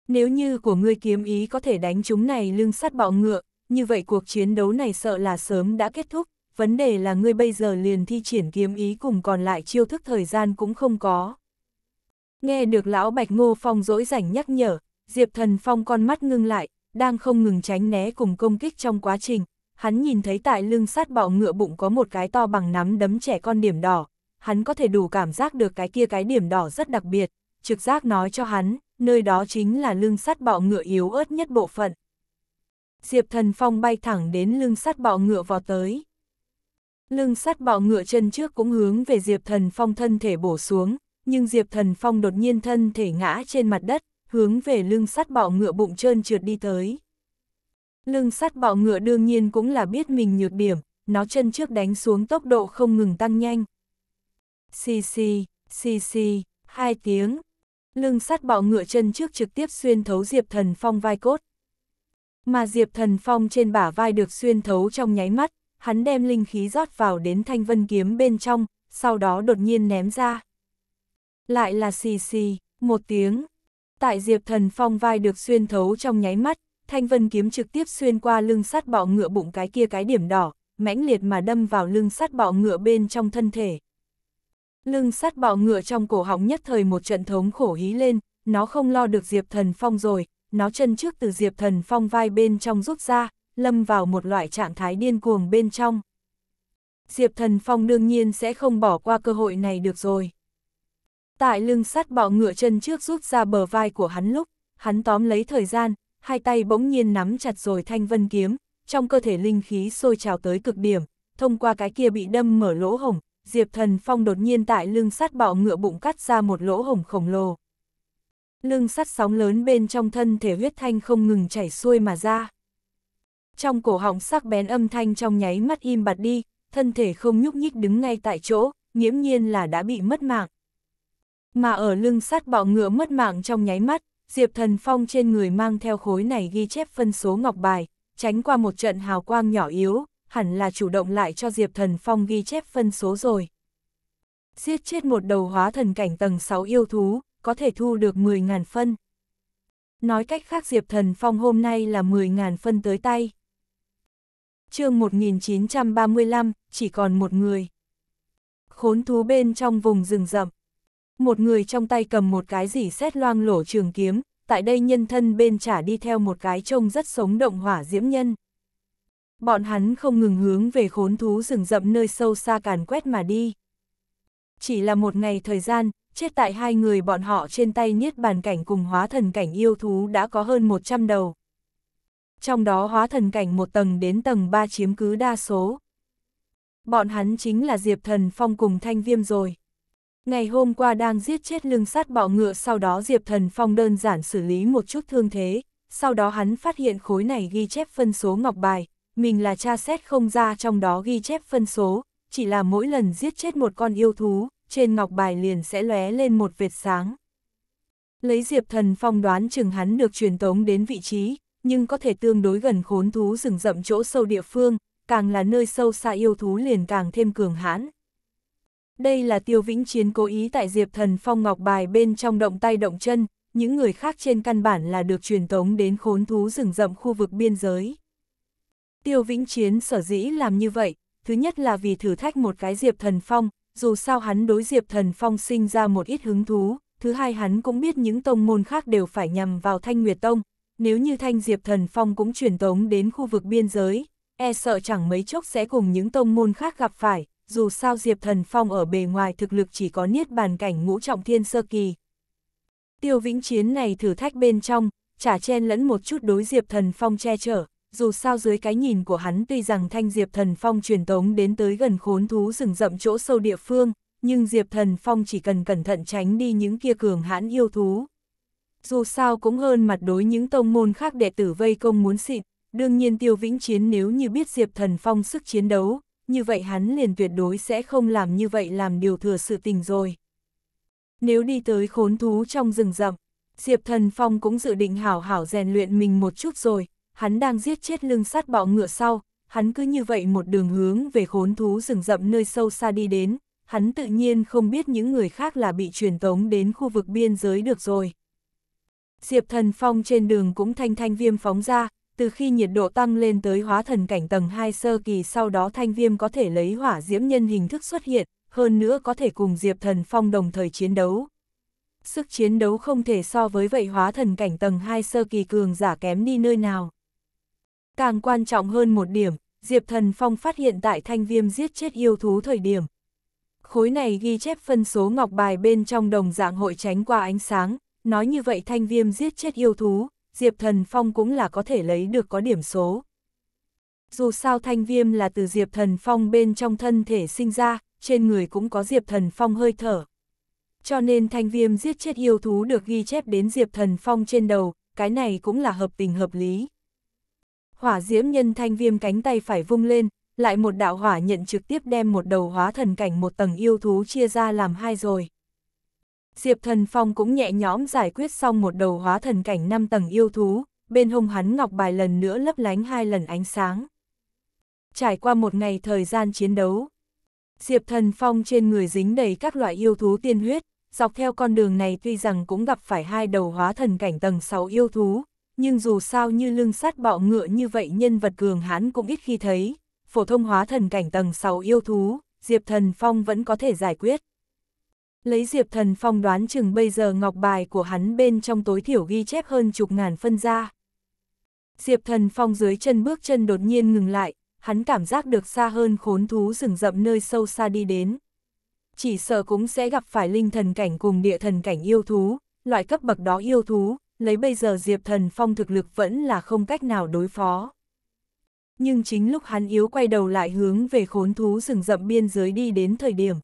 Nếu như của ngươi kiếm ý có thể đánh chúng này lưng sắt bọ ngựa, như vậy cuộc chiến đấu này sợ là sớm đã kết thúc, vấn đề là ngươi bây giờ liền thi triển kiếm ý cùng còn lại chiêu thức thời gian cũng không có. Nghe được lão Bạch Ngô Phong dỗi rảnh nhắc nhở, Diệp Thần Phong con mắt ngưng lại, đang không ngừng tránh né cùng công kích trong quá trình, hắn nhìn thấy tại lưng sát bạo ngựa bụng có một cái to bằng nắm đấm trẻ con điểm đỏ, hắn có thể đủ cảm giác được cái kia cái điểm đỏ rất đặc biệt, trực giác nói cho hắn, nơi đó chính là lưng sắt bạo ngựa yếu ớt nhất bộ phận. Diệp Thần Phong bay thẳng đến lưng sắt bạo ngựa vào tới. Lưng sắt bọ ngựa chân trước cũng hướng về Diệp Thần Phong thân thể bổ xuống, nhưng Diệp Thần Phong đột nhiên thân thể ngã trên mặt đất, hướng về lưng sắt bọ ngựa bụng trơn trượt đi tới. Lưng sắt bọ ngựa đương nhiên cũng là biết mình nhược điểm, nó chân trước đánh xuống tốc độ không ngừng tăng nhanh. Xì xì, xì xì, hai tiếng. Lưng sắt bọ ngựa chân trước trực tiếp xuyên thấu Diệp Thần Phong vai cốt. Mà Diệp Thần Phong trên bả vai được xuyên thấu trong nháy mắt, hắn đem linh khí rót vào đến thanh vân kiếm bên trong, sau đó đột nhiên ném ra. Lại là xì xì, một tiếng. Tại Diệp Thần Phong vai được xuyên thấu trong nháy mắt, thanh vân kiếm trực tiếp xuyên qua lưng sắt bọ ngựa bụng cái kia cái điểm đỏ, mãnh liệt mà đâm vào lưng sắt bọ ngựa bên trong thân thể. Lưng sắt bọ ngựa trong cổ họng nhất thời một trận thống khổ hí lên, nó không lo được Diệp Thần Phong rồi, nó chân trước từ Diệp Thần Phong vai bên trong rút ra, lâm vào một loại trạng thái điên cuồng bên trong. Diệp Thần Phong đương nhiên sẽ không bỏ qua cơ hội này được rồi. Tại lưng sắt bọ ngựa chân trước rút ra bờ vai của hắn lúc, hắn tóm lấy thời gian, hai tay bỗng nhiên nắm chặt rồi thanh vân kiếm, trong cơ thể linh khí sôi trào tới cực điểm, thông qua cái kia bị đâm mở lỗ hổng, Diệp Thần Phong đột nhiên tại lưng sắt bọ ngựa bụng cắt ra một lỗ hổng khổng lồ. Lưng sắt sóng lớn bên trong thân thể huyết thanh không ngừng chảy xuôi mà ra. Trong cổ họng sắc bén âm thanh trong nháy mắt im bặt đi, thân thể không nhúc nhích đứng ngay tại chỗ, nghiễm nhiên là đã bị mất mạng. Mà ở lưng sắt bọ ngựa mất mạng trong nháy mắt, Diệp Thần Phong trên người mang theo khối này ghi chép phân số ngọc bài, tránh qua một trận hào quang nhỏ yếu, hẳn là chủ động lại cho Diệp Thần Phong ghi chép phân số rồi. Giết chết một đầu hóa thần cảnh tầng 6 yêu thú, có thể thu được 10.000 phân. Nói cách khác Diệp Thần Phong hôm nay là 10.000 phân tới tay chương 1935, chỉ còn một người. Khốn thú bên trong vùng rừng rậm. Một người trong tay cầm một cái gì xét loang lổ trường kiếm, tại đây nhân thân bên trả đi theo một cái trông rất sống động hỏa diễm nhân. Bọn hắn không ngừng hướng về khốn thú rừng rậm nơi sâu xa càn quét mà đi. Chỉ là một ngày thời gian, chết tại hai người bọn họ trên tay niết bàn cảnh cùng hóa thần cảnh yêu thú đã có hơn 100 đầu trong đó hóa thần cảnh một tầng đến tầng ba chiếm cứ đa số. Bọn hắn chính là Diệp Thần Phong cùng Thanh Viêm rồi. Ngày hôm qua đang giết chết lưng sát bọ ngựa sau đó Diệp Thần Phong đơn giản xử lý một chút thương thế, sau đó hắn phát hiện khối này ghi chép phân số ngọc bài, mình là cha xét không ra trong đó ghi chép phân số, chỉ là mỗi lần giết chết một con yêu thú, trên ngọc bài liền sẽ lóe lên một vệt sáng. Lấy Diệp Thần Phong đoán chừng hắn được truyền tống đến vị trí, nhưng có thể tương đối gần khốn thú rừng rậm chỗ sâu địa phương, càng là nơi sâu xa yêu thú liền càng thêm cường hãn. Đây là tiêu vĩnh chiến cố ý tại Diệp Thần Phong Ngọc Bài bên trong động tay động chân, những người khác trên căn bản là được truyền tống đến khốn thú rừng rậm khu vực biên giới. Tiêu vĩnh chiến sở dĩ làm như vậy, thứ nhất là vì thử thách một cái Diệp Thần Phong, dù sao hắn đối Diệp Thần Phong sinh ra một ít hứng thú, thứ hai hắn cũng biết những tông môn khác đều phải nhằm vào Thanh Nguyệt Tông, nếu như Thanh Diệp Thần Phong cũng truyền tống đến khu vực biên giới, e sợ chẳng mấy chốc sẽ cùng những tông môn khác gặp phải, dù sao Diệp Thần Phong ở bề ngoài thực lực chỉ có niết bàn cảnh ngũ trọng thiên sơ kỳ. Tiêu vĩnh chiến này thử thách bên trong, chả chen lẫn một chút đối Diệp Thần Phong che chở, dù sao dưới cái nhìn của hắn tuy rằng Thanh Diệp Thần Phong truyền tống đến tới gần khốn thú rừng rậm chỗ sâu địa phương, nhưng Diệp Thần Phong chỉ cần cẩn thận tránh đi những kia cường hãn yêu thú dù sao cũng hơn mặt đối những tông môn khác đệ tử vây công muốn xịt, đương nhiên Tiêu Vĩnh Chiến nếu như biết Diệp Thần Phong sức chiến đấu, như vậy hắn liền tuyệt đối sẽ không làm như vậy làm điều thừa sự tình rồi. Nếu đi tới khốn thú trong rừng rậm, Diệp Thần Phong cũng dự định hảo hảo rèn luyện mình một chút rồi, hắn đang giết chết lưng sát bọ ngựa sau, hắn cứ như vậy một đường hướng về khốn thú rừng rậm nơi sâu xa đi đến, hắn tự nhiên không biết những người khác là bị truyền tống đến khu vực biên giới được rồi. Diệp Thần Phong trên đường cũng thanh thanh viêm phóng ra, từ khi nhiệt độ tăng lên tới hóa thần cảnh tầng 2 sơ kỳ sau đó thanh viêm có thể lấy hỏa diễm nhân hình thức xuất hiện, hơn nữa có thể cùng Diệp Thần Phong đồng thời chiến đấu. Sức chiến đấu không thể so với vậy hóa thần cảnh tầng 2 sơ kỳ cường giả kém đi nơi nào. Càng quan trọng hơn một điểm, Diệp Thần Phong phát hiện tại thanh viêm giết chết yêu thú thời điểm. Khối này ghi chép phân số ngọc bài bên trong đồng dạng hội tránh qua ánh sáng, nói như vậy thanh viêm giết chết yêu thú, Diệp Thần Phong cũng là có thể lấy được có điểm số. Dù sao thanh viêm là từ Diệp Thần Phong bên trong thân thể sinh ra, trên người cũng có Diệp Thần Phong hơi thở. Cho nên thanh viêm giết chết yêu thú được ghi chép đến Diệp Thần Phong trên đầu, cái này cũng là hợp tình hợp lý. Hỏa diễm nhân thanh viêm cánh tay phải vung lên, lại một đạo hỏa nhận trực tiếp đem một đầu hóa thần cảnh một tầng yêu thú chia ra làm hai rồi. Diệp Thần Phong cũng nhẹ nhõm giải quyết xong một đầu hóa thần cảnh 5 tầng yêu thú, bên hông hắn ngọc bài lần nữa lấp lánh hai lần ánh sáng. Trải qua một ngày thời gian chiến đấu, Diệp Thần Phong trên người dính đầy các loại yêu thú tiên huyết, dọc theo con đường này tuy rằng cũng gặp phải hai đầu hóa thần cảnh tầng 6 yêu thú, nhưng dù sao như lưng sát bọ ngựa như vậy nhân vật cường hãn cũng ít khi thấy, phổ thông hóa thần cảnh tầng 6 yêu thú, Diệp Thần Phong vẫn có thể giải quyết. Lấy Diệp Thần Phong đoán chừng bây giờ ngọc bài của hắn bên trong tối thiểu ghi chép hơn chục ngàn phân ra. Diệp Thần Phong dưới chân bước chân đột nhiên ngừng lại, hắn cảm giác được xa hơn khốn thú rừng rậm nơi sâu xa đi đến. Chỉ sợ cũng sẽ gặp phải linh thần cảnh cùng địa thần cảnh yêu thú, loại cấp bậc đó yêu thú, lấy bây giờ Diệp Thần Phong thực lực vẫn là không cách nào đối phó. Nhưng chính lúc hắn yếu quay đầu lại hướng về khốn thú rừng rậm biên giới đi đến thời điểm,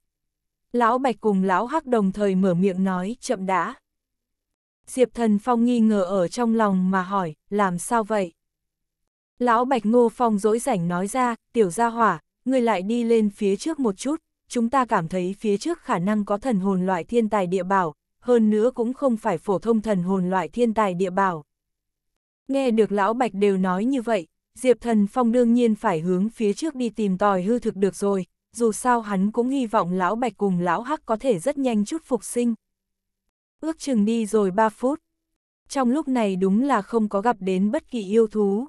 Lão Bạch cùng Lão Hắc đồng thời mở miệng nói chậm đã. Diệp Thần Phong nghi ngờ ở trong lòng mà hỏi, làm sao vậy? Lão Bạch Ngô Phong dỗi rảnh nói ra, tiểu gia hỏa, người lại đi lên phía trước một chút, chúng ta cảm thấy phía trước khả năng có thần hồn loại thiên tài địa bảo, hơn nữa cũng không phải phổ thông thần hồn loại thiên tài địa bảo. Nghe được Lão Bạch đều nói như vậy, Diệp Thần Phong đương nhiên phải hướng phía trước đi tìm tòi hư thực được rồi, dù sao hắn cũng hy vọng lão bạch cùng lão hắc có thể rất nhanh chút phục sinh. Ước chừng đi rồi 3 phút. Trong lúc này đúng là không có gặp đến bất kỳ yêu thú.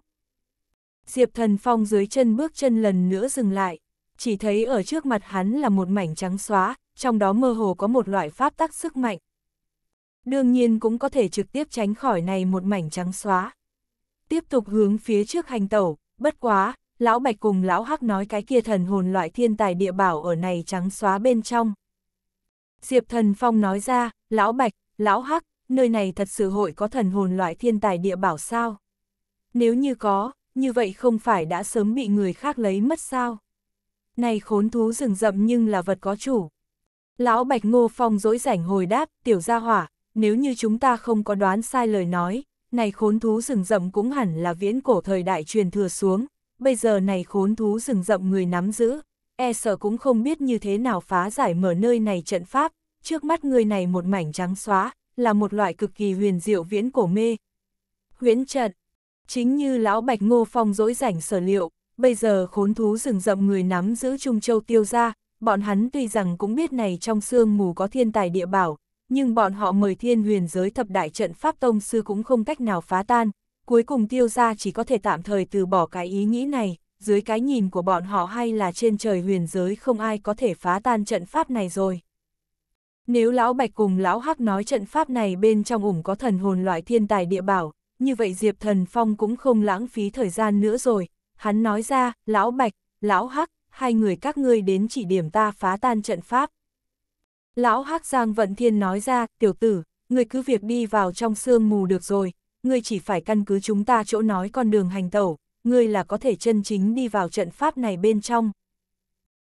Diệp thần phong dưới chân bước chân lần nữa dừng lại, chỉ thấy ở trước mặt hắn là một mảnh trắng xóa, trong đó mơ hồ có một loại pháp tắc sức mạnh. Đương nhiên cũng có thể trực tiếp tránh khỏi này một mảnh trắng xóa. Tiếp tục hướng phía trước hành tẩu, bất quá, lão Bạch cùng lão Hắc nói cái kia thần hồn loại thiên tài địa bảo ở này trắng xóa bên trong. Diệp Thần Phong nói ra, lão Bạch, lão Hắc, nơi này thật sự hội có thần hồn loại thiên tài địa bảo sao? Nếu như có, như vậy không phải đã sớm bị người khác lấy mất sao? Này khốn thú rừng rậm nhưng là vật có chủ. Lão Bạch Ngô Phong dỗi rảnh hồi đáp, tiểu gia hỏa, nếu như chúng ta không có đoán sai lời nói, này khốn thú rừng rậm cũng hẳn là viễn cổ thời đại truyền thừa xuống, bây giờ này khốn thú rừng rậm người nắm giữ, e sợ cũng không biết như thế nào phá giải mở nơi này trận pháp, trước mắt người này một mảnh trắng xóa, là một loại cực kỳ huyền diệu viễn cổ mê. Huyễn trận, chính như lão Bạch Ngô Phong dỗi rảnh sở liệu, bây giờ khốn thú rừng rậm người nắm giữ Trung Châu tiêu ra, bọn hắn tuy rằng cũng biết này trong xương mù có thiên tài địa bảo, nhưng bọn họ mời thiên huyền giới thập đại trận pháp tông sư cũng không cách nào phá tan, cuối cùng tiêu gia chỉ có thể tạm thời từ bỏ cái ý nghĩ này, dưới cái nhìn của bọn họ hay là trên trời huyền giới không ai có thể phá tan trận pháp này rồi. Nếu Lão Bạch cùng Lão Hắc nói trận pháp này bên trong ủng có thần hồn loại thiên tài địa bảo, như vậy Diệp Thần Phong cũng không lãng phí thời gian nữa rồi, hắn nói ra, Lão Bạch, Lão Hắc, hai người các ngươi đến chỉ điểm ta phá tan trận pháp. Lão Hắc Giang Vận Thiên nói ra, tiểu tử, người cứ việc đi vào trong sương mù được rồi, ngươi chỉ phải căn cứ chúng ta chỗ nói con đường hành tẩu, ngươi là có thể chân chính đi vào trận pháp này bên trong.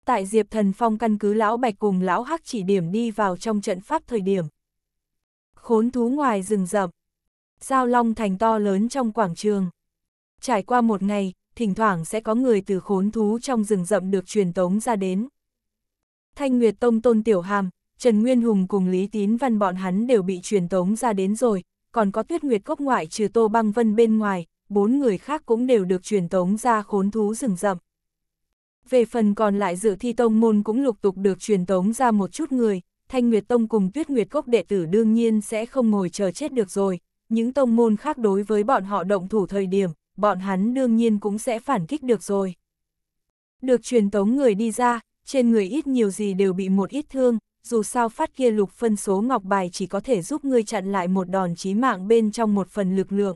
Tại Diệp Thần Phong căn cứ Lão Bạch cùng Lão Hắc chỉ điểm đi vào trong trận pháp thời điểm. Khốn thú ngoài rừng rậm. Giao long thành to lớn trong quảng trường. Trải qua một ngày, thỉnh thoảng sẽ có người từ khốn thú trong rừng rậm được truyền tống ra đến. Thanh Nguyệt Tông Tôn Tiểu Hàm, Trần Nguyên Hùng cùng Lý Tín Văn bọn hắn đều bị truyền tống ra đến rồi, còn có tuyết nguyệt cốc ngoại trừ Tô Băng Vân bên ngoài, bốn người khác cũng đều được truyền tống ra khốn thú rừng rậm. Về phần còn lại dự thi tông môn cũng lục tục được truyền tống ra một chút người, Thanh Nguyệt Tông cùng Tuyết Nguyệt Cốc đệ tử đương nhiên sẽ không ngồi chờ chết được rồi, những tông môn khác đối với bọn họ động thủ thời điểm, bọn hắn đương nhiên cũng sẽ phản kích được rồi. Được truyền tống người đi ra, trên người ít nhiều gì đều bị một ít thương, dù sao phát kia lục phân số ngọc bài chỉ có thể giúp ngươi chặn lại một đòn chí mạng bên trong một phần lực lượng.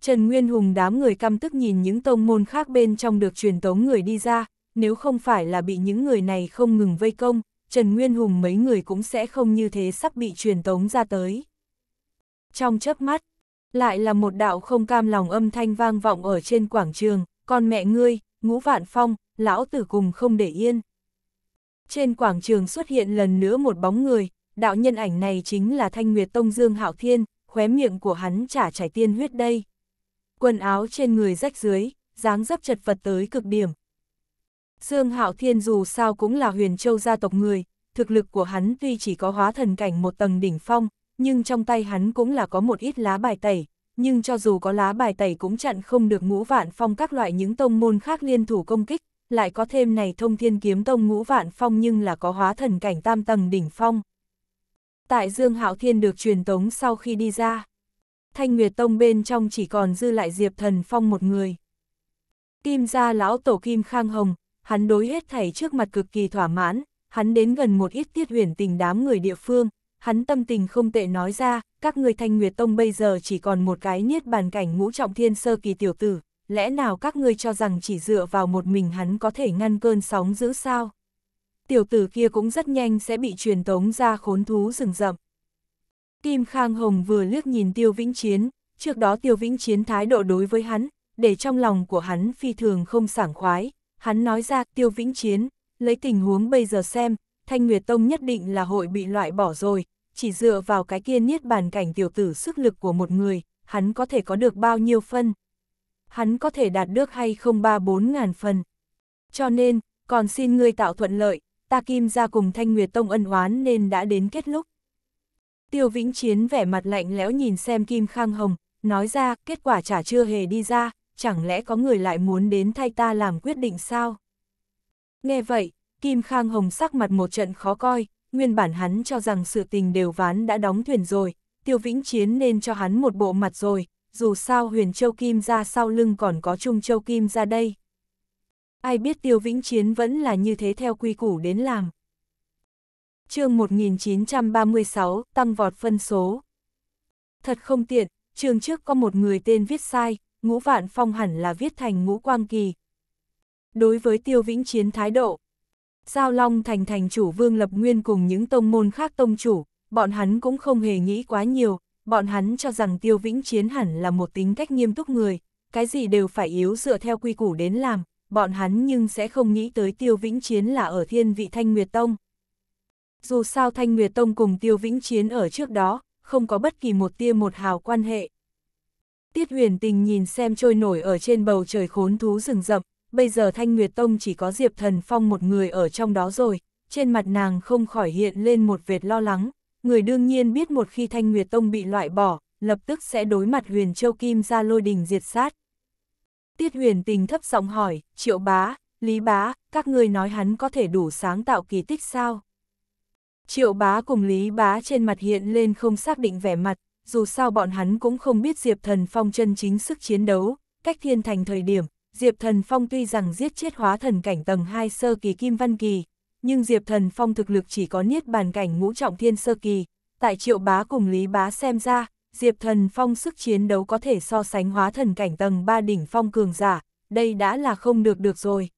Trần Nguyên Hùng đám người căm tức nhìn những tông môn khác bên trong được truyền tống người đi ra, nếu không phải là bị những người này không ngừng vây công, Trần Nguyên Hùng mấy người cũng sẽ không như thế sắp bị truyền tống ra tới. Trong chớp mắt, lại là một đạo không cam lòng âm thanh vang vọng ở trên quảng trường, con mẹ ngươi, ngũ vạn phong, lão tử cùng không để yên. Trên quảng trường xuất hiện lần nữa một bóng người, đạo nhân ảnh này chính là Thanh Nguyệt Tông Dương Hạo Thiên, khóe miệng của hắn chả chảy tiên huyết đây. Quần áo trên người rách dưới, dáng dấp chật vật tới cực điểm. Dương Hạo Thiên dù sao cũng là huyền châu gia tộc người, thực lực của hắn tuy chỉ có hóa thần cảnh một tầng đỉnh phong, nhưng trong tay hắn cũng là có một ít lá bài tẩy, nhưng cho dù có lá bài tẩy cũng chặn không được ngũ vạn phong các loại những tông môn khác liên thủ công kích, lại có thêm này thông thiên kiếm tông ngũ vạn phong nhưng là có hóa thần cảnh tam tầng đỉnh phong. Tại Dương Hạo Thiên được truyền tống sau khi đi ra, Thanh Nguyệt Tông bên trong chỉ còn dư lại Diệp Thần Phong một người. Kim gia lão tổ Kim Khang Hồng, hắn đối hết thảy trước mặt cực kỳ thỏa mãn, hắn đến gần một ít tiết huyền tình đám người địa phương, hắn tâm tình không tệ nói ra, các người Thanh Nguyệt Tông bây giờ chỉ còn một cái niết bàn cảnh ngũ trọng thiên sơ kỳ tiểu tử, lẽ nào các ngươi cho rằng chỉ dựa vào một mình hắn có thể ngăn cơn sóng giữ sao? Tiểu tử kia cũng rất nhanh sẽ bị truyền tống ra khốn thú rừng rậm. Kim Khang Hồng vừa liếc nhìn Tiêu Vĩnh Chiến, trước đó Tiêu Vĩnh Chiến thái độ đối với hắn, để trong lòng của hắn phi thường không sảng khoái, hắn nói ra Tiêu Vĩnh Chiến, lấy tình huống bây giờ xem, Thanh Nguyệt Tông nhất định là hội bị loại bỏ rồi, chỉ dựa vào cái kia niết bàn cảnh tiểu tử sức lực của một người, hắn có thể có được bao nhiêu phân, hắn có thể đạt được hay không ba bốn ngàn phần. Cho nên, còn xin ngươi tạo thuận lợi, ta kim ra cùng Thanh Nguyệt Tông ân oán nên đã đến kết lúc. Tiêu Vĩnh Chiến vẻ mặt lạnh lẽo nhìn xem Kim Khang Hồng, nói ra kết quả chả chưa hề đi ra, chẳng lẽ có người lại muốn đến thay ta làm quyết định sao? Nghe vậy, Kim Khang Hồng sắc mặt một trận khó coi, nguyên bản hắn cho rằng sự tình đều ván đã đóng thuyền rồi, Tiêu Vĩnh Chiến nên cho hắn một bộ mặt rồi, dù sao huyền châu kim ra sau lưng còn có trung châu kim ra đây. Ai biết tiêu vĩnh chiến vẫn là như thế theo quy củ đến làm. chương 1936, tăng vọt phân số. Thật không tiện, trường trước có một người tên viết sai, ngũ vạn phong hẳn là viết thành ngũ quang kỳ. Đối với tiêu vĩnh chiến thái độ, Giao Long thành thành chủ vương lập nguyên cùng những tông môn khác tông chủ, bọn hắn cũng không hề nghĩ quá nhiều, bọn hắn cho rằng Tiêu Vĩnh Chiến hẳn là một tính cách nghiêm túc người, cái gì đều phải yếu dựa theo quy củ đến làm, bọn hắn nhưng sẽ không nghĩ tới Tiêu Vĩnh Chiến là ở thiên vị Thanh Nguyệt Tông. Dù sao Thanh Nguyệt Tông cùng Tiêu Vĩnh Chiến ở trước đó, không có bất kỳ một tia một hào quan hệ. Tiết huyền tình nhìn xem trôi nổi ở trên bầu trời khốn thú rừng rậm, bây giờ Thanh Nguyệt Tông chỉ có Diệp Thần Phong một người ở trong đó rồi, trên mặt nàng không khỏi hiện lên một vệt lo lắng, người đương nhiên biết một khi Thanh Nguyệt Tông bị loại bỏ, lập tức sẽ đối mặt huyền châu kim ra lôi đình diệt sát. Tiết huyền tình thấp giọng hỏi, triệu bá, lý bá, các ngươi nói hắn có thể đủ sáng tạo kỳ tích sao? Triệu bá cùng lý bá trên mặt hiện lên không xác định vẻ mặt, dù sao bọn hắn cũng không biết Diệp Thần Phong chân chính sức chiến đấu, cách thiên thành thời điểm, Diệp Thần Phong tuy rằng giết chết hóa thần cảnh tầng 2 sơ kỳ Kim Văn Kỳ, nhưng Diệp Thần Phong thực lực chỉ có niết bàn cảnh ngũ trọng thiên sơ kỳ, tại triệu bá cùng lý bá xem ra, Diệp Thần Phong sức chiến đấu có thể so sánh hóa thần cảnh tầng 3 đỉnh phong cường giả, đây đã là không được được rồi.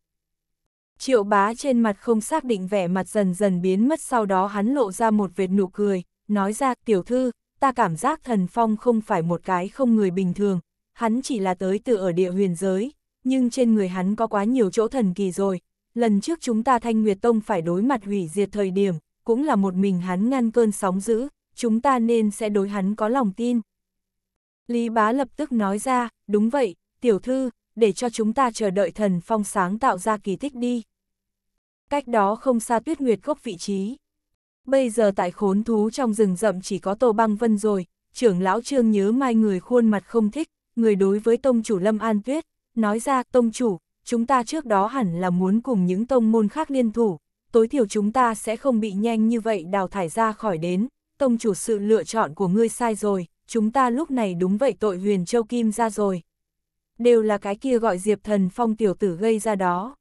Triệu bá trên mặt không xác định vẻ mặt dần dần biến mất sau đó hắn lộ ra một vệt nụ cười, nói ra tiểu thư, ta cảm giác thần phong không phải một cái không người bình thường, hắn chỉ là tới từ ở địa huyền giới, nhưng trên người hắn có quá nhiều chỗ thần kỳ rồi, lần trước chúng ta Thanh Nguyệt Tông phải đối mặt hủy diệt thời điểm, cũng là một mình hắn ngăn cơn sóng dữ, chúng ta nên sẽ đối hắn có lòng tin. Lý Bá lập tức nói ra, đúng vậy, tiểu thư, để cho chúng ta chờ đợi thần phong sáng tạo ra kỳ tích đi. Cách đó không xa tuyết nguyệt gốc vị trí. Bây giờ tại khốn thú trong rừng rậm chỉ có Tô Băng Vân rồi, trưởng lão trương nhớ mai người khuôn mặt không thích, người đối với tông chủ Lâm An Tuyết, nói ra tông chủ, chúng ta trước đó hẳn là muốn cùng những tông môn khác liên thủ, tối thiểu chúng ta sẽ không bị nhanh như vậy đào thải ra khỏi đến, tông chủ sự lựa chọn của ngươi sai rồi, chúng ta lúc này đúng vậy tội huyền châu kim ra rồi. Đều là cái kia gọi Diệp Thần Phong tiểu tử gây ra đó.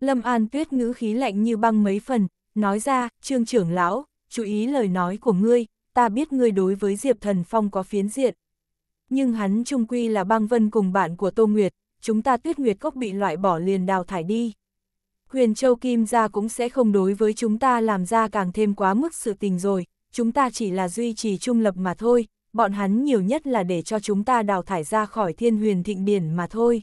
Lâm An Tuyết ngữ khí lạnh như băng mấy phần, nói ra, trương trưởng lão, chú ý lời nói của ngươi, ta biết ngươi đối với Diệp Thần Phong có phiến diện. Nhưng hắn trung quy là băng vân cùng bạn của Tô Nguyệt, chúng ta tuyết nguyệt cốc bị loại bỏ liền đào thải đi. Huyền Châu Kim gia cũng sẽ không đối với chúng ta làm ra càng thêm quá mức sự tình rồi, chúng ta chỉ là duy trì trung lập mà thôi, bọn hắn nhiều nhất là để cho chúng ta đào thải ra khỏi thiên huyền thịnh điển mà thôi.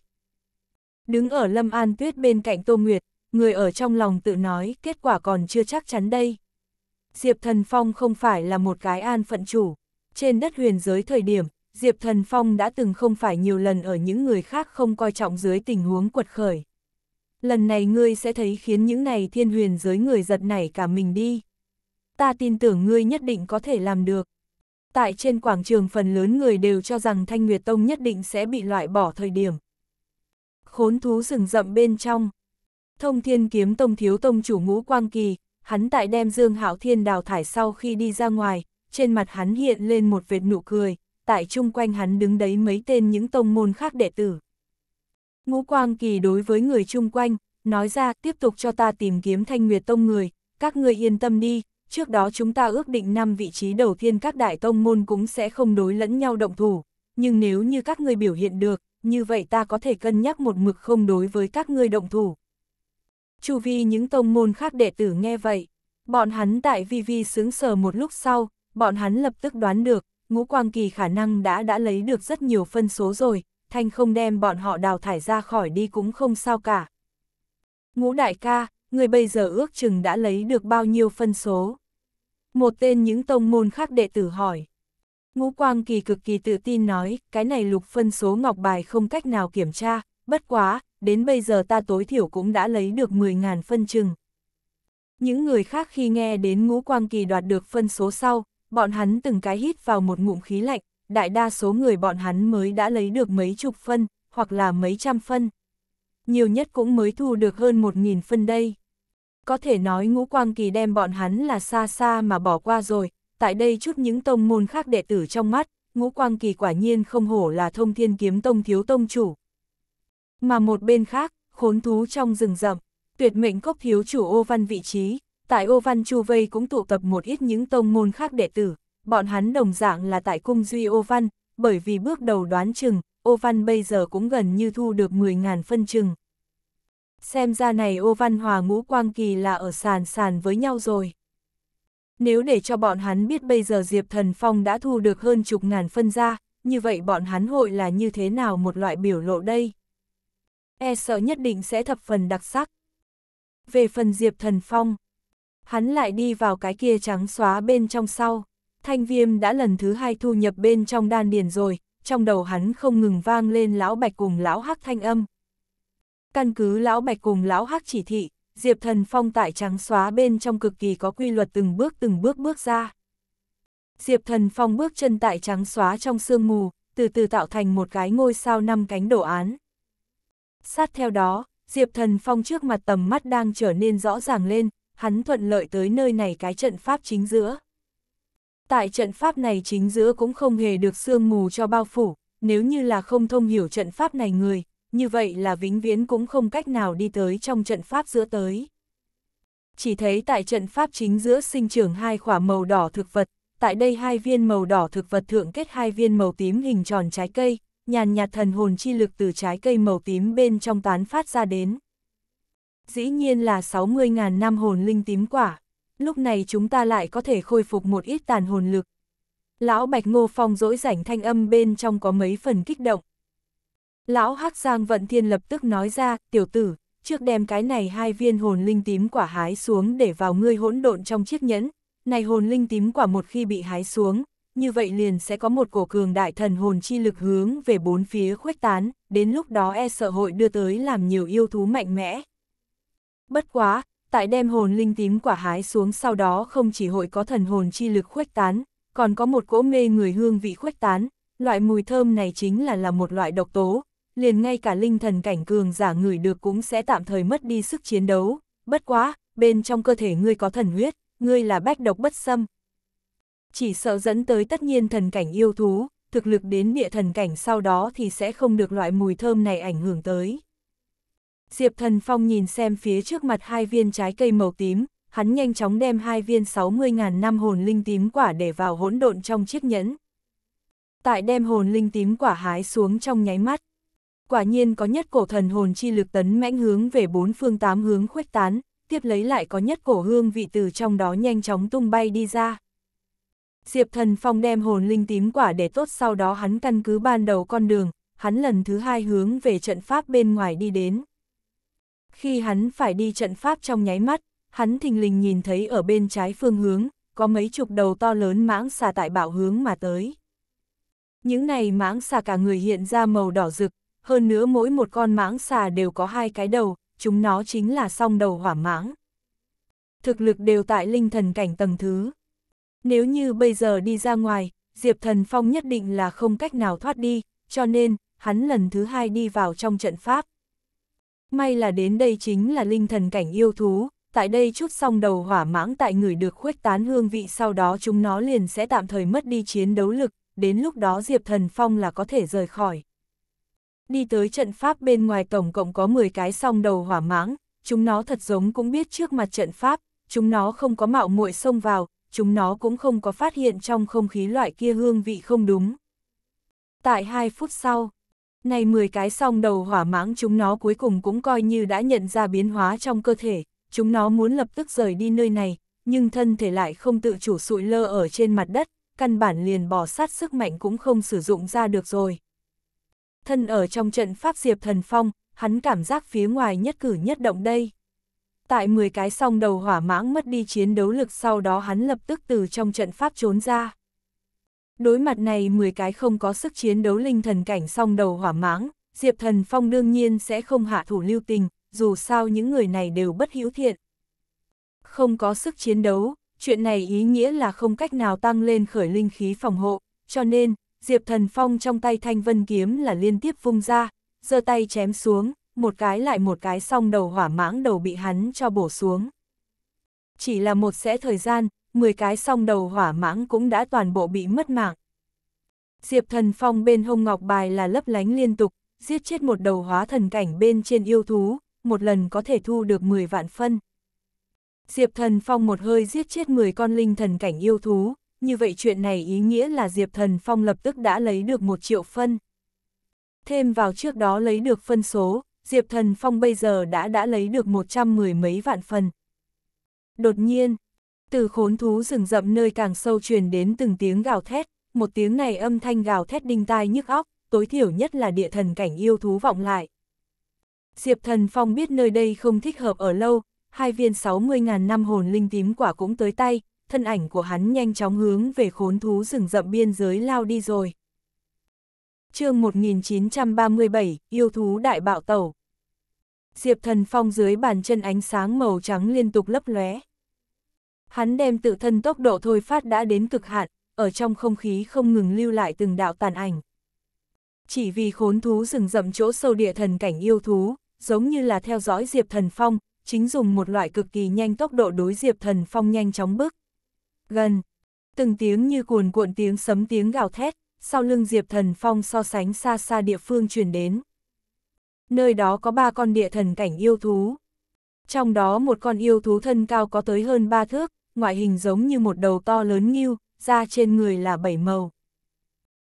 Đứng ở Lâm An Tuyết bên cạnh Tô Nguyệt, người ở trong lòng tự nói kết quả còn chưa chắc chắn đây. Diệp Thần Phong không phải là một cái an phận chủ, trên đất huyền giới thời điểm, Diệp Thần Phong đã từng không phải nhiều lần ở những người khác không coi trọng dưới tình huống quật khởi. Lần này ngươi sẽ thấy khiến những này thiên huyền giới người giật nảy cả mình đi. Ta tin tưởng ngươi nhất định có thể làm được. Tại trên quảng trường phần lớn người đều cho rằng Thanh Nguyệt Tông nhất định sẽ bị loại bỏ thời điểm. Khốn thú rừng rậm bên trong. Thông thiên kiếm tông thiếu tông chủ ngũ quang kỳ, hắn tại đem Dương Hạo Thiên đào thải sau khi đi ra ngoài, trên mặt hắn hiện lên một vệt nụ cười, tại chung quanh hắn đứng đấy mấy tên những tông môn khác đệ tử. Ngũ Quang Kỳ đối với người chung quanh, nói ra tiếp tục cho ta tìm kiếm thanh nguyệt tông người, các ngươi yên tâm đi, trước đó chúng ta ước định năm vị trí đầu tiên các đại tông môn cũng sẽ không đối lẫn nhau động thủ, nhưng nếu như các ngươi biểu hiện được, như vậy ta có thể cân nhắc một mực không đối với các ngươi động thủ. Chu vi những tông môn khác đệ tử nghe vậy, bọn hắn tại vi vi sướng sờ một lúc sau, bọn hắn lập tức đoán được, ngũ quang kỳ khả năng đã đã lấy được rất nhiều phân số rồi, thanh không đem bọn họ đào thải ra khỏi đi cũng không sao cả. Ngũ đại ca, người bây giờ ước chừng đã lấy được bao nhiêu phân số? Một tên những tông môn khác đệ tử hỏi. Ngũ Quang Kỳ cực kỳ tự tin nói, cái này lục phân số ngọc bài không cách nào kiểm tra, bất quá, đến bây giờ ta tối thiểu cũng đã lấy được 10.000 phân chừng. Những người khác khi nghe đến Ngũ Quang Kỳ đoạt được phân số sau, bọn hắn từng cái hít vào một ngụm khí lạnh, đại đa số người bọn hắn mới đã lấy được mấy chục phân, hoặc là mấy trăm phân. Nhiều nhất cũng mới thu được hơn một nghìn phân đây. Có thể nói ngũ quang kỳ đem bọn hắn là xa xa mà bỏ qua rồi, tại đây chút những tông môn khác đệ tử trong mắt, ngũ quang kỳ quả nhiên không hổ là thông thiên kiếm tông thiếu tông chủ. Mà một bên khác, khốn thú trong rừng rậm, tuyệt mệnh cốc thiếu chủ ô văn vị trí, tại ô văn chu vây cũng tụ tập một ít những tông môn khác đệ tử, bọn hắn đồng dạng là tại cung duy ô văn, bởi vì bước đầu đoán chừng, ô văn bây giờ cũng gần như thu được 10.000 phân chừng. Xem ra này ô văn hòa ngũ quang kỳ là ở sàn sàn với nhau rồi. Nếu để cho bọn hắn biết bây giờ Diệp Thần Phong đã thu được hơn chục ngàn phân ra, như vậy bọn hắn hội là như thế nào một loại biểu lộ đây? E sợ nhất định sẽ thập phần đặc sắc. Về phần Diệp Thần Phong, Hắn lại đi vào cái kia trắng xóa bên trong sau. Thanh viêm đã lần thứ hai thu nhập bên trong đan điền rồi, trong đầu hắn không ngừng vang lên lão bạch cùng lão hắc thanh âm. Căn cứ lão bạch cùng lão hắc chỉ thị, Diệp Thần Phong tại trắng xóa bên trong cực kỳ có quy luật từng bước từng bước bước ra. Diệp Thần Phong bước chân tại trắng xóa trong sương mù, từ từ tạo thành một cái ngôi sao năm cánh đổ án. Sát theo đó, Diệp Thần Phong trước mặt tầm mắt đang trở nên rõ ràng lên, hắn thuận lợi tới nơi này cái trận pháp chính giữa. Tại trận pháp này chính giữa cũng không hề được sương mù cho bao phủ, nếu như là không thông hiểu trận pháp này người, như vậy là vĩnh viễn cũng không cách nào đi tới trong trận pháp giữa tới. Chỉ thấy tại trận pháp chính giữa sinh trưởng hai quả màu đỏ thực vật, tại đây hai viên màu đỏ thực vật thượng kết hai viên màu tím hình tròn trái cây, nhàn nhạt thần hồn chi lực từ trái cây màu tím bên trong tán phát ra đến. Dĩ nhiên là 60.000 năm hồn linh tím quả. Lúc này chúng ta lại có thể khôi phục một ít tàn hồn lực. Lão Bạch Ngô Phong dỗi rảnh thanh âm bên trong có mấy phần kích động. Lão Hắc Giang Vận Thiên lập tức nói ra, tiểu tử, trước đem cái này hai viên hồn linh tím quả hái xuống để vào ngươi hỗn độn trong chiếc nhẫn. Này hồn linh tím quả một khi bị hái xuống, như vậy liền sẽ có một cổ cường đại thần hồn chi lực hướng về bốn phía khuếch tán, đến lúc đó e sợ hội đưa tới làm nhiều yêu thú mạnh mẽ. Bất quá, tại đem hồn linh tím quả hái xuống sau đó không chỉ hội có thần hồn chi lực khuếch tán, còn có một cỗ mê người hương vị khuếch tán, loại mùi thơm này chính là là một loại độc tố, liền ngay cả linh thần cảnh cường giả người được cũng sẽ tạm thời mất đi sức chiến đấu, bất quá, bên trong cơ thể ngươi có thần huyết, ngươi là bách độc bất xâm. Chỉ sợ dẫn tới tất nhiên thần cảnh yêu thú, thực lực đến địa thần cảnh sau đó thì sẽ không được loại mùi thơm này ảnh hưởng tới. Diệp Thần Phong nhìn xem phía trước mặt hai viên trái cây màu tím, hắn nhanh chóng đem hai viên 60.000 năm hồn linh tím quả để vào hỗn độn trong chiếc nhẫn. Tại đem hồn linh tím quả hái xuống trong nháy mắt. Quả nhiên có nhất cổ thần hồn chi lực tấn mãnh hướng về bốn phương tám hướng khuếch tán, tiếp lấy lại có nhất cổ hương vị từ trong đó nhanh chóng tung bay đi ra. Diệp thần phong đem hồn linh tím quả để tốt sau đó hắn căn cứ ban đầu con đường, hắn lần thứ hai hướng về trận pháp bên ngoài đi đến. Khi hắn phải đi trận pháp trong nháy mắt, hắn thình lình nhìn thấy ở bên trái phương hướng, có mấy chục đầu to lớn mãng xà tại bảo hướng mà tới. Những này mãng xà cả người hiện ra màu đỏ rực, hơn nữa mỗi một con mãng xà đều có hai cái đầu, chúng nó chính là song đầu hỏa mãng. Thực lực đều tại linh thần cảnh tầng thứ. Nếu như bây giờ đi ra ngoài, Diệp Thần Phong nhất định là không cách nào thoát đi, cho nên, hắn lần thứ hai đi vào trong trận pháp. May là đến đây chính là linh thần cảnh yêu thú, tại đây chút xong đầu hỏa mãng tại người được khuếch tán hương vị sau đó chúng nó liền sẽ tạm thời mất đi chiến đấu lực, đến lúc đó Diệp Thần Phong là có thể rời khỏi. Đi tới trận pháp bên ngoài tổng cộng có 10 cái song đầu hỏa mãng, chúng nó thật giống cũng biết trước mặt trận pháp, chúng nó không có mạo muội xông vào, chúng nó cũng không có phát hiện trong không khí loại kia hương vị không đúng. Tại 2 phút sau, này 10 cái song đầu hỏa mãng chúng nó cuối cùng cũng coi như đã nhận ra biến hóa trong cơ thể, chúng nó muốn lập tức rời đi nơi này, nhưng thân thể lại không tự chủ sụi lơ ở trên mặt đất, căn bản liền bỏ sát sức mạnh cũng không sử dụng ra được rồi. Thân ở trong trận pháp diệp thần phong, hắn cảm giác phía ngoài nhất cử nhất động đây. Tại 10 cái song đầu hỏa mãng mất đi chiến đấu lực sau đó hắn lập tức từ trong trận pháp trốn ra. Đối mặt này 10 cái không có sức chiến đấu linh thần cảnh song đầu hỏa mãng, Diệp Thần Phong đương nhiên sẽ không hạ thủ lưu tình, dù sao những người này đều bất hữu thiện. Không có sức chiến đấu, chuyện này ý nghĩa là không cách nào tăng lên khởi linh khí phòng hộ, cho nên, Diệp Thần Phong trong tay thanh vân kiếm là liên tiếp vung ra, giơ tay chém xuống, một cái lại một cái song đầu hỏa mãng đầu bị hắn cho bổ xuống. Chỉ là một sẽ thời gian, 10 cái song đầu hỏa mãng cũng đã toàn bộ bị mất mạng. Diệp thần phong bên hông ngọc bài là lấp lánh liên tục, giết chết một đầu hóa thần cảnh bên trên yêu thú, một lần có thể thu được 10 vạn phân. Diệp thần phong một hơi giết chết 10 con linh thần cảnh yêu thú, như vậy chuyện này ý nghĩa là Diệp thần phong lập tức đã lấy được 1 triệu phân. Thêm vào trước đó lấy được phân số, Diệp thần phong bây giờ đã đã lấy được 110 mấy vạn phần. Đột nhiên, từ khốn thú rừng rậm nơi càng sâu truyền đến từng tiếng gào thét, một tiếng này âm thanh gào thét đinh tai nhức óc, tối thiểu nhất là địa thần cảnh yêu thú vọng lại. Diệp Thần Phong biết nơi đây không thích hợp ở lâu, hai viên 60.000 năm hồn linh tím quả cũng tới tay, thân ảnh của hắn nhanh chóng hướng về khốn thú rừng rậm biên giới lao đi rồi. chương 1937, Yêu thú đại bạo tẩu. Diệp Thần Phong dưới bàn chân ánh sáng màu trắng liên tục lấp lóe. Hắn đem tự thân tốc độ thôi phát đã đến cực hạn, ở trong không khí không ngừng lưu lại từng đạo tàn ảnh. Chỉ vì khốn thú rừng rậm chỗ sâu địa thần cảnh yêu thú, giống như là theo dõi Diệp Thần Phong, chính dùng một loại cực kỳ nhanh tốc độ đối Diệp Thần Phong nhanh chóng bước. Gần, từng tiếng như cuồn cuộn tiếng sấm tiếng gào thét, sau lưng Diệp Thần Phong so sánh xa xa địa phương truyền đến. Nơi đó có ba con địa thần cảnh yêu thú. Trong đó một con yêu thú thân cao có tới hơn ba thước, ngoại hình giống như một đầu to lớn nghiêu, da trên người là bảy màu.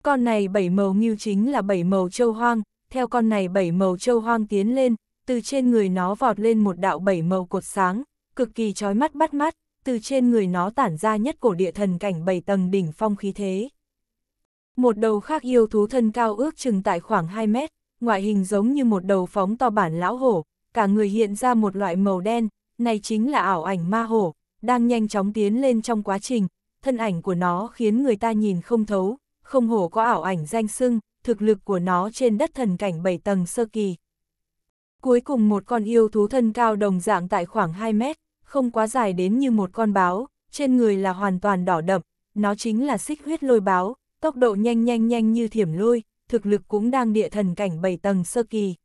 Con này bảy màu nghiêu chính là bảy màu châu hoang, theo con này bảy màu châu hoang tiến lên, từ trên người nó vọt lên một đạo bảy màu cột sáng, cực kỳ chói mắt bắt mắt, từ trên người nó tản ra nhất cổ địa thần cảnh bảy tầng đỉnh phong khí thế. Một đầu khác yêu thú thân cao ước chừng tại khoảng 2 mét, ngoại hình giống như một đầu phóng to bản lão hổ, cả người hiện ra một loại màu đen, này chính là ảo ảnh ma hổ, đang nhanh chóng tiến lên trong quá trình, thân ảnh của nó khiến người ta nhìn không thấu, không hổ có ảo ảnh danh sưng, thực lực của nó trên đất thần cảnh 7 tầng sơ kỳ. Cuối cùng một con yêu thú thân cao đồng dạng tại khoảng 2 mét, không quá dài đến như một con báo, trên người là hoàn toàn đỏ đậm, nó chính là xích huyết lôi báo, tốc độ nhanh nhanh nhanh như thiểm lôi, thực lực cũng đang địa thần cảnh 7 tầng sơ kỳ.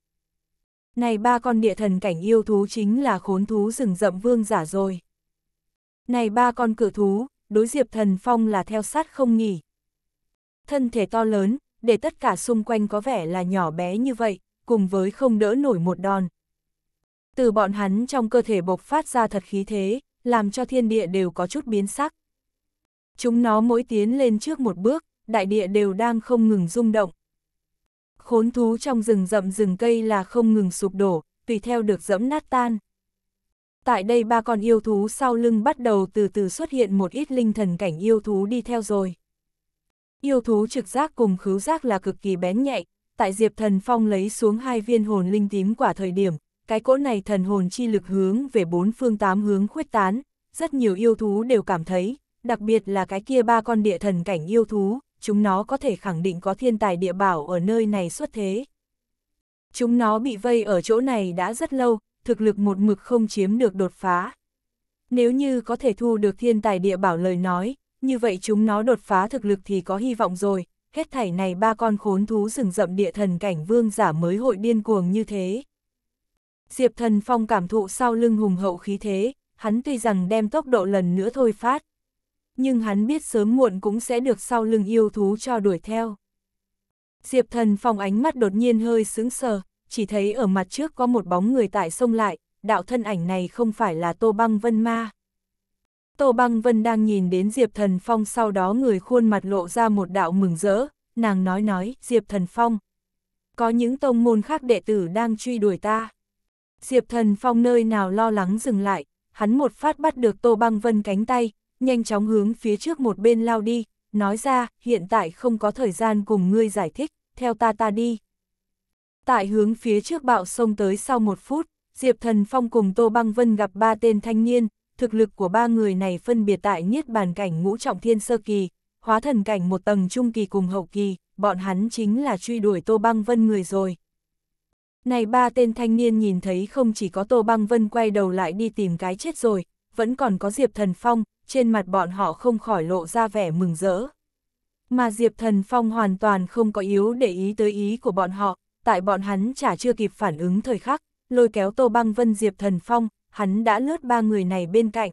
Này ba con địa thần cảnh yêu thú chính là khốn thú rừng rậm vương giả rồi. Này ba con cử thú, đối Diệp Thần Phong là theo sát không nghỉ. Thân thể to lớn, để tất cả xung quanh có vẻ là nhỏ bé như vậy, cùng với không đỡ nổi một đòn. Từ bọn hắn trong cơ thể bộc phát ra thật khí thế, làm cho thiên địa đều có chút biến sắc. Chúng nó mỗi tiến lên trước một bước, đại địa đều đang không ngừng rung động. Khốn thú trong rừng rậm rừng cây là không ngừng sụp đổ, tùy theo được dẫm nát tan tại đây ba con yêu thú sau lưng bắt đầu từ từ xuất hiện một ít linh thần cảnh yêu thú đi theo rồi. Yêu thú trực giác cùng khứu giác là cực kỳ bén nhạy, tại Diệp Thần Phong lấy xuống hai viên hồn linh tím quả thời điểm, cái cỗ này thần hồn chi lực hướng về bốn phương tám hướng khuếch tán, rất nhiều yêu thú đều cảm thấy, đặc biệt là cái kia ba con địa thần cảnh yêu thú, chúng nó có thể khẳng định có thiên tài địa bảo ở nơi này xuất thế. Chúng nó bị vây ở chỗ này đã rất lâu, thực lực một mực không chiếm được đột phá. Nếu như có thể thu được thiên tài địa bảo lời nói, như vậy chúng nó đột phá thực lực thì có hy vọng rồi, hết thảy này ba con khốn thú rừng rậm địa thần cảnh vương giả mới hội điên cuồng như thế. Diệp thần phong cảm thụ sau lưng hùng hậu khí thế, hắn tuy rằng đem tốc độ lần nữa thôi phát. Nhưng hắn biết sớm muộn cũng sẽ được sau lưng yêu thú cho đuổi theo. Diệp thần phong ánh mắt đột nhiên hơi sững sờ, chỉ thấy ở mặt trước có một bóng người tại sông lại, đạo thân ảnh này không phải là Tô Băng Vân ma. Tô Băng Vân đang nhìn đến Diệp Thần Phong sau đó người khuôn mặt lộ ra một đạo mừng rỡ, nàng nói nói, Diệp Thần Phong. Có những tông môn khác đệ tử đang truy đuổi ta. Diệp Thần Phong nơi nào lo lắng dừng lại, hắn một phát bắt được Tô Băng Vân cánh tay, nhanh chóng hướng phía trước một bên lao đi, nói ra, hiện tại không có thời gian cùng ngươi giải thích, theo ta ta đi tại hướng phía trước bạo sông tới sau một phút, Diệp Thần Phong cùng Tô Băng Vân gặp ba tên thanh niên, thực lực của ba người này phân biệt tại niết bàn cảnh ngũ trọng thiên sơ kỳ, hóa thần cảnh một tầng trung kỳ cùng hậu kỳ, bọn hắn chính là truy đuổi Tô Băng Vân người rồi. Này ba tên thanh niên nhìn thấy không chỉ có Tô Băng Vân quay đầu lại đi tìm cái chết rồi, vẫn còn có Diệp Thần Phong, trên mặt bọn họ không khỏi lộ ra vẻ mừng rỡ. Mà Diệp Thần Phong hoàn toàn không có yếu để ý tới ý của bọn họ, tại bọn hắn chả chưa kịp phản ứng thời khắc, lôi kéo Tô Băng Vân Diệp Thần Phong, hắn đã lướt ba người này bên cạnh.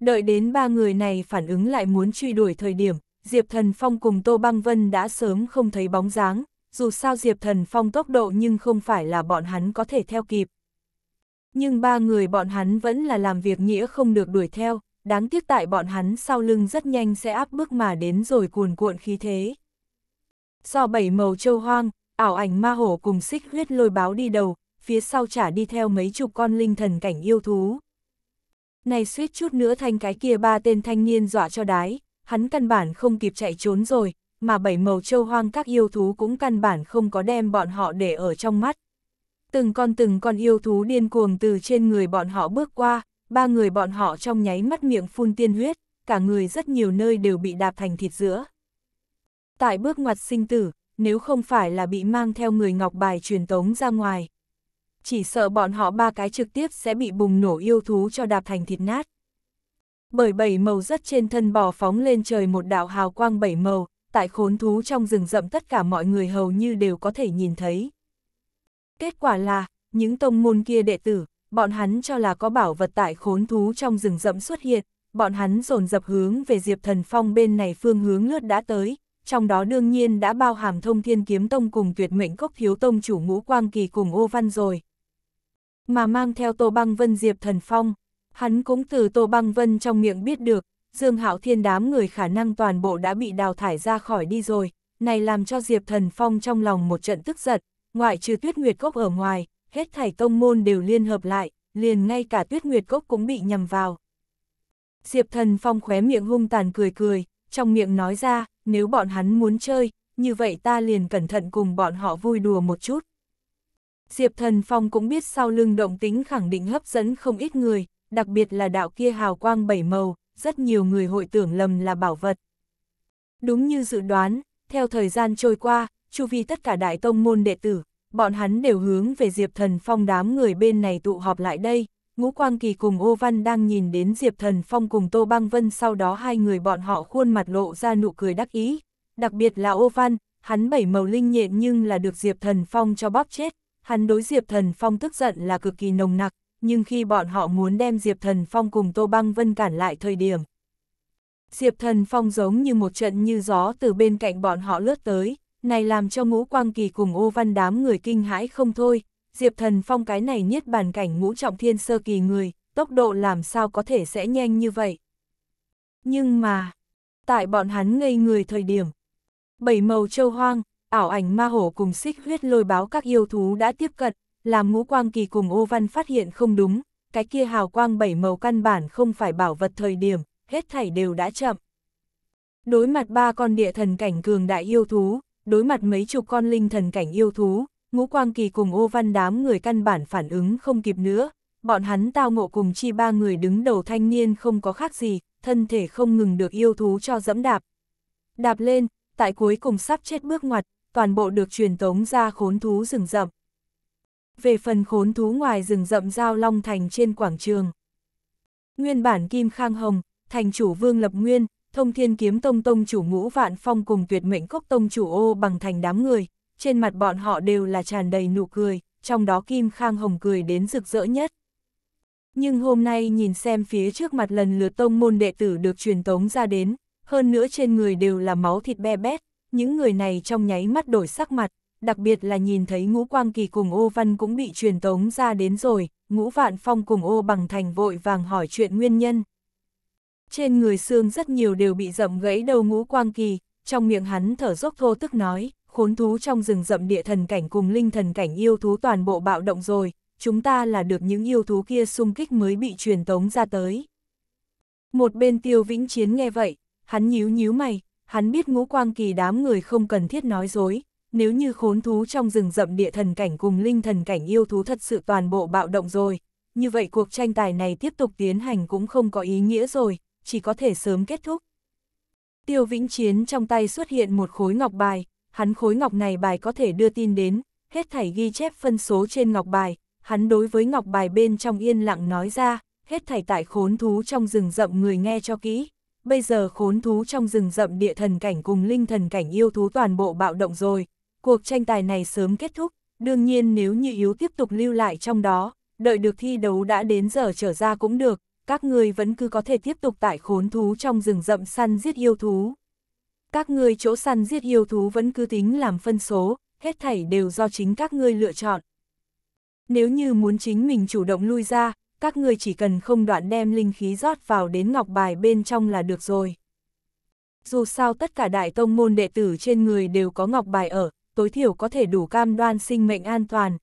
Đợi đến ba người này phản ứng lại muốn truy đuổi thời điểm, Diệp Thần Phong cùng Tô Băng Vân đã sớm không thấy bóng dáng, dù sao Diệp Thần Phong tốc độ nhưng không phải là bọn hắn có thể theo kịp. Nhưng ba người bọn hắn vẫn là làm việc nghĩa không được đuổi theo, đáng tiếc tại bọn hắn sau lưng rất nhanh sẽ áp bước mà đến rồi cuồn cuộn khí thế. Do bảy màu châu hoang, ảo ảnh ma hổ cùng xích huyết lôi báo đi đầu, phía sau trả đi theo mấy chục con linh thần cảnh yêu thú. Này suýt chút nữa thanh cái kia ba tên thanh niên dọa cho đái, hắn căn bản không kịp chạy trốn rồi, mà bảy màu châu hoang các yêu thú cũng căn bản không có đem bọn họ để ở trong mắt. Từng con từng con yêu thú điên cuồng từ trên người bọn họ bước qua, ba người bọn họ trong nháy mắt miệng phun tiên huyết, cả người rất nhiều nơi đều bị đạp thành thịt giữa. Tại bước ngoặt sinh tử, nếu không phải là bị mang theo người ngọc bài truyền tống ra ngoài. Chỉ sợ bọn họ ba cái trực tiếp sẽ bị bùng nổ yêu thú cho đạp thành thịt nát. Bởi bảy màu rất trên thân bò phóng lên trời một đạo hào quang bảy màu, tại khốn thú trong rừng rậm tất cả mọi người hầu như đều có thể nhìn thấy. Kết quả là, những tông môn kia đệ tử, bọn hắn cho là có bảo vật tại khốn thú trong rừng rậm xuất hiện, bọn hắn dồn dập hướng về Diệp Thần Phong bên này phương hướng lướt đã tới, trong đó đương nhiên đã bao hàm thông thiên kiếm tông cùng tuyệt mệnh cốc thiếu tông chủ ngũ quang kỳ cùng ô văn rồi. Mà mang theo Tô Băng Vân Diệp Thần Phong, hắn cũng từ Tô Băng Vân trong miệng biết được, Dương Hạo Thiên đám người khả năng toàn bộ đã bị đào thải ra khỏi đi rồi, này làm cho Diệp Thần Phong trong lòng một trận tức giận, ngoại trừ Tuyết Nguyệt Cốc ở ngoài, hết thảy tông môn đều liên hợp lại, liền ngay cả Tuyết Nguyệt Cốc cũng bị nhầm vào. Diệp Thần Phong khóe miệng hung tàn cười cười, trong miệng nói ra, nếu bọn hắn muốn chơi, như vậy ta liền cẩn thận cùng bọn họ vui đùa một chút. Diệp Thần Phong cũng biết sau lưng động tính khẳng định hấp dẫn không ít người, đặc biệt là đạo kia hào quang bảy màu, rất nhiều người hội tưởng lầm là bảo vật. Đúng như dự đoán, theo thời gian trôi qua, chu vi tất cả đại tông môn đệ tử, bọn hắn đều hướng về Diệp Thần Phong đám người bên này tụ họp lại đây. Ngũ Quang Kỳ cùng Ô Văn đang nhìn đến Diệp Thần Phong cùng Tô Bang Vân sau đó hai người bọn họ khuôn mặt lộ ra nụ cười đắc ý, đặc biệt là Ô Văn, hắn bảy màu linh nhện nhưng là được Diệp Thần Phong cho bóp chết, hắn đối Diệp Thần Phong tức giận là cực kỳ nồng nặc, nhưng khi bọn họ muốn đem Diệp Thần Phong cùng Tô Bang Vân cản lại thời điểm. Diệp Thần Phong giống như một trận như gió từ bên cạnh bọn họ lướt tới, này làm cho ngũ Quang Kỳ cùng Ô Văn đám người kinh hãi không thôi, Diệp Thần Phong cái này nhất bàn cảnh ngũ trọng thiên sơ kỳ người, tốc độ làm sao có thể sẽ nhanh như vậy. Nhưng mà, tại bọn hắn ngây người thời điểm, bảy màu châu hoang, ảo ảnh ma hổ cùng xích huyết lôi báo các yêu thú đã tiếp cận, làm ngũ quang kỳ cùng ô văn phát hiện không đúng, cái kia hào quang bảy màu căn bản không phải bảo vật thời điểm, hết thảy đều đã chậm. Đối mặt ba con địa thần cảnh cường đại yêu thú, đối mặt mấy chục con linh thần cảnh yêu thú, Ngũ Quang Kỳ cùng ô văn đám người căn bản phản ứng không kịp nữa, bọn hắn tao ngộ cùng chi ba người đứng đầu thanh niên không có khác gì, thân thể không ngừng được yêu thú cho dẫm đạp. Đạp lên, tại cuối cùng sắp chết bước ngoặt, toàn bộ được truyền tống ra khốn thú rừng rậm. Về phần khốn thú ngoài rừng rậm giao long thành trên quảng trường. Nguyên bản Kim Khang Hồng, thành chủ Vương Lập Nguyên, thông thiên kiếm tông tông chủ ngũ vạn phong cùng tuyệt mệnh cốc tông chủ ô bằng thành đám người, trên mặt bọn họ đều là tràn đầy nụ cười, trong đó Kim Khang Hồng cười đến rực rỡ nhất. Nhưng hôm nay nhìn xem phía trước mặt lần lượt tông môn đệ tử được truyền tống ra đến, hơn nữa trên người đều là máu thịt be bét, những người này trong nháy mắt đổi sắc mặt, đặc biệt là nhìn thấy ngũ quang kỳ cùng ô văn cũng bị truyền tống ra đến rồi, ngũ vạn phong cùng ô bằng thành vội vàng hỏi chuyện nguyên nhân. Trên người xương rất nhiều đều bị rậm gãy đầu ngũ quang kỳ, trong miệng hắn thở dốc thô tức nói, khốn thú trong rừng rậm địa thần cảnh cùng linh thần cảnh yêu thú toàn bộ bạo động rồi, chúng ta là được những yêu thú kia xung kích mới bị truyền tống ra tới. Một bên tiêu vĩnh chiến nghe vậy, hắn nhíu nhíu mày, hắn biết ngũ quang kỳ đám người không cần thiết nói dối, nếu như khốn thú trong rừng rậm địa thần cảnh cùng linh thần cảnh yêu thú thật sự toàn bộ bạo động rồi, như vậy cuộc tranh tài này tiếp tục tiến hành cũng không có ý nghĩa rồi, chỉ có thể sớm kết thúc. Tiêu Vĩnh Chiến trong tay xuất hiện một khối ngọc bài, hắn khối ngọc này bài có thể đưa tin đến, hết thảy ghi chép phân số trên ngọc bài, hắn đối với ngọc bài bên trong yên lặng nói ra, hết thảy tại khốn thú trong rừng rậm người nghe cho kỹ. Bây giờ khốn thú trong rừng rậm địa thần cảnh cùng linh thần cảnh yêu thú toàn bộ bạo động rồi, cuộc tranh tài này sớm kết thúc, đương nhiên nếu như yếu tiếp tục lưu lại trong đó, đợi được thi đấu đã đến giờ trở ra cũng được, các người vẫn cứ có thể tiếp tục tại khốn thú trong rừng rậm săn giết yêu thú. Các ngươi chỗ săn giết yêu thú vẫn cứ tính làm phân số, hết thảy đều do chính các ngươi lựa chọn. Nếu như muốn chính mình chủ động lui ra, các ngươi chỉ cần không đoạn đem linh khí rót vào đến ngọc bài bên trong là được rồi. Dù sao tất cả đại tông môn đệ tử trên người đều có ngọc bài ở, tối thiểu có thể đủ cam đoan sinh mệnh an toàn.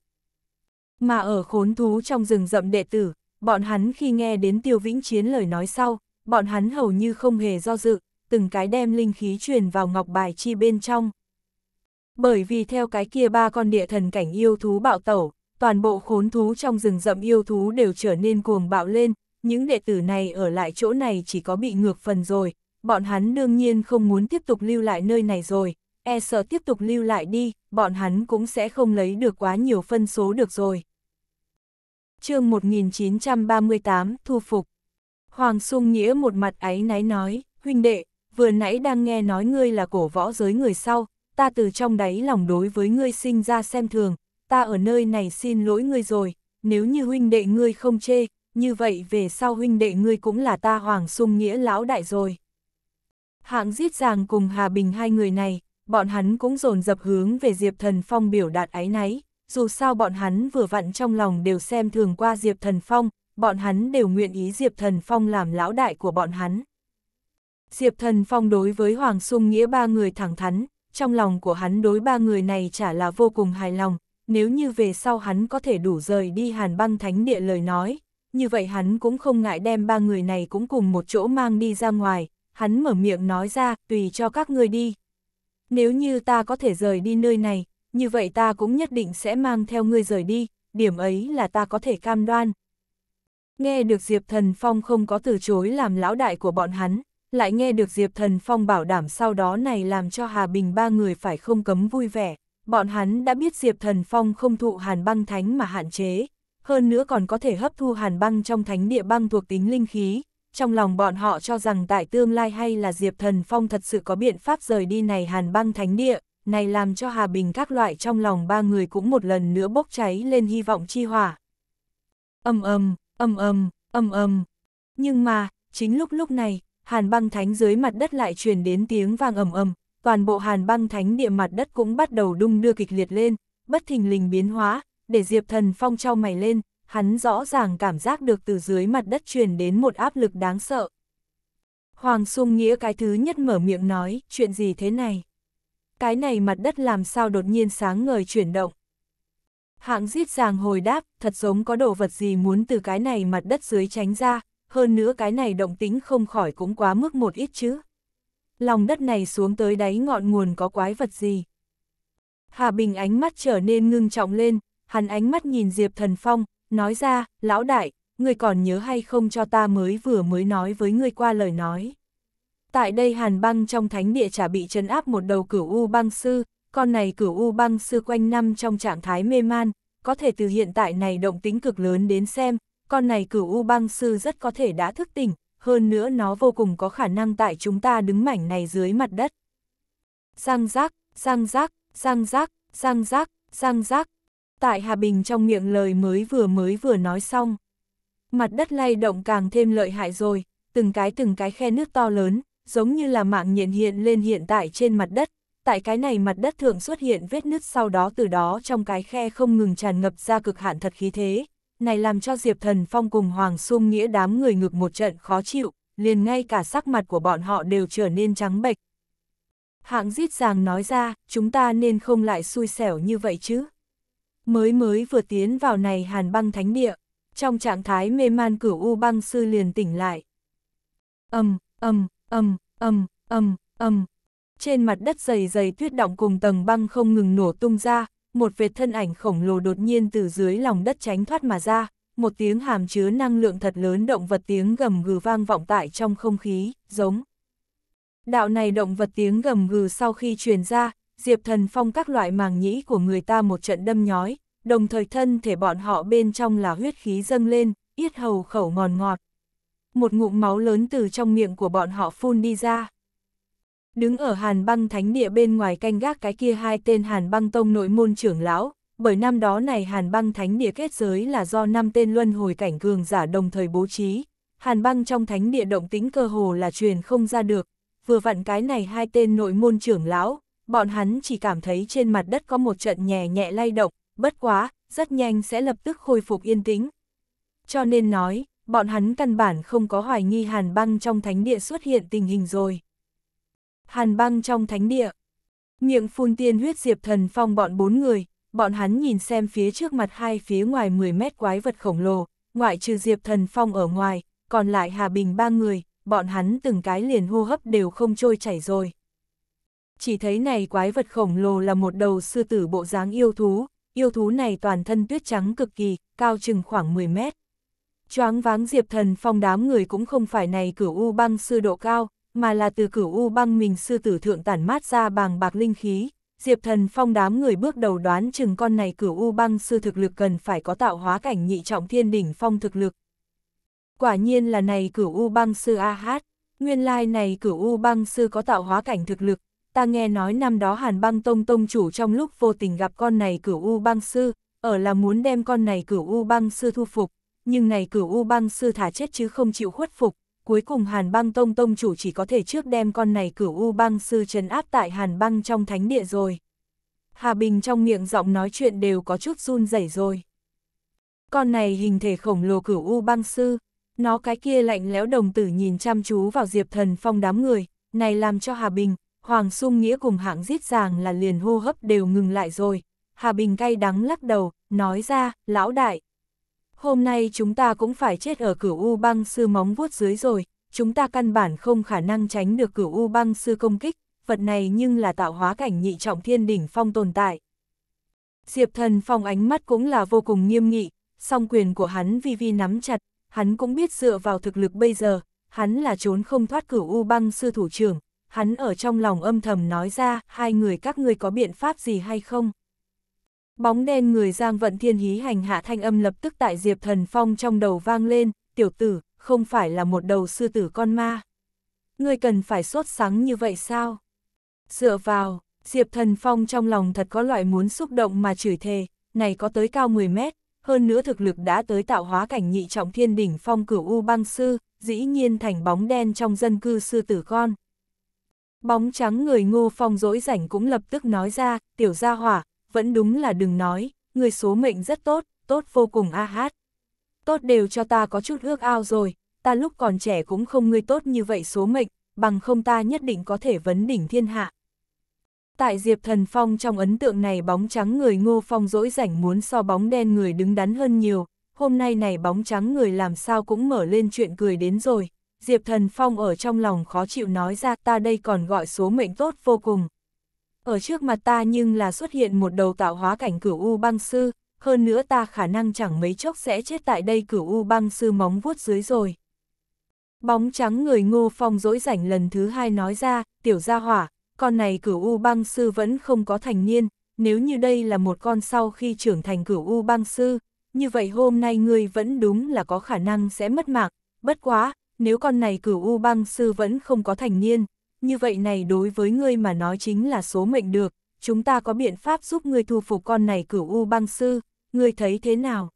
Mà ở khốn thú trong rừng rậm đệ tử, bọn hắn khi nghe đến tiêu vĩnh chiến lời nói sau, bọn hắn hầu như không hề do dự, từng cái đem linh khí truyền vào ngọc bài chi bên trong. Bởi vì theo cái kia ba con địa thần cảnh yêu thú bạo tẩu, toàn bộ khốn thú trong rừng rậm yêu thú đều trở nên cuồng bạo lên, những đệ tử này ở lại chỗ này chỉ có bị ngược phần rồi, bọn hắn đương nhiên không muốn tiếp tục lưu lại nơi này rồi, e sợ tiếp tục lưu lại đi, bọn hắn cũng sẽ không lấy được quá nhiều phân số được rồi. chương 1938, Thu Phục Hoàng Sung Nghĩa một mặt áy náy nói, huynh đệ, vừa nãy đang nghe nói ngươi là cổ võ giới người sau, ta từ trong đáy lòng đối với ngươi sinh ra xem thường, ta ở nơi này xin lỗi ngươi rồi, nếu như huynh đệ ngươi không chê, như vậy về sau huynh đệ ngươi cũng là ta Hoàng Sung Nghĩa lão đại rồi. Hạng giết giàng cùng Hà Bình hai người này, bọn hắn cũng dồn dập hướng về Diệp Thần Phong biểu đạt ái náy, dù sao bọn hắn vừa vặn trong lòng đều xem thường qua Diệp Thần Phong, bọn hắn đều nguyện ý Diệp Thần Phong làm lão đại của bọn hắn. Diệp Thần Phong đối với Hoàng Sung Nghĩa ba người thẳng thắn, trong lòng của hắn đối ba người này chả là vô cùng hài lòng, nếu như về sau hắn có thể đủ rời đi hàn băng thánh địa lời nói, như vậy hắn cũng không ngại đem ba người này cũng cùng một chỗ mang đi ra ngoài, hắn mở miệng nói ra, tùy cho các người đi. Nếu như ta có thể rời đi nơi này, như vậy ta cũng nhất định sẽ mang theo ngươi rời đi, điểm ấy là ta có thể cam đoan. Nghe được Diệp Thần Phong không có từ chối làm lão đại của bọn hắn, lại nghe được Diệp Thần Phong bảo đảm sau đó này làm cho Hà Bình ba người phải không cấm vui vẻ. Bọn hắn đã biết Diệp Thần Phong không thụ hàn băng thánh mà hạn chế, hơn nữa còn có thể hấp thu hàn băng trong thánh địa băng thuộc tính linh khí. Trong lòng bọn họ cho rằng tại tương lai hay là Diệp Thần Phong thật sự có biện pháp rời đi này hàn băng thánh địa, này làm cho Hà Bình các loại trong lòng ba người cũng một lần nữa bốc cháy lên hy vọng chi hỏa. Âm âm, âm âm, âm âm. Nhưng mà, chính lúc lúc này, hàn băng thánh dưới mặt đất lại truyền đến tiếng vang ầm ầm, toàn bộ hàn băng thánh địa mặt đất cũng bắt đầu đung đưa kịch liệt lên, bất thình lình biến hóa, để Diệp Thần Phong trao mày lên, hắn rõ ràng cảm giác được từ dưới mặt đất truyền đến một áp lực đáng sợ. Hoàng Sung Nghĩa cái thứ nhất mở miệng nói, chuyện gì thế này? Cái này mặt đất làm sao đột nhiên sáng ngời chuyển động? Hạng giết giàng hồi đáp, thật giống có đồ vật gì muốn từ cái này mặt đất dưới tránh ra, hơn nữa cái này động tính không khỏi cũng quá mức một ít chứ. Lòng đất này xuống tới đáy ngọn nguồn có quái vật gì. Hà Bình ánh mắt trở nên ngưng trọng lên, hắn ánh mắt nhìn Diệp Thần Phong, nói ra, lão đại, người còn nhớ hay không cho ta mới vừa mới nói với người qua lời nói. Tại đây hàn băng trong thánh địa chả bị trấn áp một đầu cửu U băng sư, con này cửu U băng sư quanh năm trong trạng thái mê man, có thể từ hiện tại này động tính cực lớn đến xem, con này cửu U băng sư rất có thể đã thức tỉnh, hơn nữa nó vô cùng có khả năng tại chúng ta đứng mảnh này dưới mặt đất. Răng giác răng giác răng giác răng giác răng giác Tại Hà Bình trong miệng lời mới vừa mới vừa nói xong. Mặt đất lay động càng thêm lợi hại rồi, từng cái từng cái khe nước to lớn, giống như là mạng nhện hiện lên hiện tại trên mặt đất. Tại cái này mặt đất thường xuất hiện vết nứt sau đó từ đó trong cái khe không ngừng tràn ngập ra cực hạn thật khí thế này làm cho Diệp Thần Phong cùng Hoàng Sung Nghĩa đám người ngực một trận khó chịu, liền ngay cả sắc mặt của bọn họ đều trở nên trắng bệch. Hạng giết ràng nói ra, chúng ta nên không lại xui xẻo như vậy chứ. Mới mới vừa tiến vào này hàn băng thánh địa, trong trạng thái mê man cửu u băng sư liền tỉnh lại. Âm, âm, âm, âm, âm, âm. Trên mặt đất dày dày tuyết động cùng tầng băng không ngừng nổ tung ra, một vệt thân ảnh khổng lồ đột nhiên từ dưới lòng đất tránh thoát mà ra, một tiếng hàm chứa năng lượng thật lớn động vật tiếng gầm gừ vang vọng tại trong không khí, giống. Đạo này động vật tiếng gầm gừ sau khi truyền ra, Diệp Thần Phong các loại màng nhĩ của người ta một trận đâm nhói, đồng thời thân thể bọn họ bên trong là huyết khí dâng lên, yết hầu khẩu ngòn ngọt, ngọt. Một ngụm máu lớn từ trong miệng của bọn họ phun đi ra. Đứng ở hàn băng thánh địa bên ngoài canh gác cái kia hai tên hàn băng tông nội môn trưởng lão, bởi năm đó này hàn băng thánh địa kết giới là do năm tên luân hồi cảnh cường giả đồng thời bố trí. Hàn băng trong thánh địa động tính cơ hồ là truyền không ra được, vừa vặn cái này hai tên nội môn trưởng lão, bọn hắn chỉ cảm thấy trên mặt đất có một trận nhẹ nhẹ lay động, bất quá, rất nhanh sẽ lập tức khôi phục yên tĩnh. Cho nên nói, bọn hắn căn bản không có hoài nghi hàn băng trong thánh địa xuất hiện tình hình rồi hàn băng trong thánh địa. Miệng phun tiên huyết diệp thần phong bọn bốn người, bọn hắn nhìn xem phía trước mặt hai phía ngoài 10 mét quái vật khổng lồ, ngoại trừ diệp thần phong ở ngoài, còn lại Hà Bình ba người, bọn hắn từng cái liền hô hấp đều không trôi chảy rồi. Chỉ thấy này quái vật khổng lồ là một đầu sư tử bộ dáng yêu thú, yêu thú này toàn thân tuyết trắng cực kỳ, cao chừng khoảng 10 mét. Choáng váng diệp thần phong đám người cũng không phải này cửu u băng sư độ cao, mà là từ cửu u băng mình sư tử thượng tản mát ra bàng bạc linh khí, Diệp Thần Phong đám người bước đầu đoán chừng con này cửu u băng sư thực lực cần phải có tạo hóa cảnh nhị trọng thiên đỉnh phong thực lực. Quả nhiên là này cửu u băng sư A Hát, nguyên lai này cửu u băng sư có tạo hóa cảnh thực lực, ta nghe nói năm đó Hàn Băng Tông tông chủ trong lúc vô tình gặp con này cửu u băng sư, ở là muốn đem con này cửu u băng sư thu phục, nhưng này cửu u băng sư thả chết chứ không chịu khuất phục, cuối cùng Hàn băng tông tông chủ chỉ có thể trước đem con này cửu u băng sư trấn áp tại Hàn băng trong thánh địa rồi. Hà Bình trong miệng giọng nói chuyện đều có chút run rẩy rồi. Con này hình thể khổng lồ cửu u băng sư, nó cái kia lạnh lẽo đồng tử nhìn chăm chú vào Diệp Thần Phong đám người, này làm cho Hà Bình, Hoàng Xung Nghĩa cùng hạng giết ràng là liền hô hấp đều ngừng lại rồi. Hà Bình cay đắng lắc đầu, nói ra, lão đại, hôm nay chúng ta cũng phải chết ở cửu U băng sư móng vuốt dưới rồi, chúng ta căn bản không khả năng tránh được cửu U băng sư công kích, vật này nhưng là tạo hóa cảnh nhị trọng thiên đỉnh phong tồn tại. Diệp thần phong ánh mắt cũng là vô cùng nghiêm nghị, song quyền của hắn vi vi nắm chặt, hắn cũng biết dựa vào thực lực bây giờ, hắn là trốn không thoát cửu U băng sư thủ trưởng, hắn ở trong lòng âm thầm nói ra hai người các ngươi có biện pháp gì hay không. Bóng đen người Giang Vận Thiên hí hành hạ thanh âm lập tức tại Diệp Thần Phong trong đầu vang lên, tiểu tử, không phải là một đầu sư tử con ma. người cần phải sốt sắng như vậy sao? Dựa vào, Diệp Thần Phong trong lòng thật có loại muốn xúc động mà chửi thề, này có tới cao 10 mét, hơn nữa thực lực đã tới tạo hóa cảnh nhị trọng thiên đỉnh phong cửu U băng sư, dĩ nhiên thành bóng đen trong dân cư sư tử con. Bóng trắng người ngô phong dỗi rảnh cũng lập tức nói ra, tiểu gia hỏa, vẫn đúng là đừng nói, người số mệnh rất tốt, tốt vô cùng a hát. Tốt đều cho ta có chút ước ao rồi, ta lúc còn trẻ cũng không người tốt như vậy số mệnh, bằng không ta nhất định có thể vấn đỉnh thiên hạ. Tại Diệp Thần Phong trong ấn tượng này bóng trắng người ngô phong dỗi rảnh muốn so bóng đen người đứng đắn hơn nhiều, hôm nay này bóng trắng người làm sao cũng mở lên chuyện cười đến rồi. Diệp Thần Phong ở trong lòng khó chịu nói ra ta đây còn gọi số mệnh tốt vô cùng, ở trước mặt ta nhưng là xuất hiện một đầu tạo hóa cảnh cửu U băng sư, hơn nữa ta khả năng chẳng mấy chốc sẽ chết tại đây cửu U băng sư móng vuốt dưới rồi. Bóng trắng người ngô phong dỗi rảnh lần thứ hai nói ra, tiểu gia hỏa, con này cửu U băng sư vẫn không có thành niên, nếu như đây là một con sau khi trưởng thành cửu U băng sư, như vậy hôm nay ngươi vẫn đúng là có khả năng sẽ mất mạng, bất quá, nếu con này cửu U băng sư vẫn không có thành niên, như vậy này đối với ngươi mà nói chính là số mệnh được, chúng ta có biện pháp giúp ngươi thu phục con này cửu u băng sư, ngươi thấy thế nào?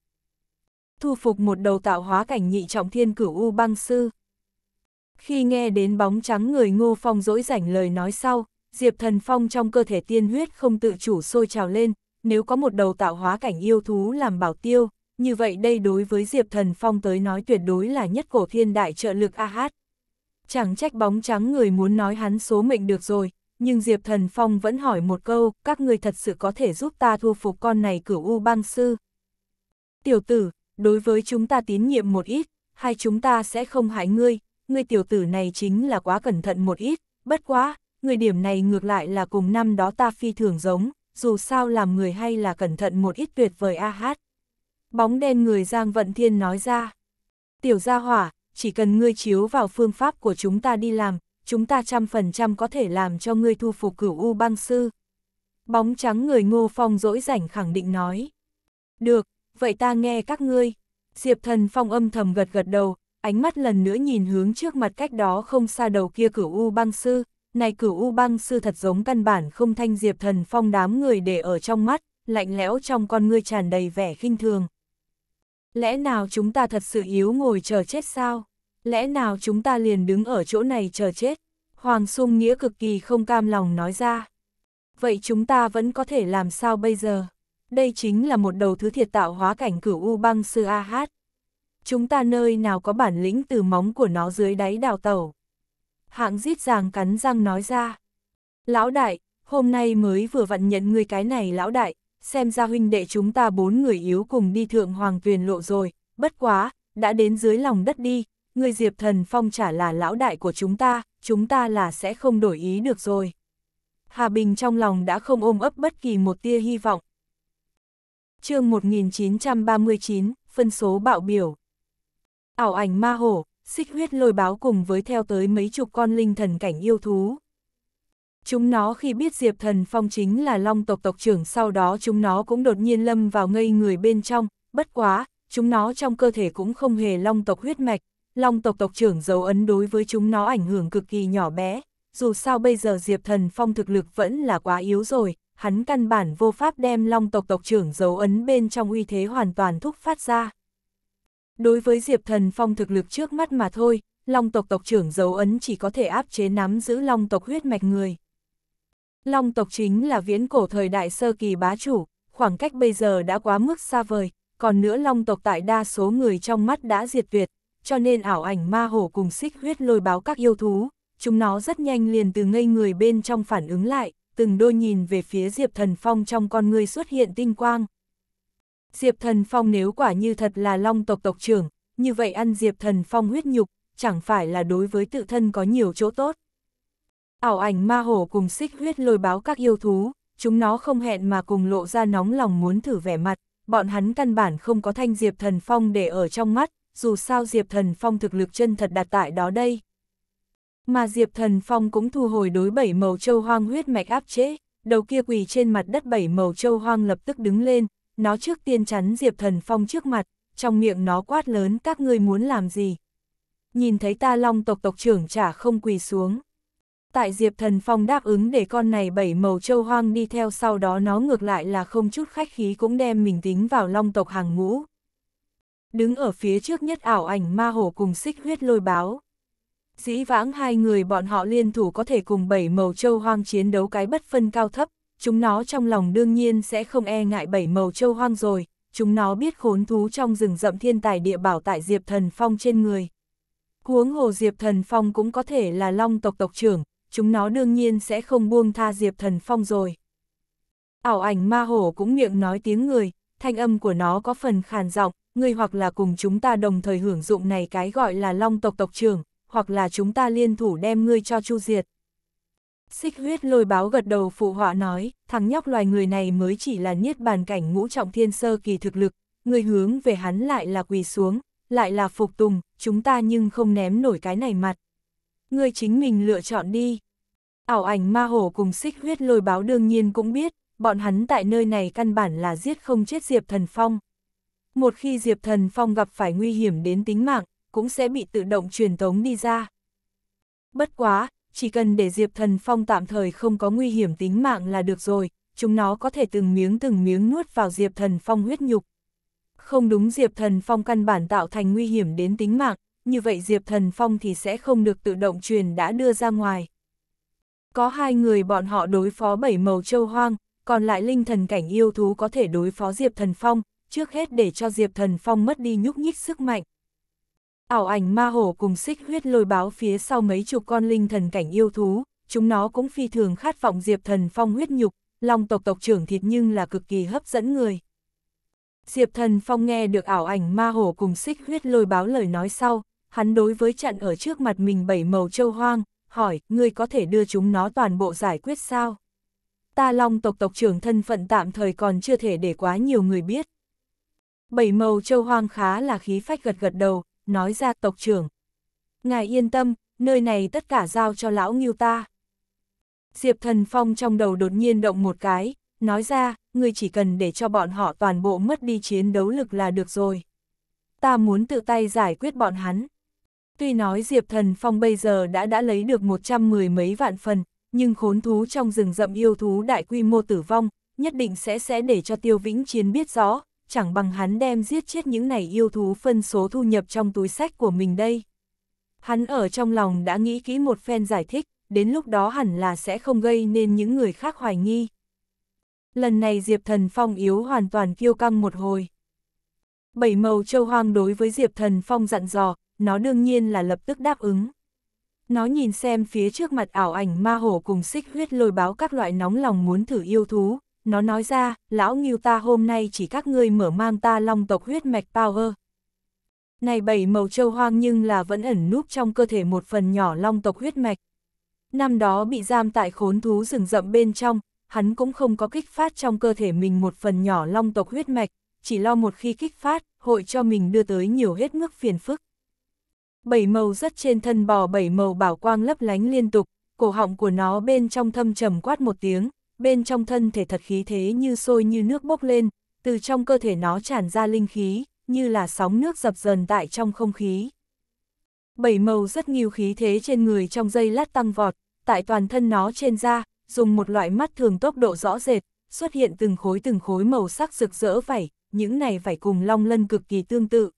Thu phục một đầu tạo hóa cảnh nhị trọng thiên cửu u băng sư. Khi nghe đến bóng trắng người ngô phong dỗi rảnh lời nói sau, Diệp Thần Phong trong cơ thể tiên huyết không tự chủ sôi trào lên, nếu có một đầu tạo hóa cảnh yêu thú làm bảo tiêu, như vậy đây đối với Diệp Thần Phong tới nói tuyệt đối là nhất cổ thiên đại trợ lực AH chẳng trách bóng trắng người muốn nói hắn số mệnh được rồi, nhưng Diệp Thần Phong vẫn hỏi một câu, các người thật sự có thể giúp ta thu phục con này cửu U bang sư. Tiểu tử, đối với chúng ta tín nhiệm một ít, hay chúng ta sẽ không hại ngươi, ngươi tiểu tử này chính là quá cẩn thận một ít, bất quá, người điểm này ngược lại là cùng năm đó ta phi thường giống, dù sao làm người hay là cẩn thận một ít tuyệt vời a hát. Bóng đen người Giang Vận Thiên nói ra, tiểu gia hỏa, chỉ cần ngươi chiếu vào phương pháp của chúng ta đi làm, chúng ta trăm phần trăm có thể làm cho ngươi thu phục cửu U băng sư. Bóng trắng người ngô phong dỗi rảnh khẳng định nói. Được, vậy ta nghe các ngươi. Diệp thần phong âm thầm gật gật đầu, ánh mắt lần nữa nhìn hướng trước mặt cách đó không xa đầu kia cửu U băng sư. Này cửu U băng sư thật giống căn bản không thanh Diệp thần phong đám người để ở trong mắt, lạnh lẽo trong con ngươi tràn đầy vẻ khinh thường. Lẽ nào chúng ta thật sự yếu ngồi chờ chết sao? Lẽ nào chúng ta liền đứng ở chỗ này chờ chết? Hoàng Sung Nghĩa cực kỳ không cam lòng nói ra. Vậy chúng ta vẫn có thể làm sao bây giờ? Đây chính là một đầu thứ thiệt tạo hóa cảnh cửu U băng sư A Hát. Chúng ta nơi nào có bản lĩnh từ móng của nó dưới đáy đào tẩu. Hạng giết ràng cắn răng nói ra. Lão đại, hôm nay mới vừa vặn nhận người cái này lão đại, xem ra huynh đệ chúng ta bốn người yếu cùng đi thượng hoàng tuyền lộ rồi, bất quá, đã đến dưới lòng đất đi, người Diệp Thần Phong chả là lão đại của chúng ta, chúng ta là sẽ không đổi ý được rồi. Hà Bình trong lòng đã không ôm ấp bất kỳ một tia hy vọng. chương 1939, phân số bạo biểu. Ảo ảnh ma hổ, xích huyết lôi báo cùng với theo tới mấy chục con linh thần cảnh yêu thú. Chúng nó khi biết Diệp Thần Phong chính là long tộc tộc trưởng sau đó chúng nó cũng đột nhiên lâm vào ngây người bên trong, bất quá, chúng nó trong cơ thể cũng không hề long tộc huyết mạch, long tộc tộc trưởng dấu ấn đối với chúng nó ảnh hưởng cực kỳ nhỏ bé, dù sao bây giờ Diệp Thần Phong thực lực vẫn là quá yếu rồi, hắn căn bản vô pháp đem long tộc tộc trưởng dấu ấn bên trong uy thế hoàn toàn thúc phát ra. Đối với Diệp Thần Phong thực lực trước mắt mà thôi, long tộc tộc trưởng dấu ấn chỉ có thể áp chế nắm giữ long tộc huyết mạch người. Long tộc chính là viễn cổ thời đại sơ kỳ bá chủ, khoảng cách bây giờ đã quá mức xa vời, còn nữa long tộc tại đa số người trong mắt đã diệt việt, cho nên ảo ảnh ma hổ cùng xích huyết lôi báo các yêu thú, chúng nó rất nhanh liền từ ngây người bên trong phản ứng lại, từng đôi nhìn về phía Diệp Thần Phong trong con người xuất hiện tinh quang. Diệp Thần Phong nếu quả như thật là long tộc tộc trưởng, như vậy ăn Diệp Thần Phong huyết nhục, chẳng phải là đối với tự thân có nhiều chỗ tốt. Ảo ảnh ma hổ cùng xích huyết lôi báo các yêu thú, chúng nó không hẹn mà cùng lộ ra nóng lòng muốn thử vẻ mặt, bọn hắn căn bản không có thanh Diệp Thần Phong để ở trong mắt, dù sao Diệp Thần Phong thực lực chân thật đặt tại đó đây. Mà Diệp Thần Phong cũng thu hồi đối bảy màu châu hoang huyết mạch áp chế, đầu kia quỳ trên mặt đất bảy màu châu hoang lập tức đứng lên, nó trước tiên chắn Diệp Thần Phong trước mặt, trong miệng nó quát lớn các ngươi muốn làm gì. Nhìn thấy ta long tộc tộc trưởng chả không quỳ xuống. Tại Diệp Thần Phong đáp ứng để con này bảy màu châu hoang đi theo sau đó nó ngược lại là không chút khách khí cũng đem mình tính vào long tộc hàng ngũ. Đứng ở phía trước nhất ảo ảnh ma hổ cùng xích huyết lôi báo. Dĩ vãng hai người bọn họ liên thủ có thể cùng bảy màu châu hoang chiến đấu cái bất phân cao thấp, chúng nó trong lòng đương nhiên sẽ không e ngại bảy màu châu hoang rồi, chúng nó biết khốn thú trong rừng rậm thiên tài địa bảo tại Diệp Thần Phong trên người. Huống hồ Diệp Thần Phong cũng có thể là long tộc tộc trưởng, chúng nó đương nhiên sẽ không buông tha Diệp Thần Phong rồi. Ảo ảnh ma hổ cũng miệng nói tiếng người, thanh âm của nó có phần khàn giọng, ngươi hoặc là cùng chúng ta đồng thời hưởng dụng này cái gọi là long tộc tộc trưởng, hoặc là chúng ta liên thủ đem ngươi cho chu diệt. Xích huyết lôi báo gật đầu phụ họa nói, thằng nhóc loài người này mới chỉ là niết bàn cảnh ngũ trọng thiên sơ kỳ thực lực, người hướng về hắn lại là quỳ xuống, lại là phục tùng, chúng ta nhưng không ném nổi cái này mặt ngươi chính mình lựa chọn đi. Ảo ảnh ma hổ cùng xích huyết lôi báo đương nhiên cũng biết, bọn hắn tại nơi này căn bản là giết không chết Diệp Thần Phong. Một khi Diệp Thần Phong gặp phải nguy hiểm đến tính mạng, cũng sẽ bị tự động truyền tống đi ra. Bất quá, chỉ cần để Diệp Thần Phong tạm thời không có nguy hiểm tính mạng là được rồi, chúng nó có thể từng miếng từng miếng nuốt vào Diệp Thần Phong huyết nhục. Không đúng Diệp Thần Phong căn bản tạo thành nguy hiểm đến tính mạng, như vậy Diệp Thần Phong thì sẽ không được tự động truyền đã đưa ra ngoài. Có hai người bọn họ đối phó bảy màu châu hoang, còn lại linh thần cảnh yêu thú có thể đối phó Diệp Thần Phong, trước hết để cho Diệp Thần Phong mất đi nhúc nhích sức mạnh. Ảo ảnh ma hổ cùng xích huyết lôi báo phía sau mấy chục con linh thần cảnh yêu thú, chúng nó cũng phi thường khát vọng Diệp Thần Phong huyết nhục, long tộc tộc trưởng thịt nhưng là cực kỳ hấp dẫn người. Diệp Thần Phong nghe được ảo ảnh ma hổ cùng xích huyết lôi báo lời nói sau, hắn đối với chặn ở trước mặt mình bảy màu châu hoang, hỏi, ngươi có thể đưa chúng nó toàn bộ giải quyết sao? Ta long tộc tộc trưởng thân phận tạm thời còn chưa thể để quá nhiều người biết. Bảy màu châu hoang khá là khí phách gật gật đầu, nói ra tộc trưởng. Ngài yên tâm, nơi này tất cả giao cho lão nghiêu ta. Diệp thần phong trong đầu đột nhiên động một cái, nói ra, ngươi chỉ cần để cho bọn họ toàn bộ mất đi chiến đấu lực là được rồi. Ta muốn tự tay giải quyết bọn hắn. Tuy nói Diệp Thần Phong bây giờ đã đã lấy được 110 mấy vạn phần, nhưng khốn thú trong rừng rậm yêu thú đại quy mô tử vong, nhất định sẽ sẽ để cho Tiêu Vĩnh Chiến biết rõ, chẳng bằng hắn đem giết chết những này yêu thú phân số thu nhập trong túi sách của mình đây. Hắn ở trong lòng đã nghĩ kỹ một phen giải thích, đến lúc đó hẳn là sẽ không gây nên những người khác hoài nghi. Lần này Diệp Thần Phong yếu hoàn toàn kiêu căng một hồi. Bảy màu châu hoang đối với Diệp Thần Phong dặn dò, nó đương nhiên là lập tức đáp ứng. Nó nhìn xem phía trước mặt ảo ảnh ma hổ cùng xích huyết lôi báo các loại nóng lòng muốn thử yêu thú, nó nói ra, lão nghiêu ta hôm nay chỉ các ngươi mở mang ta long tộc huyết mạch power. Này bảy màu châu hoang nhưng là vẫn ẩn núp trong cơ thể một phần nhỏ long tộc huyết mạch. Năm đó bị giam tại khốn thú rừng rậm bên trong, hắn cũng không có kích phát trong cơ thể mình một phần nhỏ long tộc huyết mạch, chỉ lo một khi kích phát, hội cho mình đưa tới nhiều hết mức phiền phức bảy màu rất trên thân bò bảy màu bảo quang lấp lánh liên tục, cổ họng của nó bên trong thâm trầm quát một tiếng, bên trong thân thể thật khí thế như sôi như nước bốc lên, từ trong cơ thể nó tràn ra linh khí, như là sóng nước dập dần tại trong không khí. Bảy màu rất nhiều khí thế trên người trong dây lát tăng vọt, tại toàn thân nó trên da, dùng một loại mắt thường tốc độ rõ rệt, xuất hiện từng khối từng khối màu sắc rực rỡ vảy, những này vảy cùng long lân cực kỳ tương tự.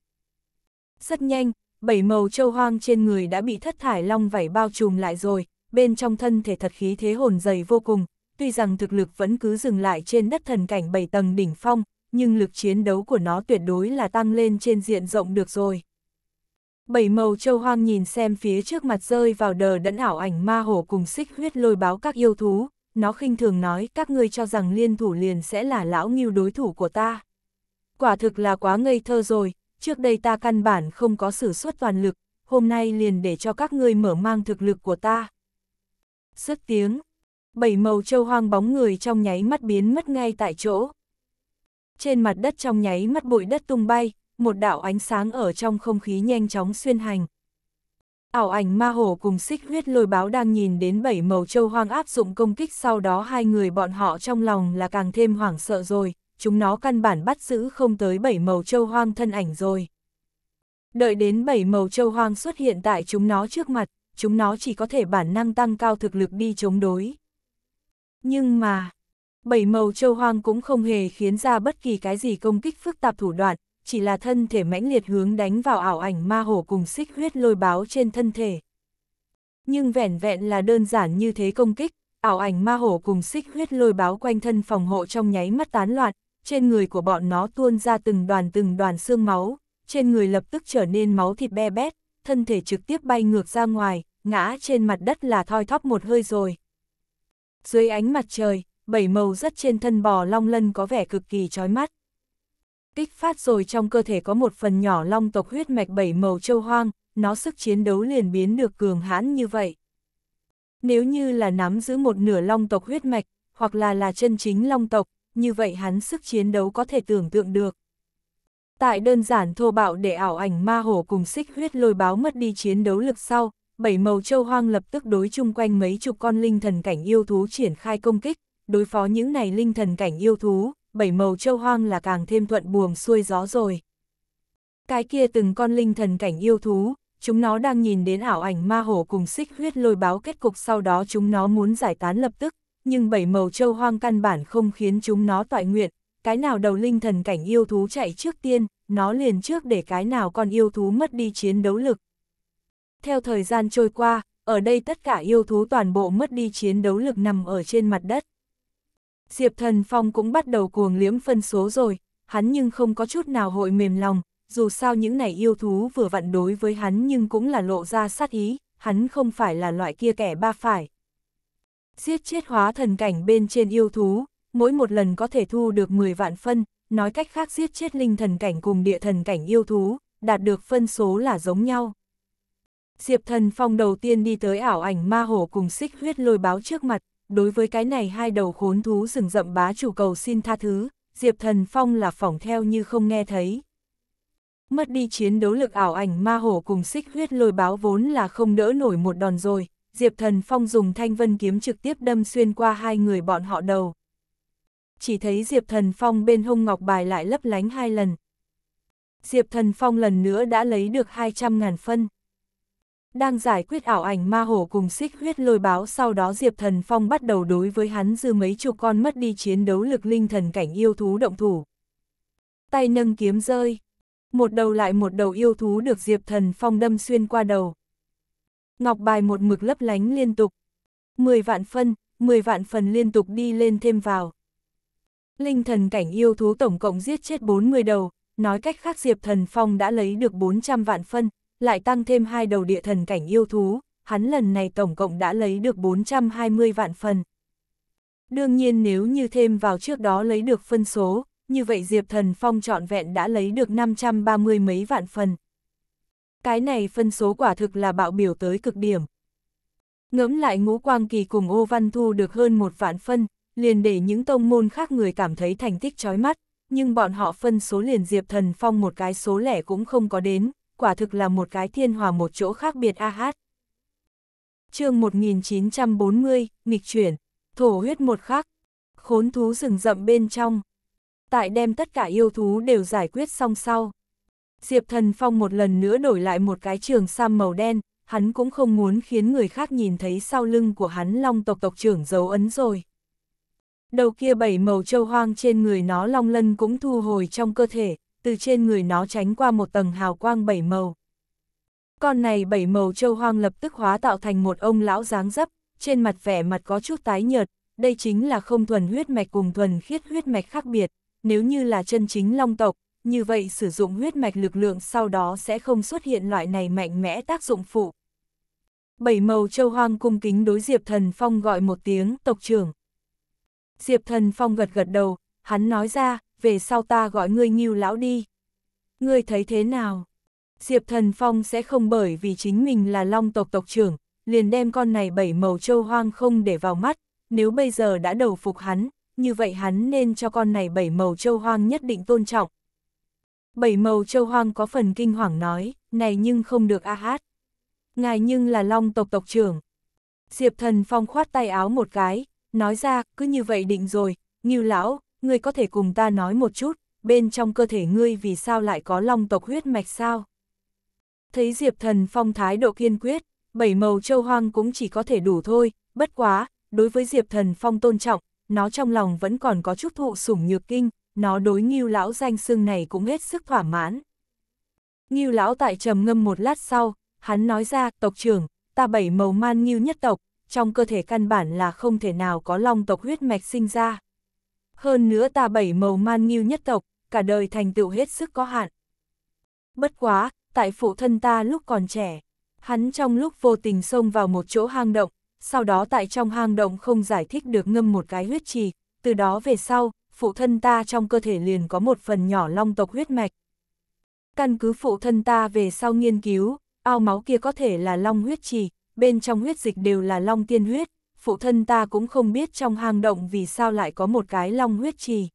Rất nhanh, bảy màu châu hoang trên người đã bị thất thải long vảy bao trùm lại rồi, bên trong thân thể thật khí thế hồn dày vô cùng, tuy rằng thực lực vẫn cứ dừng lại trên đất thần cảnh bảy tầng đỉnh phong, nhưng lực chiến đấu của nó tuyệt đối là tăng lên trên diện rộng được rồi. Bảy màu châu hoang nhìn xem phía trước mặt rơi vào đờ đẫn ảo ảnh ma hổ cùng xích huyết lôi báo các yêu thú, nó khinh thường nói các ngươi cho rằng liên thủ liền sẽ là lão nghiêu đối thủ của ta. Quả thực là quá ngây thơ rồi, trước đây ta căn bản không có sử xuất toàn lực, hôm nay liền để cho các ngươi mở mang thực lực của ta. Sứt tiếng, bảy màu châu hoang bóng người trong nháy mắt biến mất ngay tại chỗ. Trên mặt đất trong nháy mắt bụi đất tung bay, một đạo ánh sáng ở trong không khí nhanh chóng xuyên hành. Ảo ảnh ma hổ cùng xích huyết lôi báo đang nhìn đến bảy màu châu hoang áp dụng công kích sau đó hai người bọn họ trong lòng là càng thêm hoảng sợ rồi chúng nó căn bản bắt giữ không tới bảy màu châu hoang thân ảnh rồi. Đợi đến bảy màu châu hoang xuất hiện tại chúng nó trước mặt, chúng nó chỉ có thể bản năng tăng cao thực lực đi chống đối. Nhưng mà, bảy màu châu hoang cũng không hề khiến ra bất kỳ cái gì công kích phức tạp thủ đoạn, chỉ là thân thể mãnh liệt hướng đánh vào ảo ảnh ma hổ cùng xích huyết lôi báo trên thân thể. Nhưng vẻn vẹn là đơn giản như thế công kích, ảo ảnh ma hổ cùng xích huyết lôi báo quanh thân phòng hộ trong nháy mắt tán loạn, trên người của bọn nó tuôn ra từng đoàn từng đoàn xương máu, trên người lập tức trở nên máu thịt be bét, thân thể trực tiếp bay ngược ra ngoài, ngã trên mặt đất là thoi thóp một hơi rồi. Dưới ánh mặt trời, bảy màu rất trên thân bò long lân có vẻ cực kỳ chói mắt. Kích phát rồi trong cơ thể có một phần nhỏ long tộc huyết mạch bảy màu châu hoang, nó sức chiến đấu liền biến được cường hãn như vậy. Nếu như là nắm giữ một nửa long tộc huyết mạch, hoặc là là chân chính long tộc, như vậy hắn sức chiến đấu có thể tưởng tượng được. Tại đơn giản thô bạo để ảo ảnh ma hổ cùng xích huyết lôi báo mất đi chiến đấu lực sau, bảy màu châu hoang lập tức đối chung quanh mấy chục con linh thần cảnh yêu thú triển khai công kích, đối phó những này linh thần cảnh yêu thú, bảy màu châu hoang là càng thêm thuận buồm xuôi gió rồi. Cái kia từng con linh thần cảnh yêu thú, chúng nó đang nhìn đến ảo ảnh ma hổ cùng xích huyết lôi báo kết cục sau đó chúng nó muốn giải tán lập tức, nhưng bảy màu châu hoang căn bản không khiến chúng nó toại nguyện, cái nào đầu linh thần cảnh yêu thú chạy trước tiên, nó liền trước để cái nào con yêu thú mất đi chiến đấu lực. Theo thời gian trôi qua, ở đây tất cả yêu thú toàn bộ mất đi chiến đấu lực nằm ở trên mặt đất. Diệp Thần Phong cũng bắt đầu cuồng liếm phân số rồi, hắn nhưng không có chút nào hội mềm lòng, dù sao những này yêu thú vừa vặn đối với hắn nhưng cũng là lộ ra sát ý, hắn không phải là loại kia kẻ ba phải, Giết chết hóa thần cảnh bên trên yêu thú, mỗi một lần có thể thu được 10 vạn phân, nói cách khác giết chết linh thần cảnh cùng địa thần cảnh yêu thú, đạt được phân số là giống nhau. Diệp thần phong đầu tiên đi tới ảo ảnh ma hổ cùng xích huyết lôi báo trước mặt, đối với cái này hai đầu khốn thú rừng rậm bá chủ cầu xin tha thứ, Diệp thần phong là phỏng theo như không nghe thấy. Mất đi chiến đấu lực ảo ảnh ma hổ cùng xích huyết lôi báo vốn là không đỡ nổi một đòn rồi, Diệp Thần Phong dùng thanh vân kiếm trực tiếp đâm xuyên qua hai người bọn họ đầu. Chỉ thấy Diệp Thần Phong bên Hung ngọc bài lại lấp lánh hai lần. Diệp Thần Phong lần nữa đã lấy được 200.000 phân. Đang giải quyết ảo ảnh ma hổ cùng xích huyết lôi báo sau đó Diệp Thần Phong bắt đầu đối với hắn dư mấy chục con mất đi chiến đấu lực linh thần cảnh yêu thú động thủ. Tay nâng kiếm rơi. Một đầu lại một đầu yêu thú được Diệp Thần Phong đâm xuyên qua đầu ngọc bài một mực lấp lánh liên tục. mười vạn phân, mười vạn phần liên tục đi lên thêm vào. Linh thần cảnh yêu thú tổng cộng giết chết 40 đầu, nói cách khác Diệp Thần Phong đã lấy được 400 vạn phân, lại tăng thêm hai đầu địa thần cảnh yêu thú, hắn lần này tổng cộng đã lấy được 420 vạn phần. Đương nhiên nếu như thêm vào trước đó lấy được phân số, như vậy Diệp Thần Phong trọn vẹn đã lấy được 530 mấy vạn phần. Cái này phân số quả thực là bạo biểu tới cực điểm. Ngẫm lại ngũ quang kỳ cùng ô văn thu được hơn một vạn phân, liền để những tông môn khác người cảm thấy thành tích chói mắt, nhưng bọn họ phân số liền diệp thần phong một cái số lẻ cũng không có đến, quả thực là một cái thiên hòa một chỗ khác biệt a hát. chương 1940, nghịch chuyển, thổ huyết một khắc, khốn thú rừng rậm bên trong. Tại đem tất cả yêu thú đều giải quyết xong sau, Diệp Thần Phong một lần nữa đổi lại một cái trường sam màu đen, hắn cũng không muốn khiến người khác nhìn thấy sau lưng của hắn long tộc tộc trưởng dấu ấn rồi. Đầu kia bảy màu châu hoang trên người nó long lân cũng thu hồi trong cơ thể, từ trên người nó tránh qua một tầng hào quang bảy màu. Con này bảy màu châu hoang lập tức hóa tạo thành một ông lão dáng dấp, trên mặt vẻ mặt có chút tái nhợt, đây chính là không thuần huyết mạch cùng thuần khiết huyết mạch khác biệt, nếu như là chân chính long tộc, như vậy sử dụng huyết mạch lực lượng sau đó sẽ không xuất hiện loại này mạnh mẽ tác dụng phụ. Bảy màu châu hoang cung kính đối Diệp Thần Phong gọi một tiếng tộc trưởng. Diệp Thần Phong gật gật đầu, hắn nói ra, về sau ta gọi ngươi nghiêu lão đi. Ngươi thấy thế nào? Diệp Thần Phong sẽ không bởi vì chính mình là long tộc tộc trưởng, liền đem con này bảy màu châu hoang không để vào mắt, nếu bây giờ đã đầu phục hắn, như vậy hắn nên cho con này bảy màu châu hoang nhất định tôn trọng, bảy màu châu hoang có phần kinh hoàng nói, này nhưng không được a hát. Ngài nhưng là long tộc tộc trưởng. Diệp thần phong khoát tay áo một cái, nói ra, cứ như vậy định rồi, như lão, ngươi có thể cùng ta nói một chút, bên trong cơ thể ngươi vì sao lại có long tộc huyết mạch sao? Thấy Diệp Thần Phong thái độ kiên quyết, bảy màu châu hoang cũng chỉ có thể đủ thôi, bất quá, đối với Diệp Thần Phong tôn trọng, nó trong lòng vẫn còn có chút thụ sủng nhược kinh, nó đối nghiêu lão danh xưng này cũng hết sức thỏa mãn. nghiêu lão tại trầm ngâm một lát sau, hắn nói ra, tộc trưởng, ta bảy màu man nghiêu nhất tộc, trong cơ thể căn bản là không thể nào có long tộc huyết mạch sinh ra. Hơn nữa ta bảy màu man nghiêu nhất tộc, cả đời thành tựu hết sức có hạn. Bất quá, tại phụ thân ta lúc còn trẻ, hắn trong lúc vô tình xông vào một chỗ hang động, sau đó tại trong hang động không giải thích được ngâm một cái huyết trì, từ đó về sau, phụ thân ta trong cơ thể liền có một phần nhỏ long tộc huyết mạch. Căn cứ phụ thân ta về sau nghiên cứu, ao máu kia có thể là long huyết trì, bên trong huyết dịch đều là long tiên huyết, phụ thân ta cũng không biết trong hang động vì sao lại có một cái long huyết trì.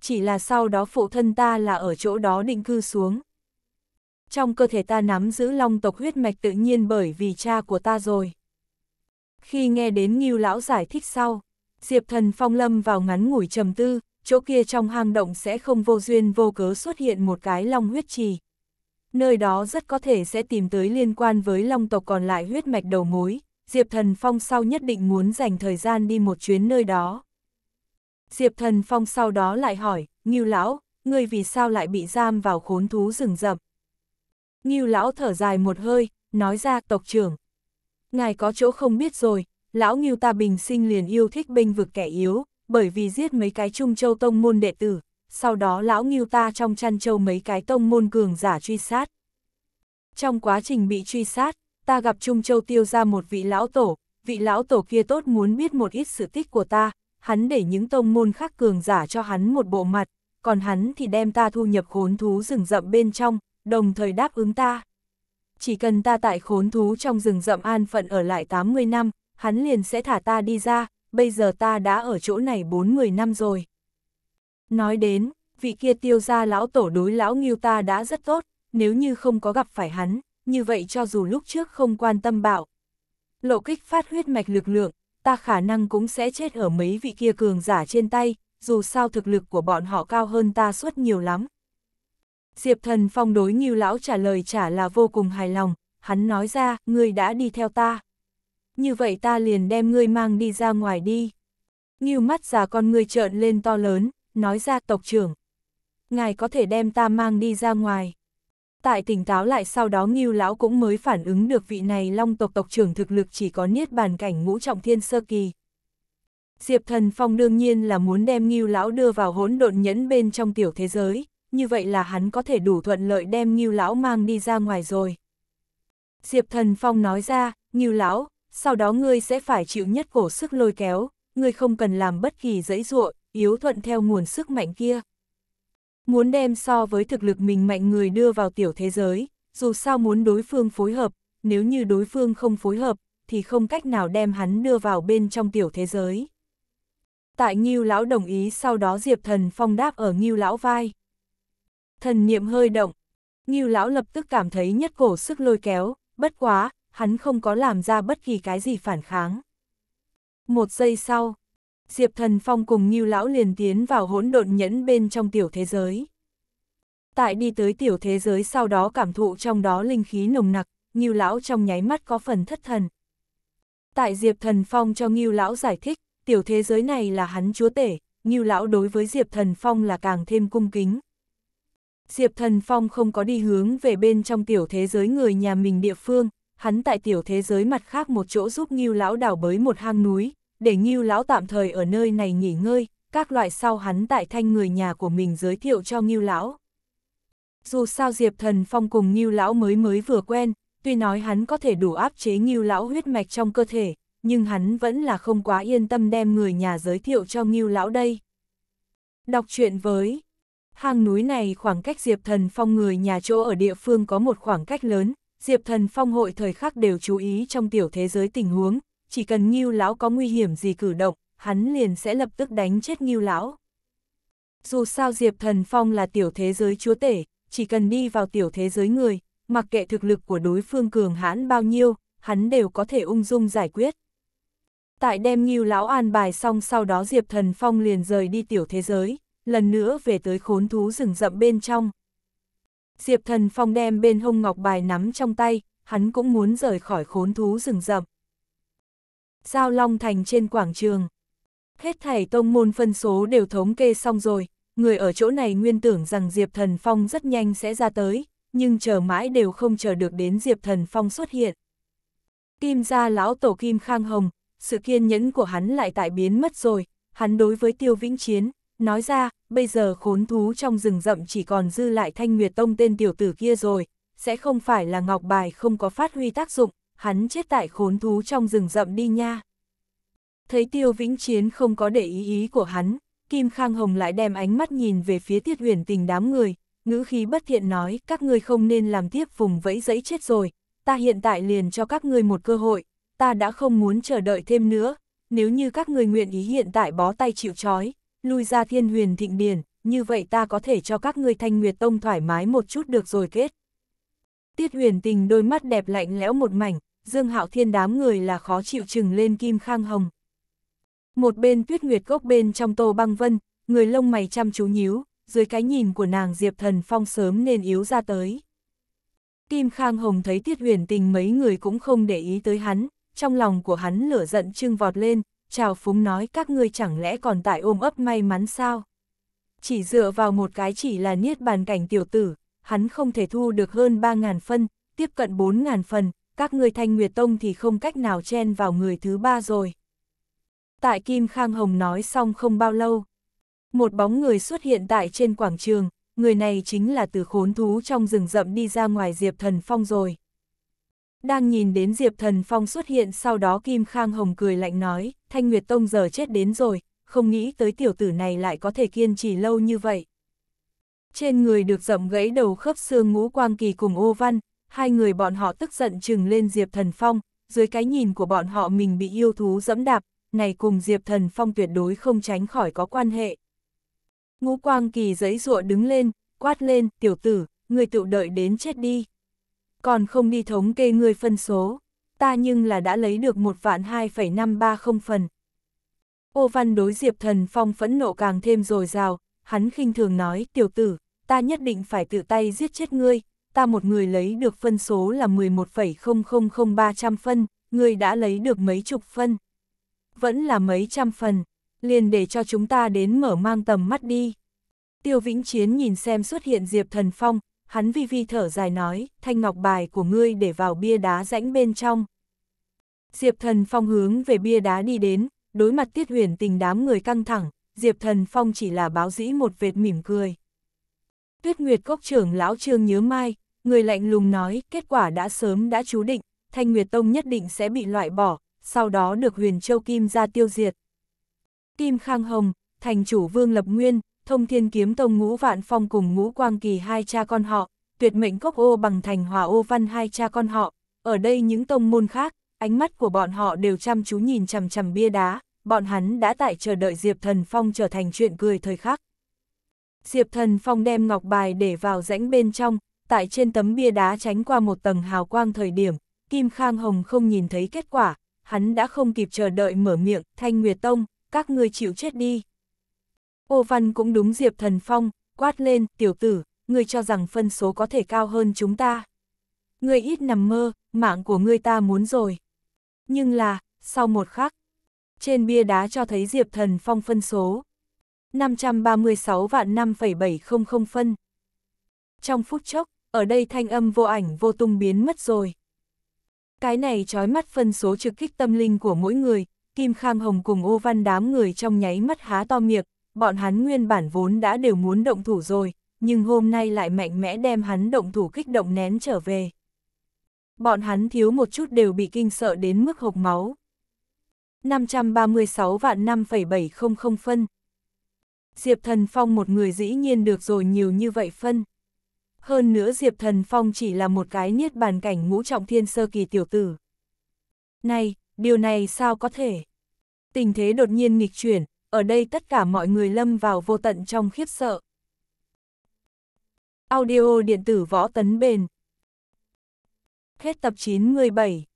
Chỉ là sau đó phụ thân ta là ở chỗ đó định cư xuống. Trong cơ thể ta nắm giữ long tộc huyết mạch tự nhiên bởi vì cha của ta rồi. Khi nghe đến Ngưu lão giải thích sau, Diệp thần phong lâm vào ngắn ngủi trầm tư, chỗ kia trong hang động sẽ không vô duyên vô cớ xuất hiện một cái long huyết trì. Nơi đó rất có thể sẽ tìm tới liên quan với long tộc còn lại huyết mạch đầu mối, Diệp Thần Phong sau nhất định muốn dành thời gian đi một chuyến nơi đó. Diệp Thần Phong sau đó lại hỏi, Ngưu Lão, ngươi vì sao lại bị giam vào khốn thú rừng rậm? Ngưu Lão thở dài một hơi, nói ra tộc trưởng. Ngài có chỗ không biết rồi, lão Ngưu ta bình sinh liền yêu thích bênh vực kẻ yếu, bởi vì giết mấy cái trung châu tông môn đệ tử, sau đó lão Ngưu ta trong chăn châu mấy cái tông môn cường giả truy sát. Trong quá trình bị truy sát, ta gặp trung châu tiêu ra một vị lão tổ, vị lão tổ kia tốt muốn biết một ít sự tích của ta, hắn để những tông môn khác cường giả cho hắn một bộ mặt, còn hắn thì đem ta thu nhập khốn thú rừng rậm bên trong, đồng thời đáp ứng ta. Chỉ cần ta tại khốn thú trong rừng rậm an phận ở lại 80 năm, hắn liền sẽ thả ta đi ra, bây giờ ta đã ở chỗ này 4-10 năm rồi. Nói đến, vị kia tiêu gia lão tổ đối lão nghiêu ta đã rất tốt, nếu như không có gặp phải hắn, như vậy cho dù lúc trước không quan tâm bạo. Lộ kích phát huyết mạch lực lượng, ta khả năng cũng sẽ chết ở mấy vị kia cường giả trên tay, dù sao thực lực của bọn họ cao hơn ta suốt nhiều lắm. Diệp thần phong đối nghiêu lão trả lời trả là vô cùng hài lòng, hắn nói ra, ngươi đã đi theo ta như vậy ta liền đem ngươi mang đi ra ngoài đi. Ngưu mắt già con ngươi trợn lên to lớn, nói ra tộc trưởng. Ngài có thể đem ta mang đi ra ngoài. Tại tỉnh táo lại sau đó ngưu lão cũng mới phản ứng được vị này long tộc tộc trưởng thực lực chỉ có niết bàn cảnh ngũ trọng thiên sơ kỳ. Diệp Thần Phong đương nhiên là muốn đem ngưu lão đưa vào hỗn độn nhẫn bên trong tiểu thế giới, như vậy là hắn có thể đủ thuận lợi đem ngưu lão mang đi ra ngoài rồi. Diệp Thần Phong nói ra, ngưu lão, sau đó ngươi sẽ phải chịu nhất cổ sức lôi kéo, ngươi không cần làm bất kỳ dẫy dụa, yếu thuận theo nguồn sức mạnh kia. Muốn đem so với thực lực mình mạnh người đưa vào tiểu thế giới, dù sao muốn đối phương phối hợp, nếu như đối phương không phối hợp, thì không cách nào đem hắn đưa vào bên trong tiểu thế giới. Tại Ngưu Lão đồng ý sau đó Diệp Thần Phong đáp ở Ngưu Lão vai. Thần niệm hơi động, Ngưu Lão lập tức cảm thấy nhất cổ sức lôi kéo, bất quá, hắn không có làm ra bất kỳ cái gì phản kháng. Một giây sau, Diệp Thần Phong cùng Ngưu Lão liền tiến vào hỗn độn nhẫn bên trong tiểu thế giới. Tại đi tới tiểu thế giới sau đó cảm thụ trong đó linh khí nồng nặc, Ngưu Lão trong nháy mắt có phần thất thần. Tại Diệp Thần Phong cho Ngưu Lão giải thích, tiểu thế giới này là hắn chúa tể, Ngưu Lão đối với Diệp Thần Phong là càng thêm cung kính. Diệp Thần Phong không có đi hướng về bên trong tiểu thế giới người nhà mình địa phương, hắn tại tiểu thế giới mặt khác một chỗ giúp Ngưu lão đảo bới một hang núi, để Ngưu lão tạm thời ở nơi này nghỉ ngơi, các loại sau hắn tại thanh người nhà của mình giới thiệu cho Ngưu lão. Dù sao Diệp Thần Phong cùng Ngưu lão mới mới vừa quen, tuy nói hắn có thể đủ áp chế Ngưu lão huyết mạch trong cơ thể, nhưng hắn vẫn là không quá yên tâm đem người nhà giới thiệu cho Ngưu lão đây. Đọc truyện với Hang núi này khoảng cách Diệp Thần Phong người nhà chỗ ở địa phương có một khoảng cách lớn, Diệp Thần Phong hội thời khắc đều chú ý trong tiểu thế giới tình huống, chỉ cần Ngưu lão có nguy hiểm gì cử động, hắn liền sẽ lập tức đánh chết Ngưu lão. Dù sao Diệp Thần Phong là tiểu thế giới chúa tể, chỉ cần đi vào tiểu thế giới người, mặc kệ thực lực của đối phương cường hãn bao nhiêu, hắn đều có thể ung dung giải quyết. Tại đem Ngưu lão an bài xong sau đó Diệp Thần Phong liền rời đi tiểu thế giới, lần nữa về tới khốn thú rừng rậm bên trong. Diệp Thần Phong đem bên hông ngọc bài nắm trong tay, hắn cũng muốn rời khỏi khốn thú rừng rậm. Giao Long Thành trên quảng trường. Hết thảy tông môn phân số đều thống kê xong rồi, người ở chỗ này nguyên tưởng rằng Diệp Thần Phong rất nhanh sẽ ra tới, nhưng chờ mãi đều không chờ được đến Diệp Thần Phong xuất hiện. Kim gia lão tổ Kim Khang Hồng, sự kiên nhẫn của hắn lại tại biến mất rồi, hắn đối với Tiêu Vĩnh Chiến, nói ra, bây giờ khốn thú trong rừng rậm chỉ còn dư lại Thanh Nguyệt Tông tên tiểu tử kia rồi, sẽ không phải là ngọc bài không có phát huy tác dụng, hắn chết tại khốn thú trong rừng rậm đi nha. Thấy tiêu vĩnh chiến không có để ý ý của hắn, Kim Khang Hồng lại đem ánh mắt nhìn về phía tiết huyền tình đám người, ngữ khí bất thiện nói các ngươi không nên làm tiếp vùng vẫy dẫy chết rồi, ta hiện tại liền cho các ngươi một cơ hội, ta đã không muốn chờ đợi thêm nữa, nếu như các ngươi nguyện ý hiện tại bó tay chịu trói, lui ra thiên huyền thịnh điển, như vậy ta có thể cho các ngươi thanh nguyệt tông thoải mái một chút được rồi kết. Tiết huyền tình đôi mắt đẹp lạnh lẽo một mảnh, dương hạo thiên đám người là khó chịu chừng lên kim khang hồng. Một bên tuyết nguyệt gốc bên trong tô băng vân, người lông mày chăm chú nhíu, dưới cái nhìn của nàng Diệp Thần Phong sớm nên yếu ra tới. Kim Khang Hồng thấy Tiết Huyền Tình mấy người cũng không để ý tới hắn, trong lòng của hắn lửa giận trưng vọt lên, trào phúng nói các ngươi chẳng lẽ còn tại ôm ấp may mắn sao? Chỉ dựa vào một cái chỉ là niết bàn cảnh tiểu tử, hắn không thể thu được hơn 3.000 phân, tiếp cận 4.000 phần, các ngươi thanh nguyệt tông thì không cách nào chen vào người thứ ba rồi. Tại Kim Khang Hồng nói xong không bao lâu, một bóng người xuất hiện tại trên quảng trường, người này chính là từ khốn thú trong rừng rậm đi ra ngoài Diệp Thần Phong rồi. Đang nhìn đến Diệp Thần Phong xuất hiện sau đó Kim Khang Hồng cười lạnh nói, Thanh Nguyệt Tông giờ chết đến rồi, không nghĩ tới tiểu tử này lại có thể kiên trì lâu như vậy. Trên người được rậm gãy đầu khớp xương ngũ quang kỳ cùng ô văn, hai người bọn họ tức giận chừng lên Diệp Thần Phong, dưới cái nhìn của bọn họ mình bị yêu thú dẫm đạp, này cùng Diệp Thần Phong tuyệt đối không tránh khỏi có quan hệ. Ngũ quang kỳ giấy ruộng đứng lên, quát lên, tiểu tử, người tự đợi đến chết đi còn không đi thống kê ngươi phân số, ta nhưng là đã lấy được một vạn 2,530 phần. Ô văn đối Diệp Thần Phong phẫn nộ càng thêm rồi rào, hắn khinh thường nói, tiểu tử, ta nhất định phải tự tay giết chết ngươi, ta một người lấy được phân số là 11,000300 phân, ngươi đã lấy được mấy chục phân. Vẫn là mấy trăm phần, liền để cho chúng ta đến mở mang tầm mắt đi. Tiêu Vĩnh Chiến nhìn xem xuất hiện Diệp Thần Phong, hắn vi vi thở dài nói, thanh ngọc bài của ngươi để vào bia đá rãnh bên trong. Diệp thần phong hướng về bia đá đi đến, đối mặt tiết huyền tình đám người căng thẳng, Diệp thần phong chỉ là báo dĩ một vệt mỉm cười. Tuyết Nguyệt Cốc trưởng lão Trương Nhớ Mai, người lạnh lùng nói, kết quả đã sớm đã chú định, Thanh Nguyệt Tông nhất định sẽ bị loại bỏ, sau đó được Huyền Châu Kim ra tiêu diệt. Kim Khang Hồng, thành chủ Vương Lập Nguyên, thông thiên kiếm tông ngũ vạn phong cùng ngũ quang kỳ hai cha con họ, tuyệt mệnh cốc ô bằng thành hòa ô văn hai cha con họ. Ở đây những tông môn khác, ánh mắt của bọn họ đều chăm chú nhìn chằm chằm bia đá, bọn hắn đã tại chờ đợi Diệp Thần Phong trở thành chuyện cười thời khắc. Diệp Thần Phong đem ngọc bài để vào rãnh bên trong, tại trên tấm bia đá tránh qua một tầng hào quang thời điểm, Kim Khang Hồng không nhìn thấy kết quả, hắn đã không kịp chờ đợi mở miệng, Thanh Nguyệt Tông, các ngươi chịu chết đi. Ô Văn cũng đúng Diệp Thần Phong, quát lên, tiểu tử, ngươi cho rằng phân số có thể cao hơn chúng ta. Ngươi ít nằm mơ, mạng của ngươi ta muốn rồi. Nhưng là, sau một khắc, trên bia đá cho thấy Diệp Thần Phong phân số 536 vạn 5,700 phân. Trong phút chốc, ở đây thanh âm vô ảnh vô tung biến mất rồi. Cái này trói mắt phân số trực kích tâm linh của mỗi người, Kim Khang Hồng cùng ô văn đám người trong nháy mắt há to miệng, bọn hắn nguyên bản vốn đã đều muốn động thủ rồi, nhưng hôm nay lại mạnh mẽ đem hắn động thủ kích động nén trở về. Bọn hắn thiếu một chút đều bị kinh sợ đến mức hộc máu. 536 vạn 5,700 phân. Diệp Thần Phong một người dĩ nhiên được rồi nhiều như vậy phân. Hơn nữa Diệp Thần Phong chỉ là một cái niết bàn cảnh ngũ trọng thiên sơ kỳ tiểu tử. Này, điều này sao có thể? Tình thế đột nhiên nghịch chuyển, ở đây tất cả mọi người lâm vào vô tận trong khiếp sợ. Audio điện tử võ tấn bền Hết tập 9 người 7